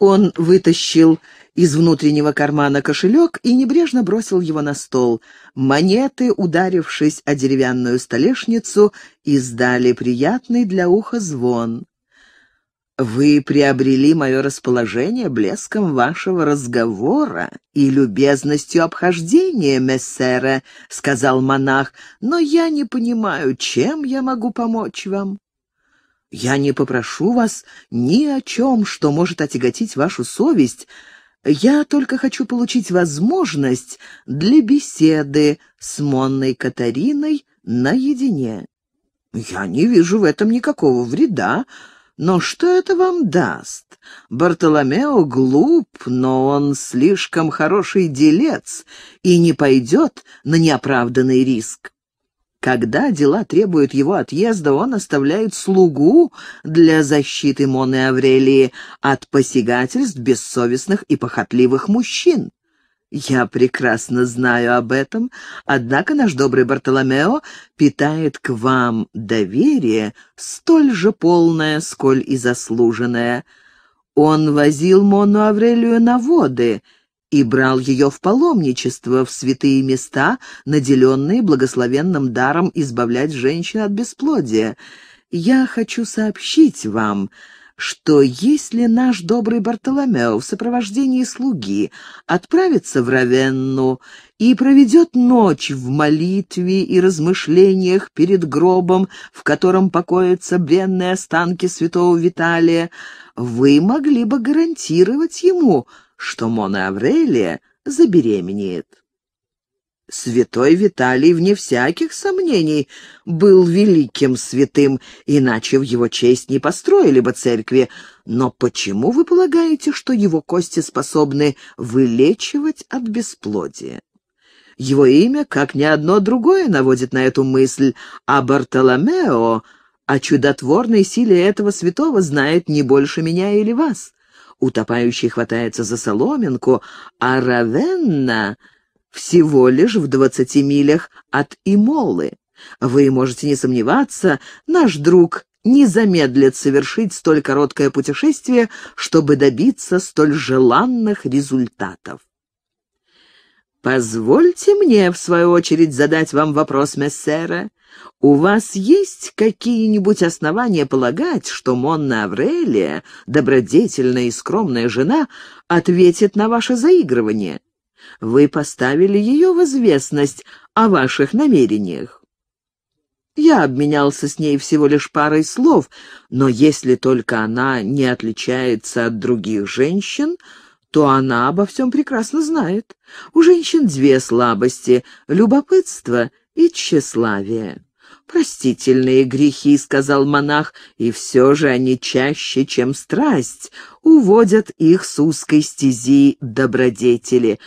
он вытащил из внутреннего кармана кошелек и небрежно бросил его на стол. Монеты, ударившись о деревянную столешницу, издали приятный для уха звон. «Вы приобрели мое расположение блеском вашего разговора и любезностью обхождения, мессера», — сказал монах, — «но я не понимаю, чем я могу помочь вам». Я не попрошу вас ни о чем, что может отяготить вашу совесть. Я только хочу получить возможность для беседы с Монной Катариной наедине. Я не вижу в этом никакого вреда. Но что это вам даст? Бартоломео глуп, но он слишком хороший делец и не пойдет на неоправданный риск. Когда дела требуют его отъезда, он оставляет слугу для защиты Моны Аврелии от посягательств бессовестных и похотливых мужчин. Я прекрасно знаю об этом, однако наш добрый Бартоломео питает к вам доверие, столь же полное, сколь и заслуженное. Он возил Мону Аврелию на воды — и брал ее в паломничество, в святые места, наделенные благословенным даром избавлять женщин от бесплодия. Я хочу сообщить вам, что если наш добрый Бартоломео в сопровождении слуги отправится в Равенну и проведет ночь в молитве и размышлениях перед гробом, в котором покоятся бренные останки святого Виталия, вы могли бы гарантировать ему что Мона Аврелия забеременеет. Святой Виталий, вне всяких сомнений, был великим святым, иначе в его честь не построили бы церкви. Но почему вы полагаете, что его кости способны вылечивать от бесплодия? Его имя, как ни одно другое, наводит на эту мысль, а Бартоломео о чудотворной силе этого святого знает не больше меня или вас утопающий хватается за соломинку, а Равенна всего лишь в двадцати милях от Имолы. Вы можете не сомневаться, наш друг не замедлит совершить столь короткое путешествие, чтобы добиться столь желанных результатов. «Позвольте мне, в свою очередь, задать вам вопрос, мессера. У вас есть какие-нибудь основания полагать, что Монна Аврелия, добродетельная и скромная жена, ответит на ваше заигрывание? Вы поставили ее в известность о ваших намерениях. Я обменялся с ней всего лишь парой слов, но если только она не отличается от других женщин, то она обо всем прекрасно знает. У женщин две слабости — любопытство — и тщеславие. «Простительные грехи», — сказал монах, — «и все же они чаще, чем страсть, уводят их с узкой стези добродетели».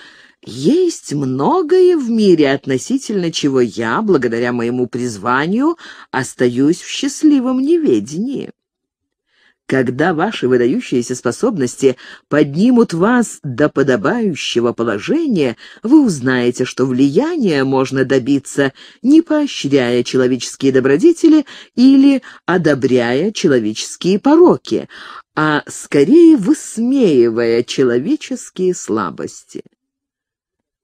Есть многое в мире, относительно чего я, благодаря моему призванию, остаюсь в счастливом неведении когда ваши выдающиеся способности поднимут вас до подобающего положения, вы узнаете, что влияние можно добиться, не поощряя человеческие добродетели или одобряя человеческие пороки, а скорее высмеивая человеческие слабости.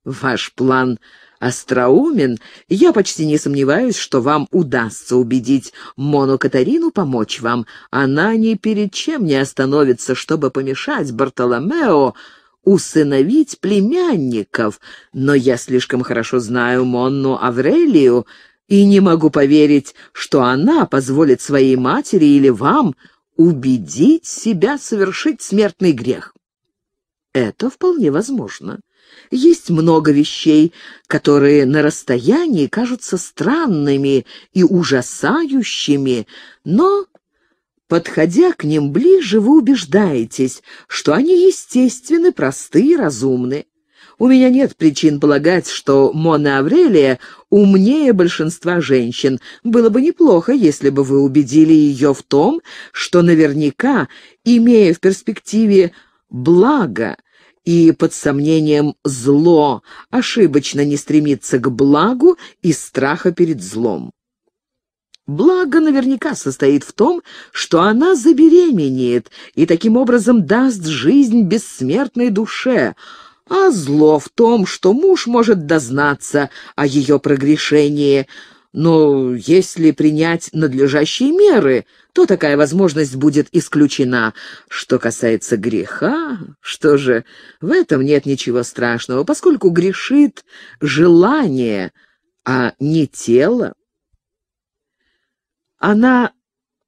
Ваш план остроумен, я почти не сомневаюсь, что вам удастся убедить Мону Катарину помочь вам. Она ни перед чем не остановится, чтобы помешать Бартоломео усыновить племянников. Но я слишком хорошо знаю Монну Аврелию и не могу поверить, что она позволит своей матери или вам убедить себя совершить смертный грех. Это вполне возможно. Есть много вещей, которые на расстоянии кажутся странными и ужасающими, но, подходя к ним ближе, вы убеждаетесь, что они естественны, просты и разумны. У меня нет причин полагать, что Мона Аврелия умнее большинства женщин. Было бы неплохо, если бы вы убедили ее в том, что наверняка, имея в перспективе благо – и, под сомнением, зло, ошибочно не стремится к благу из страха перед злом. Благо наверняка состоит в том, что она забеременеет и таким образом даст жизнь бессмертной душе, а зло в том, что муж может дознаться о ее прогрешении – но если принять надлежащие меры, то такая возможность будет исключена. Что касается греха, что же, в этом нет ничего страшного, поскольку грешит желание, а не тело. Она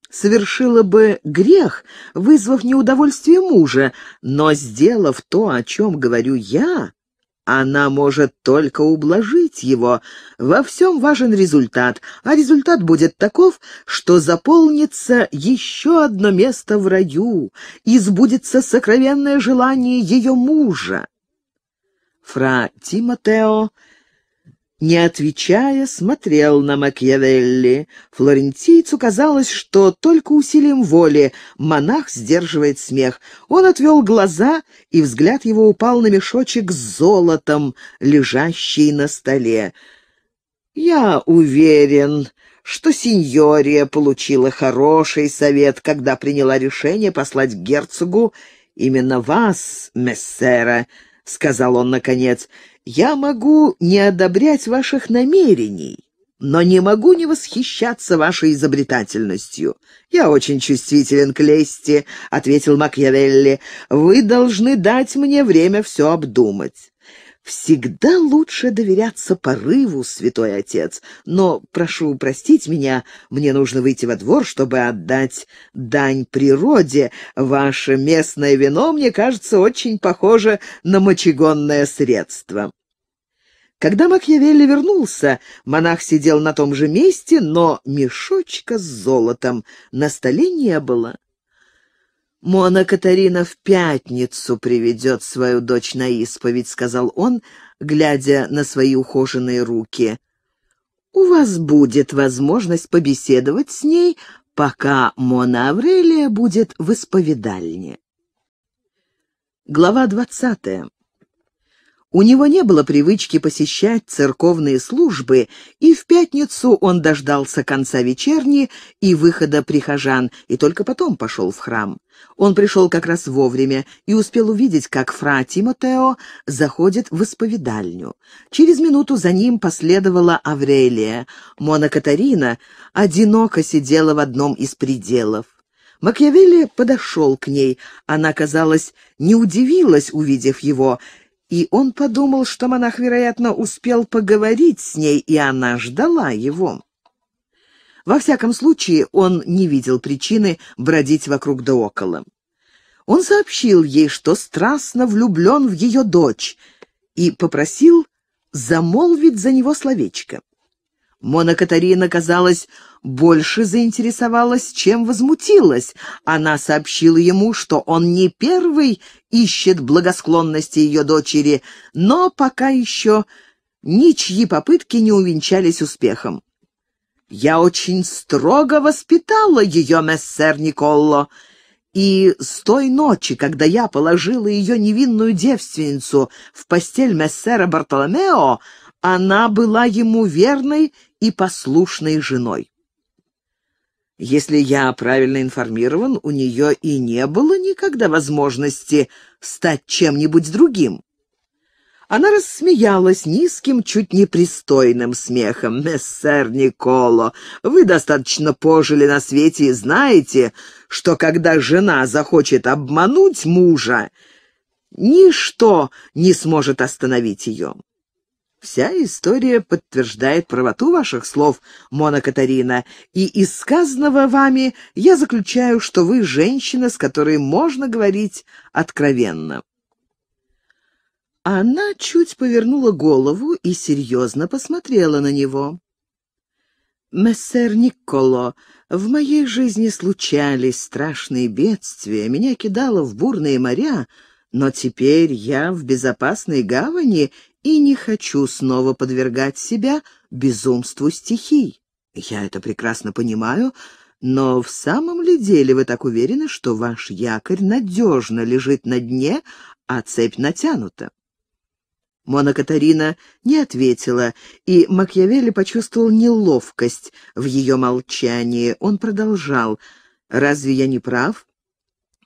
совершила бы грех, вызвав неудовольствие мужа, но, сделав то, о чем говорю я, она может только ублажить его. Во всем важен результат, а результат будет таков, что заполнится еще одно место в раю, и сбудется сокровенное желание ее мужа. Фра Тимотео не отвечая, смотрел на Макьявелли. Флорентийцу казалось, что только усилием воли монах сдерживает смех. Он отвел глаза, и взгляд его упал на мешочек с золотом, лежащий на столе. «Я уверен, что сеньория получила хороший совет, когда приняла решение послать герцогу именно вас, мессера», — сказал он наконец, — я могу не одобрять ваших намерений, но не могу не восхищаться вашей изобретательностью. Я очень чувствителен к лести, — ответил Макьявелли. Вы должны дать мне время все обдумать. Всегда лучше доверяться порыву, святой отец, но, прошу простить меня, мне нужно выйти во двор, чтобы отдать дань природе. Ваше местное вино, мне кажется, очень похоже на мочегонное средство». Когда Макьявелли вернулся, монах сидел на том же месте, но мешочка с золотом на столе не было. «Мона Катарина в пятницу приведет свою дочь на исповедь», — сказал он, глядя на свои ухоженные руки. «У вас будет возможность побеседовать с ней, пока Мона Аврелия будет в исповедальне». Глава двадцатая. У него не было привычки посещать церковные службы, и в пятницу он дождался конца вечерни и выхода прихожан, и только потом пошел в храм. Он пришел как раз вовремя и успел увидеть, как фра Тимотео заходит в исповедальню. Через минуту за ним последовала Аврелия. Мона Катарина одиноко сидела в одном из пределов. Макьявелли подошел к ней. Она, казалось, не удивилась, увидев его, и он подумал, что монах, вероятно, успел поговорить с ней, и она ждала его. Во всяком случае, он не видел причины бродить вокруг да около. Он сообщил ей, что страстно влюблен в ее дочь, и попросил замолвить за него словечко. Мона Катарина, больше заинтересовалась, чем возмутилась. Она сообщила ему, что он не первый ищет благосклонности ее дочери, но пока еще ничьи попытки не увенчались успехом. «Я очень строго воспитала ее, мессер Николло», и с той ночи, когда я положила ее невинную девственницу в постель мессера Бартоломео, она была ему верной и послушной женой. Если я правильно информирован, у нее и не было никогда возможности стать чем-нибудь другим. Она рассмеялась низким, чуть непристойным смехом. «Мессер Николо, вы достаточно пожили на свете и знаете, что когда жена захочет обмануть мужа, ничто не сможет остановить ее. Вся история подтверждает правоту ваших слов, Мона Катарина, и из сказанного вами я заключаю, что вы женщина, с которой можно говорить откровенно». Она чуть повернула голову и серьезно посмотрела на него. «Мессер Никколо, в моей жизни случались страшные бедствия, меня кидало в бурные моря, но теперь я в безопасной гавани и не хочу снова подвергать себя безумству стихий. Я это прекрасно понимаю, но в самом ли деле вы так уверены, что ваш якорь надежно лежит на дне, а цепь натянута? Мона Катарина не ответила, и Макьявелли почувствовал неловкость в ее молчании. Он продолжал. «Разве я не прав?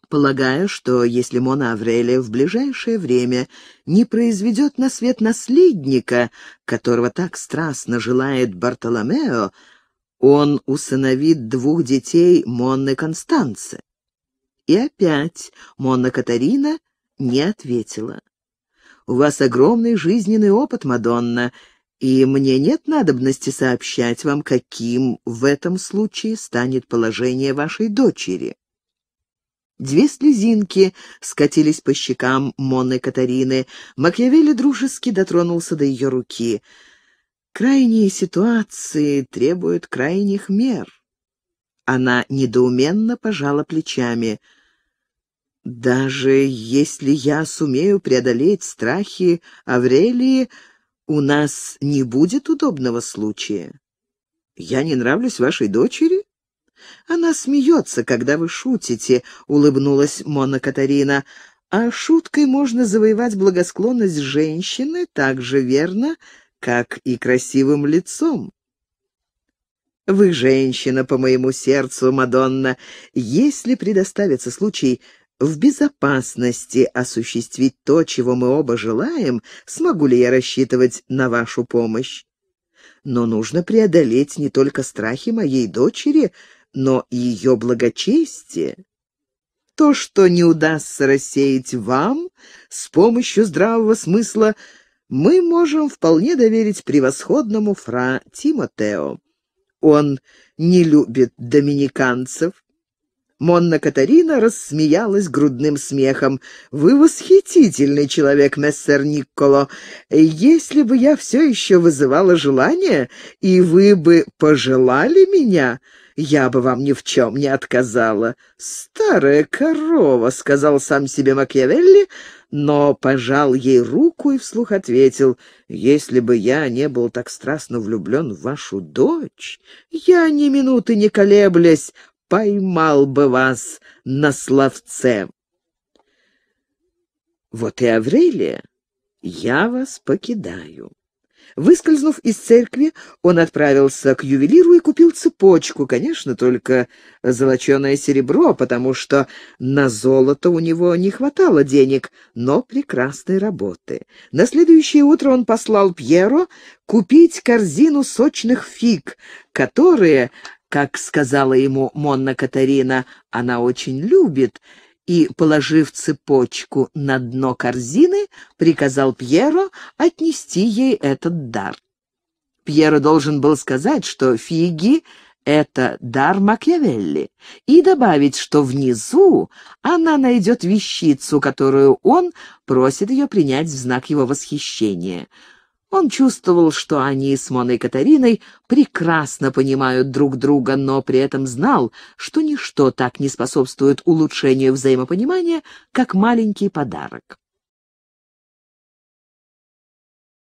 полагая, что если Мона Аврелия в ближайшее время не произведет на свет наследника, которого так страстно желает Бартоломео, он усыновит двух детей Монны Констанцы. И опять Монна Катарина не ответила. «У вас огромный жизненный опыт, Мадонна, и мне нет надобности сообщать вам, каким в этом случае станет положение вашей дочери». Две слезинки скатились по щекам Монны Катарины. Макьявелли дружески дотронулся до ее руки. «Крайние ситуации требуют крайних мер». Она недоуменно пожала плечами. «Даже если я сумею преодолеть страхи Аврелии, у нас не будет удобного случая». «Я не нравлюсь вашей дочери?» «Она смеется, когда вы шутите», — улыбнулась Мона Катарина. «А шуткой можно завоевать благосклонность женщины так же верно, как и красивым лицом». «Вы женщина по моему сердцу, Мадонна. Если предоставится случай в безопасности осуществить то, чего мы оба желаем, смогу ли я рассчитывать на вашу помощь?» но нужно преодолеть не только страхи моей дочери, но ее благочестие то, что не удастся рассеять вам, с помощью здравого смысла мы можем вполне доверить превосходному фра Тимотео. Он не любит доминиканцев. Монна Катарина рассмеялась грудным смехом. «Вы восхитительный человек, мессер Никколо. Если бы я все еще вызывала желание, и вы бы пожелали меня...» я бы вам ни в чем не отказала». «Старая корова», — сказал сам себе Макьявелли, но пожал ей руку и вслух ответил, «Если бы я не был так страстно влюблен в вашу дочь, я ни минуты не колеблясь поймал бы вас на словце». «Вот и Аврелия, я вас покидаю». Выскользнув из церкви, он отправился к ювелиру и купил цепочку, конечно, только золоченое серебро, потому что на золото у него не хватало денег, но прекрасной работы. На следующее утро он послал Пьеро купить корзину сочных фиг, которые, как сказала ему Монна Катарина, она очень любит — и, положив цепочку на дно корзины, приказал Пьеро отнести ей этот дар. Пьеро должен был сказать, что фиги — это дар Макьявелли, и добавить, что внизу она найдет вещицу, которую он просит ее принять в знак его восхищения — он чувствовал, что они с Моной Катариной прекрасно понимают друг друга, но при этом знал, что ничто так не способствует улучшению взаимопонимания, как маленький подарок.